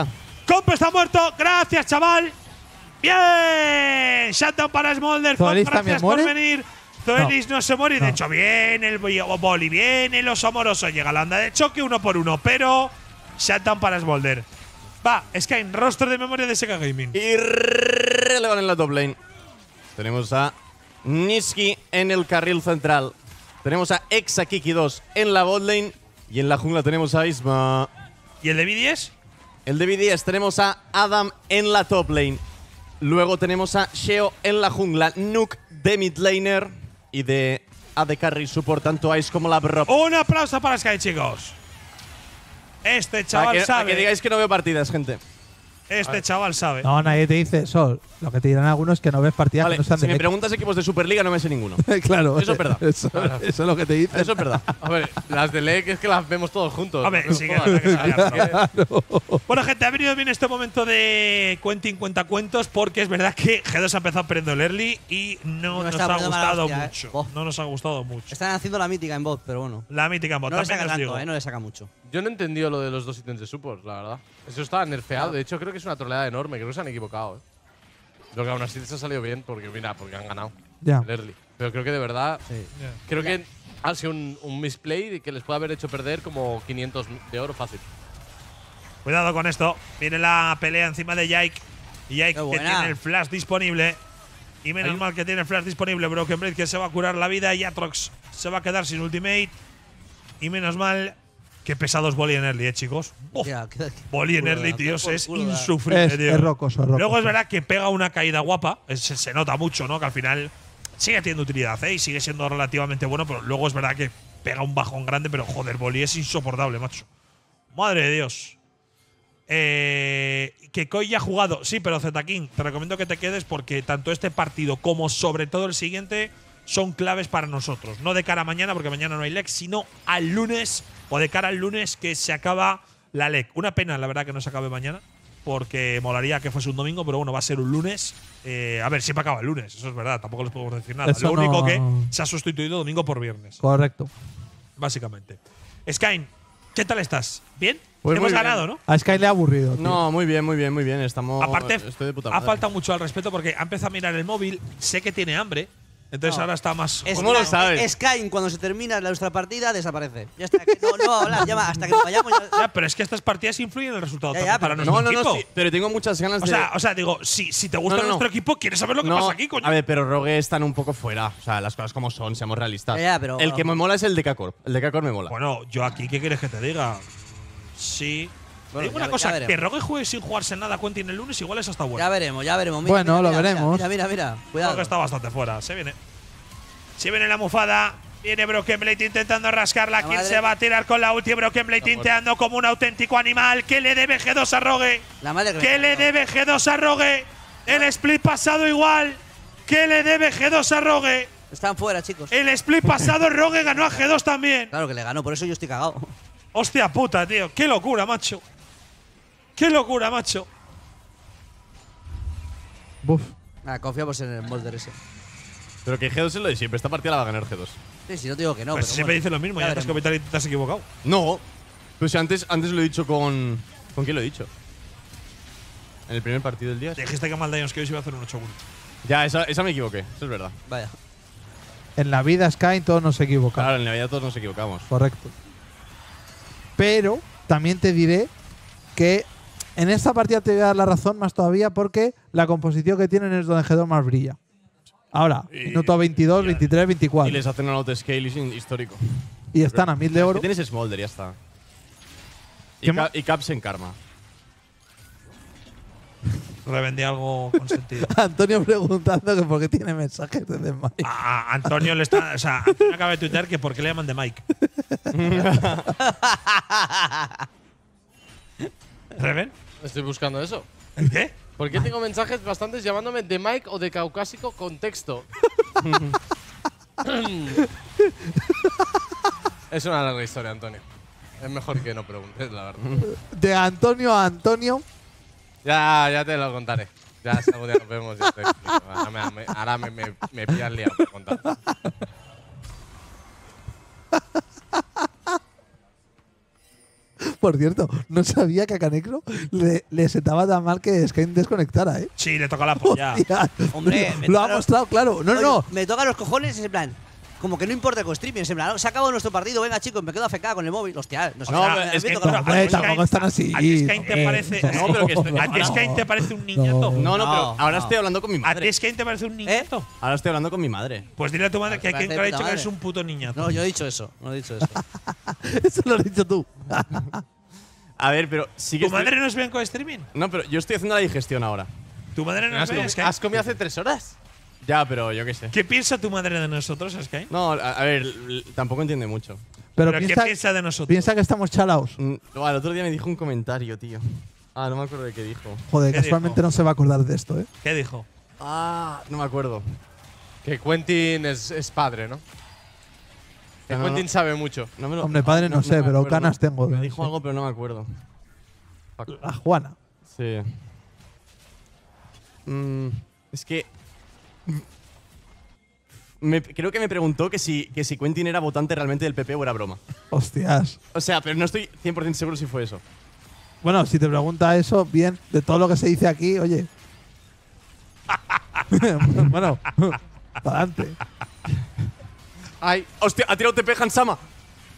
Compo está muerto. Gracias, chaval. Bien. Shutdown para Smolder. Gracias por venir. Zoelis no. se muere. de hecho, bien el boli, viene. Los amorosos Llega la onda de choque uno por uno. Pero Shutdown para Smolder. Va, es que hay roster de memoria de SK Gaming. van en la top lane. Tenemos a Niski en el carril central. Tenemos a Kiki 2 en la bot lane Y en la jungla tenemos a Isma. ¿Y el de B10? El de B10 tenemos a Adam en la top lane. Luego tenemos a Sheo en la jungla. Nuke de mid laner. Y de AD Carry support tanto Ice como la Bro… Un aplauso para Sky, chicos. Este chaval sabe. A que digáis que no veo partidas, gente. Este chaval sabe. No, nadie te dice Sol. Lo que te dirán algunos es que no ves partidas si me preguntas equipos de Superliga, no me sé ninguno. [laughs] claro. Eso es verdad. Eso, es lo que te dice. Eso es verdad. A [laughs] las de LEC es que las vemos todos juntos. A ver, sí Bueno, gente, ha venido bien este momento de cuenta cuentos porque es verdad que G2 ha empezado perdiendo el early y no, nos, ha gustado ¿eh? mucho. Oh. No nos ha gustado mucho. Están haciendo la mítica en voz pero bueno. La mítica en bot. ¿eh? no le saca mucho. Yo no he entendido lo de los dos ítems de support, la verdad. Eso estaba nerfeado. De hecho, creo que es una troleada enorme. Creo que se han equivocado, Lo eh. que aún así se ha salido bien porque, mira, porque han ganado. Ya. Pero creo que de verdad. Creo que ha sido un, misplay que les puede haber hecho perder como 500 de oro fácil. Cuidado con esto. Viene la pelea encima de Jake. Y que tiene el flash disponible. Y menos mal que tiene el flash disponible. Broken Blade que se va a curar la vida. Y Atrox se va a quedar sin ultimate. Y menos mal Qué pesados Bolly en Early, eh, chicos. Boli en Early, es insufrible, Es- rocoso, Luego es verdad que pega una caída guapa, se, nota mucho, ¿no? Que al final sigue teniendo utilidad, ¿eh? Y sigue siendo relativamente bueno, pero luego es verdad que pega un bajón grande, pero joder, Bolly es insoportable, macho. Madre de Dios. Eh, que Koi ya ha jugado. Sí, pero Zetakin, te recomiendo que te quedes porque tanto este partido como sobre todo el siguiente son claves para nosotros. No de cara a mañana, porque mañana no hay Lex, sino al lunes o de cara al lunes que se acaba la LEC. Una pena, la verdad, que no se acabe mañana, porque molaría que fuese un domingo, pero bueno, va a ser un lunes. Eh, a ver, siempre acaba el lunes, eso es verdad, tampoco les podemos decir nada. Lo único que se ha sustituido domingo por viernes. Correcto. Básicamente. Skyne, ¿qué tal estás? ¿Bien? Pues Hemos ganado, ¿no? A Sky le ha aburrido. No, muy bien, muy bien, muy bien. Estamos. Aparte, ha faltado mucho al respeto porque ha empezado a mirar el móvil, sé que tiene hambre, entonces ahora está más. ¿Cómo lo sabes? cuando se termina nuestra partida, desaparece. Ya está. No, no, ya va, hasta que nos vayamos. Ya, pero es que estas partidas influyen en el resultado para nosotros. No, no, no, pero tengo muchas ganas O de. o sea, digo, si, te gusta nuestro equipo, quieres saber lo que pasa aquí, coño. A ver, pero Rogue están un poco fuera. O sea, las cosas como son, seamos realistas. el que me mola es el Decacorp. El Decacorp me mola. Bueno, yo aquí, ¿qué quieres que te diga? Sí, bueno, una cosa, rogue juegue sin jugarse nada Quentin el lunes, igual es hasta bueno. Ya veremos, ya veremos. bueno, lo veremos. Mira, mira, mira. Cuidado. que está bastante fuera. Se viene. Se viene la mufada. Viene Blade intentando rascarla. ¿Quién se va a tirar con la ulti? Blade tinteando como un auténtico animal. ¿Qué le debe G2 a Rogue? La madre ¿Qué le debe G2 a Rogue? El split pasado igual. ¿Qué le debe G2 a Rogue? Están fuera, chicos. El split pasado [laughs] Rogue ganó a G2 también. Claro que le ganó, por eso yo estoy cagado. Hostia puta, tío. Qué locura, macho. ¡Qué locura, macho! Buf. Nada, confiamos en el Molder ese. Pero que G2 es lo de siempre. Esta partida la va a ganar G2. Sí, si no te digo que no. Pues pero siempre dice lo mismo. Ya, te has comentado y te has equivocado. No. Pues antes, antes lo he dicho con. ¿Con quién lo he dicho? En el primer partido del día. Dijiste que mal daños que hoy se iba a hacer un 8 -1. Ya, esa, esa me equivoqué. Eso es verdad. Vaya. En la vida Sky todos nos equivocamos. Claro, en la vida todos nos equivocamos. Correcto. Pero también te diré que en esta partida te voy a dar la razón más todavía porque la composición que tienen es donde G2 más brilla. Ahora, minuto 22, 23, 24. Y les hacen un auto-scaling histórico. Y están a 1000 de oro. Tienes Smolder, ya está. Y, Caps en Karma. Revendí algo con sentido. [laughs] Antonio preguntando que por qué tiene mensajes de Mike. Antonio le está. O sea, acaba de tuitear que por qué le llaman de Mike. [laughs] [laughs] ¿Reven? Estoy buscando eso. ¿Qué? Porque tengo mensajes bastantes llamándome de Mike o de Caucásico Contexto? [laughs] es una larga historia, Antonio. Es mejor que no preguntes, la verdad. De Antonio a Antonio. Ya, ya te lo contaré. Ya, algún día nos vemos. ahora me, liado por contar. Por cierto, no sabía que a Canecro le, sentaba tan mal que que desconectara, ¿eh? Sí, le toca la polla. Hombre, lo ha mostrado, claro. No, no, Me toca los cojones ese plan como que no importa con streaming, ah, se se acabó nuestro partido, venga chicos, me quedo afectado con el móvil. Hostia, no sé. No, es que tampoco están así. A ti Skane te eh. parece. No, pero que a te parece un niñato. No, no, pero ahora estoy hablando con mi madre. ¿A ti te parece un ¿Eh? niñato? Ahora estoy hablando con mi madre. Pues dile a tu madre que a te ha dicho que eres un puto niñato. No, yo he dicho eso, no he dicho eso. [laughs] eso lo has dicho tú. [laughs] a ver, pero ¿Tu madre no es bien con streaming? No, pero yo estoy haciendo la digestión ahora. ¿Tu madre no es bien? ¿Has comido hace tres horas? Ya, pero yo qué sé. ¿Qué piensa tu madre de nosotros, Sky? No, a, ver, tampoco entiende mucho. Pero, ¿Qué piensa de nosotros? piensa que estamos chalaos. El mm, otro día me dijo un comentario, tío. Ah, no me acuerdo de qué dijo. Joder, casualmente no se va a acordar de esto, ¿eh? ¿Qué dijo? Ah, no me acuerdo. Que Quentin es, padre, ¿no? Que Quentin sabe mucho. Hombre, padre, no sé, pero canas tengo Me dijo algo, pero no me acuerdo. ¿A Juana. Sí. Mm, es que creo que me preguntó que si, que si Quentin era votante realmente del PP o era broma. Hostias. O sea, pero no estoy 100% seguro si fue eso. Bueno, si te pregunta eso, bien, de todo lo que se dice aquí, oye. [laughs] bueno, adelante. Ay, hostia, ha tirado TP Hansama.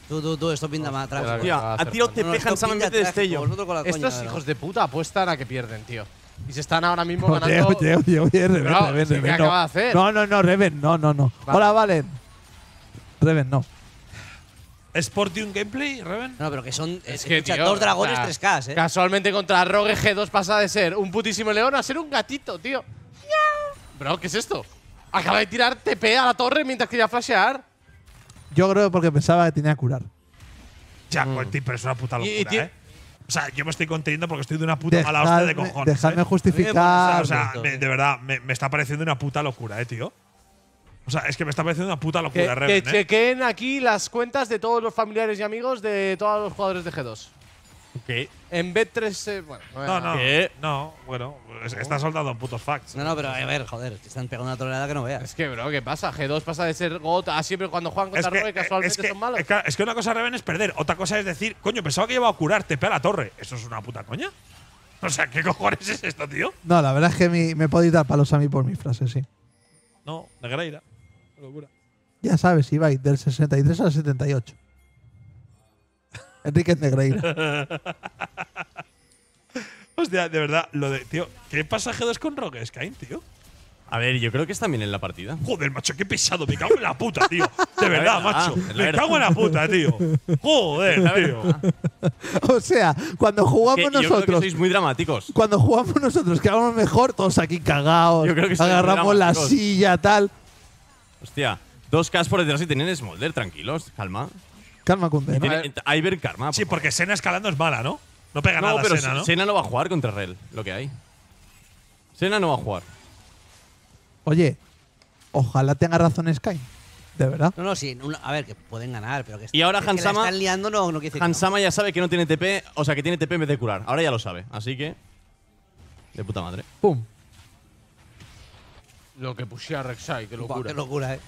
Tú, tú, tú, esto pinta más atrás. Hostia, ha tirado TP Hansama en vez de destello. Estos hijos de puta apuestan a que pierden, tío. Y se están ahora mismo ganando. Oye, oye, oye, Reven, no, Reven, no. No, no, no, Reven, no, no, no. Hola, Valen. Reven, no. ¿Es por un gameplay, Reven? No, pero que son eh, es que, tío, dos dragones tres Ks, ¿eh? Casualmente contra Rogue G2 pasa de ser un putísimo león a ser un gatito, tío. Bro, ¿qué es esto? Acaba de tirar TP a la torre mientras quería flashear. Yo creo porque pensaba que tenía que curar. Ya, el mm. pues, es una puta locura, ¿eh? O sea, yo me estoy conteniendo porque estoy de una puta mala hostia de cojones. Dejadme ¿eh? justificar. O sea, de verdad, me, está pareciendo una puta locura, eh, tío. O sea, es que me está pareciendo una puta locura, Que, ¿eh? chequen aquí las cuentas de todos los familiares y amigos de todos los jugadores de G2. ¿Qué? En B3. Eh, bueno, No, no, ¿Qué? no, bueno, es- pues está soldado en putos facts. No, no, pero a ver, joder, te están pegando una tonelada que no veas. Es que, bro, ¿qué pasa? G2 pasa de ser gota a siempre cuando juegan contra Roe? casualmente son malos. es que- es que una cosa Reven es perder, otra cosa es decir, coño, pensaba que iba a curar, te pega la torre. Eso es una puta coña. O sea, ¿qué cojones es esto, tío? No, la verdad es que mi- me podéis dar palos a mí por mis frases, sí. No, de Greira. Locura. Ya sabes, Ibai, del 63 al 78. Enrique Negreira. [laughs] Hostia, de verdad, lo de. Tío, ¿qué pasaje dos con Skyne, tío? A ver, yo creo que está bien en la partida. Joder, macho, qué pesado. Me cago en la puta, tío. De [laughs] verdad, ah, macho. Me cago en la puta, tío. [laughs] Joder, tío. O sea, cuando jugamos nosotros. sois muy dramáticos. Cuando jugamos nosotros, que hagamos mejor, todos aquí cagados. Yo creo que agarramos la silla, tal. Hostia, dos Ks por detrás y tienen Smolder, tranquilos, calma. Karma Kunde. ¿no? Karma. sí, porque Sena escalando es mala, ¿no? No pega nada pero Sena, ¿no? no va a jugar contra Rel, lo que hay. Sena no va a jugar. Oye, ojalá tenga razón Sky. De verdad. No, no, sí. A ver, que pueden ganar, pero que, y ahora Hansama, que están liando no, Hansama ya sabe que no tiene TP, o sea, que tiene TP en vez de curar. Ahora ya lo sabe, así que. De puta madre. ¡Pum! Lo que pusía Rek'Sai, qué locura. qué locura, eh.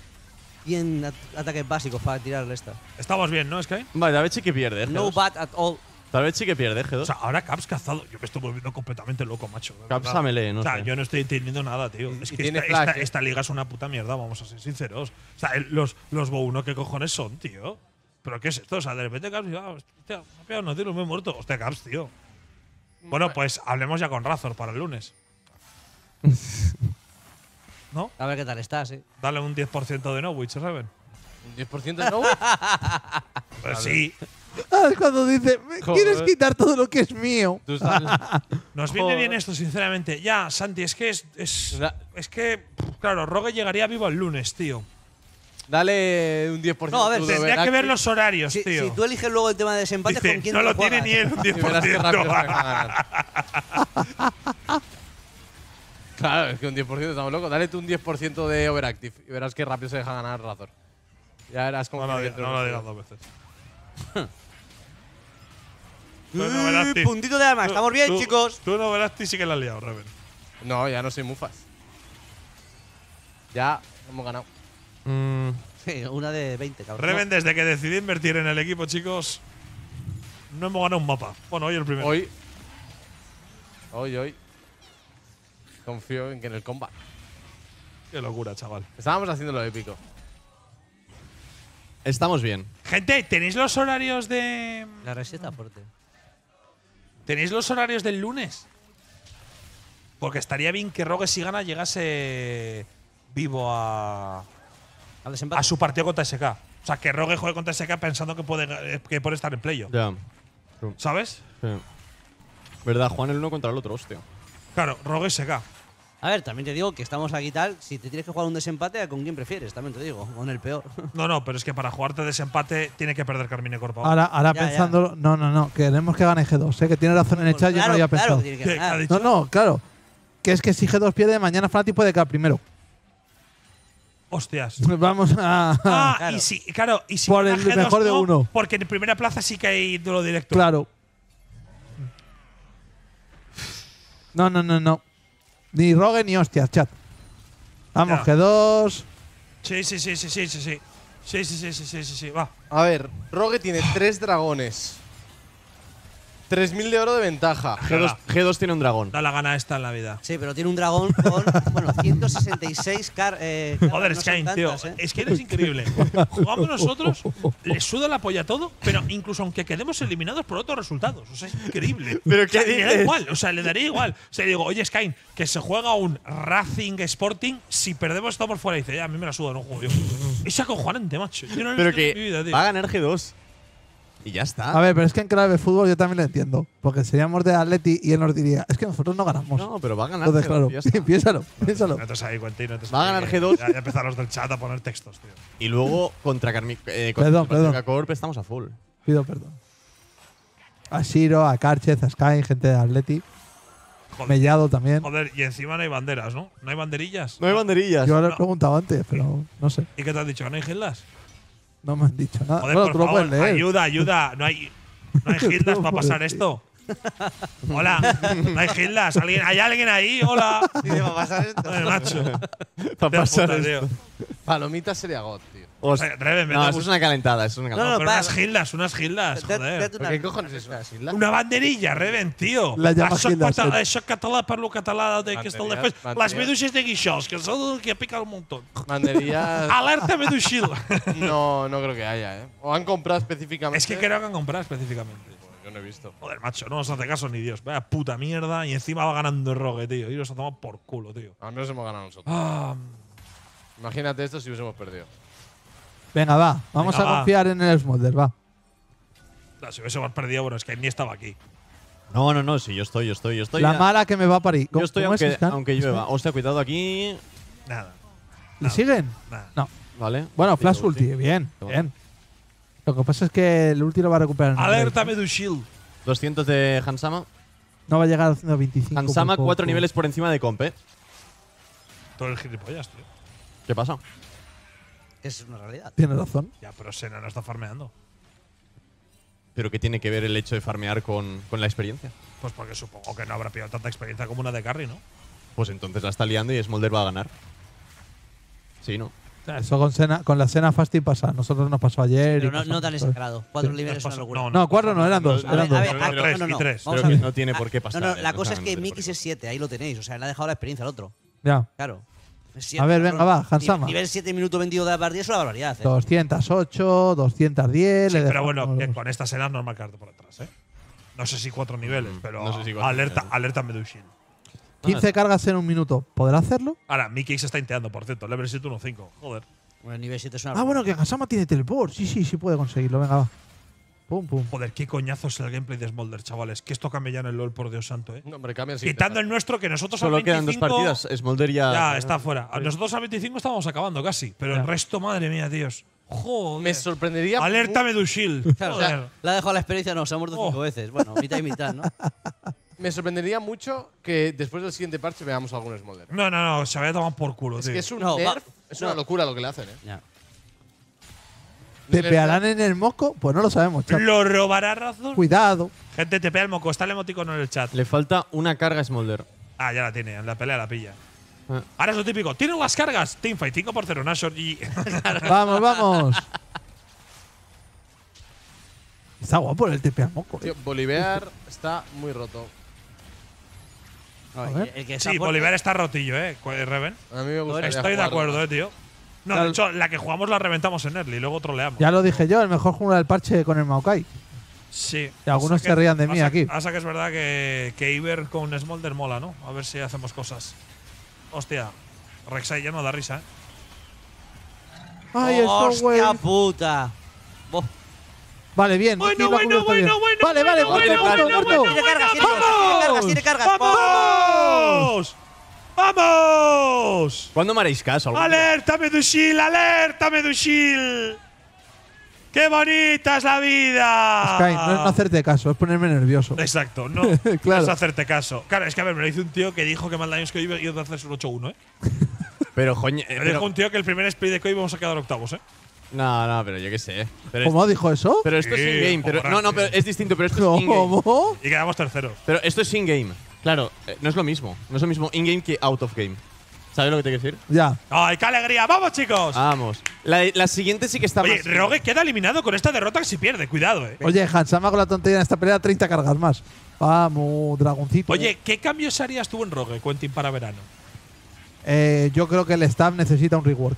100 ataques básicos para tirar esta. Estamos bien, ¿no, Sky? Vale, a ver si que pierde. G2. No bad at all. Tal vez sí que pierde, G2. ¿eh, o sea, ahora Caps cazado. Yo me estoy volviendo completamente loco, macho. Caps a melee, no O sea, sé. yo no estoy entendiendo nada, tío. Es que eh. esta, liga es una puta mierda, vamos a ser sinceros. O sea, los, los Bow 1, ¿qué cojones son, tío? ¿Pero qué es esto? O sea, de repente Caps, ah, hostia, me ha no, me he muerto. Hostia, Caps, tío. Bueno, pues hablemos ya con Razor para el lunes. [laughs] A ver qué tal estás, ¿eh? Dale un 10% de no witch Reven. ¿Un 10% de no [laughs] pues sí. Ah, es cuando dice, ¿quieres quitar todo lo que es mío? [laughs] Nos viene bien esto, sinceramente. Ya, Santi, es que es. Es, que, claro, Rogue llegaría vivo el lunes, tío. Dale un 10%. No, a ver, tendría que ver los horarios, tío. Si tú eliges luego el tema de desempate, ¿con quién No lo tiene ni el 10%. Si verás [laughs] Claro, es que un 10% estamos locos. Dale tú un 10% de overactive y verás que rápido se deja ganar Razor. Ya verás cómo. No lo digas no dos veces. Un puntito de arma, estamos bien, chicos. Tú no Overactive sí que la has liado, Reven. No, ya no soy mufas. Ya hemos ganado. Mm. una de 20, cabrón. Reven, desde que decidí invertir en el equipo, chicos, no hemos ganado un mapa. Bueno, hoy el primero. Hoy. Hoy, hoy confío en que en el combat. Qué locura, chaval. Estábamos haciendo lo épico. Estamos bien. Gente, ¿tenéis los horarios de. La receta aporte. ¿Tenéis los horarios del lunes? Porque estaría bien que Rogue si gana, llegase vivo a. A, su partido contra SK. O sea, que Rogue juegue contra SK pensando que puede, que puede estar en playo. Ya. ¿Sabes? Verdad, Juan el uno contra el otro, hostia. Claro, Rogue SK. A ver, también te digo que estamos aquí tal. Si te tienes que jugar un desempate, ¿con quién prefieres? También te digo, con el peor. [laughs] No, no, pero es que para jugarte desempate tiene que perder Carmine Corpa. Ahora, ahora no, no, no, queremos que gane G2, ¿eh? que tiene razón en el chat, yo no había pensado. no, no, claro. Que es que si G2 pierde, mañana Fnatic puede caer primero. Hostias. [laughs] Vamos a. Ah, claro. y si, claro, y si Por el mejor de uno. Porque en primera plaza sí que hay duelo directo. Claro. No, no, no, no. Ni rogue ni hostias, chat. Vamos, que dos. Sí, sí, sí, sí, sí, sí, sí. Sí, sí, sí, sí, sí, sí, sí, va. A ver, Rogue tiene tres dragones. 3.000 de oro de ventaja. G2, tiene un dragón. Da la gana esta en la vida. Sí, pero tiene un dragón con, bueno, 166 car, eh, Joder, tío. ¿eh? Es que es increíble. Jugamos nosotros, le suda la polla todo, pero incluso aunque quedemos eliminados por otros resultados. O sea, es increíble. Pero que le da igual, o sea, le daría igual. O sea, digo, oye, Sky, que se juega un Racing Sporting, si perdemos por fuera. Y dice, ya, a mí me la suda, no juego yo. Es acojonante, macho. pero que va a ganar G2. Y ya está. A ver, pero es que en clave de fútbol yo también lo entiendo. Porque seríamos de Atleti y él nos diría, es que nosotros no ganamos. No, pero va a ganar. Entonces, claro, [laughs] piénsalo, piénsalo. va a ganar G2. Ya, ya empezaron los del chat a poner textos, tío. Y luego contra, Carmi eh, contra, perdón, estamos a full. Pido perdón. A Shiro, a Carchez, a Sky, gente de Atleti. Mellado también. Joder, y encima no hay banderas, ¿no? ¿No hay banderillas? No hay banderillas. Yo lo he preguntado antes, pero no sé. ¿Y qué te has dicho? ¿No hay gelas? No me han dicho nada. Joder, ayuda, ayuda. No hay, no hay [laughs] para pasar esto. Hola, no hay gildas. ¿Hay alguien ahí? Hola. Dice, para pasar esto. Joder, macho. Para pasar esto. Palomita sería God, tío. Reven, no, es una calentada, es una calentada. No, no, unas gildas, unas gildas, joder. ¿Qué cojones es una gilda? Una banderilla, Reven, tío. La llamas ah, eh. eh, de que guixols, que son que pican un montón. Banderilla… Alerta meduixil. [laughs] no, no creo que haya, ¿eh? O han comprado específicamente… Es que creo que han comprado específicamente. Pues yo no he visto. Joder, macho, no nos hace caso ni Dios. Vaya puta mierda. Y encima va ganando el rogue, tío. Y nos ha tomado por culo, tío. Al ah, menos hemos ganado nosotros. Ah. Imagínate esto si hubiésemos perdido. Venga, va. Vamos a confiar en el Smolder, va. No, si más perdido, bueno, es que ni estaba aquí. No, no, no, sí, yo estoy, yo estoy, yo estoy. La mala que me va a parir. Yo estoy aunque, yo aunque llueva. Hostia, cuidado aquí. Nada. ¿Le siguen? nada. No. Vale. Bueno, Flash ulti, bien, bien. Lo que pasa es que el ulti lo va a recuperar. Alerta Alertame. Shield. 200 de Hansama. No va a llegar a 125. Hansama, cuatro niveles por encima de Compe. ¿eh? Todo el gilipollas, tío. ¿Qué pasa? Es una realidad. Tienes razón. Ya, pero Sena no está farmeando. ¿Pero qué tiene que ver el hecho de farmear con, con la experiencia? Pues porque supongo que no habrá pillado tanta experiencia como una de Carry, ¿no? Pues entonces la está liando y Smolder va a ganar. Sí, ¿no? Eso con, con la cena y pasa. Nosotros nos pasó ayer. no, no tan exagerado. Cuatro es una No, no, cuatro no, eran dos. no, tiene por qué pasar. No, la cosa es que Mikis es siete, ahí lo tenéis. O sea, le ha dejado la experiencia al otro. Ya. Claro a ver, venga, va, Hansama. Nivel 7 minutos 22 de 10. es una barbaridad. ¿eh? 208, 210. Sí, pero bueno, con esta será normal quedado por atrás. ¿eh? No sé si cuatro niveles, mm, pero no alerta, alerta Medushin. 15 cargas en un minuto. ¿Podrá hacerlo? Ahora, Mickey se está inteando, por cierto. Level 7 1-5. Joder. Bueno, nivel 7 es una Ah, bueno, que Hansama tiene teleport. Sí, sí, sí puede conseguirlo. Venga, va. Pum, pum. Joder, qué coñazo es el gameplay de Smolder, chavales. Que esto cambia ya en el LOL, por Dios santo, ¿eh? hombre, cambia sí. Quitando el nuestro, que nosotros Solo 25… Solo quedan dos partidas. Smolder ya… Ya, está fuera. Nosotros a 25 estábamos acabando casi. Pero el resto, madre mía, Dios. Joder. Me sorprendería. Alerta Medusil. Claro, o sea, la dejo a la experiencia, no, se ha muerto cinco oh. veces. Bueno, mitad y mitad, ¿no? [laughs] Me sorprendería mucho que después del siguiente parche veamos algún Smolder. No, no, no, se había tomado por culo, es tío. Es que es un es una locura lo que le hacen, ¿eh? ¿Te pearán en el moco? Pues no lo sabemos, chaval. ¿Lo robará razón? Cuidado. Gente, te pea el moco, Está el emoticono en el chat. Le falta una carga Smolder. Ah, ya la tiene. la pelea la pilla. Ah. Ahora es lo típico. Tiene las cargas. Teamfight 5 por 0 Nashor [laughs] vamos, vamos. Está guapo el TP al moco. Eh. Bolivar está muy roto. A ver. sí, Bolivar está rotillo, eh, Reven. A mí me gusta. Estoy de acuerdo, eh, tío. No, de hecho, la que jugamos la reventamos en early, luego troleamos. Ya lo dije yo, el mejor jugador del parche con el Maokai. Sí. algunos se rían de mí aquí. Pasa que es verdad que, Iber con Smolder mola, ¿no? A ver si hacemos cosas. Hostia, Rek'Sai ya no da risa, ¿eh? ¡Ay, ¡Hostia puta! Vale, bien. Bueno, bueno, bueno, bueno, Vale, vale, bueno, muerto, bueno, ¡Vamos! ¡Vamos! ¡Vamos! ¿Cuándo me haréis caso? ¡Alerta, Medusil! ¡Alerta, Medusil! ¡Qué bonita es la vida! Sky, no es hacerte caso, es ponerme nervioso. Exacto, no, [laughs] no es hacerte caso. Claro, es que a ver, me lo hizo un tío que dijo que más daños que hoy iba a hacerse un 8-1, ¿eh? [laughs] pero, coño. Eh, me dijo un tío que el primer split de que íbamos a quedar octavos, ¿eh? No, no, pero yo qué sé. ¿Cómo dijo eso? Pero esto es in-game. No, no, pero es distinto, pero esto es [laughs] in-game. Y quedamos terceros. Pero esto es in-game. Claro, eh, no es lo mismo. No es lo mismo in-game que out of game. ¿Sabes lo que te quiero decir? Ya. ¡Ay, qué alegría! ¡Vamos, chicos! Vamos. La, siguiente sí que está bien Rogue queda eliminado con esta derrota si pierde, cuidado, eh. Oye, Hansama con la tontería en esta pelea, 30 cargas más. Vamos, dragoncito. Oye, ¿qué cambios harías tú en Rogue, Quentin, para verano? Eh, yo creo que el staff necesita un rework.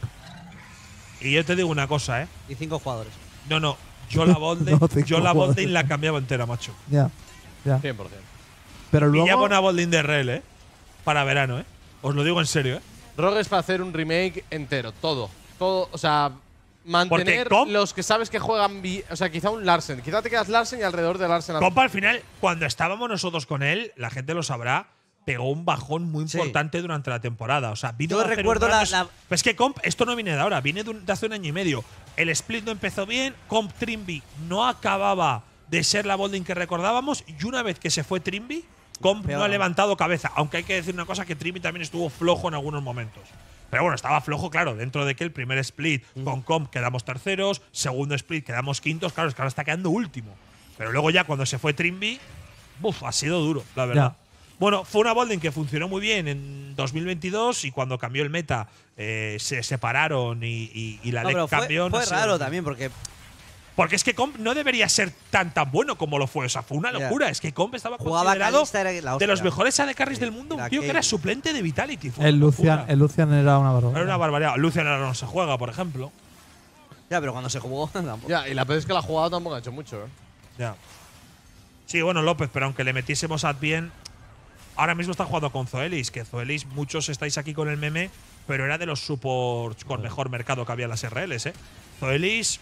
Y yo te digo una cosa, eh. Y cinco jugadores. No, no, yo la [laughs] Bolde, la la cambiaba entera, macho. Ya. Ya. 100%. Pero luego, y ya de Rel, ¿eh? Para verano, ¿eh? Os lo digo en serio, ¿eh? Rogue para hacer un remake entero, todo. Todo, o sea, mantener los que sabes que juegan O sea, quizá un Larsen. Quizá te quedas Larsen y alrededor de Larsen. Compa, al final, cuando estábamos nosotros con él, la gente lo sabrá, pegó un bajón muy importante durante la temporada. O sea, vino Yo recuerdo las, la… que Comp, esto no viene de ahora, viene de, hace un año y medio. El split no empezó bien, Comp Trimby no acababa de ser la Bolding que recordábamos y una vez que se fue Trimby Comp no ha levantado cabeza, aunque hay que decir una cosa que Trimi también estuvo flojo en algunos momentos. Pero bueno, estaba flojo, claro, dentro de que el primer split mm. con Comp quedamos terceros, segundo split quedamos quintos, claro, es que ahora está quedando último. Pero luego ya cuando se fue Trimby, buf, ha sido duro, la verdad. Bueno, fue una Bolden que funcionó muy bien en 2022 y cuando cambió el meta eh, se separaron y, la ley cambió. fue raro también porque porque es que Comp no debería ser tan tan bueno como lo fue. O sea, fue una locura. Es que Comp estaba jugando considerado de los mejores AD carries del mundo. Un tío que era suplente de Vitality. el, Lucian, era una barbaridad. Era una barbaridad. Lucian ahora no se juega, por ejemplo. Ya, pero cuando se jugó [laughs] tampoco. Ya, y la peor es que la jugado tampoco ha hecho mucho. ¿eh? Ya. Sí, bueno, López, pero aunque le metiésemos a bien, ahora mismo está jugando con Zoelis, que Zoelis, muchos estáis aquí con el meme, pero era de los supports con mejor mercado que había en las RLs, ¿eh? Zoelis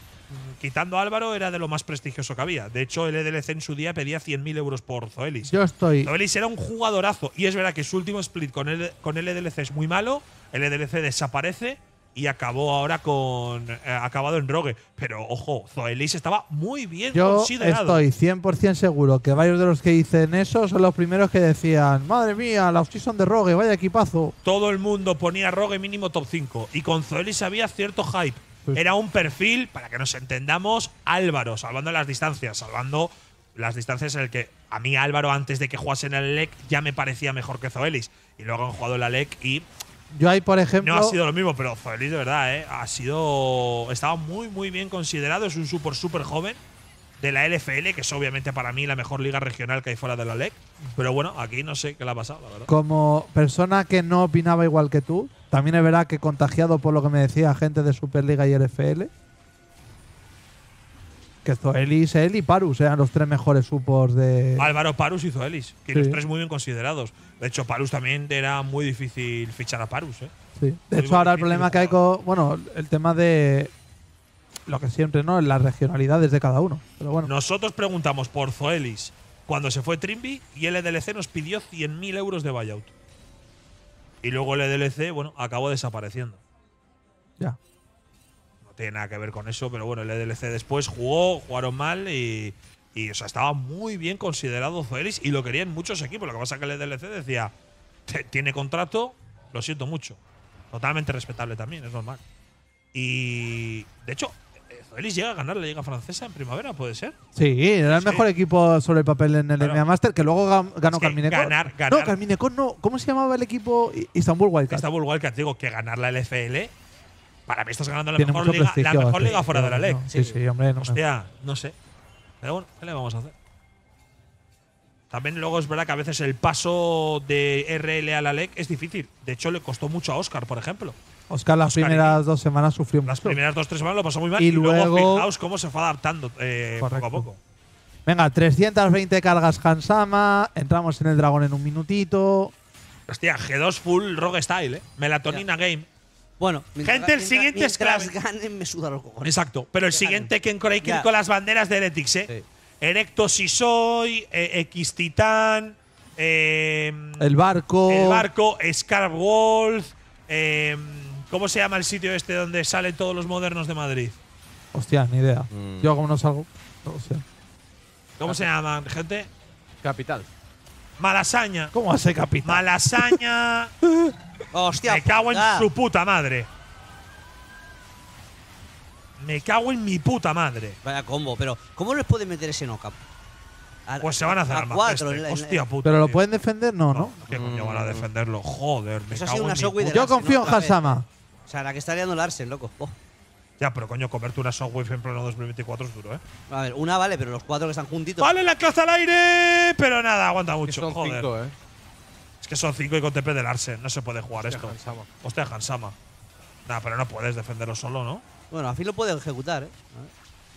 quitando a Álvaro, era de lo más prestigioso que había. De hecho, el EDLC en su día pedía 100.000 euros por Zoelis. Yo estoy. Zoelis era un jugadorazo. Y es verdad que su último split con el, con el EDLC es muy malo. El EDLC desaparece y acabó ahora con. Eh, acabado en Rogue. Pero ojo, Zoelis estaba muy bien Yo cien Estoy 100% seguro que varios de los que dicen eso son los primeros que decían: Madre mía, la son de Rogue, vaya equipazo. Todo el mundo ponía Rogue mínimo top 5. Y con Zoelis había cierto hype. Pues- era un perfil, para que nos entendamos, Álvaro, salvando las distancias, salvando las distancias en el que a mí Álvaro antes de que jugase en el LEC ya me parecía mejor que Zoelis. Y luego han jugado en la LEC y... Yo ahí, por ejemplo... No ha sido lo mismo, pero Zoelis de verdad, ¿eh? Ha sido... Estaba muy, muy bien considerado. Es un súper, súper joven de la LFL, que es obviamente para mí la mejor liga regional que hay fuera de la LEC. Pero bueno, aquí no sé qué le ha pasado, la verdad. Como persona que no opinaba igual que tú, también es verdad que contagiado por lo que me decía gente de Superliga y RFL. Que Zoelis, él y Parus eran los tres mejores supos de. Álvaro Parus y Zoelis. que los tres muy bien considerados. De hecho, Parus también era muy difícil fichar a Parus. ¿eh? Sí. De hecho, ahora el problema que hay con. Bueno, el tema de. Lo que siempre, ¿no? Las regionalidades de cada uno. Pero bueno. Nosotros preguntamos por Zoelis cuando se fue Trimby y LDLC nos pidió 100.000 euros de buyout. Y luego el e DLC, bueno, acabó desapareciendo. Ya. No tiene nada que ver con eso, pero bueno, el e DLC después jugó, jugaron mal y. Y, o sea, estaba muy bien considerado Zoelis y lo querían muchos equipos. Lo que pasa es que el e DLC decía, tiene contrato, lo siento mucho. Totalmente respetable también, es normal. Y, de hecho, Félix llega a ganar la Liga Francesa en primavera, ¿puede ser? Sí, era el mejor equipo sobre el papel en el claro. Master, que luego ganó es Ganar, ganar. No, no. ¿Cómo se llamaba el equipo? Istanbul Wildcats. Istanbul digo, que ganar la LFL. Para mí estás ganando la mejor liga, la mejor liga fuera de la LEC. sí, sí, hombre. No Hostia, no sé. Pero bueno, ¿qué le vamos a hacer? También luego es verdad que a veces el paso de RL a la LEC es difícil. De hecho, le costó mucho a Oscar, por ejemplo. Oscar las primeras dos semanas sufrió un Las primeras dos, tres semanas lo pasó muy mal y, luego, cómo se fue adaptando eh, poco a poco. Venga, 320 cargas Hansama, entramos en el dragón en un minutito. Hostia, G2 full rogue style, ¿eh? Melatonina game. Bueno, gente, el siguiente es me suda los Exacto, pero el siguiente Ken con las banderas de Heretics, ¿eh? Erecto si soy, eh, X Titán, eh, el barco, el barco, Wolf… eh, ¿Cómo se llama el sitio este donde salen todos los modernos de Madrid? Hostia, ni idea. Mm. Yo como no salgo. No sé. ¿Cómo se llaman, gente? Capital. Malasaña. ¿Cómo hace Capital? Malasaña. [laughs] Hostia. Me cago en su puta madre. Me cago en mi puta madre. Vaya combo, pero ¿cómo les puede meter ese cap? Pues se van a hacer a cuatro, este. Hostia puta. Pero lo pueden defender, no, ¿no? ¿Qué coño van a defenderlo? Joder, me cago en mi Yo confío en eh. Hasama. O sea, la que está liando Arsen, loco. Oh. Ya, pero coño, comerte una Soundwave en pleno 2024 es duro, ¿eh? A ver, una vale, pero los cuatro que están juntitos. ¡Vale la caza al aire! Pero nada, aguanta mucho. Son ¿eh? Es que son cinco y con TP del Arsen. No se puede jugar esto. Hansama. Hostia, Hansama. Nah, pero no puedes defenderlo solo, ¿no? Bueno, a fin lo puede ejecutar, ¿eh?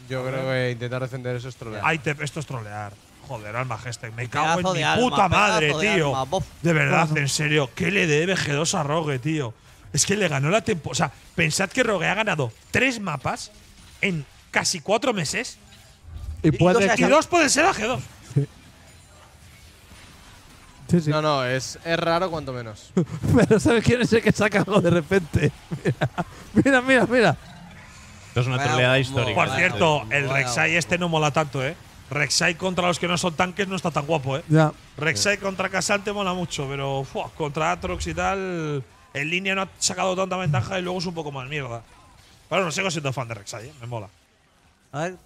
Yo creo que intentar defender eso es trolear. Ay, esto es trolear. Joder, al majeste, Me cago en mi puta madre, tío. de verdad, en serio. ¿Qué le debe G2 a Rogue, tío? Es que le ganó la temporada. O sea, pensad que Rogue ha ganado tres mapas en casi cuatro meses. Y, puede y, dos, y dos, ser g 2 Sí, No, no, es, es, raro cuanto menos. [laughs] Pero ¿sabes quién es el que saca algo de repente? [laughs] Mira, mira, mira. es una troleada histórica. Por cierto, el Rexai este no mola tanto, ¿eh? Rexai contra los que no son tanques no está tan guapo, ¿eh? Ya. Rek'Sai contra Casante mola mucho, pero contra Atrox y tal… En línea no ha sacado tanta ventaja y luego es un poco más mierda. Pero no sigo siendo fan de Rex ahí, ¿eh? me mola. A ver.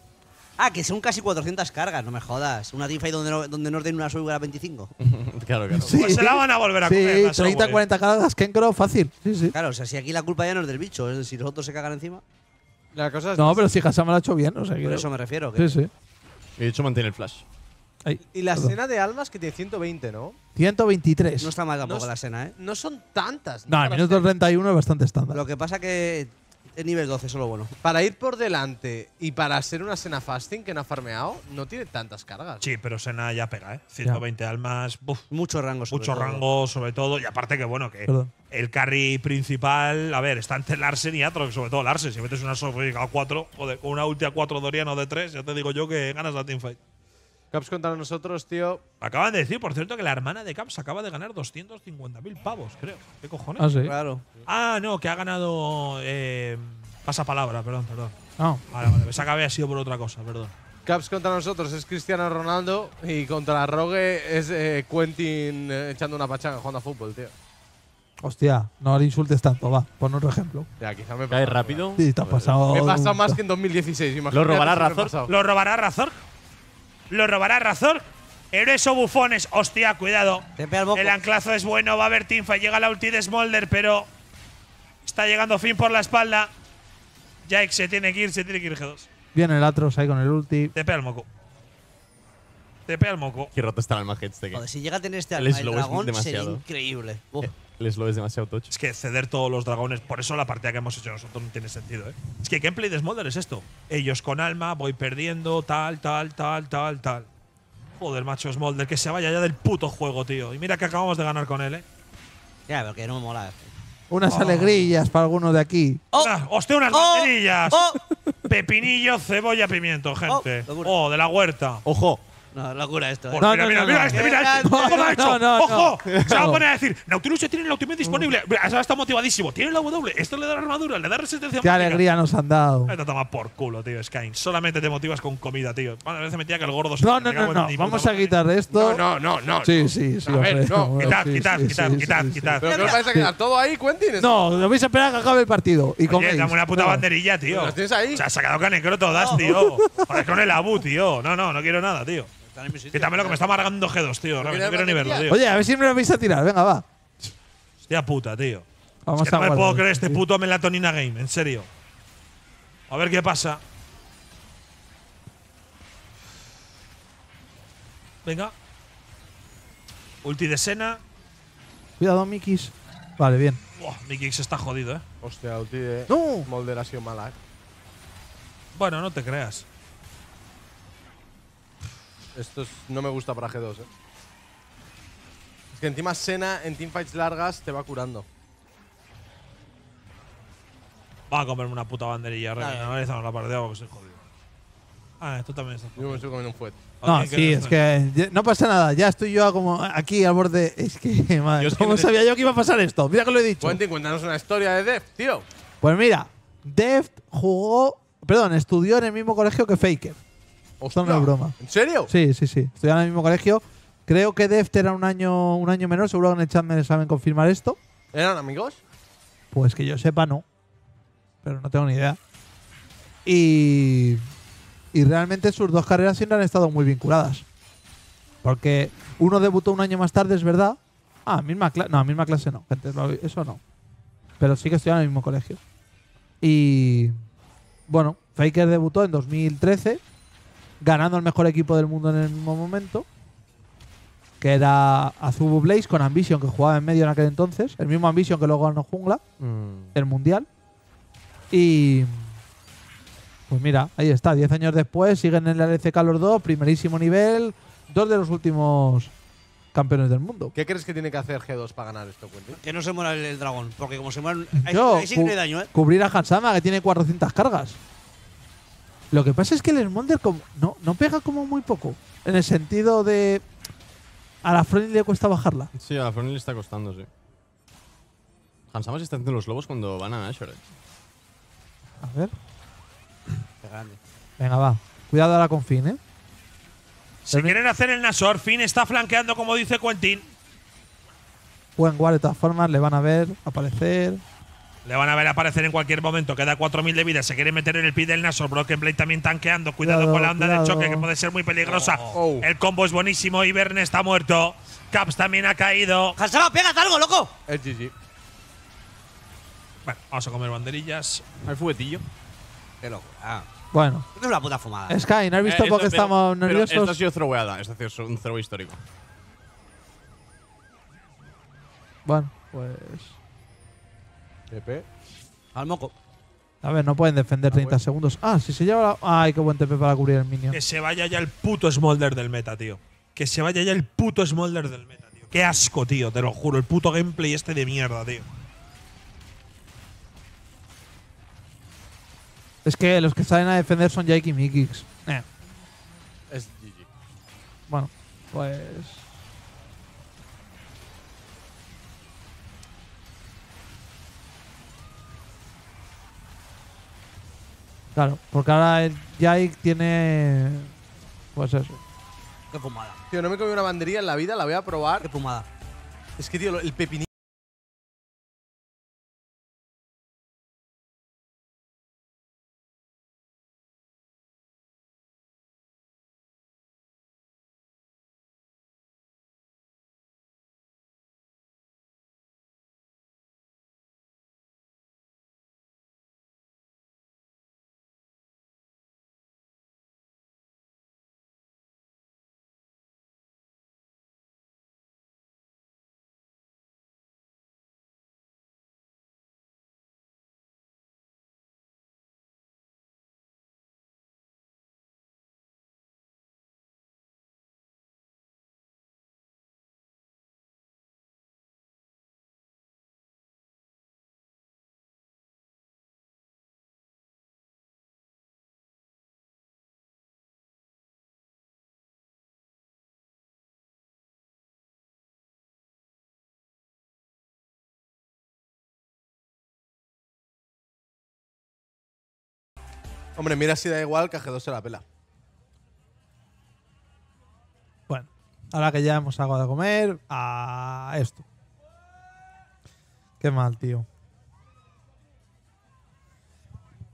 Ah, que son casi 400 cargas, no me jodas. Una teamfight donde no, donde nos den una sub a 25. [laughs] claro, claro. Sí. Pues se la van a volver a sí, comer. Sí, 30, 40 cargas, Kencro, fácil. Sí, sí. Claro, o sea, si aquí la culpa ya no es del bicho, es decir, los otros se cagan encima. La cosa no, pero si Hasama lo ha hecho bien, no Por eso me refiero. sí, sí. Y de hecho mantiene el flash y la cena de almas que tiene 120, ¿no? 123. No está mal tampoco la escena, ¿eh? No son tantas. No, el minuto 31 es bastante estándar. Lo que pasa que es nivel 12, solo bueno. Para ir por delante y para hacer una escena fasting que no ha farmeado, no tiene tantas cargas. Sí, pero cena ya pega, ¿eh? 120 almas, muchos Mucho rango. sobre mucho rango sobre todo. Y aparte que, bueno, que el carry principal, a ver, está entre Larsen y Atrox, sobre todo Larsen. Si metes una sorpresa a 4, o una ulti a 4 Doriano de 3, ya te digo yo que ganas la teamfight. Caps contra nosotros, tío. Acaban de decir, por cierto, que la hermana de Caps acaba de ganar 250.000 pavos, creo. ¿Qué cojones? Ah, sí. Claro. Ah, no, que ha ganado. Eh, palabra? perdón, perdón. Ah. Vale, vale. Pensaba que sido por otra cosa, perdón. Caps contra nosotros es Cristiano Ronaldo y contra Rogue es eh, Quentin eh, echando una pachanga jugando a fútbol, tío. Hostia, no le insultes tanto, va. Pon otro ejemplo. Ya, quizá me rápido? Sí, te ha pasado. he más que en 2016, imagínate. ¿Lo robará Razor. ¿Lo robará Razor lo robará razón. Eres o bufones. Hostia, cuidado. El anclazo es bueno. Va a haber teamfight. Llega la ulti de Smolder, pero está llegando fin por la espalda. Jake se tiene que ir, se tiene que ir G2. Viene el Atros ahí con el ulti. TP al moco. TP al moco. Qué roto está el alma este que. si llega a tener este alma, el, dragón sería increíble. Eh, lo es demasiado Es que ceder todos los dragones, por eso la partida que hemos hecho nosotros no tiene sentido, ¿eh? Es que gameplay de Smolder es esto. Ellos con alma, voy perdiendo, tal, tal, tal, tal, tal. Joder, macho Smolder, que se vaya ya del puto juego, tío. Y mira que acabamos de ganar con él, ¿eh? Ya, pero que no me mola. Unas alegrillas oh. alegrías para alguno de aquí. ¡Oh! ¡Hostia, unas oh. Oh. Pepinillo, cebolla, pimiento, oh. gente. Oh, de la huerta. Ojo, no, locura esto. ¿eh? no, mira, no, mira, este, mira este. ¡Ojo! Se va a poner a decir, Nautilus tiene el ultimate disponible. está motivadísimo. Tiene la W, esto le da armadura, le da resistencia. Qué alegría nos han dado. Te toma por culo, tío, Skyne. Solamente te motivas con comida, tío. A veces me tira que el gordo se No, no, no, no. Vamos a quitar esto. No, no, no. Sí, sí, sí. A ver, no. Quitad, quitad, quitad, quitad, quitad. ¿Pero no os vais a quedar todo ahí, Quentin? No, lo vais a esperar a que acabe el partido. Y con. Dame una puta banderilla, tío. Pues ¿Las tienes ahí? Se ha sacado canecro todas, tío. con el abu, tío. No, no, no quiero nada, tío. Quítame lo que me está amargando G2, tío. No quiero ni verlo, tío. Oye, a ver si me lo vais a tirar. Venga, va. Hostia puta, tío. Vamos no me puedo creer este puto melatonina game, en serio. A ver qué pasa. Venga. Ulti de Sena. Cuidado, Mikis. Vale, bien. Mikis está jodido, eh. Hostia, ulti de. ¡No! Molder ha sido mala, eh. Bueno, no te creas. Esto no me gusta para G2, ¿eh? Es que encima Sena en teamfights largas te va curando. Va a comerme una puta banderilla, ah, Remy. Eh. No la partida porque se Ah, esto también Yo me estoy comiendo un fuet. No, sí, es que no pasa nada. Ya estoy yo como aquí al borde. Es que, [laughs] madre, yo ¿cómo sabía yo que iba a pasar esto? Mira que lo he dicho. y cuéntanos una historia de Deft, tío. Pues mira, Deft jugó, perdón, estudió en el mismo colegio que Faker broma. ¿En serio? Sí, sí, sí. Estoy en el mismo colegio. Creo que Deft era un año, un año menor. Seguro que en el chat me saben confirmar esto. ¿Eran amigos? Pues que yo sepa, no. Pero no tengo ni idea. Y. Y realmente sus dos carreras siempre han estado muy vinculadas. Porque uno debutó un año más tarde, es verdad. Ah, misma clase. No, misma clase no, Eso no. Pero sí que estoy en el mismo colegio. Y. Bueno, Faker debutó en 2013 ganando el mejor equipo del mundo en el mismo momento, que era Azubu Blaze con Ambition, que jugaba en medio en aquel entonces, el mismo Ambition que luego ganó Jungla, mm. el Mundial. Y... Pues mira, ahí está, 10 años después, siguen en la LCK los dos, primerísimo nivel, dos de los últimos campeones del mundo. ¿Qué crees que tiene que hacer G2 para ganar esto, Quentin? Que no se muera el, dragón, porque como se muera… Yo, ¿eh? Cubrir a Hansama, que tiene 400 cargas. Lo que pasa es que el Smolder no, no pega como muy poco. En el sentido de. A la Frenly le cuesta bajarla. Sí, a la Frenly le está costando, sí. se está haciendo los lobos cuando van a Nashor. Eh. A ver. Venga, va. Cuidado ahora con Finn, eh. Si quieren hacer el Nasor, Finn está flanqueando como dice Quentin. Buen guard, de todas formas, le van a ver aparecer. Le van a ver aparecer en cualquier momento. Queda 4.000 de vida. Se quiere meter en el pit del Nasor. Blade también tanqueando. Cuidado, con la onda del choque que puede ser muy peligrosa. Oh, oh, oh. El combo es buenísimo. Ibern está muerto. Caps también ha caído. Hansaba, pégate algo, loco. Es GG. Bueno, vamos a comer banderillas. Al fuguetillo. Qué locura. Ah. Bueno. es una puta fumada. Sky, ¿no has eh, visto por qué estamos nerviosos? ha sido throweada. Esto ha un throw histórico. Bueno, pues… Al moco. A ver, no pueden defender 30 ah, segundos. Ah, si se lleva la... Ay, qué buen TP para cubrir el minion. Que se vaya ya el puto Smolder del meta, tío. Que se vaya ya el puto Smolder del meta, tío. Qué asco, tío, te lo juro. El puto gameplay este de mierda, tío. Es que los que salen a defender son Jake y Mikix. Eh. Es GG. Bueno, pues… Claro, porque ahora el Jake tiene. Pues eso. Qué fumada. Tío, no me comí una banderilla en la vida, la voy a probar. Qué fumada. Es que, tío, el pepinillo. Hombre, mira si da igual que a 2 se la pela. Bueno, ahora que ya hemos algo de comer, a esto. Qué mal, tío.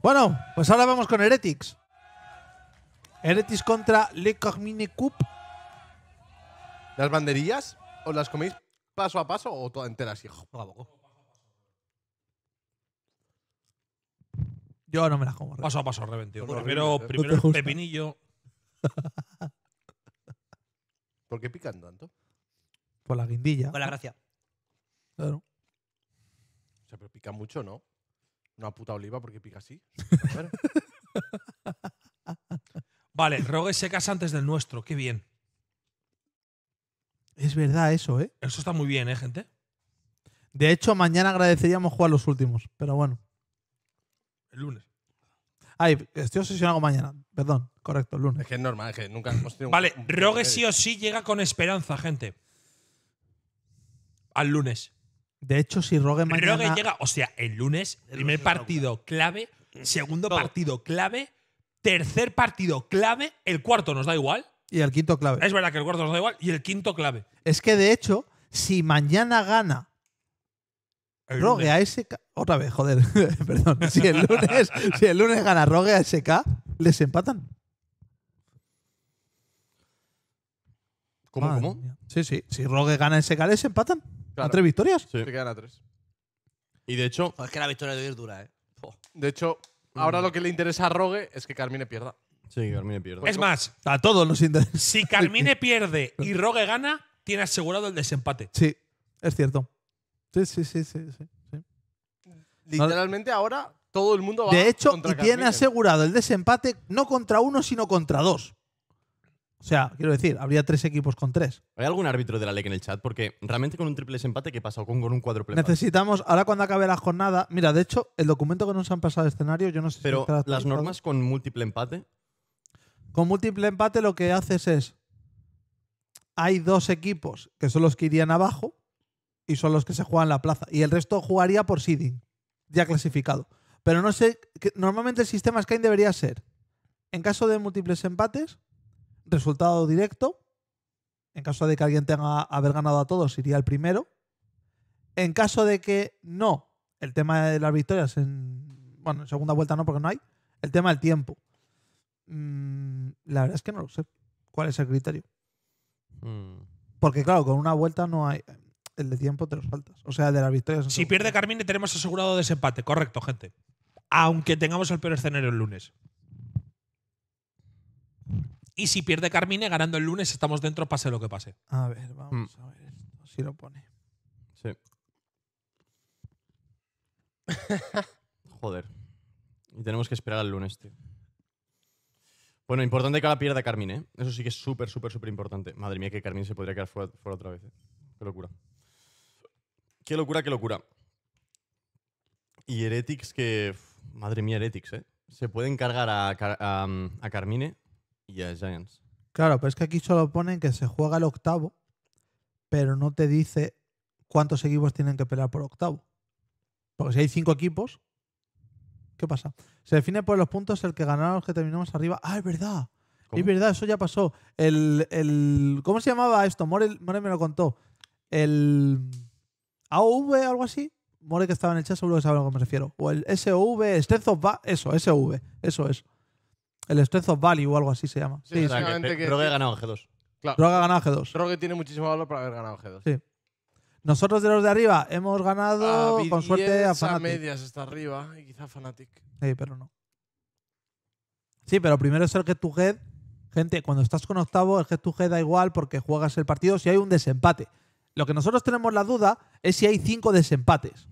Bueno, pues ahora vamos con Heretics. Heretics contra Le Cormine Cup. ¿Las banderillas? ¿Os las coméis paso a paso o todas enteras, hijo? Yo no me las como. Paso a paso, reventivo. primero el pepinillo. [laughs] ¿Por qué pican tanto? Por la guindilla. Con la gracia. Claro. O sea, pero pica mucho, ¿no? Una puta oliva porque pica así. [laughs] vale, Rogue se casa antes del nuestro. Qué bien. Es verdad eso, ¿eh? Eso está muy bien, ¿eh, gente? De hecho, mañana agradeceríamos jugar los últimos, pero bueno lunes. Ay, estoy obsesionado mañana. Perdón, correcto, el lunes. Es que es normal, es que nunca hemos tenido Vale, Rogue sí o sí llega con esperanza, gente. Al lunes. De hecho, si Rogue mañana. llega, o sea, el lunes, primer partido clave, segundo partido clave, tercer partido clave, el cuarto nos da igual. Y el quinto clave. Es verdad que el cuarto nos da igual, y el quinto clave. Es que de hecho, si mañana gana Rogue a SK. Otra vez, joder. [laughs] Perdón. Si el lunes, gana Rogue a SK, les empatan. ¿Cómo? ¿Cómo? Sí, sí. Si Rogue gana SK, les empatan. ¿A tres victorias? Sí. Se quedan a tres. Y de hecho, es que la victoria de hoy es dura, ¿eh? de hecho, ahora lo que le interesa a Rogue es que Carmine pierda. Sí, Carmine pierda. Pues es más, A todos nos interesa. si Carmine [laughs] pierde y Rogue gana, tiene asegurado el desempate. Sí, es cierto. Sí, sí, sí, sí. Literalmente ahora todo el mundo va De hecho, y tiene asegurado el desempate no contra uno, sino contra dos. O sea, quiero decir, habría tres equipos con tres. ¿Hay algún árbitro de la ley en el chat? Porque realmente con un triple desempate, ¿qué pasa? con, con un cuádruple Necesitamos, ahora cuando acabe la jornada. Mira, de hecho, el documento que nos han pasado de escenario, yo no sé Pero las normas con múltiple empate. Con múltiple empate lo que haces es. Hay dos equipos que son los que irían abajo y son los que se juegan la plaza. Y el resto jugaría por seeding, ya clasificado. Pero no sé, normalmente el sistema Sky debería ser, en caso de múltiples empates, resultado directo. En caso de que alguien tenga haber ganado a todos, iría el primero. En caso de que no, el tema de las victorias en. Bueno, en segunda vuelta no, porque no hay. El tema del tiempo. Mm, la verdad es que no lo sé. ¿Cuál es el criterio? Hmm. Porque, claro, con una vuelta no hay el de tiempo te los faltas? O sea, de las victorias. Si pierde Carmine, tenemos asegurado desempate, correcto, gente. Aunque tengamos el peor escenario el lunes. Y si pierde Carmine, ganando el lunes, estamos dentro, pase lo que pase. A ver, vamos mm. a ver si lo pone. Sí. [laughs] Joder. Y tenemos que esperar al lunes, tío. Bueno, importante que ahora pierda Carmine, ¿eh? Eso sí que es súper, súper, súper importante. Madre mía, que Carmine se podría quedar fuera, otra vez. ¿eh? Qué locura. Qué locura, qué locura. Y Heretics que... Madre mía, Heretics, ¿eh? Se pueden cargar mm, a, Carmine y a Giants. Claro, pero es que aquí solo ponen que se juega el octavo, pero no te dice cuántos equipos tienen que pelear por octavo. Porque si hay cinco equipos, ¿qué pasa? Se define por los puntos el que ganaron los que terminamos arriba. Ah, es verdad. Es verdad, eso ya pasó. El, ¿Cómo se llamaba esto? Morel More me lo contó. El. AOV, algo así. More que estaba en el chat, seguro que saben a lo que me refiero. O el S.O.V Strength of Va Eso, S.O.V eso es. El Strength of o algo así se llama. Sí, sí, Que, que, ha ganado G2. Claro. que ha ganado G2. que tiene muchísimo valor para haber ganado G2. Sí. Nosotros de los de arriba hemos ganado con suerte a Fnatic. medias está arriba y quizá Fnatic. Sí, pero no. Sí, pero primero es el que tu head. Gente, cuando estás con octavo, el head to head da igual porque juegas el partido si hay un desempate. Lo que nosotros tenemos la duda es si hay cinco desempates.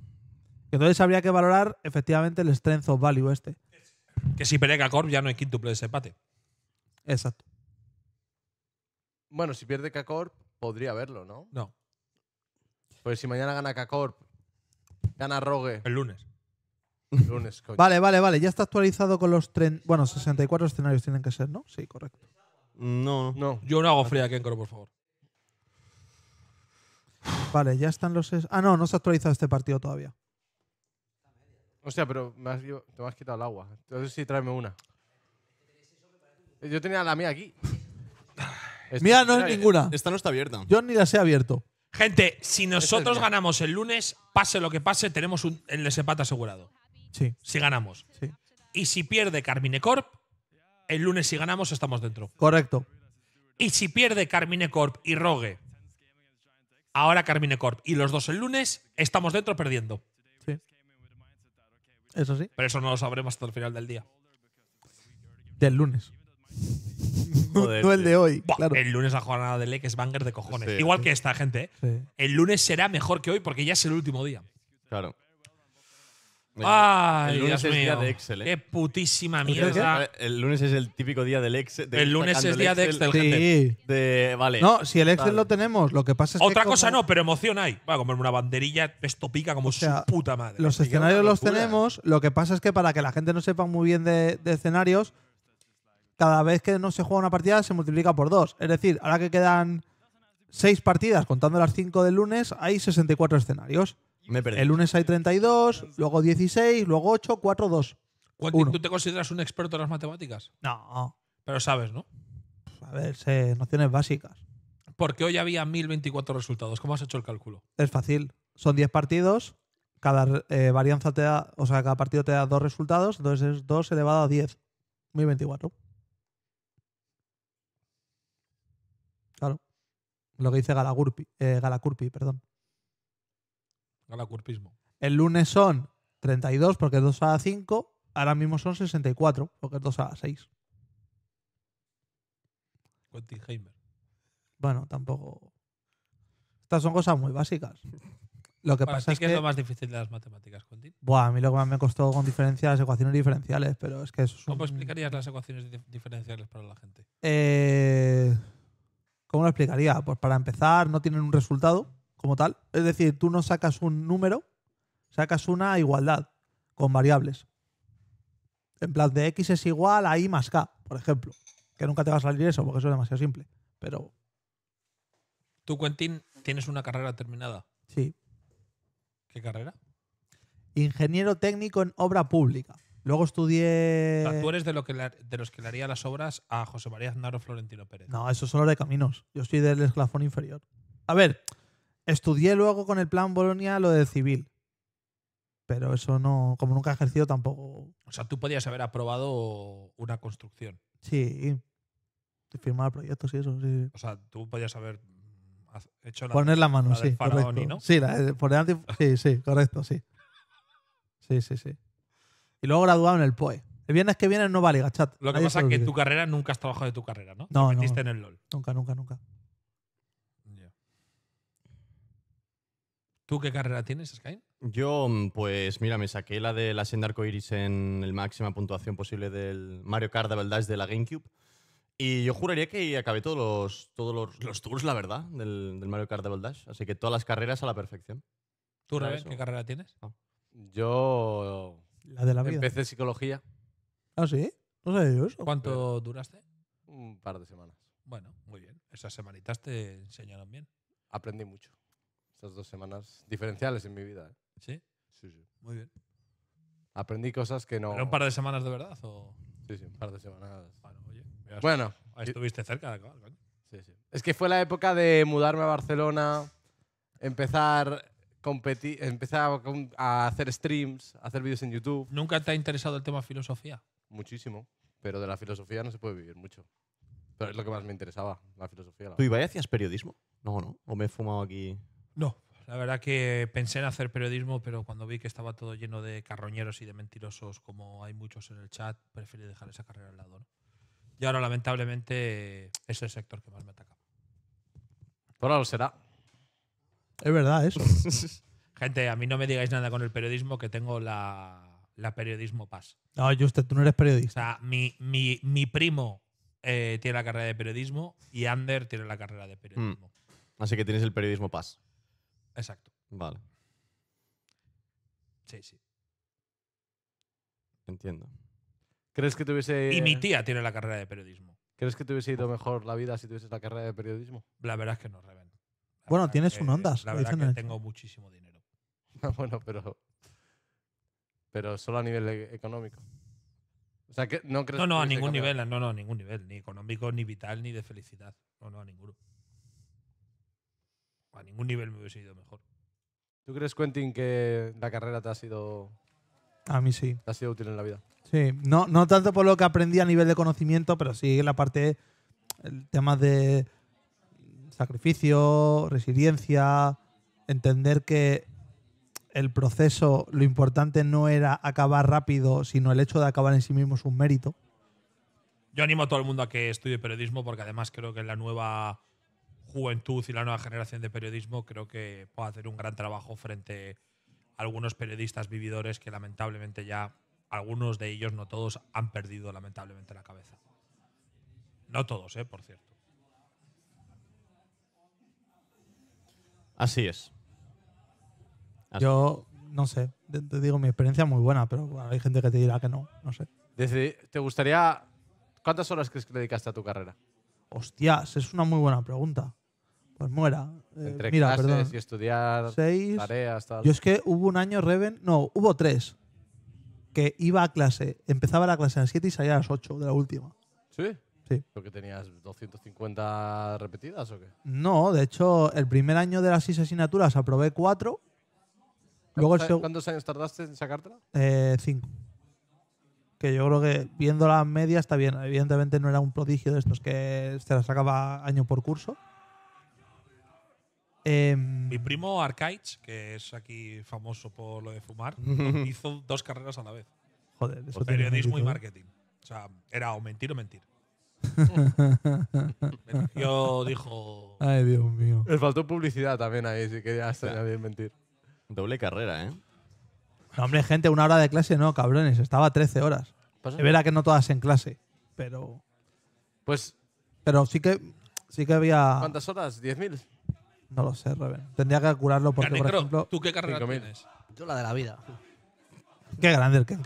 Entonces habría que valorar efectivamente el strength of value este. Que si pelea Corp ya no hay quíntuple desempate. Exacto. Bueno, si pierde k podría verlo, ¿no? No, Pues si mañana gana k gana Rogue, el lunes. lunes, Vale, vale, vale. Ya está actualizado con los tren. Bueno, 64 escenarios tienen que ser, ¿no? Sí, correcto. No, no. Yo no hago fría a corp por favor. Vale, ya están los. Ah, no, no se ha actualizado este partido todavía. sea pero te me has quitado el agua. Entonces sí, tráeme una. Yo tenía la mía aquí. Mía no es eh, ninguna. Esta no está abierta. Yo ni la sé abierto. Gente, si nosotros ganamos el lunes, pase lo que pase, tenemos un, el desempate asegurado. Sí. Si ganamos. Sí. Y si pierde Carmine Corp, el lunes si ganamos estamos dentro. Correcto. Y si pierde Carmine Corp y Rogue ahora Carmine Corp y los dos el lunes, estamos dentro perdiendo. Sí. Eso sí. Pero eso no lo sabremos hasta el final del día. Del lunes. [laughs] no el de hoy. El lunes la jornada de Lake es banger de cojones. Igual que esta gente. ¿eh? El lunes será mejor que hoy porque ya es el último día. Claro. Ay, el lunes es día de Excel, ¿eh? Qué putísima mierda. Eh, el lunes es el típico día del Excel. El lunes es día de Excel, gente. vale. No, si el Excel lo tenemos, lo que pasa es que. Otra cosa no, pero emoción hay. Va a comer una banderilla, esto como sea, su puta madre. Los escenarios los tenemos, lo que pasa es que para que la gente no sepa muy bien de, de escenarios, cada vez que no se juega una partida se multiplica por dos. Es decir, ahora que quedan seis partidas contando las cinco del lunes, hay 64 escenarios. El lunes hay 32, luego 16, luego 8, 4, 2. ¿Tú te consideras un experto en las matemáticas? No. Pero sabes, ¿no? A ver, nociones básicas. Porque hoy había 1024 resultados. ¿Cómo has hecho el cálculo? Es fácil. Son 10 partidos. Cada eh, varianza te da, o sea, cada partido te da dos resultados. Entonces es 2 elevado a 10. 1024. Claro. Lo que dice Galagurpi, eh, Galacurpi, perdón curpismo. El lunes son 32 porque es 2 a 5. Ahora mismo son 64 porque es 2 a 6. Quentin Heimer. Bueno, tampoco. Estas son cosas muy básicas. Lo que pasa es que. es lo más difícil de las matemáticas, Quentin? Buah, a mí lo que más me costó con diferencia las ecuaciones diferenciales, pero es que eso ¿Cómo explicarías las ecuaciones diferenciales para la gente? Eh... ¿Cómo lo explicaría? Pues para empezar, no tienen un resultado tal. Es decir, tú no sacas un número, sacas una igualdad con variables. En plan de x es igual a y más k, por ejemplo. Que nunca te va a salir eso, porque eso es demasiado simple. Pero. Tú, Quentin, tienes una carrera terminada. Sí. ¿Qué carrera? Ingeniero técnico en obra pública. Luego estudié. tú eres de, lo que de los que le haría las obras a José María Aznaro Florentino Pérez. No, eso es solo de caminos. Yo soy del esclafón inferior. A ver, Estudié luego con el plan Bolonia lo de civil. Pero eso no, como nunca he ejercido tampoco. O sea, tú podías haber aprobado una construcción. Sí. Firmar proyectos y eso, sí. O sea, tú podías haber hecho la Poner la mano, sí. Sí, por delante, sí, sí, correcto, sí. Sí, sí, sí. Y luego graduado en el POE. El viernes que viene no vale, gachat. Lo que pasa es que en tu carrera nunca has trabajado de tu carrera, ¿no? No. Te en el LOL. Nunca, nunca, nunca. ¿Tú qué carrera tienes, Sky? Yo, mm, pues mira, me saqué la de la senda Iris en el máxima puntuación posible del Mario Kart Double Dash de la GameCube. Y yo juraría que acabé todos los, todos los, tours, la verdad, del, Mario Kart Double Dash. Así que todas las carreras a la perfección. ¿Tú, Rebe, qué carrera tienes? Ah. Yo. La de la vida. Empecé psicología. ¿Ah, sí? No sé eso. ¿Cuánto duraste? Un par de semanas. Bueno, muy bien. Esas semanitas te enseñaron bien. Aprendí mucho. Estas dos semanas diferenciales en mi vida. ¿eh? ¿Sí? Sí, sí. Muy bien. Aprendí cosas que no. era un par de semanas de verdad? O... Sí, sí, un par de semanas. Bueno, oye. Ah, bueno. Estuviste cerca de Sí, sí. Es que fue la época de mudarme a Barcelona, empezar, competir, empezar a hacer streams, hacer vídeos en YouTube. ¿Nunca te ha interesado el tema filosofía? Muchísimo, pero de la filosofía no se puede vivir mucho. Pero es lo que más me interesaba, la filosofía. tú ¿Tú, Ibai, hacías periodismo? No, no. ¿O me he fumado aquí no, la verdad que pensé en hacer periodismo, pero cuando vi que estaba todo lleno de carroñeros y de mentirosos, como hay muchos en el chat, preferí dejar esa carrera al lado. Y ahora, lamentablemente, es el sector que más me ataca. Por ahora será. Es verdad eso. [laughs] Gente, a mí no me digáis nada con el periodismo, que tengo la, periodismo PAS No, yo usted, tú no eres periodista. mi, primo eh, tiene la carrera de periodismo y Ander tiene la carrera de periodismo. Mm. Así que tienes el periodismo PAS Exacto. Vale. Sí, sí. Entiendo. ¿Crees que te Y mi tía tiene la carrera de periodismo. ¿Crees que te hubiese ido mejor la vida si tuvieses la carrera de periodismo? La verdad es que no, Reven. Bueno, tienes un Ondas, La verdad es que tengo muchísimo dinero. [laughs] bueno, pero. Pero solo a nivel e-, económico. O sea, que no crees No, no, que a ningún nivel, no, no, a ningún nivel. Ni económico, ni vital, ni de felicidad. No, no, a ninguno a ningún nivel me hubiese ido mejor. ¿Tú crees, Quentin, que la carrera te ha sido. A mí sí. ha sido útil en la vida? Sí, no, no tanto por lo que aprendí a nivel de conocimiento, pero sí en la parte. El tema de sacrificio, resiliencia, entender que el proceso, lo importante no era acabar rápido, sino el hecho de acabar en sí mismo es un mérito. Yo animo a todo el mundo a que estudie periodismo porque además creo que la nueva juventud y la nueva generación de periodismo, creo que puede hacer un gran trabajo frente a algunos periodistas vividores que lamentablemente ya, algunos de ellos, no todos, han perdido lamentablemente la cabeza. No todos, eh, por cierto. Así es. Yo no sé, te digo, mi experiencia muy buena, pero hay gente que te dirá que no, no sé. ¿Te gustaría... ¿Cuántas horas crees que dedicaste a tu carrera? Hostias, es una muy buena pregunta. Pues muera. Eh, Entre mira, clases y estudiar, tareas, Yo es que hubo un año, Reven, no, hubo tres, que iba a clase, empezaba la clase a las siete y salía a las ocho de la última. ¿Sí? Sí. ¿Porque tenías 250 repetidas o qué? No, de hecho, el primer año de las seis asignaturas aprobé cuatro. ¿Cuántos, años tardaste en sacártela? Eh, cinco que yo creo que viendo la media, está bien. Evidentemente no era un prodigio de estos que se las sacaba año por curso. Em, Mi primo Arcaich, que es aquí famoso por lo de fumar, [laughs] hizo dos carreras a la vez. Joder, eso tiene Periodismo y ¿eh? marketing. O sea, era o mentir o mentir. [laughs] Yo dijo. Ay, Dios mío. le faltó publicidad también ahí, si querías bien mentir. Doble carrera, ¿eh? No, hombre, gente, una hora de clase no, cabrones. Estaba 13 horas. Pues de que no todas en clase, pero. Pues. Pero sí que. Sí que había. ¿Cuántas horas? ¿10.000? No lo sé, Reven. Tendría que calcularlo porque, por ejemplo. ¿Tú qué carrera tienes? Yo la de la vida. Qué grande el que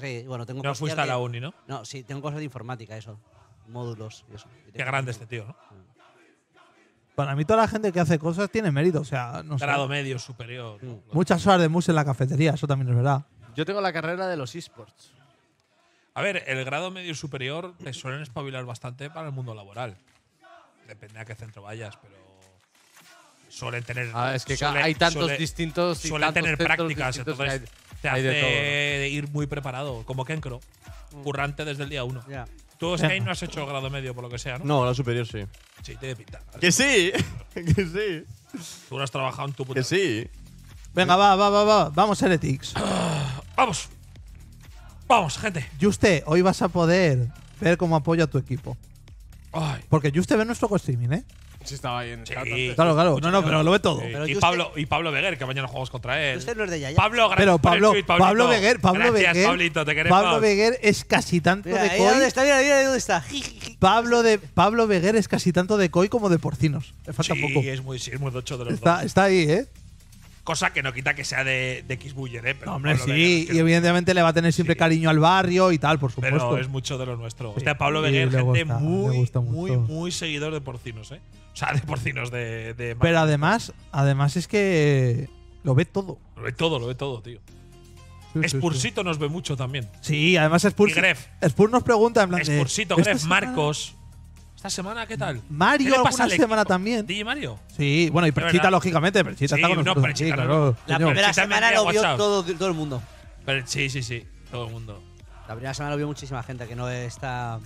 Sí, bueno, tengo no fuiste a la uni, ¿no? No, sí, tengo cosas de informática, eso. Módulos y eso. Qué grande este tío, ¿no? Para mí toda la gente que hace cosas tiene mérito, o sea, Grado medio, superior. Mm. Muchas horas de música en la cafetería, eso también es verdad. Yo tengo la carrera de los esports. A ver, el grado medio superior te suelen espabilar bastante para el mundo laboral. Depende a qué centro vayas, pero suelen tener. Ah, es que hay tantos distintos. Y suelen tener prácticas, entonces hay, de ir muy preparado, como Ken mm. currante desde el día uno. Tú, Sky, no has hecho grado medio, por lo que sea, ¿no? No, la superior sí. Sí, tiene pinta. ¡Que sí! [laughs] ¡Que sí! Tú no has trabajado en tu puta. ¡Que sí! Venga, va, va, va, va. Vamos, Heretics. Ah, ¡Vamos! ¡Vamos, gente! usted hoy vas a poder ver cómo apoya a tu equipo. Ay. Porque usted ve nuestro co-streaming, ¿eh? Sí, estaba ahí en el chat Claro, claro. No, no, pero lo ve todo. Sí. Pero y, yo Pablo, y Pablo Beguer, que mañana jugamos contra él. Usted no es de Yaya. Pablo, gracias. Pero por el Pablo, tweet, Pablo Beguer, Pablo Gracias, Beguer, Pablito, te queremos. Pablo Beguer es casi tanto Mira, de Koi. ¿Dónde está? Mira, mira, ¿dónde está? Pablo, de, Pablo Beguer es casi tanto de Koi como de porcinos. Le falta sí, poco. Es muy, sí, es muy docho de los Está, dos. está ahí, ¿eh? Cosa que no quita que sea de, de X ¿eh? Pero sí, y evidentemente le va a tener siempre cariño al barrio y tal, por supuesto. Pero es mucho de lo nuestro. Este Pablo Beguer, gente muy, muy, seguidor de porcinos, ¿eh? O sea, de porcinos de. Pero además, además es que lo ve todo. Lo ve todo, lo ve todo, tío. Spursito nos ve mucho también. Sí, además Spurs. Y Gref. nos pregunta en plan. Spursito, Gref, Marcos semana qué tal? Mario, pasa alguna semana también. ¿DJ Mario? Sí, bueno, y Perchita, lógicamente. Perchita está con nosotros claro. La primera semana lo vio todo, todo, el mundo. Pero, sí, sí, sí, todo el mundo. La primera semana lo vio muchísima gente que no está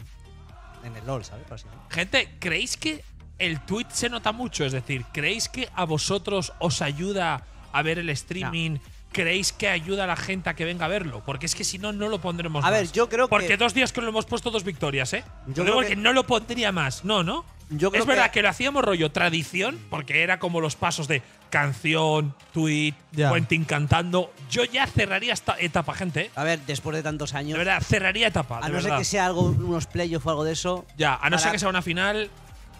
en el LOL, ¿sabes? Gente, ¿creéis que el tweet se nota mucho? Es decir, ¿creéis que a vosotros os ayuda a ver el streaming? creéis que ayuda a la gente a que venga a verlo? Porque es que si no, no lo pondremos. A ver, yo creo Porque dos días que lo hemos puesto, dos victorias, ¿eh? Yo creo que no lo pondría más. No, ¿no? Yo es verdad que... lo hacíamos rollo tradición, porque era como los pasos de canción, tweet, yeah. cantando. Yo ya cerraría esta etapa, gente. ¿eh? A ver, después de tantos años. De verdad, cerraría etapa. A no ser que sea algo, unos playoffs o algo de eso. Ya, a no ser que sea una final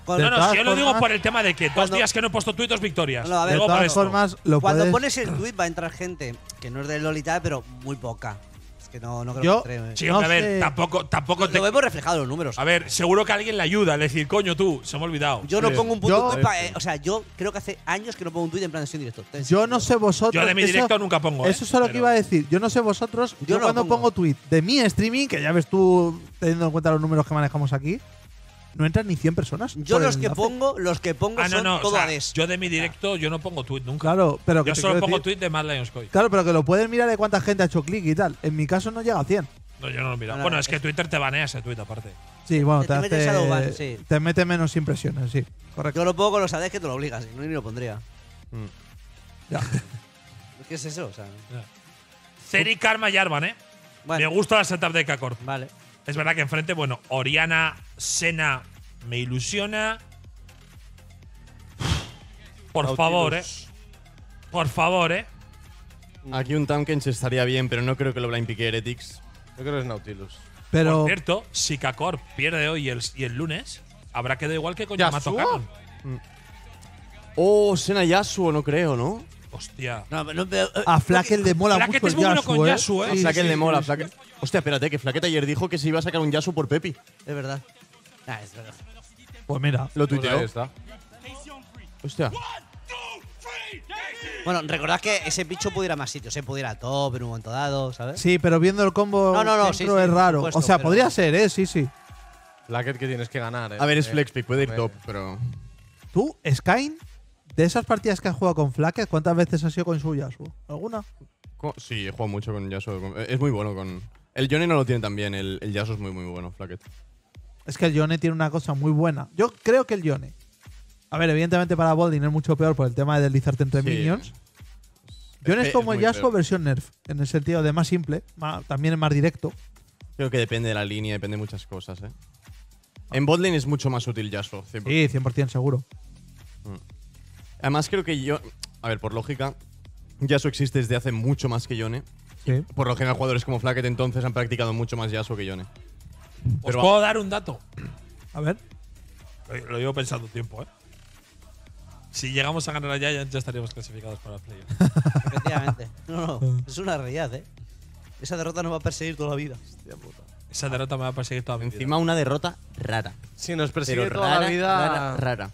no, no, si yo lo digo por el tema de que dos días que no he puesto tuit, dos victorias. a ver, de todas formas, lo cuando pones el [laughs] tuit va a entrar gente que no es de Lolita, pero muy poca. Es que no, no creo que eh. Sí, a ver, tampoco, tampoco lo te. Lo vemos reflejado en los números. A ver, seguro que alguien le ayuda, a decir, coño, tú, se me ha olvidado. Yo no pongo un puto tuit. Eh, o sea, yo creo que hace años que no pongo un tuit en plan de directo. Yo no sé vosotros. Yo de mi directo nunca pongo. Eso ¿eh? es lo que iba a decir. Yo no sé vosotros. Yo, cuando pongo. pongo tuit de mi streaming, que ya ves tú teniendo en cuenta los números que manejamos aquí no entran ni 100 personas. Yo los que pongo, los que pongo ah, son no, todo Yo de mi directo, yo no pongo tweet nunca. pero yo solo pongo tweet de Mad Lions Claro, pero que lo puedes mirar de cuánta gente ha hecho clic y tal. En mi caso no llega a 100. No, yo no lo miro. bueno, es, que Twitter te banea ese tweet aparte. Sí, bueno, te, hace, te mete menos impresiones, sí. Correcto. Yo lo pongo con los ADES que te lo obligas, no ni lo pondría. Mm. Ya. [laughs] ¿Qué es eso? O sea, Ceri Karma Yarvan, ¿eh? Me gusta la setup de Kakor. Vale. Es verdad que enfrente, bueno, Oriana Sena me ilusiona. Por favor, eh. Por favor, eh. Aquí un Tankens estaría bien, pero no creo que lo pique Heretics. Yo creo que es Nautilus. Pero por cierto, si Kakor pierde hoy y el, lunes, habrá quedado igual que con Yasuo? Yamato Senna mm. Oh, Sena Yasuo, no creo, ¿no? Hostia. Eh, a Flakel le mola Flakel mucho ¿eh? Yasuo, eh. a le mola. Hostia, espérate, que Flaqueta ayer dijo que se iba a sacar un Yasu por Pepi. Es verdad. Ah, pues mira, lo pues tuiteó. Hostia. Bueno, recordad que ese bicho pudiera más sitios, se ¿eh? pudiera top en un momento dado, ¿sabes? Sí, pero viendo el combo no, es raro. o sea, podría ser, ¿eh? Sí, sí. FlaKet, que tienes que ganar, eh. A ver, es eh, Flexpick, puede ir top, pero. ¿Tú, Skyne? de esas partidas que has jugado con Flacket, cuántas veces has sido con su Yasuo? ¿Alguna? Sí, he jugado mucho con Yasuo. Es muy bueno con. El Yone no lo tiene tan bien, el, el Yasuo es muy, muy bueno, Flaquet. Es que el Yone tiene una cosa muy buena. Yo creo que el Yone. A ver, evidentemente para botlane es mucho peor por el tema de deslizarte entre minions. Yone es, como el Yasuo versión nerf, en el sentido de más simple, también es más directo. Creo que depende de la línea, depende de muchas cosas, ¿eh? En botlane es mucho más útil Yasuo, 100%. Sí, 100% seguro. Mm. Además creo que yo... A ver, por lógica, Yasuo existe desde hace mucho más que Yone. Por lo general, jugadores como Flacket entonces han practicado mucho más Yasuo que yo Os puedo dar un dato. A ver. Lo, llevo pensando un tiempo, ¿eh? Si llegamos a ganar ya, ya estaríamos clasificados para el playoff. [laughs] Efectivamente. No, no. Es una realidad, ¿eh? Esa derrota nos va a perseguir toda la vida. Esa derrota me va a perseguir toda la vida. Encima una derrota rara. Sí, nos persigue toda la vida. Rara,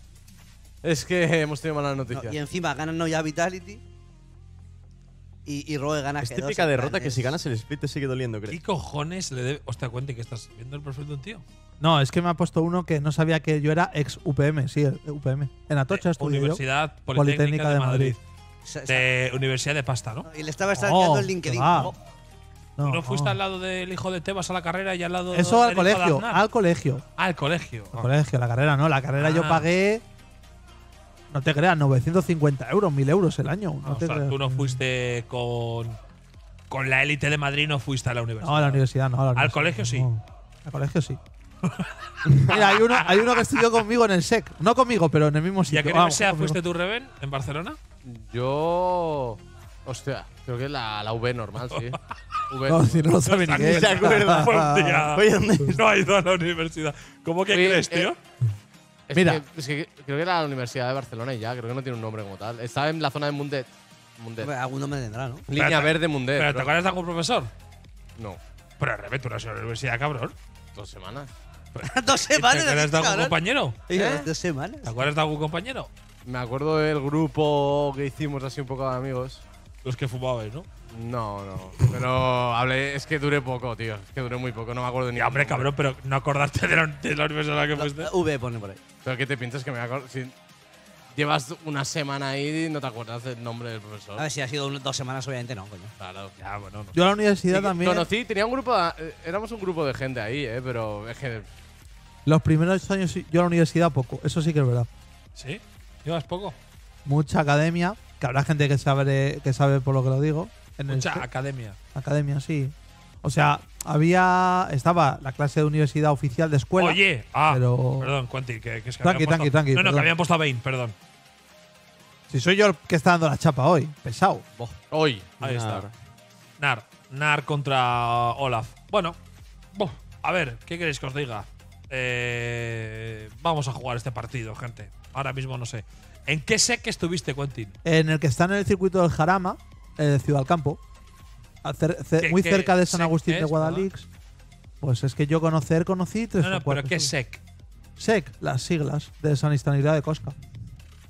Es que [laughs] hemos tenido malas noticias. y encima ganan no ya Vitality y, Roe gana. Es típica derrota que si ganas el split te sigue doliendo, creo. ¿Qué cojones le debe.? Hostia, cuente que estás viendo el perfil de un tío. No, es que me ha puesto uno que no sabía que yo era ex UPM, sí, UPM. En Atocha eh, Universidad Politécnica, de, Madrid. De Universidad de Pasta, ¿no? Y le estaba estallando oh, el LinkedIn. Oh. No, ¿No fuiste al lado del hijo de Tebas a la carrera y al lado Eso al colegio, al ah, colegio. Al colegio. Al colegio. la carrera no. La carrera yo ah. pagué no te creas, 950 euros, 1000 euros el año. o sea, tú no fuiste con, con la élite de Madrid, no fuiste a la universidad. No, a la universidad no. ¿Al colegio sí? Al colegio sí. Mira, hay uno, hay uno que estudió conmigo en el SEC. No conmigo, pero en el mismo sitio. ¿Y a qué fuiste tu Reven, en Barcelona? Yo. Hostia, creo que la, la V normal, sí. [laughs] no, si no lo sabe ni qué [laughs] No ha ido a la universidad. ¿Cómo que crees, eh, tío? Es Mira. Que, creo que era la Universidad de Barcelona y ya, creo que no tiene un nombre como tal. Estaba en la zona de Mundet. Mundet. Algún nombre tendrá, ¿no? Línea verde Mundet. ¿Pero te acuerdas de algún profesor? No, Pero revés, tú no has la universidad, cabrón. dos semanas. [laughs] Dos ¿Te acuerdas de algún compañero? ¿Eh? Dos semanas. ¿Te acuerdas de algún compañero? Me acuerdo del grupo que hicimos así un poco de amigos los que fumabais, ¿no? No, no. Pero hablé, es que duré poco, tío. Es que duré muy poco, no me acuerdo ni. hombre, cabrón, pero no acordarte de la, de universidad que fuiste. V pone por ahí. Pero ¿qué te piensas que me acuerdo? llevas una semana ahí y no te acuerdas del nombre del profesor. A ver, si ha sido dos semanas, obviamente no, coño. Claro, claro. Yo a la universidad también. Conocí, tenía un grupo. Eh, éramos un grupo de gente ahí, eh, pero es que. Los primeros años yo a la universidad poco. Eso sí que es verdad. ¿Sí? ¿Llevas poco? Mucha academia. Que habrá gente que sabe, que sabe por lo que lo digo. En Mucha academia. Academia, sí. O sea, había. Estaba la clase de universidad oficial de escuela. Oye, ah, pero... perdón, Quanti, que, tranqui, tranqui, tranqui, No, no, que habían puesto a Bane, perdón. Si soy yo el que está dando la chapa hoy, pesado. hoy, ahí está. Nar, Nar contra Olaf. Bueno, a ver, ¿qué queréis que os diga? Eh, vamos a jugar este partido, gente. Ahora mismo no sé. ¿En qué SEC estuviste, Quentin? En el que está en el circuito del Jarama, Ciudad del Campo. Ah, muy cerca de San Agustín de Guadalix. Pues es que yo conocer, conocí tres No, no, pero ¿qué es SEC? SEC, las siglas de San Isidro de Cosca.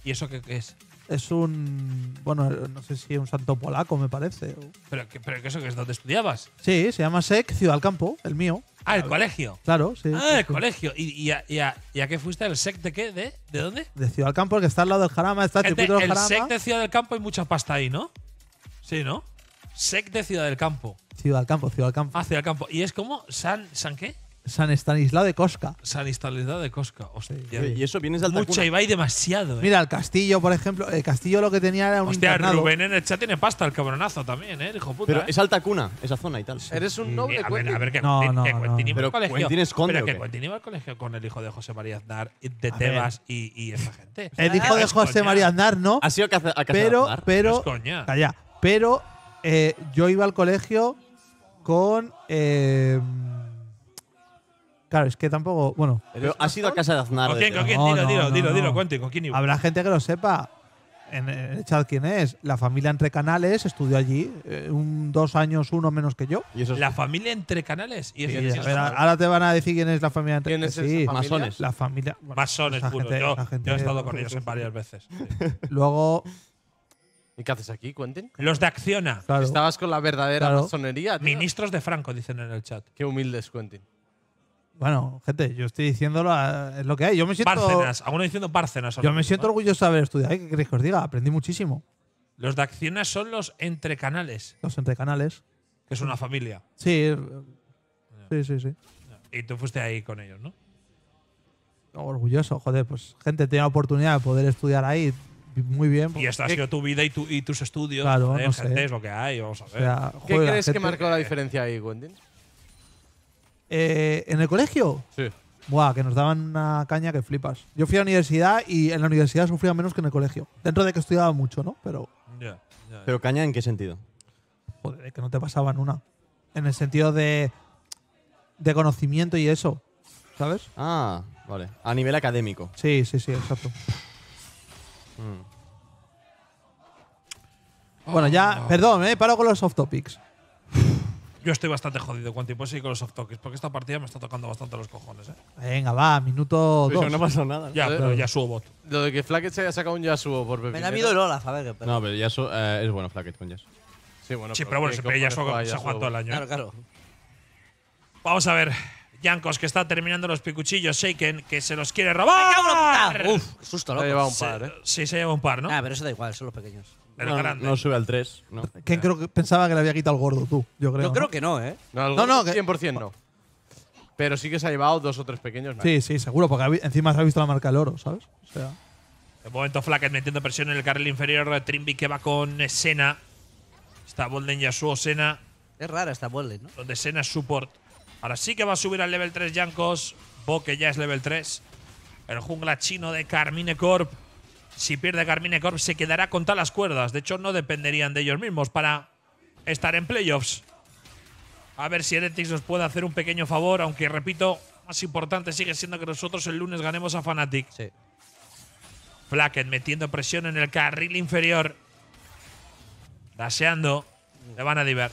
¿Y eso qué, es? Es un. Bueno, no sé si un santo polaco, me parece. ¿Pero, pero eso que es donde estudiabas? Sí, se llama SEC Ciudad del Campo, el mío. Ah, el colegio. Claro, sí. Ah, el colegio. ¿Y, a, qué fuiste? ¿El SEC de qué? ¿De, dónde? De Ciudad del Campo, porque que está al lado del Jarama, está SEC de Ciudad del Campo hay mucha pasta ahí, ¿no? Sí, ¿no? SEC de Ciudad del Campo. Ciudad del Campo, Ciudad del Campo. Ah, Ciudad del Campo. ¿Y es como? ¿San, ¿san qué? San Estanislao de Cosca. San Estanislao de Cosca, hostia. Y eso vienes de Mucha y va demasiado. Eh. Mira, el castillo, por ejemplo, el castillo lo que tenía era un hostia, internado. Rubén en el chat tiene pasta, el cabronazo también, ¿eh? Hijo Pero eh. es alta cuna, esa zona y tal. Eres un noble, eh, a, ver, a ver, que no, no, que Quentin no, iba al colegio. Quentin que Quentin iba al colegio con el hijo de José María Aznar, de Tebas y, esa gente. el hijo de José María Aznar, ¿no? Ha sido que hace, a Pero, pero. coña. Pero yo iba al colegio con. Claro, es que tampoco. Bueno. Pero has ido a casa de Aznar. ¿Con quién? dilo, dilo, Habrá gente que lo sepa. Eh, en el chat, ¿quién es? La familia Entre Canales estudió allí, eh, un, dos años, uno menos que yo. ¿La familia Entre Canales? ¿Y ahora te van a decir quién es la familia Entre Canales. ¿Quién es sí, Masones. La familia. Masones, puro. Yo, he estado con ellos en varias veces. [laughs] Luego. ¿Y qué haces aquí, Cuenten? Los de Acciona. Estabas con la verdadera masonería. Ministros de Franco, dicen en el chat. Qué humildes, Quentin. Bueno, gente, yo estoy diciéndolo, ah, lo que hay. Yo me siento, diciendo yo me siento orgulloso de haber estudiado. ¿Qué queréis que os diga? Aprendí muchísimo. Los de Acciona son los entre canales. Los entre canales. que es una familia. Sí, sí, sí, sí. Y tú fuiste ahí con ellos, ¿no? Orgulloso, joder, pues gente tenía la oportunidad de poder estudiar ahí muy bien. Y esta ha sido tu vida y, tu- y tus estudios. Claro, lo que hay, vamos a ver. ¿Qué crees que marcó la diferencia ahí, Wendy? Eh, ¿En el colegio? Sí. Buah, que nos daban una caña que flipas. Yo fui a la universidad y en la universidad sufría menos que en el colegio. Dentro de que estudiaba mucho, ¿no? Pero. ¿Pero caña en qué sentido? Joder, que no te pasaban una. En el sentido de. de conocimiento y eso. ¿Sabes? Ah, vale. A nivel académico. Sí, sí, sí, exacto. Hmm. Bueno, ya. Ah. Perdón, ¿eh? Paro con los soft topics. Yo estoy bastante jodido con tipo y con los soft tokens, porque esta partida me está tocando bastante los cojones. ¿eh? Venga, va, minuto 2. no pasado nada. Ya, pero Yasuo bot. Lo de que Flacket se haya sacado un Yasuo por Pepe. Me da miedo Olaf, a ver. pasa. No, pero Yasuo eh, es bueno Flacket con Yasuo. Sí, bueno, sí pero, bueno, se Yasuo, se jugado todo el año. ¿eh? Claro, claro. Vamos a ver. Yankos que está terminando los picuchillos. Shaken que se los quiere robar. ¡Me cago en la puta! Uf, susto, loco. Se lleva un par, ¿eh? Sí, se lleva un par, ¿no? Ah, pero eso da igual, son los pequeños no, sube al 3. creo que pensaba que le había quitado el gordo tú? Yo creo. creo que no, ¿eh? No, no, 100% no. Pero sí que se ha llevado dos o tres pequeños. Sí, sí, seguro, porque encima se ha visto la marca del oro, ¿sabes? O sea. De momento, Flacket metiendo presión en el carril inferior. de Trimby que va con Sena. Está Bolden, Yasuo, Sena. Es rara esta Bolden, ¿no? Donde Sena es support. Ahora sí que va a subir al level 3 Jankos. Bo que ya es level 3. El jungla chino de Carmine Corp si pierde Carmine Corp, se quedará con todas las cuerdas. De hecho, no dependerían de ellos mismos para estar en playoffs. A ver si Heretics nos puede hacer un pequeño favor, aunque repito, más importante sigue siendo que nosotros el lunes ganemos a Fnatic. Sí. Flaken metiendo presión en el carril inferior. Daseando. Le van a divear.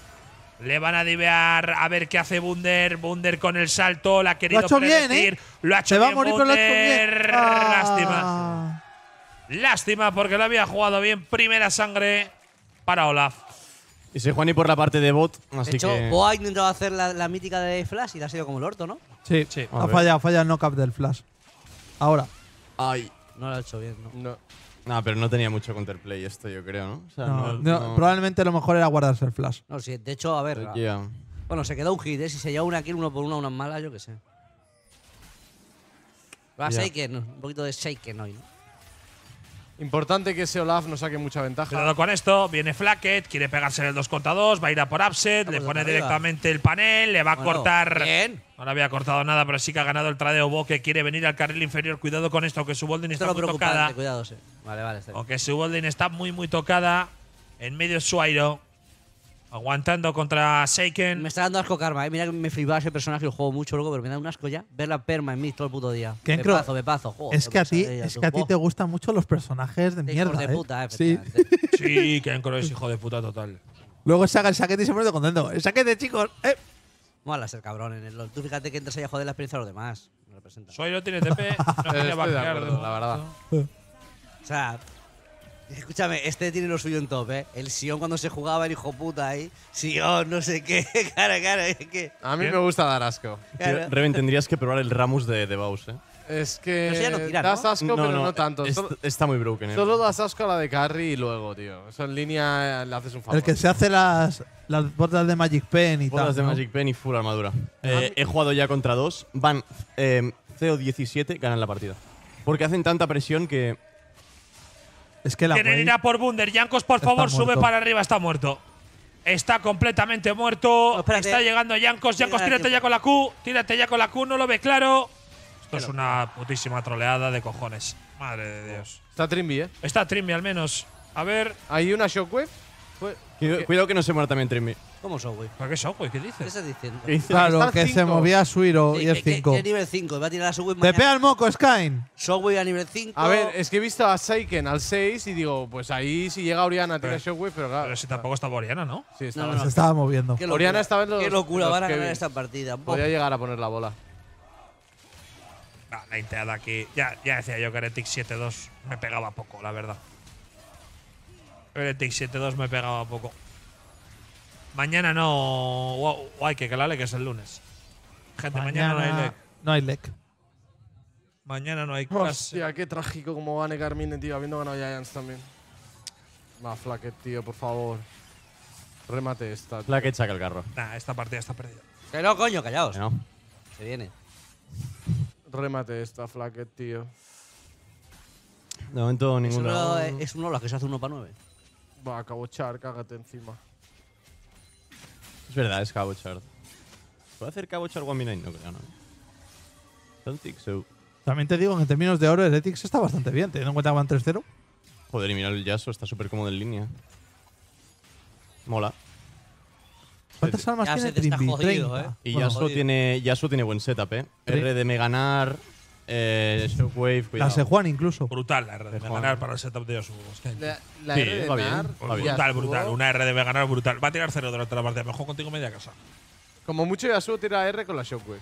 Le van a divear. A ver qué hace Bunder. Bunder con el salto. La ha querido lo ha hecho Bien, ¿eh? Se Va a morir, con Pero lo bien. Ah. Lástima. Lástima porque lo había jugado bien. Primera sangre para Olaf. Y se y por la parte de bot, así de hecho, que… Boa ha intentado hacer la, mítica de Flash y la ha sido como el orto, ¿no? Sí, sí. ha fallado, falla el up del Flash. Ahora. Ay. No lo ha hecho bien, ¿no? No. pero no tenía mucho counterplay esto, yo creo, ¿no? Probablemente lo mejor era guardarse el Flash. No, sí, de hecho, a ver… Bueno, se quedó un hit, ¿eh? Si se lleva una aquí uno por uno, una mala, yo qué sé. Va a Shaken, un poquito de Shaken hoy, ¿no? Importante que ese Olaf no saque mucha ventaja. Cuidado con esto, viene Flacket, quiere pegarse en el 2 contra 2, va a ir a por Upset, le pone directamente el panel, le va a cortar. Bien. No había cortado nada, pero sí que ha ganado el tradeo Bo, que quiere venir al carril inferior. Cuidado con esto, que su bolding está muy tocada. Cuidado, sí. Vale, vale. Aunque su bolding está muy, muy tocada. En medio de su airo. Aguantando contra Seiken. Me está dando asco Karma, ¿eh? Mira que me flipaba ese personaje, lo juego mucho, luego pero me da un asco ya ver la perma en mí todo el puto día. ¿Qué encro, es que a ti, eh, es que a ti te gustan mucho los personajes de mierda. de eh. puta, ¿eh? Sí. sí, Ken es hijo de puta total. Luego saca el saquete y se pone contento. ¡El saquete, chicos! Eh. Mola ser cabrón en el Tú fíjate que entras ahí a joder la experiencia de los demás. Soy tiene TP, no [laughs] la verdad. O sea, Escúchame, este tiene lo suyo en top, ¿eh? El Sion cuando se jugaba, el hijo puta ahí. Sion, no sé qué. [laughs] cara, cara, es que. A mí me gusta dar asco. Reven, tendrías que probar el Ramus de, de Baus, ¿eh? Es que. no das asco, pero no, tanto. está muy broken. ¿eh? Solo das asco a la de Carry y luego, tío. Eso en línea eh, le haces un favor. El que se hace las, las botas de Magic Pen y tal. Botas de Magic Pen y full armadura. Eh, he jugado ya contra dos. Van eh, CO17, ganan la partida. Porque hacen tanta presión que es que la ir a por Bunder. Yankos, por favor, sube para arriba. Está muerto. Está completamente muerto. está llegando Yankos. Yankos, tírate ya con la Q. Tírate ya con la Q. No lo ve claro. Esto es una putísima troleada de cojones. Madre de Dios. Está Trimby, ¿eh? Está Trimby, al menos. A ver. ¿Hay una Shockwave? Pues Cuidado, que no se muera también Trimmy. ¿Cómo Subway? ¿Para qué Subway? ¿Qué dices? estás diciendo? Claro, que se movía a Suiro y es 5. Es nivel 5, va a tirar a Subway Te pega el moco, Skyne! Subway a nivel 5. A ver, es que he visto a Seiken al 6 y digo, pues ahí si llega Oriana tira Subway, pero claro. Pero si tampoco estaba Oriana, ¿no? Sí, estaba. Se estaba moviendo. Qué Oriana estaba en los. Qué locura, van a ganar esta partida. Podría llegar a poner la bola. la inteada aquí. Ya, ya decía yo que Heretic 7-2 me pegaba poco, la verdad. El Take 7.2 me pegaba poco. Mañana no. ay hay que calarle que es el lunes. Gente, mañana, no hay LEC. No hay LEC. Mañana no hay clase. Hostia, qué trágico como gane Carmine, tío. Habiendo ganado Giants también. Va, Flaquet, tío, por favor. Remate esta. Flaquet saca el carro. Nah, esta partida está perdida. Que no, coño, callaos. Se viene. Remate esta, Flaquet, tío. De momento ninguno. Es uno, es que se hace uno para nueve. Va, acabo char, cágate encima. Es verdad, es cabo char. ¿Puedo hacer cabo char 1 No creo, no. Don't También te digo en términos de oro, Heretics está bastante bien, teniendo en cuenta que van 3-0. Joder, y mira el Yasuo, está súper cómodo en línea. Mola. ¿Cuántas armas tiene ¿eh? Y Yasuo, tiene, Yasuo tiene buen setup, eh. R de ganar. Eh, Shockwave, cuidado. La Sejuan incluso. Brutal la R de ganar para el setup de Yasuo. La, R de va Brutal, brutal. Una R de ganar, brutal. Va a tirar cero durante la partida. Mejor contigo media casa. Como mucho Yasuo tira R con la Shockwave.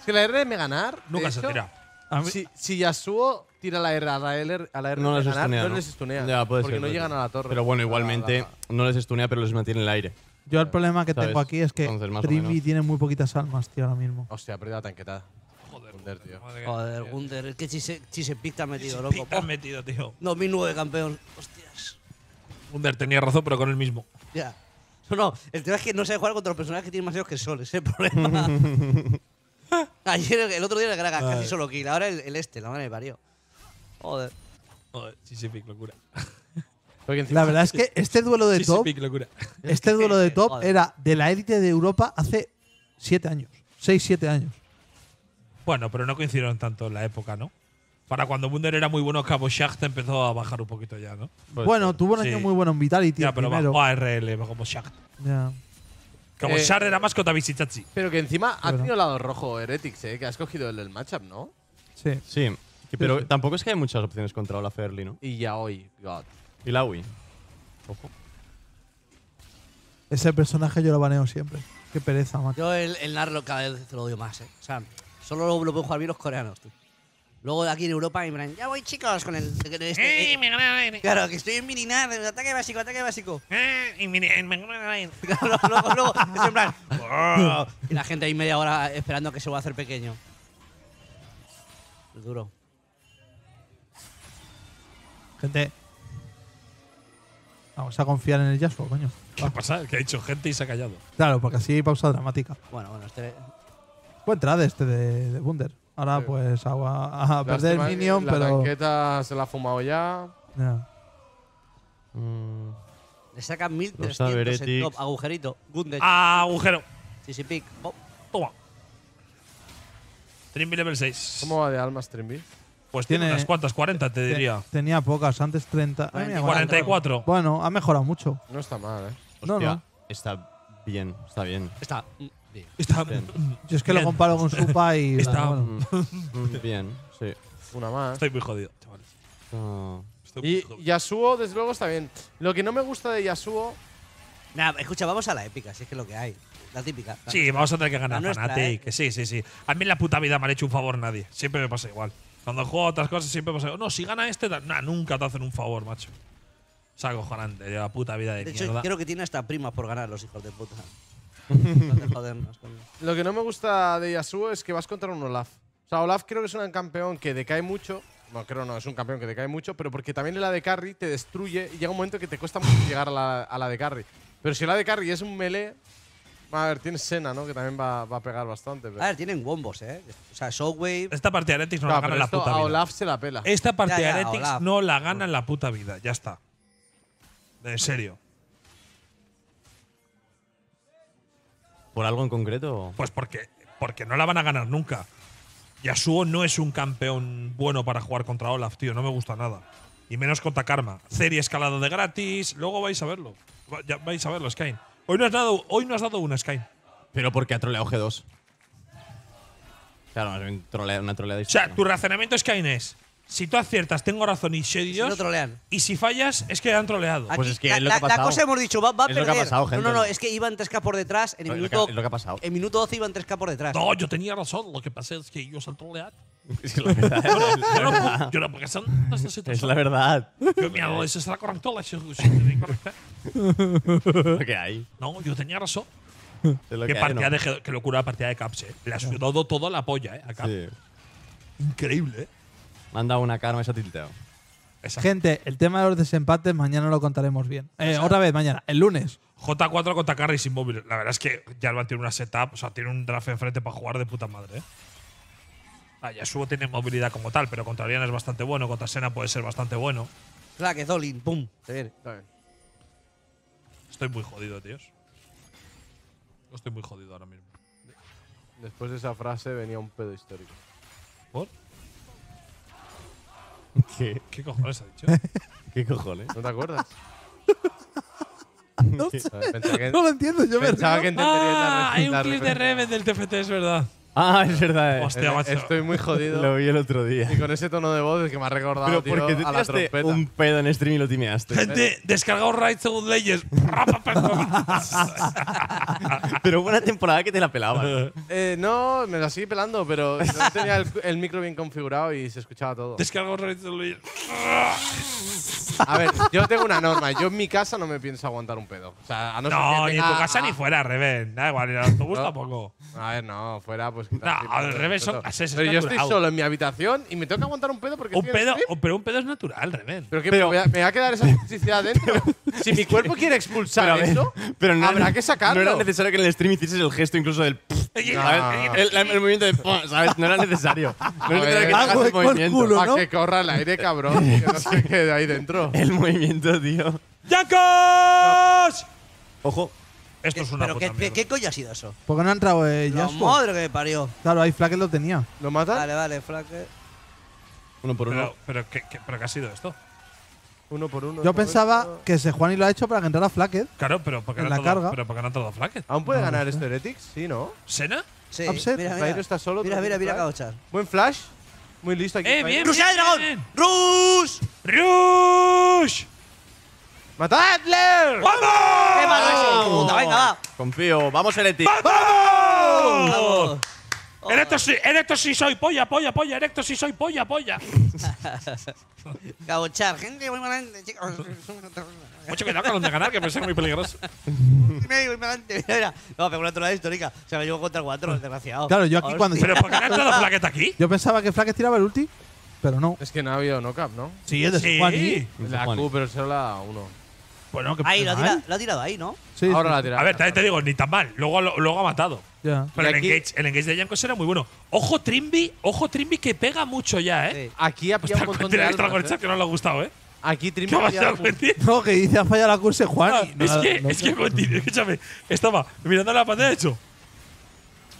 Es que la R de ganar Nunca se tira. Si, Yasuo tira la R a la, a la R no de no, les estunea. porque no llegan a la torre. Pero bueno, igualmente no les estunea, pero les mantiene en el aire. Yo el problema que tengo aquí es que Entonces, tiene muy poquitas almas, tío, ahora mismo. Hostia, perdida tanquetada. Joder, tío. Joder, que qué te ha metido, loco. ha metido, tío. 2009 campeón. Hostias. Gunder tenía razón, pero con el mismo. Ya. No, el tema es que no sabe jugar contra los personajes que tienen más dios que Sol, ese el problema. [laughs] Ayer, el otro día era Gragas, casi solo kill. Ahora el, este, la madre me parió. Joder. Joder, Chisipic, locura. [laughs] la verdad es que este duelo de top. locura. Este [laughs] duelo de top era de la élite de Europa hace 7 años. 6, 7 años. Bueno, pero no coincidieron tanto en la época, ¿no? Para cuando Wunder era muy bueno, Cabo Shacht empezó a bajar un poquito ya, ¿no? bueno, tuvo un año muy bueno en Vitality. Ya, pero primero. a RL, como Shacht. Ya. Como eh, era más que Pero que encima ha tenido lado rojo Heretics, ¿eh? Que has cogido el, matchup, ¿no? Sí. Sí. Pero tampoco es que hay muchas opciones contra Olaf Early, ¿no? Y Yaoi, God. Y la Ese personaje yo lo baneo siempre. Qué pereza, macho. Yo el, el Narlo cada vez eh, te lo odio más, ¿eh? O sea, Solo lo, lo pueden jugar bien los coreanos, tú. Luego de aquí en Europa y me ya voy chicos con el... Este, eh, eh Claro, que estoy en mininar. ataque básico, ataque básico. Eh, y en [laughs] luego, luego, es en plan... [laughs] y la gente ahí media hora esperando a que se va a hacer pequeño. Es duro. Gente... Vamos a confiar en el Yasuo, coño. Va. ¿Qué pasado Que ha dicho gente y se ha callado. Claro, porque así hay pausa dramática. Bueno, bueno, este... Buen trade este de, de Wunder. Ahora pues agua a perder el minion, pero… la pero. se la ha fumado ya. Ya. Mm. Le sacan 1300 en top. Agujerito. Gunder. Ah, agujero. CC Pick. Oh. Toma. Trimby level 6. ¿Cómo va de almas Trimby? Pues tiene, unas cuantas, 40 te diría. Tenía pocas, antes 30. 44. Bueno, ha mejorado mucho. No está mal, ¿eh? Hostia, Está bien, está bien. Está. Está, Bien. Mm, yo es que lo comparo con Supa y. [laughs] Está. [laughs] Mm, bien, sí. Una más. Estoy muy jodido, chavales. y Yasuo, desde luego, está bien. Lo que no me gusta de Yasuo. Nada, escucha, vamos a la épica, si es que lo que hay. La típica. sí, vamos a tener que ganar Fnatic. ¿eh? Sí, sí, sí. A mí en la puta vida me han hecho un favor nadie. Siempre me pasa igual. Cuando juego otras cosas siempre me pasa igual. No, si gana este, nunca te hacen un favor, macho. Es acojonante, de la puta vida de, de creo que tiene hasta primas por ganar los hijos de puta. [laughs] Lo que no me gusta de Yasuo es que vas contra un Olaf. O Olaf creo que es un campeón que decae mucho. No, creo no, es un campeón que decae mucho, pero porque también la de carry te destruye y llega un momento que te cuesta mucho [laughs] llegar a la, de carry. Pero si la de carry es un melee, a ver, tiene Senna, ¿no? Que también va, a pegar bastante. A ver, tienen bombos, ¿eh? O sea, Shockwave. Esta partida de no la gana la puta Olaf se la pela. Esta partida de no la gana en la puta vida, ya está. En serio. ¿Por algo en concreto? Pues porque, porque no la van a ganar nunca. Yasuo no es un campeón bueno para jugar contra Olaf, tío. No me gusta nada. Y menos contra Karma. Ceri escalado de gratis. Luego vais a verlo. Ya vais a verlo, Sky. Hoy no has dado, hoy no has dado una, Sky. Pero porque ha troleado G2. Claro, una troleada. o sea, tu razonamiento, Sky, es si tú aciertas, tengo razón y soy Dios. Si no trolean. Y si fallas, es que han troleado. Pues Aquí, Pues es que la, lo que ha cosa hemos dicho, va, va a Es lo que ha pasado, gente. No, no, no, es que iban 3K por detrás. En el minuto, lo que ha pasado. En minuto 12 iban 3K por detrás. No, yo tenía razón. Lo que pasa es que ellos han troleado. [laughs] Es la verdad. Yo no, puedo- yo no porque son Es la verdad. Yo, mira, eso será correcto, la ejecución hay. No, yo tenía razón. lo Qué, hay, ¿no? de, qué locura la partida de Caps, eh. Le ha sudado todo la polla, eh, a Caps. Increíble, eh manda una cara, me ha tilteado. Gente, el tema de los desempates mañana lo contaremos bien. Eh, otra vez, mañana, el lunes. J4 contra sin móvil. La verdad es que Jarvan tiene una setup, o sea, tiene un draft enfrente para jugar de puta madre. ¿eh? Ah, Yasuo tiene movilidad como tal, pero contra Ariana es bastante bueno, contra Sena puede ser bastante bueno. Claro, que dolin pum, te viene. Estoy muy jodido, tíos. Estoy muy jodido ahora mismo. Después de esa frase venía un pedo histórico. ¿Por? ¿Qué? ¿Qué cojones ha dicho? [laughs] ¿Qué cojones? ¿No te acuerdas? [laughs] no, no lo entiendo, yo pensaba me que entendería ah, Hay un clip de Reven del TFT, es verdad. Ah, es verdad. eh. Hostia, macho. Estoy muy jodido. Lo vi el otro día. Y con ese tono de voz es que me ha recordado Pero porque te un pedo en stream y lo timeaste. Gente, descargaos Raid the leyes. Pero buena [laughs] temporada que te la pelaba. Eh, no, me la sigue pelando, pero no tenía el, micro bien configurado y se escuchaba todo. descargaos Raid the leyes. A ver, yo tengo una norma. Yo en mi casa no me pienso aguantar un pedo. O sea, a no, ser que ni en tu casa ni fuera, Reven. Da igual, en el autobús tampoco. A ver, no, fuera pues pues, al revés, yo estoy solo en mi habitación y me tengo que aguantar un pedo porque. Un pedo, pero un pedo es natural, Pero, me, va, a quedar esa [laughs] toxicidad dentro. si mi cuerpo quiere expulsar eso, pero habrá que sacarlo. No era necesario que en el stream hicieses el gesto incluso del. [laughs] Ah. El, movimiento de. ¿Sabes? No era necesario. [laughs] No era necesario que el movimiento. Para que corra el aire, cabrón. Que no se quede ahí dentro. El movimiento, tío. ¡Yancos! Ojo, esto es una ¿Pero qué, qué coño ha sido eso? ¿Por qué no ha entrado el eh, madre que me parió. Claro, ahí Flaked lo tenía. ¿Lo mata? Vale, vale, flaque. Uno por uno. Pero, ¿qué, ¿qué ha sido esto? Uno por uno. Yo pensaba que ese Juan lo ha hecho para que entrara Flaked. Claro, pero porque qué no la todo- carga. pero ¿Aún puede ganar esto Heretics? Sí, ¿no? ¿Sena? Sí, Upset. mira, mira. está solo. Mira, mira, mira, Flash. Buen flash. Muy listo aquí. ¡Eh, bien! ¡Rush, ¡Rush! ¡Matadle! ¡Vamos! ¡Qué malo Venga, va. Confío. Vamos, Ereti. ¡Vamos! ¡Vamos! Erecto oh. sí, erecto sí soy polla, polla, polla, erecto sí soy polla, polla. [laughs] Cabochar, gente muy malante, chicos. Mucho cuidado con los de ganar, que me parece muy peligroso. muy malante, mira, mira. No, pegó una tonelada histórica. Se me llevó contra cuatro, [laughs] desgraciado. Claro, yo aquí cuando. ¿Pero por qué no ha entrado Flaquet aquí? Yo pensaba que Flaquet tiraba el ulti, pero no. Es que no ha habido no cap, ¿no? Sí, es de sí. Juan La Q, pero solo la uno. Ahí, lo ha, tirado, ahí, ¿no? Sí, Ahora lo ha tirado. A ver, te digo, ni tan mal. Luego, lo- luego ha matado. Pero el, engage, de Jankos era muy bueno. Ojo Trimby, ojo Trimby que pega mucho ya, ¿eh? Aquí ha pillado un el ¿eh? que no le ha gustado, ¿eh? Aquí Trimby No, que dice ha fallado la curse Juan. es que, es que, escúchame, estaba mirando la pantalla y hecho.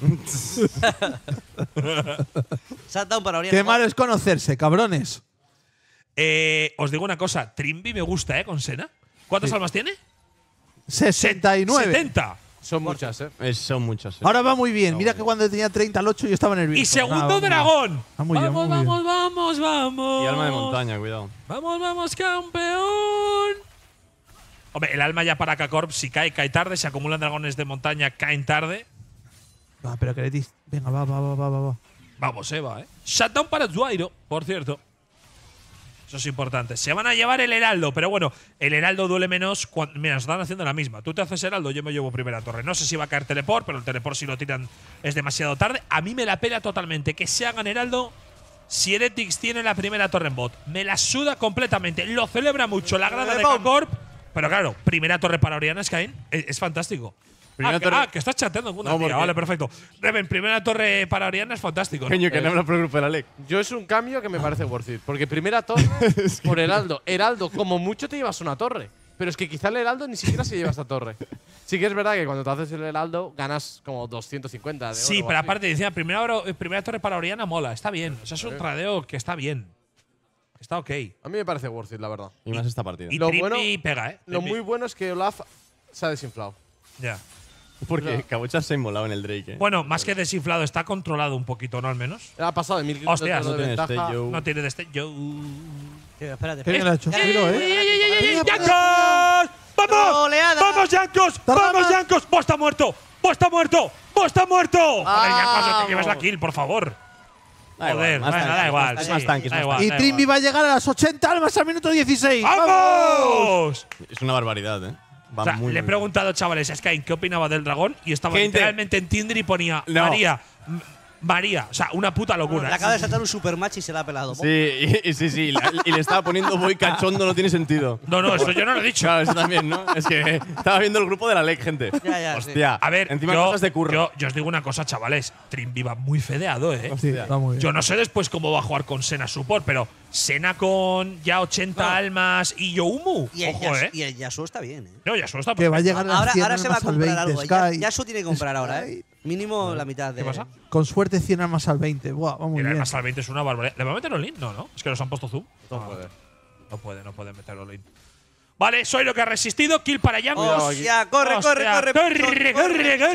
[laughs] para Qué malo es conocerse, cabrones. Eh, os digo una cosa, Trimby me gusta, ¿eh? Con Sena. ¿Cuántas almas tiene? 69. 70. Son muchas, ¿eh? son muchas. Eh. Ahora va muy bien. Mira que cuando tenía 30 al 8 yo estaba nervioso. Y segundo dragón. vamos, vamos, vamos, vamos. Y alma de montaña, cuidado. Vamos, vamos, campeón. Hombre, el alma ya para Kakorp, si cae, cae tarde. Si acumulan dragones de montaña, caen tarde. Va, pero que le Venga, va, va, va, va, Vamos, Eva, ¿eh? Shutdown para Zuiro, por cierto. Eso es importante. Se van a llevar el heraldo, pero bueno, el heraldo duele menos cuando. Mira, nos están haciendo la misma. Tú te haces heraldo, yo me llevo primera torre. No sé si va a caer teleport, pero el teleport si lo tiran es demasiado tarde. A mí me la pela totalmente que se hagan heraldo si Heretics tiene la primera torre en bot. Me la suda completamente. Lo celebra mucho la grada de Corp. Pero claro, primera torre para Oriana Sky e-, es fantástico. Ah, ah que, estás chateando Vale, perfecto. Reven, primera torre para Oriana es fantástico. ¿no? que eh. no Yo es un cambio que me parece worth it. Porque primera torre [laughs] por Heraldo. Heraldo, como mucho te llevas una torre. Pero es que quizá el Heraldo ni siquiera se lleva esta torre. Sí que es verdad que cuando te haces el Heraldo ganas como 250 de oro Sí, pero aparte, decía, primera, eh, primera torre para Oriana mola. Está bien. O sea, es un tradeo que está bien. Está ok. A mí me parece worth it, la verdad. Y, más esta partida. Y, lo bueno, pega, ¿eh? Lo muy bueno es que Olaf se ha desinflado. Ya. Porque Cabocha se inmolado en el Drake. ¿eh? Bueno, más que desinflado, está controlado un poquito, ¿no? Al menos. Ha pasado de mil Hostias. No de tiene ventaja. Este no tiene de este espérate, ¡Yankos! ¡Vamos! ¡Vamos, Yankos! ¡Vamos, Yankos! ¡Vos está muerto! ¡Vos está muerto! ¡Vos está muerto! Joder, Yankos, no te lleves la kill, por favor. Joder, bueno, da igual. más más Y Trimby va a llegar a las 80 almas al minuto 16. ¡Vamos! Es una barbaridad, ¿eh? le he preguntado, chavales, a Sky qué opinaba del dragón y estaba literalmente en Tinder y ponía María. María, o sea, una puta locura. le acaba de saltar un supermatch y se la ha pelado. Sí, sí, sí. y le estaba poniendo muy cachondo, no tiene sentido. No, no, eso yo no lo he dicho. eso también, ¿no? Es que estaba viendo el grupo de la LEC, gente. Ya, ya, A ver, encima yo, de Yo, os digo una cosa, chavales. Trim viva muy fedeado, ¿eh? Yo no sé después cómo va a jugar con Sena Support, pero con ya 80 almas y Youmu. Y Ojo, eh. Yasuo está bien, ¿eh? No, Yasuo está Que va a llegar ahora, ahora se va a comprar algo. Sky, Yasuo tiene que comprar ahora, ¿eh? Mínimo la mitad de. ¿Qué pasa? Con suerte 100 almas al 20. Buah, muy bien. almas al 20 es una barbaridad. ¿Le va a meter Olin? No, ¿no? Es que los han puesto zoom. No, puede. No puede, no puede meter Olin. Vale, soy lo que ha resistido. Kill para allá Oh, corre, corre, corre, corre. Corre, corre,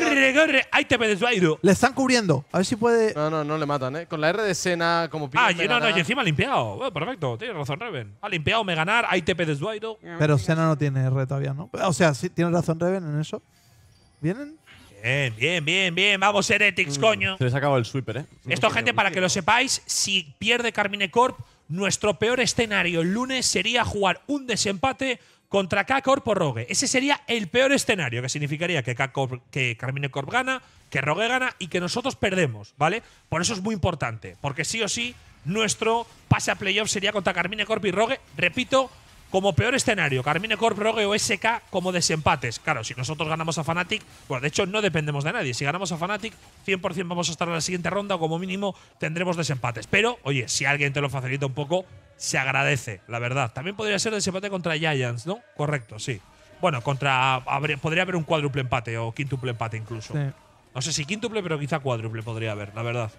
corre, corre. Ahí te Le están cubriendo. A ver si puede. No, no, no le matan, ¿eh? Con la R de Sena como pilla. Ah, y no, no, y encima ha limpiado. perfecto, tienes razón, Reven. Ha limpiado me ganar. Ahí te Pedesvairo. Pero Sena no tiene R todavía, ¿no? O sea, sí, tiene razón Reven en eso. ¿Vienen? Bien, bien, bien, bien. Vamos, Heretics, mm. coño. Se les ha acabado el sweeper, ¿eh? Esto, gente, para que lo sepáis, si pierde Carmine Corp, nuestro peor escenario el lunes sería jugar un desempate contra K Corp o Rogue. Ese sería el peor escenario, que significaría que, que Carmine Corp gana, que Rogue gana y que nosotros perdemos, ¿vale? Por eso es muy importante, porque sí o sí, nuestro pase a playoff sería contra Carmine Corp y Rogue, repito, como peor escenario, Carmine Rogue o SK como desempates. Claro, si nosotros ganamos a Fnatic, bueno, de hecho no dependemos de nadie. Si ganamos a Fnatic, 100% vamos a estar en la siguiente ronda o como mínimo tendremos desempates. Pero, oye, si alguien te lo facilita un poco, se agradece, la verdad. También podría ser desempate contra Giants, ¿no? Correcto, sí. Bueno, contra podría haber un cuádruple empate o quíntuple empate incluso. No sé si quíntuple, pero quizá cuádruple podría haber, la verdad.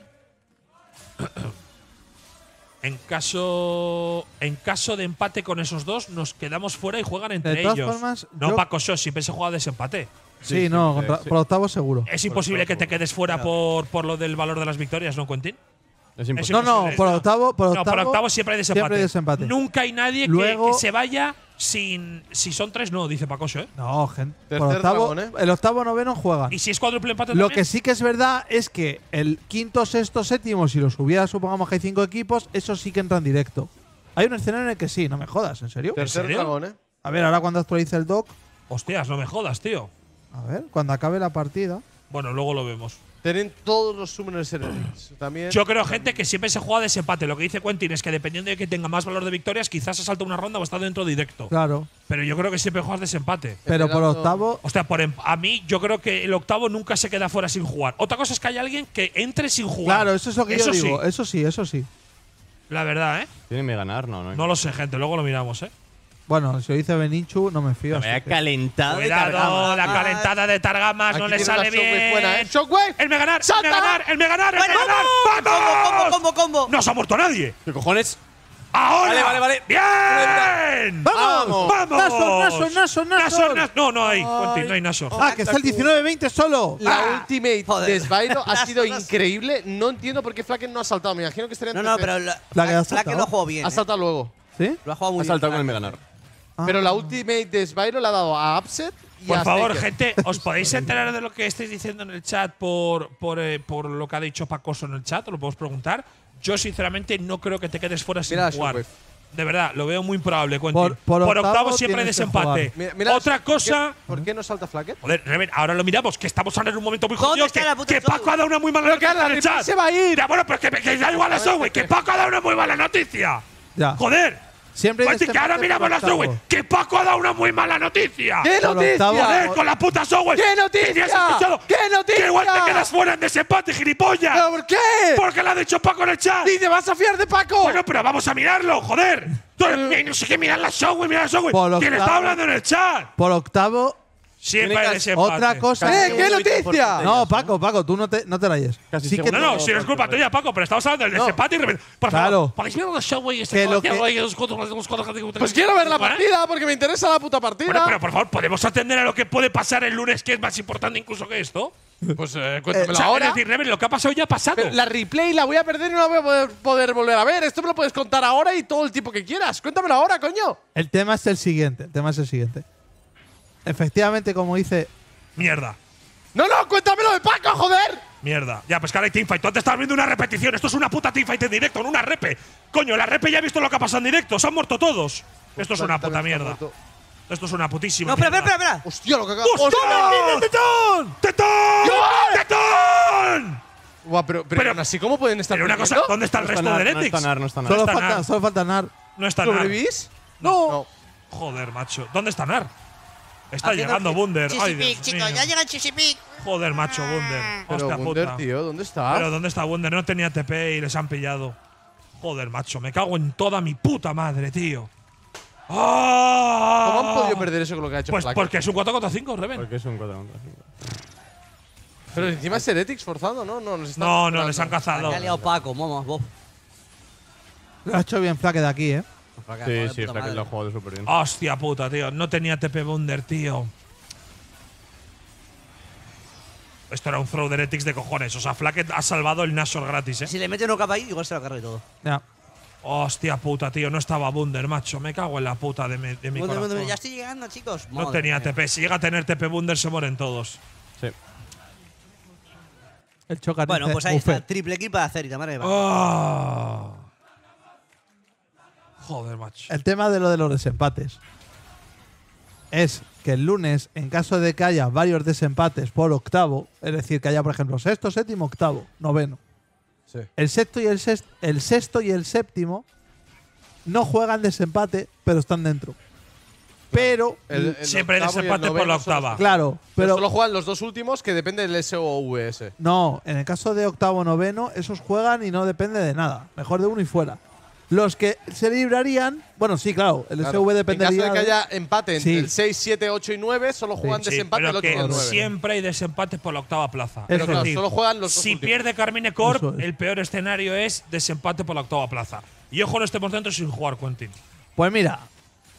En caso, en caso de empate con esos dos, nos quedamos fuera y juegan entre ellos. no, Paco Sos, siempre se juega desempate. Sí, no, por octavo seguro. Es imposible que te quedes fuera por, por lo del valor de las victorias, ¿no, Quentin? No, no, por octavo, por octavo, siempre hay desempate. Nunca hay nadie que, se vaya sin. Si son tres, no, dice Pacocho. ¿eh? No, gente. Por octavo, ¿eh? El octavo, noveno juega Y si es cuádruple empate Lo que sí que es verdad es que el quinto, sexto, séptimo, si los hubiera, supongamos que hay cinco equipos, eso sí que entran directo. Hay un escenario en el que sí, no me jodas, ¿en serio? Tercer dragón, ¿eh? A ver, ahora cuando actualice el doc. Hostias, no me jodas, tío. A ver, cuando acabe la partida. Bueno, luego lo vemos. Tienen todos los summoners el También, Yo creo, gente, que siempre se juega desempate. Lo que dice Quentin es que dependiendo de que tenga más valor de victorias, quizás se salta una ronda o está dentro directo. Claro. Pero yo creo que siempre juegas desempate. Pero por octavo. O sea, por em- a mí yo creo que el octavo nunca se queda fuera sin jugar. Otra cosa es que hay alguien que entre sin jugar. Claro, eso es lo que yo digo. Eso sí, eso sí. la verdad, ¿eh? Tiene que ganar, no, no. No lo sé, gente, luego lo miramos, ¿eh? Bueno, si lo dice Beninchu, no me fío. Me ha calentado. la ah. calentada de Targamas no le sale bien. fuera. ¿eh? El me ganar, el me ganar, el me ganar, el me ganar. Combo, combo, combo, No se ha muerto nadie. ¿Qué cojones? ¡Ahora! Vale, vale, vale. ¡Bien! ¡Vamos! ¡Vamos! naso, naso! No, no hay. No hay Nason. Ah, que está el 19-20 solo. La ah. ultimate de ha sido increíble. No entiendo por qué Flaken no ha saltado. Me imagino que estaría en No, no, pero Flaken, lo jugado bien. Ha ¿eh? saltado luego. ¿Sí? Lo ha jugado muy bien. Ha saltado con el Meganar. Ah. Pero la Ultimate de Spyro la ha dado a Upset. Y por favor, gente, ¿os podéis enterar de lo que estáis diciendo en el chat por, por, eh, por lo que ha dicho Pacoso en el chat? ¿Lo podemos preguntar? Yo, sinceramente, no creo que te quedes fuera sin jugar. De verdad, lo veo muy improbable, Por, por, siempre desempate. Otra cosa… ¿Por qué no salta Flacket? Joder, ahora lo miramos, que estamos en un momento muy jodido. Que, Paco ha dado una muy mala noticia en chat. se va a ir! bueno, pero que, da igual eso, güey. Que Paco ha dado una muy mala noticia. ¡Joder! Siempre pues que ahora miramos las Subway. Que Paco ha dado una muy mala noticia. ¿Qué noticia? Joder, ¿Eh? con la puta Subway. ¿Qué noticia? ¿Qué noticia? Que igual te quedas fuera en desempate, gilipollas. ¿Pero por qué? Porque la ha dicho Paco en el chat. ¿Y te vas a fiar de Paco? Bueno, pero vamos a mirarlo, joder. no sé qué, mirar las Subway, mirar las Subway. quién está hablando en el chat. Por octavo Siempre hay desempate. Otra cosa. ¡Eh, qué noticia! No, Paco, Paco, tú no te, no te la no, no, si no es culpa tuya, Paco, pero estamos hablando del desempate y Por favor, ¿para qué show, wey? Este Pues quiero ver la ¿Eh? partida porque me interesa la puta partida. pero por favor, ¿podemos atender a lo que puede pasar el lunes, que es más importante incluso que esto? Pues eh, [laughs] cuéntamelo eh, ahora. decir, lo que ha pasado ya ha pasado. la replay la voy a perder y no la voy a poder, volver a ver. Esto me lo puedes contar ahora y todo el tiempo que quieras. Cuéntamelo ahora, coño. El tema es el siguiente. El tema es el siguiente. Efectivamente, como dice. Mierda. ¡No, no! no cuéntame lo de Paco, joder! Mierda. Ya, pues que ahora hay teamfight. Tú antes estabas viendo una repetición. Esto es una puta teamfight en directo, en una repe. Coño, la repe ya ha visto lo que ha pasado en directo. Se han muerto todos. Esto es una puta mierda. Esto es una putísima. No, espera, espera, espera. Hostia, lo que ¡Hostia! ¡Tetón! ¡Tetón! ¡Tetón! pero, pero, así, ¿cómo pueden estar? Pero una cosa, ¿dónde está el resto de Heretics? No está NAR, Solo, falta, NAR. solo falta NAR. ¿No está NAR? No. no. Joder, macho. ¿Dónde está NAR? Está llegando Wunder. Bunder. chicos, ya llega Chisipic. Joder, macho, ah. Bunder. Wunder, tío, ¿dónde está? Pero ¿dónde está Wunder? No tenía TP y les han pillado. Joder, macho, me cago en toda mi puta madre, tío. ¿Cómo han ah. podido perder eso con lo que ha hecho Pues porque es un 4 contra 5, Reven. Porque es un 4 contra 5. Pero encima es Heretics forzado, ¿no? No, No, no, les han cazado. Le ha liado Paco, momo, Bob. Lo ha hecho bien flaque de aquí, ¿eh? Sí, ¿eh? sí, sí, que lo ha jugado súper bien. Hostia puta, tío. No tenía TP Bunder, tío. Esto era un throw de de cojones. O sea, Flacket ha salvado el Nashor gratis, eh. Si le mete un capa ahí, igual se lo carga. y todo. Ya. Hostia puta, tío. No estaba Bunder, macho. Me cago en la puta de mi, de ya estoy llegando, chicos. No tenía TP. Si llega a tener TP Bunder, se mueren todos. Sí. El choca Bueno, pues ahí está. Triple kill para hacer y madre oh. El tema de lo de los desempates es que el lunes, en caso de que haya varios desempates por octavo, es decir, que haya, por ejemplo, sexto, séptimo, octavo, noveno. El, sexto y el, sexto, y el séptimo no juegan desempate, pero están dentro. Pero Siempre desempate por la octava. Claro, pero solo juegan los dos últimos que depende del SOVS. no, en el caso de octavo noveno, esos juegan y no depende de nada. Mejor de uno y fuera los que se librarían. Bueno, sí, claro, el claro. SV dependería. En de que haya empate, entre el 6, 7, 8 y 9 solo juegan desempate el Siempre hay desempate por la octava plaza. solo juegan los Si pierde Carmine Corp, el peor escenario es desempate por la octava plaza. Y ojo, no estemos dentro sin jugar, Quentin. Pues mira.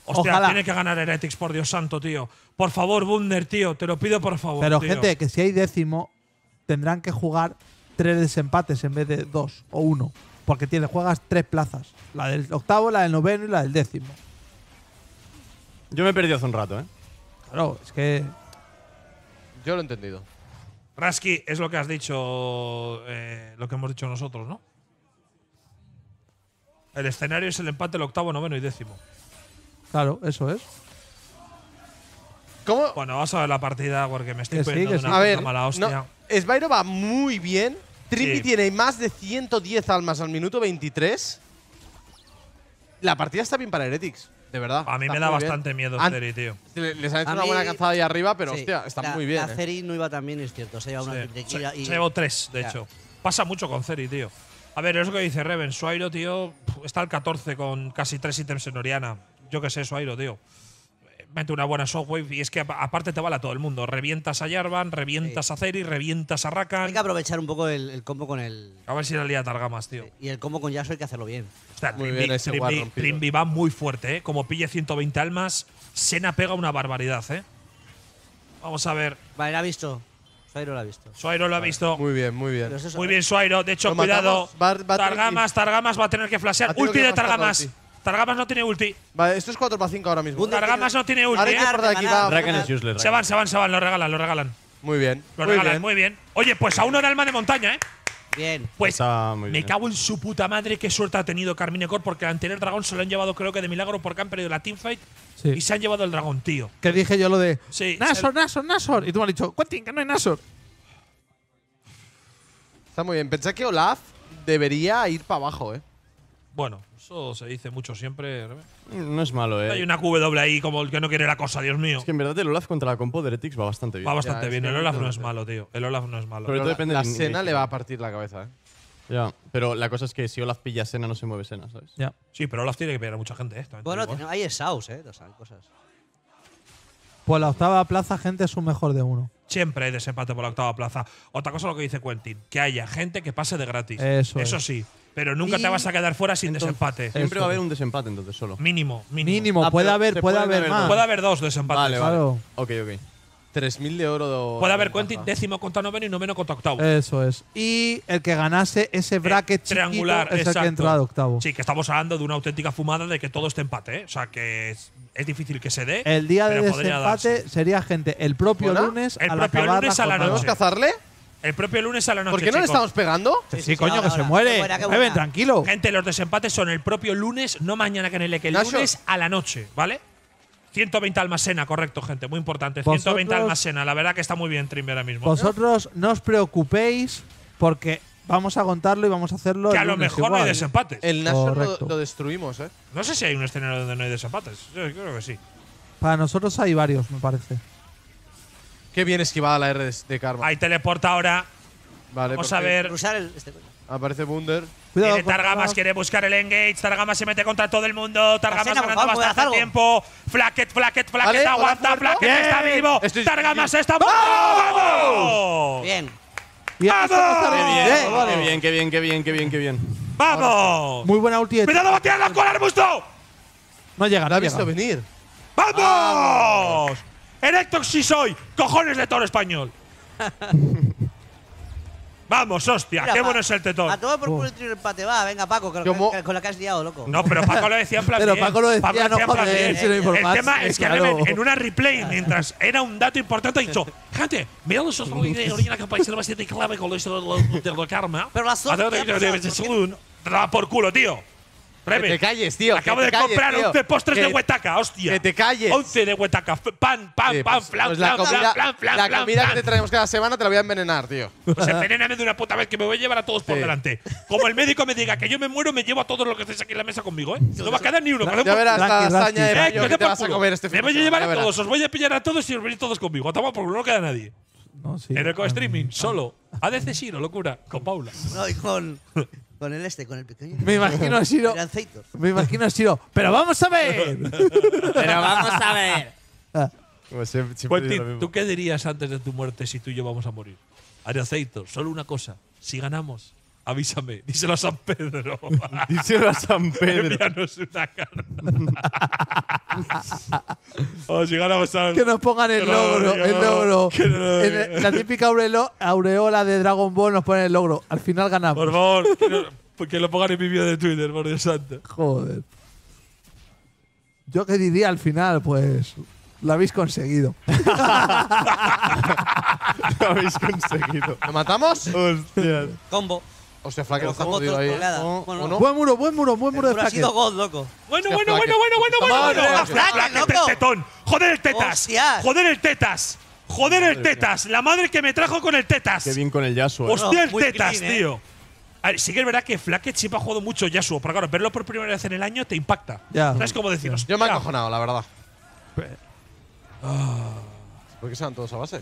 Hostia, tiene que ganar Heretics, por Dios santo, tío. Por favor, Bunder, tío, te lo pido por favor. Pero, gente, que si hay décimo, tendrán que jugar tres desempates en vez de dos o uno porque tienes, juegas tres plazas. La del octavo, la del noveno y la del décimo. Yo me he perdido hace un rato, ¿eh? Claro, es que... Yo lo he entendido. Raski, es lo que has dicho, eh, lo que hemos dicho nosotros, ¿no? El escenario es el empate, el octavo, noveno y décimo. Claro, eso es. ¿Cómo? Bueno, vas a ver la partida porque me estoy perdiendo una mala hostia. va muy bien, Trippy tiene más de 110 almas al minuto 23. La partida está bien para Heretics, de verdad. A mí me da bastante miedo Ceri, tío. Les ha hecho una buena cazada ahí arriba, pero hostia, está muy bien. La ¿eh? Ceri no iba también, es cierto. Se una tres, de hecho. Pasa mucho con Ceri, tío. A ver, es lo que dice Reven. Suairo, tío, está al 14 con casi tres ítems en Oriana. Yo que sé, Suairo, tío mete una buena shockwave y es que aparte te vale a todo el mundo. Revientas a Jarvan, revientas a Zeri, revientas a Rakan. Hay que aprovechar un poco el, combo con el. A ver si la lía targa más, tío. Y el combo con Yasuo hay que hacerlo bien. O muy bien va muy fuerte, ¿eh? Como pille 120 almas, Sena pega una barbaridad, ¿eh? Vamos a ver. Vale, la ha visto. Suairo lo ha visto. Suairo lo ha visto. Muy bien, muy bien. Muy eh. bien, Suairo. De hecho, cuidado. Targamas, Targamas va a tener que flashear. Ulti de Targamas. Targamas no tiene ulti. Vale, esto es 4 para 5 ahora mismo. Targamas no tiene ulti. Ahora por eh. aquí, va. useless. Se van, se van, se van. Lo regalan, lo regalan. Muy bien. Lo regalan, muy bien. Oye, pues a uno era alma de montaña, ¿eh? Bien. Pues me eh. cago en su puta madre qué suerte ha tenido Carmine Corp porque el anterior dragón se lo han llevado creo que de milagro porque han perdido la teamfight sí. y se han llevado el dragón, tío. Que dije yo lo de sí, Nasor, Nasor, Nasor. Y tú me has dicho, Quentin, que no hay Nasor. Está muy bien. Pensé que Olaf debería ir para abajo, ¿eh? Bueno, eso se dice mucho siempre. No es malo, eh. Hay una QW ahí como el que no quiere la cosa, Dios mío. Es que en verdad el Olaf contra la compo de Retix va bastante bien. Va bastante bien. El Olaf no es malo, tío. El Olaf no es malo. Pero, depende la, la le va a partir la cabeza, eh. Ya, pero la cosa es que si Olaf pilla cena no se mueve cena ¿sabes? Ya. Sí, pero Olaf tiene que pillar a mucha gente, ¿eh? bueno, hay eh. Saus, ¿eh? O cosas. Por la octava plaza, gente es un mejor de uno. Siempre hay desempate por la octava plaza. Otra cosa lo que dice Quentin, que haya gente que pase de gratis. Eso, sí. Pero nunca te vas a quedar fuera sin desempate. Siempre va a haber un desempate entonces solo. Mínimo, mínimo. Ah, puede haber, puede haber más. Puede haber dos desempates. Vale, vale. Ok, ok. 3.000 de oro. Puede haber cuenta décimo contra noveno y noveno contra octavo. Eso es. Y el que ganase ese eh, bracket triangular, es que entra octavo. Sí, que estamos hablando de una auténtica fumada de que todo esté empate, ¿eh? O sea, que es, difícil que se dé. El día de desempate sería gente el propio lunes El a la noche. ¿Podemos cazarle? El propio lunes a la noche. ¿Por qué no le estamos pegando? Sí, coño, que se muere. tranquilo. Gente, los desempates son el propio lunes, no mañana que en el que lunes a la noche, ¿vale? 120 almacena, correcto, gente, muy importante. 120 almacena, la verdad que está muy bien Trim ahora mismo. Vosotros no os preocupéis porque vamos a contarlo y vamos a hacerlo. Que a lo mejor no hay ¿eh? desempates. El Nacho lo, lo, destruimos, ¿eh? No sé si hay un escenario donde no hay desempates. Yo creo que sí. Para nosotros hay varios, me parece. Qué bien esquivada la R de, Karma. Ahí teleporta ahora. Vale, Vamos a ver. El, este. Aparece Bunder. Cuidado, Targamas, quiere buscar el engage. Targamas se mete contra todo el mundo. Targamas ganando bastante tiempo. Flacket, Flacket, Flacket aguanta. Flacket está vivo. Targamas está ¡Vamos! Bien. ¡Vamos! Qué bien, qué bien, qué bien, qué bien, qué bien. ¡Vamos! Muy buena ulti. ¡Cuidado, bateando con el arbusto! No llega, llegado. ha visto venir. ¡Vamos! Erecto soy, cojones de toro español. [laughs] Vamos, hostia, qué bueno es el tetón. A todo por culo el empate, va, venga, Paco, con la que has liado, loco. No, pero Paco lo decía en plan. [laughs] pero Paco lo decía, no, El tema es que en, una replay, mientras era un dato importante, ha dicho: Gente, mira los otros de que parece bastante clave con esto de lo karma. Pero la sombra. Da por culo, tío. Rebe. Que te calles, tío. Acabo de comprar 11 postres de huetaca, hostia. Que te calles. 11 de huetaca. Pan, pan, pan, pues, flan, pues flan, flan, flan, flan, La comida que te traemos cada semana te la voy a envenenar, tío. Pues [laughs] envenéname de una puta vez que me voy a llevar a todos por delante. Como el médico me diga que yo me muero, me llevo a todos los que estáis aquí en la mesa conmigo, ¿eh? No va a quedar ni uno. ya verás la hazaña de eh, que, te vas a comer este Me voy a llevar a todos, os voy a pillar a todos y os venís todos conmigo. porque no queda nadie. No, sí, en el co-streaming, ah. solo. ADC Siro, locura, con Paula. No, con… Con el este, con el pequeño. Me imagino ha sido… Me imagino ha sido… Pero vamos a ver. Pero vamos a ver. Como ¿tú qué dirías antes de tu muerte si tú y yo vamos a morir? aceitos solo una cosa. Si ganamos, avísame. Díselo a San Pedro. [laughs] Díselo a San Pedro. una llegar a Que nos pongan el logro. el logro. la típica aureola de Dragon Ball nos ponen el logro. Al final ganamos. Por favor, que, lo pongan en mi video de Twitter, por Dios santo. Joder. Yo qué diría al final, pues. Lo habéis conseguido. [laughs] [laughs] lo habéis conseguido. ¿Lo matamos? Hostia. Combo. Hostia, Flaque, lo está jodido ahí. Buen muro, buen muro, buen muro de Flaque. ha sido God, loco. Bueno, bueno, bueno, bueno, bueno, bueno, Flaque, Joder el tetas. Joder el tetas. Joder el tetas. La madre que me trajo con el tetas. Qué bien con el Yasuo. ¿eh? Hostia, el tetas, ¿eh? tío. sí que es verdad que Flacket siempre ha jugado mucho Yasuo, pero claro, verlo por primera vez en el año te impacta. Ya. ¿Sabes cómo deciros? Yo me he acojonado, la verdad. Ah. ¿Por qué se van todos a base?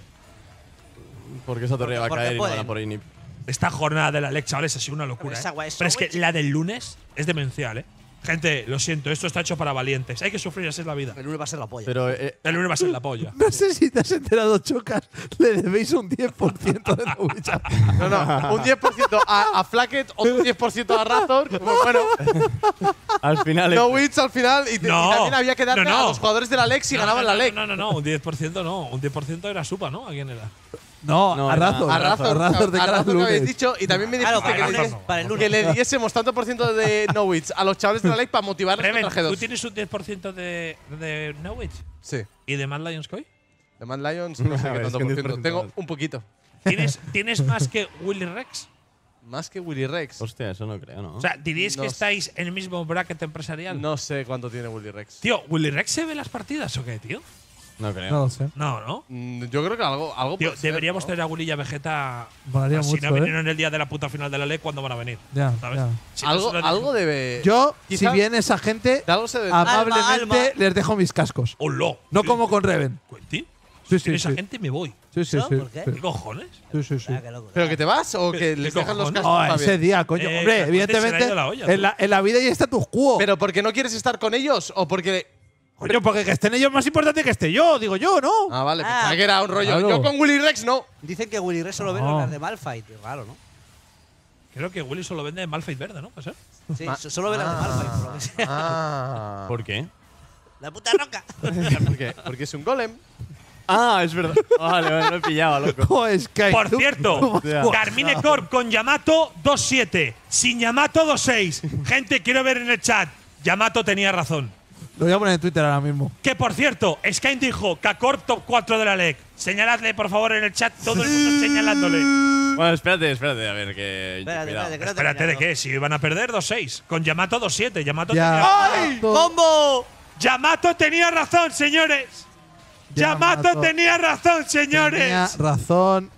Porque esa torre va a caer y van a por ni. Esta jornada de la LEC, chavales, ha sido una locura. ¿eh? Pero, es, que la del lunes es demencial, ¿eh? Gente, lo siento, esto está hecho para valientes. Hay que sufrir, así es la vida. El lunes va a ser la polla. Pero, eh, el lunes va a ser eh, la polla. [laughs] No sé si te has enterado, Chocas. Le debéis un 10% de la No, no, un 10% a, a o un 10% a Razor. Pues, bueno. al final. No Witch al final. Y, también había que darle no, a los jugadores de la LEC si ganaban la Lex No, no, no, un 10% no. Un 10% era Supa, ¿no? ¿A quién era? No, a razo, A razón, a razón a que habéis dicho. Y también me dijiste que, le diésemos tanto por ciento de Nowitz a los chavales de la ley para motivarles 2 ¿Tú tienes un 10% de, de Nowitz? Sí. ¿Y de Mad Lions Coy? De Mad Lions [laughs] no sé qué tanto por ciento. Tengo un poquito. ¿Tienes, más que Willy Rex? Más que Willy Rex. Hostia, eso no creo, ¿no? O sea, ¿diríais que estáis en el mismo bracket empresarial? No sé cuánto tiene Willy Rex. Tío, ¿Willy Rex se ve las partidas o qué, tío? No creo. No lo sé. No, ¿no? Mm, yo creo que algo, algo deberíamos tener a Vegeta. si no ¿eh? vinieron en el día de la puta final de la ley, ¿cuándo van a venir? Ya, ya. Algo, algo debe. Yo, si viene esa gente, amablemente les dejo mis cascos. ¡Hola! No como con Reven. ¿Quentin? Sí, Si sí, esa gente, me voy. Sí, sí, sí. ¿Por qué? ¿Qué cojones? Sí, sí, sí. Ah, ¿Pero que te vas o que les dejan los cascos? ese día, coño. Eh, Hombre, evidentemente, en, la, vida ya está tus cuo. ¿Pero porque no quieres estar con ellos o porque Coño, porque que estén ellos más importante que esté yo, digo yo, ¿no? Ah, vale, ah, pensaba que era un rollo. Yo con Willy Rex no. Dicen que Willy Rex solo vende las de Malphite, claro, ¿no? Creo que Willy solo vende Malphite verde, ¿no? Sí, ah. solo vende las de Malphite, por lo que sea. Ah. ¿Por qué? La puta roca. [laughs] ¿Por qué? Porque es un golem. Ah, es verdad. Vale, vale, lo he pillado, loco. Por cierto, Carmine Corp con Yamato 2-7. Sin Yamato 2-6. Gente, quiero ver en el chat. Yamato tenía razón. Lo voy a poner en Twitter ahora mismo. Que por cierto, Skyne dijo Kakor top 4 de la LEC. Señaladle, por favor, en el chat, todo el mundo señalándole. Bueno, espérate, espérate, a ver que. Espérate, espérate, espérate ¿de qué? Si van a perder 2-6. Con Yamato 2-7. Yamato tenía ¡Ay! ¡Bombo! Yamato tenía razón, señores. Yamato, tenía razón, señores. Tenía razón.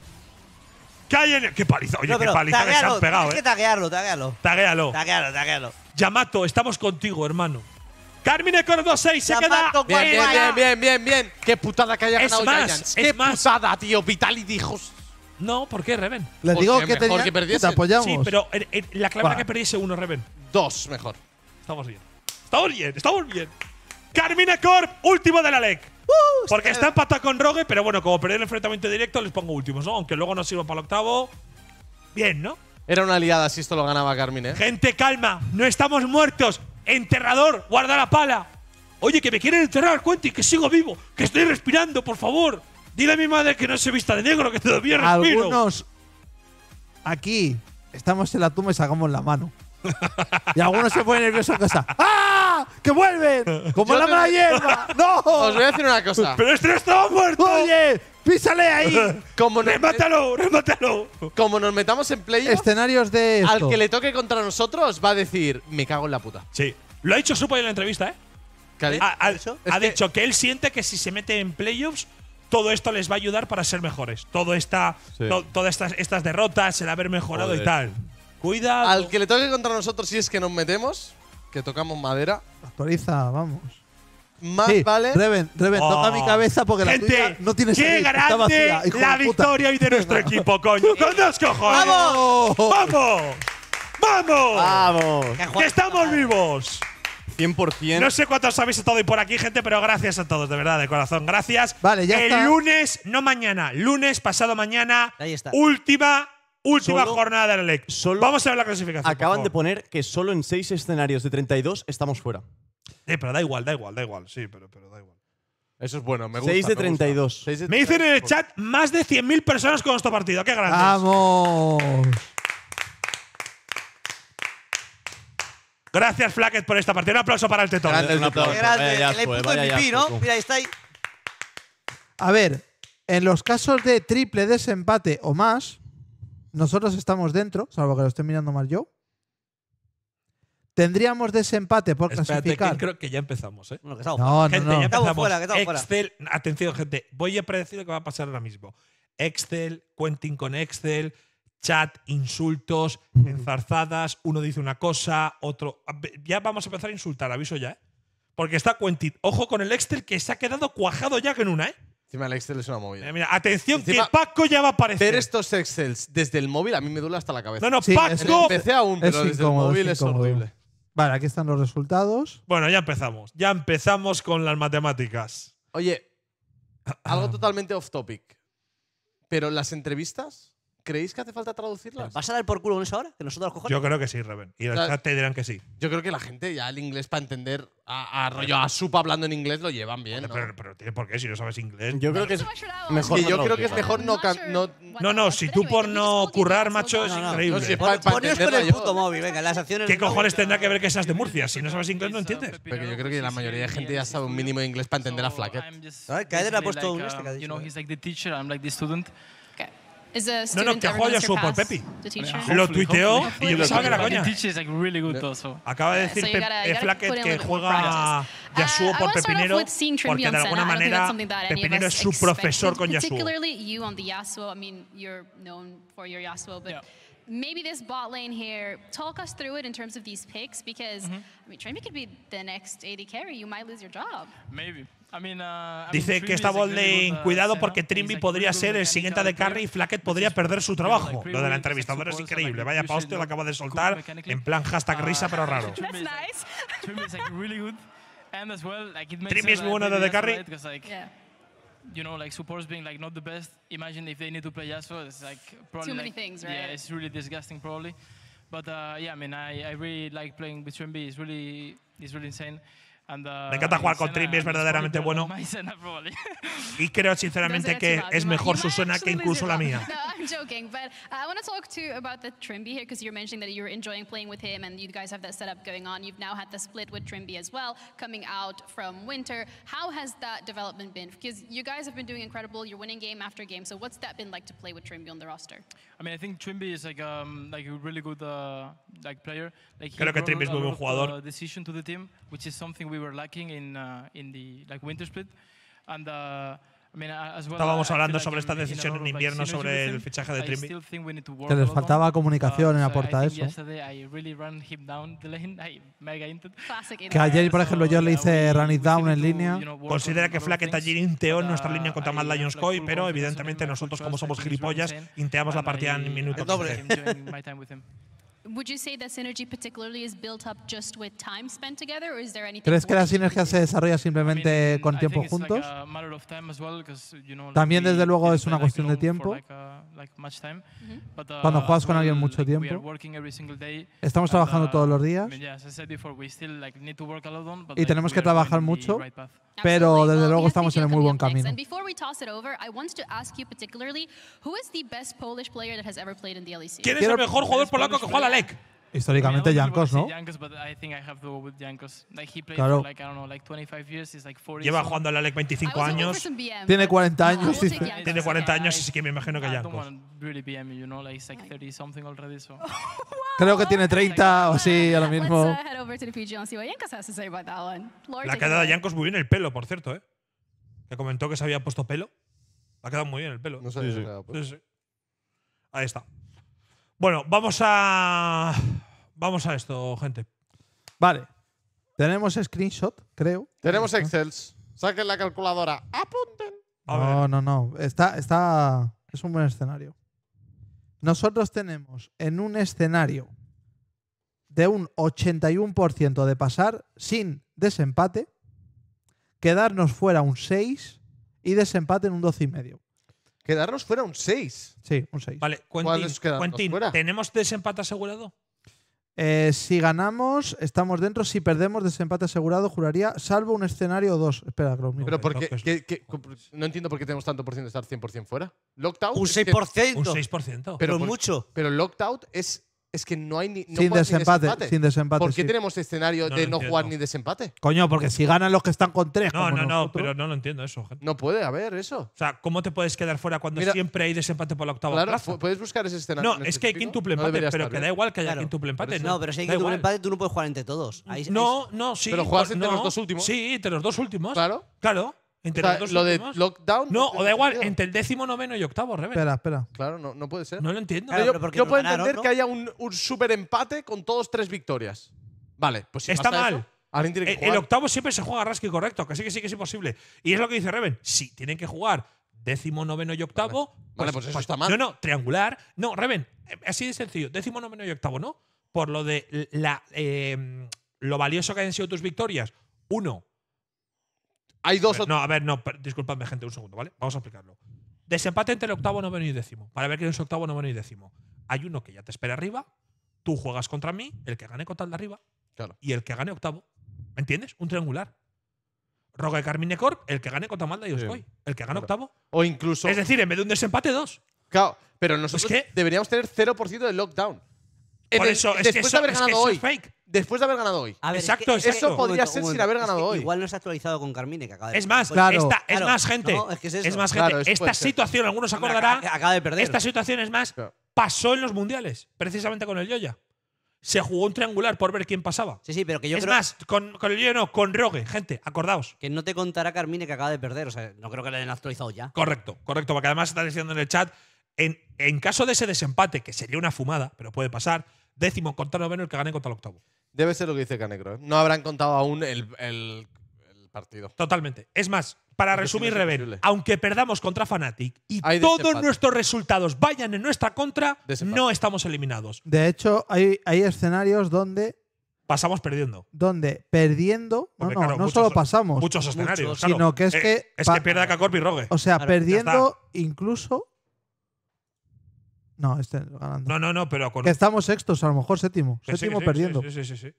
¡Qué paliza! Oye, qué paliza que se han pegado. eh. que taguearlo, taguearlo. Taguealo. Taguealo, taguealo. Yamato, estamos contigo, hermano. Carmine 2 6 se queda. Bien, bien, bien, bien, bien, Qué putada que haya ganado Giants. Qué más. putada, tío. Vitality, hijos. No, ¿por qué, Reven? Les digo que que te apoyamos. Sí, pero la clave era que perdiese uno, Reven. Dos, mejor. Estamos bien. Estamos bien, estamos bien. Carmine Corp, último de la LEC. Uh, Porque está empatado con Rogue, pero bueno, como perder el enfrentamiento directo, les pongo últimos, ¿no? Aunque luego no sirva para el octavo. Bien, ¿no? Era una aliada si esto lo ganaba Carmine. ¿eh? Gente, calma, no estamos muertos enterrador, guarda la pala. Oye, que me quieren enterrar, cuente, que sigo vivo, que estoy respirando, por favor. Dile a mi madre que no se vista de negro, que todavía respiro. Algunos aquí estamos en la tumba y sacamos la mano. Y algunos se ponen nerviosos en casa. ¡Ah! ¡Que vuelven! ¡Como la mala hierba! ¡No! Os voy a decir una cosa. ¡Pero este no estaba muerto! ¡Písale ahí! Como ¡Remátalo! ¡Remátalo! como nos metamos en play Escenarios de al que le toque contra nosotros va a decir, me cago en la puta. Sí. Lo ha dicho Supa en la entrevista, ¿eh? ¿Qué? Ha, ha dicho que él siente que si se mete en playoffs, todo esto les va a ayudar para ser mejores. todas estas, estas derrotas, el haber mejorado y tal. Cuidado. Al que le toque contra nosotros, si es que nos metemos, que tocamos madera. Actualiza, vamos. Más vale. Reven, Reven, toca mi oh. cabeza porque la tuya no tiene ¡Qué garante la victoria hoy de nuestro equipo, coño! ¡Con dos cojones! ¡Vamos! ¡Vamos! ¡Vamos! ¡Vamos! ¡Que estamos vivos! 100%. No sé cuántos habéis estado hoy por aquí, gente, pero gracias a todos, de verdad, de corazón. Gracias. Vale, ya El lunes, no mañana, lunes, pasado mañana, Ahí está. última Última jornada de la Vamos a ver la clasificación. Acaban de poner que solo en 6 escenarios de 32 estamos fuera. Eh, pero da igual, da igual, da igual. Sí, pero, da igual. Eso es bueno, me gusta. 6 de 32. Me, dicen en el chat más de 100.000 personas con nuestro partido. ¡Qué grande! ¡Vamos! Gracias, Flacket, por esta partida. Un aplauso para el Tetón. Grande, un aplauso. Eh, el ¿no? Mira, ahí está ahí. A ver, en los casos de triple desempate o más, nosotros estamos dentro, salvo que lo esté mirando mal yo. Tendríamos desempate por clasificar. que creo que ya empezamos, ¿eh? No, no, Excel, atención, gente. Voy a predecir lo que va a pasar ahora mismo. Excel, Quentin con Excel, chat, insultos, [laughs] enzarzadas. Uno dice una cosa, otro. Ya vamos a empezar a insultar, aviso ya, ¿eh? Porque está Quentin. Ojo con el Excel que se ha quedado cuajado ya en una, ¿eh? el Excel es una movida. atención, que Paco ya va a aparecer. Ver estos Excels desde el móvil a mí me duele hasta la cabeza. No, no, Paco. Empecé aún, pero desde el móvil es, es horrible. Vale, aquí están los resultados. Bueno, ya empezamos. Ya empezamos con las matemáticas. Oye, [clears throat] algo totalmente off topic. Pero las entrevistas. ¿Creéis que hace falta traducirlas? ¿Vas a dar por culo con eso ahora? ¿Que nosotros cojones? Yo creo que sí, Reven. Y la, te dirán que sí. Yo creo que la gente ya el inglés para entender a, rollo a Supa hablando en inglés lo llevan bien. Pero, pero tiene por qué, si no sabes inglés. Yo creo que es mejor. yo no que es mejor no. No, no, si tú por no currar, macho, es increíble. No, si con el puto móvil, venga, las acciones. ¿Qué cojones tendrá que ver que seas de Murcia? Si no sabes inglés, no entiendes. Pero yo creo que la mayoría de gente ya sabe un mínimo de inglés para entender a A Caer ha puesto un este que ha Is the no, no, que juego yo Super Peppy. Lo tuiteó y yo pensaba que era coña. Acaba de eh, decir Flacket eh, que juega Yasuo ah, por Pepinero porque de alguna manera Pepinero es su profesor con Yasuo. maybe this bot lane here, talk us through it in terms of these picks because, mm -hmm. I mean, Tremi could be the next AD carry. You might lose your job. Maybe. Uh, Dice que está Bolding, uh, cuidado porque Trimby podría ser el siguiente de Carry y Flackett podría perder su trabajo. Lo de la entrevistadora es increíble. Vaya Paustio lo acaba de soltar en plan hashtag uh, risa, pero raro. Trimby es muy bueno de Carry. you know, like supports being like not the best. Imagine if they need to play Yasuo, it's like probably too many like, things, right? Yeah, it's really disgusting, probably. But uh, yeah, I mean, I, I really like playing with Trimby. It's really it's really insane. Me encanta jugar con Trimby, es verdaderamente bueno. Y creo sinceramente que es mejor su suena que incluso la mía. [laughs] joking, but uh, I want to talk to about the Trimby here because you're mentioning that you're enjoying playing with him and you guys have that setup going on. You've now had the split with Trimby as well, coming out from winter. How has that development been? Because you guys have been doing incredible. You're winning game after game. So what's that been like to play with Trimby on the roster? I mean, I think Trimby is like um, like a really good uh, like player. Like he Creo que Trimby es muy buen jugador. Uh, decision to the team, which is something Estábamos hablando sobre esta decisión en invierno sobre el fichaje de Trimby. Que les faltaba uh, comunicación en aporta eso. [laughs] Que ayer, por ejemplo, yo le hice run it down en línea. Considera que flaquet allí inteó en nuestra línea contra Mad Lions Coy, pero evidentemente nosotros, como somos gilipollas, inteamos la uh, partida en minuto ¿Crees que la sinergia se desarrolla simplemente con tiempo juntos? También desde luego es una cuestión de tiempo. Uh, mm-hmm. Cuando uh, juegas con alguien mucho tiempo, estamos trabajando uh, todos los días y tenemos que trabajar mucho, pero desde luego estamos en el muy buen camino. ¿Quién es el mejor jugador polaco que juega la Alec. Históricamente Yankos, ¿no? claro. Lleva jugando al Alec 25 años. Tiene 40 años. Tiene 40 años, así que me imagino que Jankos. [laughs] Creo que tiene 30 o sí, uh, a lo mismo. La ha quedado muy bien el pelo, por cierto, ¿eh? Que comentó que se había puesto pelo. Ha quedado muy bien el pelo. Ahí está. Bueno, vamos a. Vamos a esto, gente. Vale. Tenemos screenshot, creo. Tenemos excel. Saquen la calculadora. Apunten. no, no, no. Está, está. Es un buen escenario. Nosotros tenemos en un escenario de un 81% de pasar sin desempate, quedarnos fuera un 6 y desempate en un 12,5. Quedarnos fuera un 6. Sí, un 6. Vale, Quentin, es ¿tenemos desempate asegurado? Eh, si ganamos, estamos dentro. Si perdemos, desempate asegurado, juraría, salvo un escenario o dos. Espera, Chrome. pero porque, que, no entiendo por qué tenemos tanto por ciento de estar 100% fuera. Lockout. Un 6%. Un 6%. Pero, mucho. Pero Lockout es es que no hay ni sin, desempate, sin desempate. ¿Por qué tenemos escenario de no jugar ni desempate? Coño, porque si ganan los que están con tres. No, no, no, pero no lo entiendo eso. No puede haber eso. O sea, ¿cómo te puedes quedar fuera cuando siempre hay desempate por la octava claro, plaza? Puedes buscar ese escenario. No, es que hay quintuple empate, pero que da ¿eh? igual que haya quinto empate. No, pero si hay quintuple empate, tú no puedes jugar entre todos. Ahí, no, no, sí. Pero juegas entre los dos últimos. Sí, entre los dos últimos. Claro. Claro lo de lockdown. No, o da igual, entre el décimo noveno y octavo, Reven. Espera, espera. Claro, no, puede ser. No lo entiendo. yo, puedo entender que haya un, un super empate con todos tres victorias. Vale, pues si Está mal. el, octavo siempre se juega Rasky correcto, que sí que sí que es imposible. Y es lo que dice Reven. Sí, tienen que jugar décimo, noveno y octavo. Vale, pues, pues, eso pues, está mal. No, no, triangular. No, Reven, eh, así de sencillo. Décimo, noveno y octavo, ¿no? Por lo de la, eh, lo valioso que han sido tus victorias. Uno, hay dos. Pues no, a ver, no, disculpadme, gente, un segundo, ¿vale? Vamos a explicarlo. Desempate entre el octavo, noveno y décimo. Para ver quién es octavo, noveno y décimo. Hay uno que ya te espera arriba, tú juegas contra mí, el que gane con tal de arriba claro. y el que gane octavo. ¿Me entiendes? Un triangular. Roga Carmine Corp, el que gane contra Malda y Oscoy. el que gane octavo. O incluso. Es decir, en vez de un desempate, dos. Claro, pero nosotros deberíamos tener 0% de lockdown. Por eso, es después que eso, haber ganado Es fake después de haber ganado hoy. exacto, Eso podría ser sin haber ganado hoy. Igual no se ha actualizado con Carmine, que acaba de Es más, es más gente. es, más gente. esta situación, algunos acordarán. Acaba Esta situación es más. Pasó en los mundiales, precisamente con el Yoya. Se jugó un triangular por ver quién pasaba. Sí, sí, pero que yo es más, con, el Yoya no, con Rogue, gente, acordaos. Que no te contará Carmine que acaba de perder, o sea, no creo que le hayan actualizado ya. Correcto, correcto, porque además está diciendo en el chat, en, en caso de ese desempate, que sería una fumada, pero puede pasar, décimo contra noveno el que gane contra el octavo. Debe ser lo que dice Canecro. ¿eh? No habrán contado aún el, partido. Totalmente. Es más, para resumir, aunque perdamos contra Fnatic y todos nuestros resultados vayan en nuestra contra, no estamos eliminados. De hecho, hay, escenarios donde. Pasamos perdiendo. Donde perdiendo. no, solo pasamos. Muchos escenarios. Sino que es eh, que. Es que pierda y Rogue. O sea, perdiendo incluso no, este ganando. No, no, no, pero estamos sextos, a lo mejor séptimo. séptimo perdiendo. Sí, sí, sí,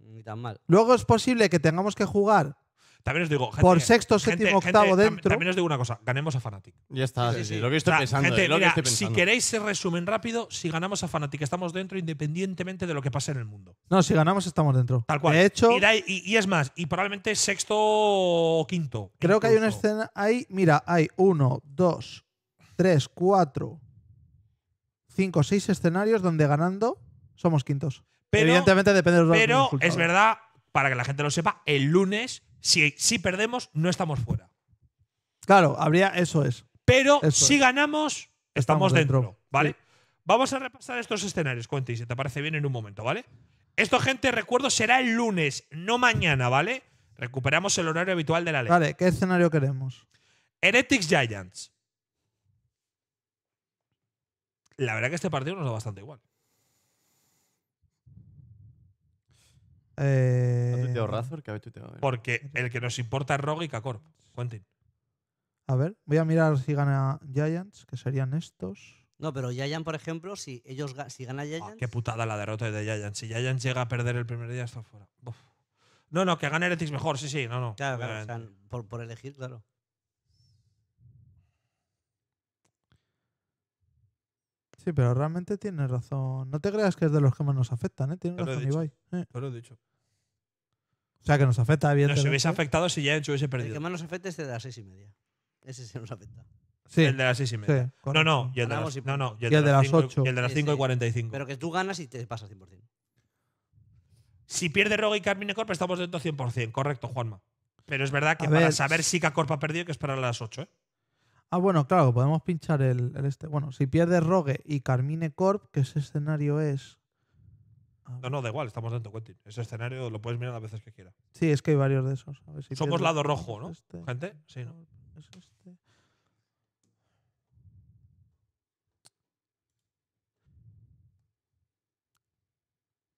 Ni tan mal. Luego es posible que tengamos que jugar. También os digo, por sexto, séptimo, octavo dentro. También os digo una cosa, ganemos a Fanatic. Ya está, sí, sí, lo que estoy, pensando, Si queréis ese resumen rápido, si ganamos a Fanatic estamos dentro independientemente de lo que pase en el mundo. No, si ganamos estamos dentro. Tal cual. De hecho, y, es más, y probablemente sexto o quinto. Creo que hay una escena, ahí. mira, hay uno, dos, tres, cuatro, cinco o seis escenarios donde ganando somos quintos. Evidentemente depende de los Pero es verdad, para que la gente lo sepa, el lunes, si, perdemos, no estamos fuera. Claro, habría, eso es. Pero si ganamos, estamos, dentro, ¿Vale? Vamos a repasar estos escenarios, Cuente, si te parece bien en un momento, ¿vale? Esto, gente, recuerdo, será el lunes, no mañana, ¿vale? Recuperamos el horario habitual de la ley. Vale, ¿qué escenario queremos? Heretics Giants, La verdad que este partido nos da bastante igual. Eh... ¿Ha tuiteo Razor? Eh. Porque el que nos importa es Rogue y Kakor. Cuentin. A ver, voy a mirar si gana Giants, que serían estos. No, pero Giants, por ejemplo, si ellos si gana ah, Giants. qué putada la derrota de Giants. Si Giants llega a perder el primer día, está fuera. No, no, que gane Eretix mejor, sí, sí, no, no. Claro, claro, por elegir, claro. Sí, pero realmente tiene razón. No te creas que es de los que más nos afectan, ¿eh? Tiene razón, Ibai. ¿eh? lo he dicho. O sea, que nos afecta, Nos hubiese afectado si ya hubiese perdido. El que más nos afecta es el de las seis y media. Ese se nos afecta. Sí. El de las seis y media. no, no, y el de las, no, no, el, de las cinco Y el de las 5 y 45. Pero que tú ganas y te pasas 100%. Si pierde Rogue y Carmine Corp, estamos dentro 100%. Correcto, Juanma. Pero es verdad que para saber si K ha perdido, hay que esperar a las 8. ¿eh? Ah, bueno, claro, podemos pinchar el, este. Bueno, si pierde Rogue y Carmine Corp, que ese escenario es. No, no, da igual, estamos dentro, Quentin. Ese escenario lo puedes mirar las veces que quieras. Sí, es que hay varios de esos. Somos lado rojo, ¿no? Este. ¿Gente? Sí, ¿no? Es este.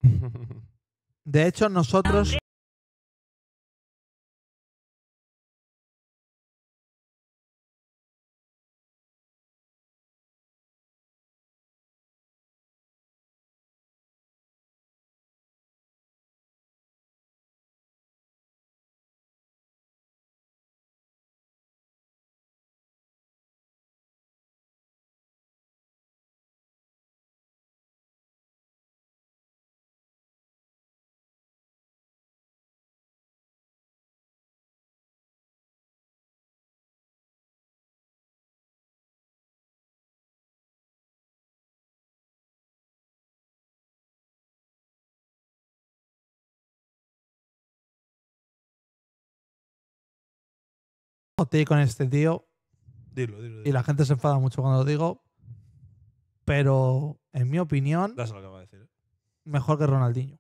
[laughs] De hecho, nosotros Joté con este tío. Dilo, dilo, Y la gente se enfada mucho cuando lo digo. Pero, en mi opinión. Lo que ¿eh? Mejor que Ronaldinho.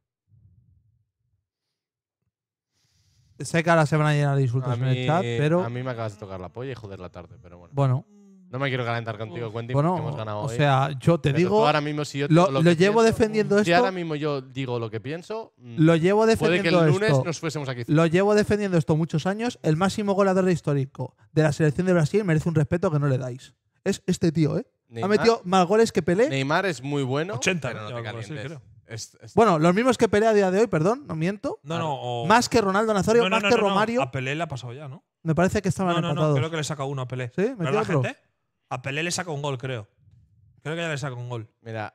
Sé que ahora se van a llenar de insultos en el chat, pero. A mí me acabas de tocar la polla y joder la tarde, pero bueno. Bueno, no me quiero calentar contigo, Quentin, hemos ganado O sea, yo te digo. si lo, llevo defendiendo esto. ahora mismo yo digo lo que pienso. Mm, lo llevo defendiendo. que el lunes fuésemos aquí. Lo llevo defendiendo esto muchos años. El máximo goleador histórico de la selección de Brasil merece un respeto que no le dais. Es este tío, ¿eh? ha metido más goles que Pelé. Neymar es muy bueno. 80, pero no te bueno, los mismos que Pelé a día de hoy, perdón, no miento. No, no, Más que Ronaldo Nazario, más que Romario. A Pelé le ha pasado ya, ¿no? Me parece que estaban no, empatados. No, creo que le saca uno a Pelé. ¿Sí? ¿Me la a Pelé le saca un gol, creo. Creo que ya le saca un gol. Mira,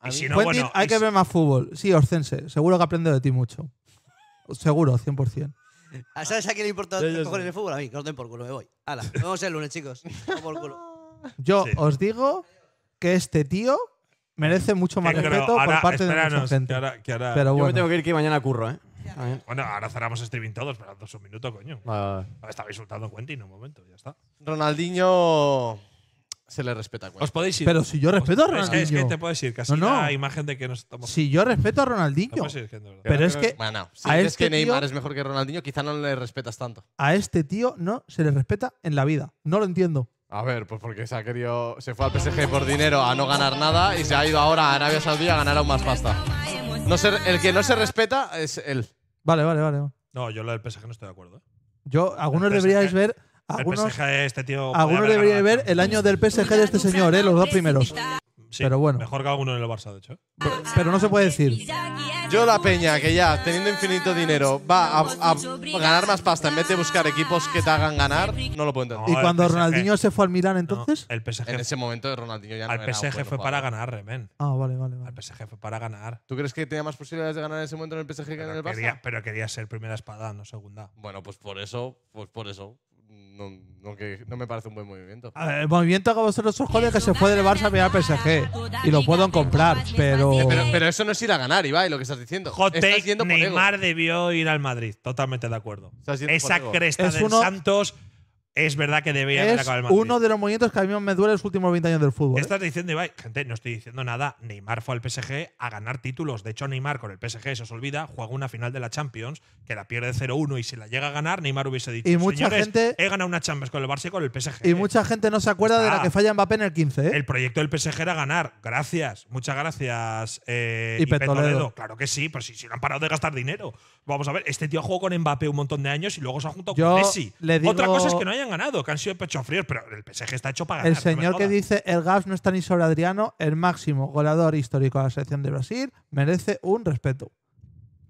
hay que ver más fútbol. Sí, Orcense, seguro que aprendo de ti mucho. Seguro, 100%. Ah, ¿Sabes a quién le importa coger el fútbol? A mí, que os den por culo, me voy. Hala, nos vemos el lunes, chicos. [laughs] Yo os digo que este tío merece mucho más respeto por parte de mucha gente. Que pero bueno. Yo tengo que ir que mañana curro, ¿eh? Bueno, ahora cerramos streaming todos, pero dos un minuto, coño. Estaba insultando a Quentin un momento, ya está. Ronaldinho se le respeta. Os podéis Pero si yo respeto a Ronaldinho. Es que, te puedes ir, casi No, la imagen de que nos estamos. Si yo respeto a Ronaldinho. Pero es que si A este que Neymar es mejor que Ronaldinho, quizá no le respetas tanto. a este tío no se le respeta en la vida. No lo entiendo. A ver, pues porque se ha querido. Se fue al PSG por dinero a no ganar nada y se ha ido ahora a Arabia Saudí a ganar aún más pasta. No el que no se respeta es él. Vale, vale, vale. No, yo lo del PSG no estoy de acuerdo. ¿eh? Yo, algunos deberíais ver algunos, PSG de este tío. ver el año del PSG de este señor, ¿eh? los dos primeros. pero bueno. Mejor que alguno en el Barça, de hecho. Pero, no se puede decir. Yo la peña, que ya, teniendo infinito dinero, va a, ganar más pasta en vez de buscar equipos que te hagan ganar, no lo puedo tener. ¿Y cuando Ronaldinho se fue al Milan entonces? el PSG. En ese momento Ronaldinho ya no Al PSG fue para ganar, Remen. Eh, ah, vale, vale, Al PSG fue para ganar. ¿Tú crees que tenía más posibilidades de ganar en ese momento en el PSG que en el Barça? pero quería ser primera espada, no segunda. Bueno, pues por eso, pues por eso no, no, me parece un buen movimiento. el movimiento que vosotros os que se puede del Barça a mirar PSG. Y lo puedo comprar, pero... pero... eso no es ir a ganar, Ibai, lo que estás diciendo. Hot Neymar debió ir al Madrid. Totalmente de acuerdo. Esa cresta es del Santos es verdad que debía haber acabado el Uno de los movimientos que a mí me duele los últimos 20 años del fútbol. ¿eh? Estás diciendo, Ibai, gente, no estoy diciendo nada. Neymar fue al PSG a ganar títulos. De hecho, Neymar con el PSG, se os olvida, juega una final de la Champions, que la pierde 0-1 y si la llega a ganar, Neymar hubiese dicho, y mucha gente, he ganado una Champions con el Barça y con el PSG. Y mucha gente no se acuerda de la que falla Mbappé en el 15. ¿eh? El proyecto del PSG era ganar. Gracias, muchas gracias. Eh, y, Claro que sí, pero si, si no han parado de gastar dinero vamos a ver, este tío ha con Mbappé un montón de años y luego se ha juntado con Messi. Otra cosa es que no hayan ganado, que han sido pecho fríos, pero el PSG está hecho para ganar. El señor que dice el gas no está ni sobre Adriano, el máximo goleador histórico de la selección de Brasil, merece un respeto.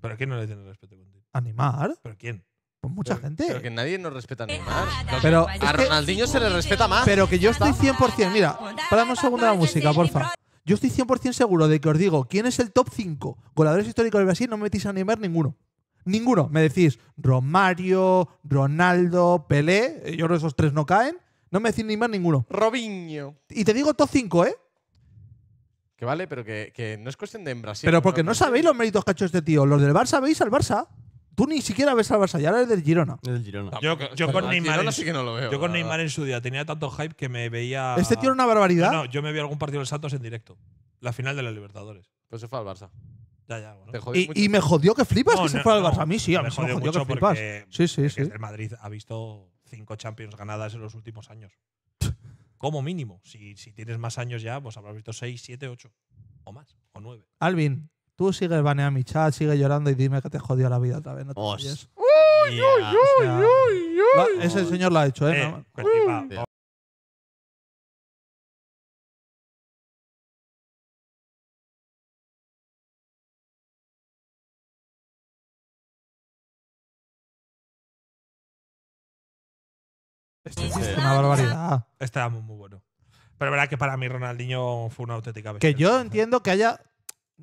¿Pero quién no le tiene respeto contigo? ¿Animar? ¿Pero quién? Pues mucha gente. Pero que nadie nos respeta ni más. Pero a Ronaldinho se le respeta más. Pero que yo estoy 100%. Mira, paramos un segundo la música, porfa. Yo estoy 100% seguro de que os digo quién es el top 5 goleadores históricos de Brasil. No me metís a animar ninguno. Ninguno. Me decís Romario, Ronaldo, Pelé. Eh, yo creo esos tres no caen. No me decís ni más ninguno. Robinho. Y te digo top 5, ¿eh? Que vale, pero que, no es cuestión de en Brasil. Pero porque no, sabéis los méritos que ha hecho este tío. Los del Barça veis al Barça. Tú ni siquiera ves al Barça, ya eres del Girona. Del Girona. Yo, con Neymar. En, que no lo veo, yo con Neymar en su día tenía tanto hype que me veía. Este tío era una barbaridad. No, yo me vi algún partido del Santos en directo. La final de los Libertadores. Pues se fue al Barça. Y, me jodió que flipas que se fuera el Barça. A mí sí, a mí me jodió, que flipas. Sí, sí, sí. El Madrid ha visto cinco Champions ganadas en los últimos años. [laughs] Como mínimo. Si, si tienes más años ya, pues habrás visto seis, siete, ocho. O más. O nueve. Alvin, tú sigues baneando mi chat, sigue llorando y dime que te jodió la vida otra vez. No te uy! Ese señor lo ha hecho, ¿eh? eh barbaridad. Este muy, bueno. Pero verdad que para mí Ronaldinho fue una auténtica bestia. Que yo entiendo que haya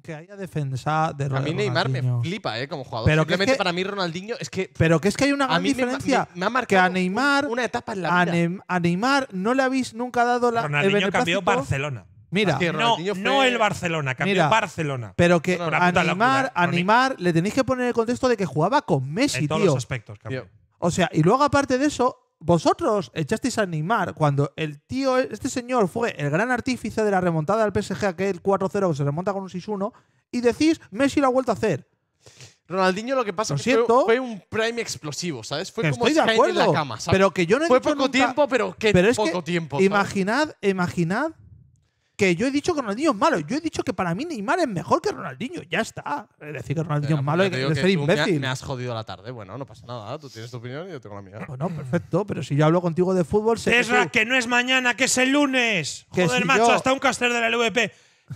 que haya defensa de Ronaldinho. A mí Neymar me flipa, ¿eh? Como jugador. Pero Simplemente para mí Ronaldinho es que. Pero que es que hay una gran diferencia. Me, ha marcado que a Neymar. Una etapa en la vida. A, Neymar no le habéis nunca dado la. Eh, Ronaldinho cambió Barcelona. Mira, no, no, el Barcelona, cambió Barcelona. Pero que a Neymar animar, le tenéis que poner el contexto de que jugaba con Messi, en todos Los aspectos, O sea, y luego aparte de eso, vosotros echasteis a animar cuando el tío, este señor fue el gran artífice de la remontada del PSG, aquel 4-0 que se remonta con un 6-1, y decís, Messi lo ha vuelto a hacer. Ronaldinho lo que pasa es que fue, un prime explosivo, ¿sabes? Fue como estoy en la cama, Pero que yo no Fue poco tiempo, pero que pero es poco tiempo. Imaginad, imaginad que yo he dicho que Ronaldinho es malo. Yo he dicho que para mí Neymar es mejor que Ronaldinho. Ya está. Decir que Ronaldinho es malo es ser imbécil. Me, has jodido la tarde. Bueno, no pasa nada. Tú tienes tu opinión y yo tengo la mía. Bueno, perfecto. Pero si yo hablo contigo de fútbol… César, que, no es mañana, que es el lunes. Joder, macho, hasta un caster de la LVP.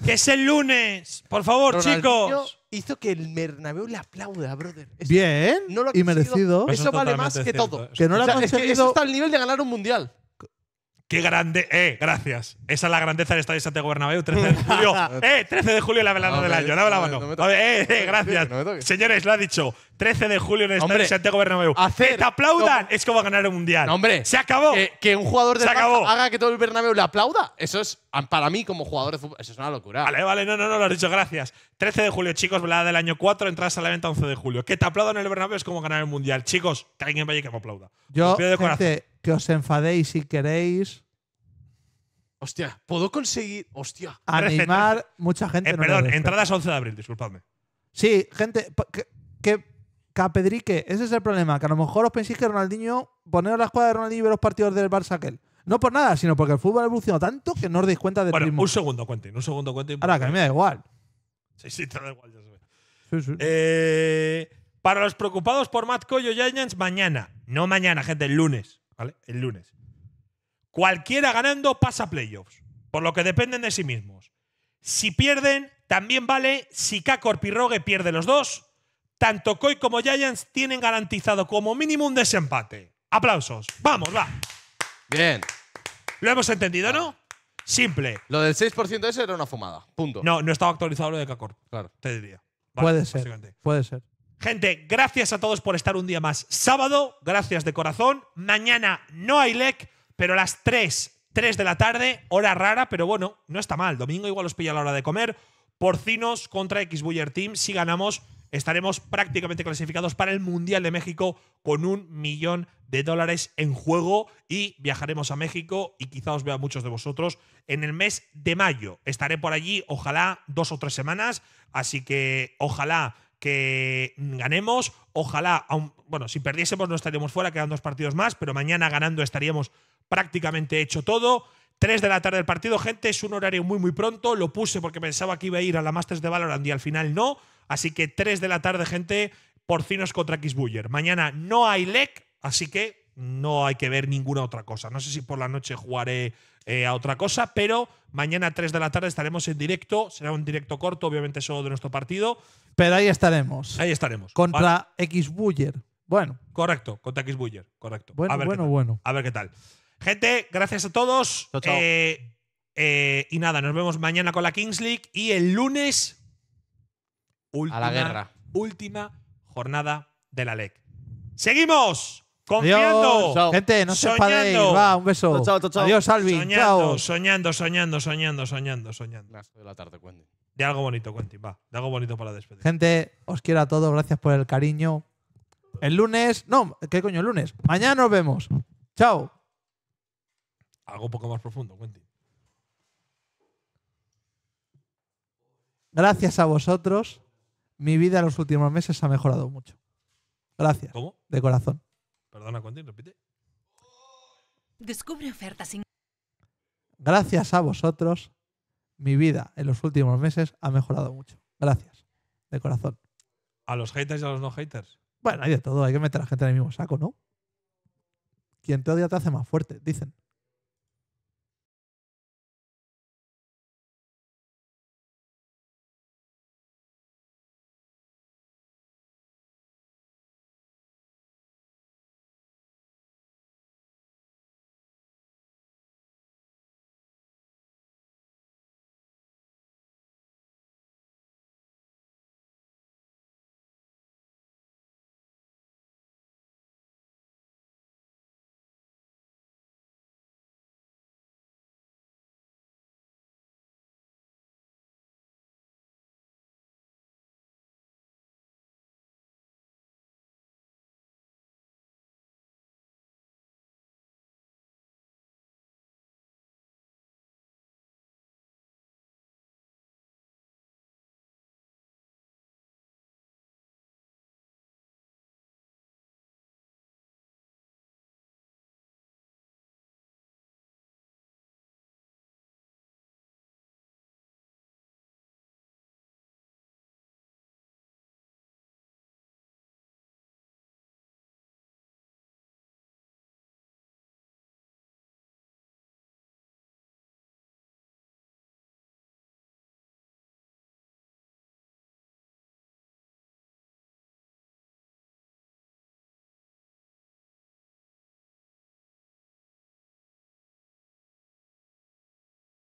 ¡Que es el lunes! ¡Por favor, chicos! Hizo que el Bernabéu le aplauda, brother. Bien, y merecido. Eso, vale más que todo. Que no lo ha conseguido. Es que eso está al nivel de ganar un mundial. Qué grande. Eh, gracias. Esa es la grandeza del Estadio Santiago Bernabéu. 13 de julio. [laughs] eh, 13 de julio la velada del año. Dame la mano. No, eh, eh, gracias. Señores, lo ha dicho. 13 de julio en el Estadio Santiago Bernabéu. que te aplaudan es como ganar un mundial. hombre. Se acabó. Que, un jugador de haga que todo el Bernabéu le aplauda. Eso es para mí como jugador de fútbol, eso es una locura. Vale, vale, no, no, no, lo has dicho, gracias. 13 de julio, chicos, velada del año 4, entradas a la venta 11 de julio. Que te aplaudan en el Bernabéu es como ganar el Mundial. Chicos, que alguien vaya que me aplauda. Yo, que os enfadéis si queréis. Hostia, puedo conseguir. Hostia. Animar, [laughs] mucha gente. Eh, perdón, entradas 11 de abril, disculpadme. Sí, gente, que, que Capedrique, ese es el problema. Que a lo mejor os penséis que Ronaldinho, poneros la escuadra de Ronaldinho y ver los partidos del Barça aquel. No por nada, sino porque el fútbol ha evolucionado tanto que no os dais cuenta de Un segundo, cuente un segundo, cuente Ahora, que a mí me da igual. Eh, para los preocupados por Matt o Giants, mañana. No mañana, gente, el lunes. El lunes. Cualquiera ganando pasa playoffs, por lo que dependen de sí mismos. Si pierden, también vale si Kakor Pirrogue pierde los dos. Tanto Coy como Giants tienen garantizado como mínimo un desempate. Aplausos. Vamos, va. Bien. Lo hemos entendido, ¿no? Simple. Lo del 6% ese era una fumada. Punto. No, no estaba actualizado lo de Cacor. Claro. Te diría. puede ser. Puede ser. Gente, gracias a todos por estar un día más. Sábado, gracias de corazón. Mañana no hay LEC, pero a las 3, 3 de la tarde, hora rara, pero bueno, no está mal. Domingo igual os pilla a la hora de comer. Porcinos contra X Team. Si ganamos, estaremos prácticamente clasificados para el Mundial de México con un millón de dólares en juego y viajaremos a México y quizá os vea muchos de vosotros en el mes de mayo. Estaré por allí, ojalá, dos o tres semanas, así que ojalá que ganemos, ojalá, bueno, si perdiésemos no estaríamos fuera, quedan dos partidos más, pero mañana ganando estaríamos prácticamente hecho todo. Tres de la tarde del partido, gente, es un horario muy muy pronto, lo puse porque pensaba que iba a ir a la Masters de Valorant y al final no, Así que 3 de la tarde, gente, porcinos contra Kisbuller. Mañana no hay LEC, así que no hay que ver ninguna otra cosa. No sé si por la noche jugaré eh, a otra cosa, pero mañana 3 de la tarde estaremos en directo. Será un directo corto, obviamente solo de nuestro partido. Pero ahí estaremos. Ahí estaremos. Contra ¿Vale? Xbuller. Bueno. Correcto, contra Xbuller. Correcto. Bueno, ver bueno, bueno. A ver qué tal. Gente, gracias a todos. Eh, eh, y nada, nos vemos mañana con la Kings League y el lunes a la guerra. Última jornada de la LEC. ¡Seguimos! Confiando. Gente, no soñando. se un beso. Chao, chao, chao. Adiós, Soñando, soñando, soñando, soñando, soñando, soñando. de la tarde, Quentin. De algo bonito, Quentin. Va, de algo bonito para despedir. Gente, os quiero a todos. Gracias por el cariño. El lunes. No, ¿qué coño? El lunes. Mañana nos vemos. Chao. Algo un poco más profundo, Quentin. Gracias a vosotros mi vida en los últimos meses ha mejorado mucho. Gracias. ¿Cómo? De corazón. Perdona, Quentin, repite. Descubre ofertas sin. Gracias a vosotros, mi vida en los últimos meses ha mejorado mucho. Gracias. De corazón. ¿A los haters y a los no haters? Bueno, hay de todo. Hay que meter a la gente en el mismo saco, ¿no? Quien te odia te hace más fuerte, dicen.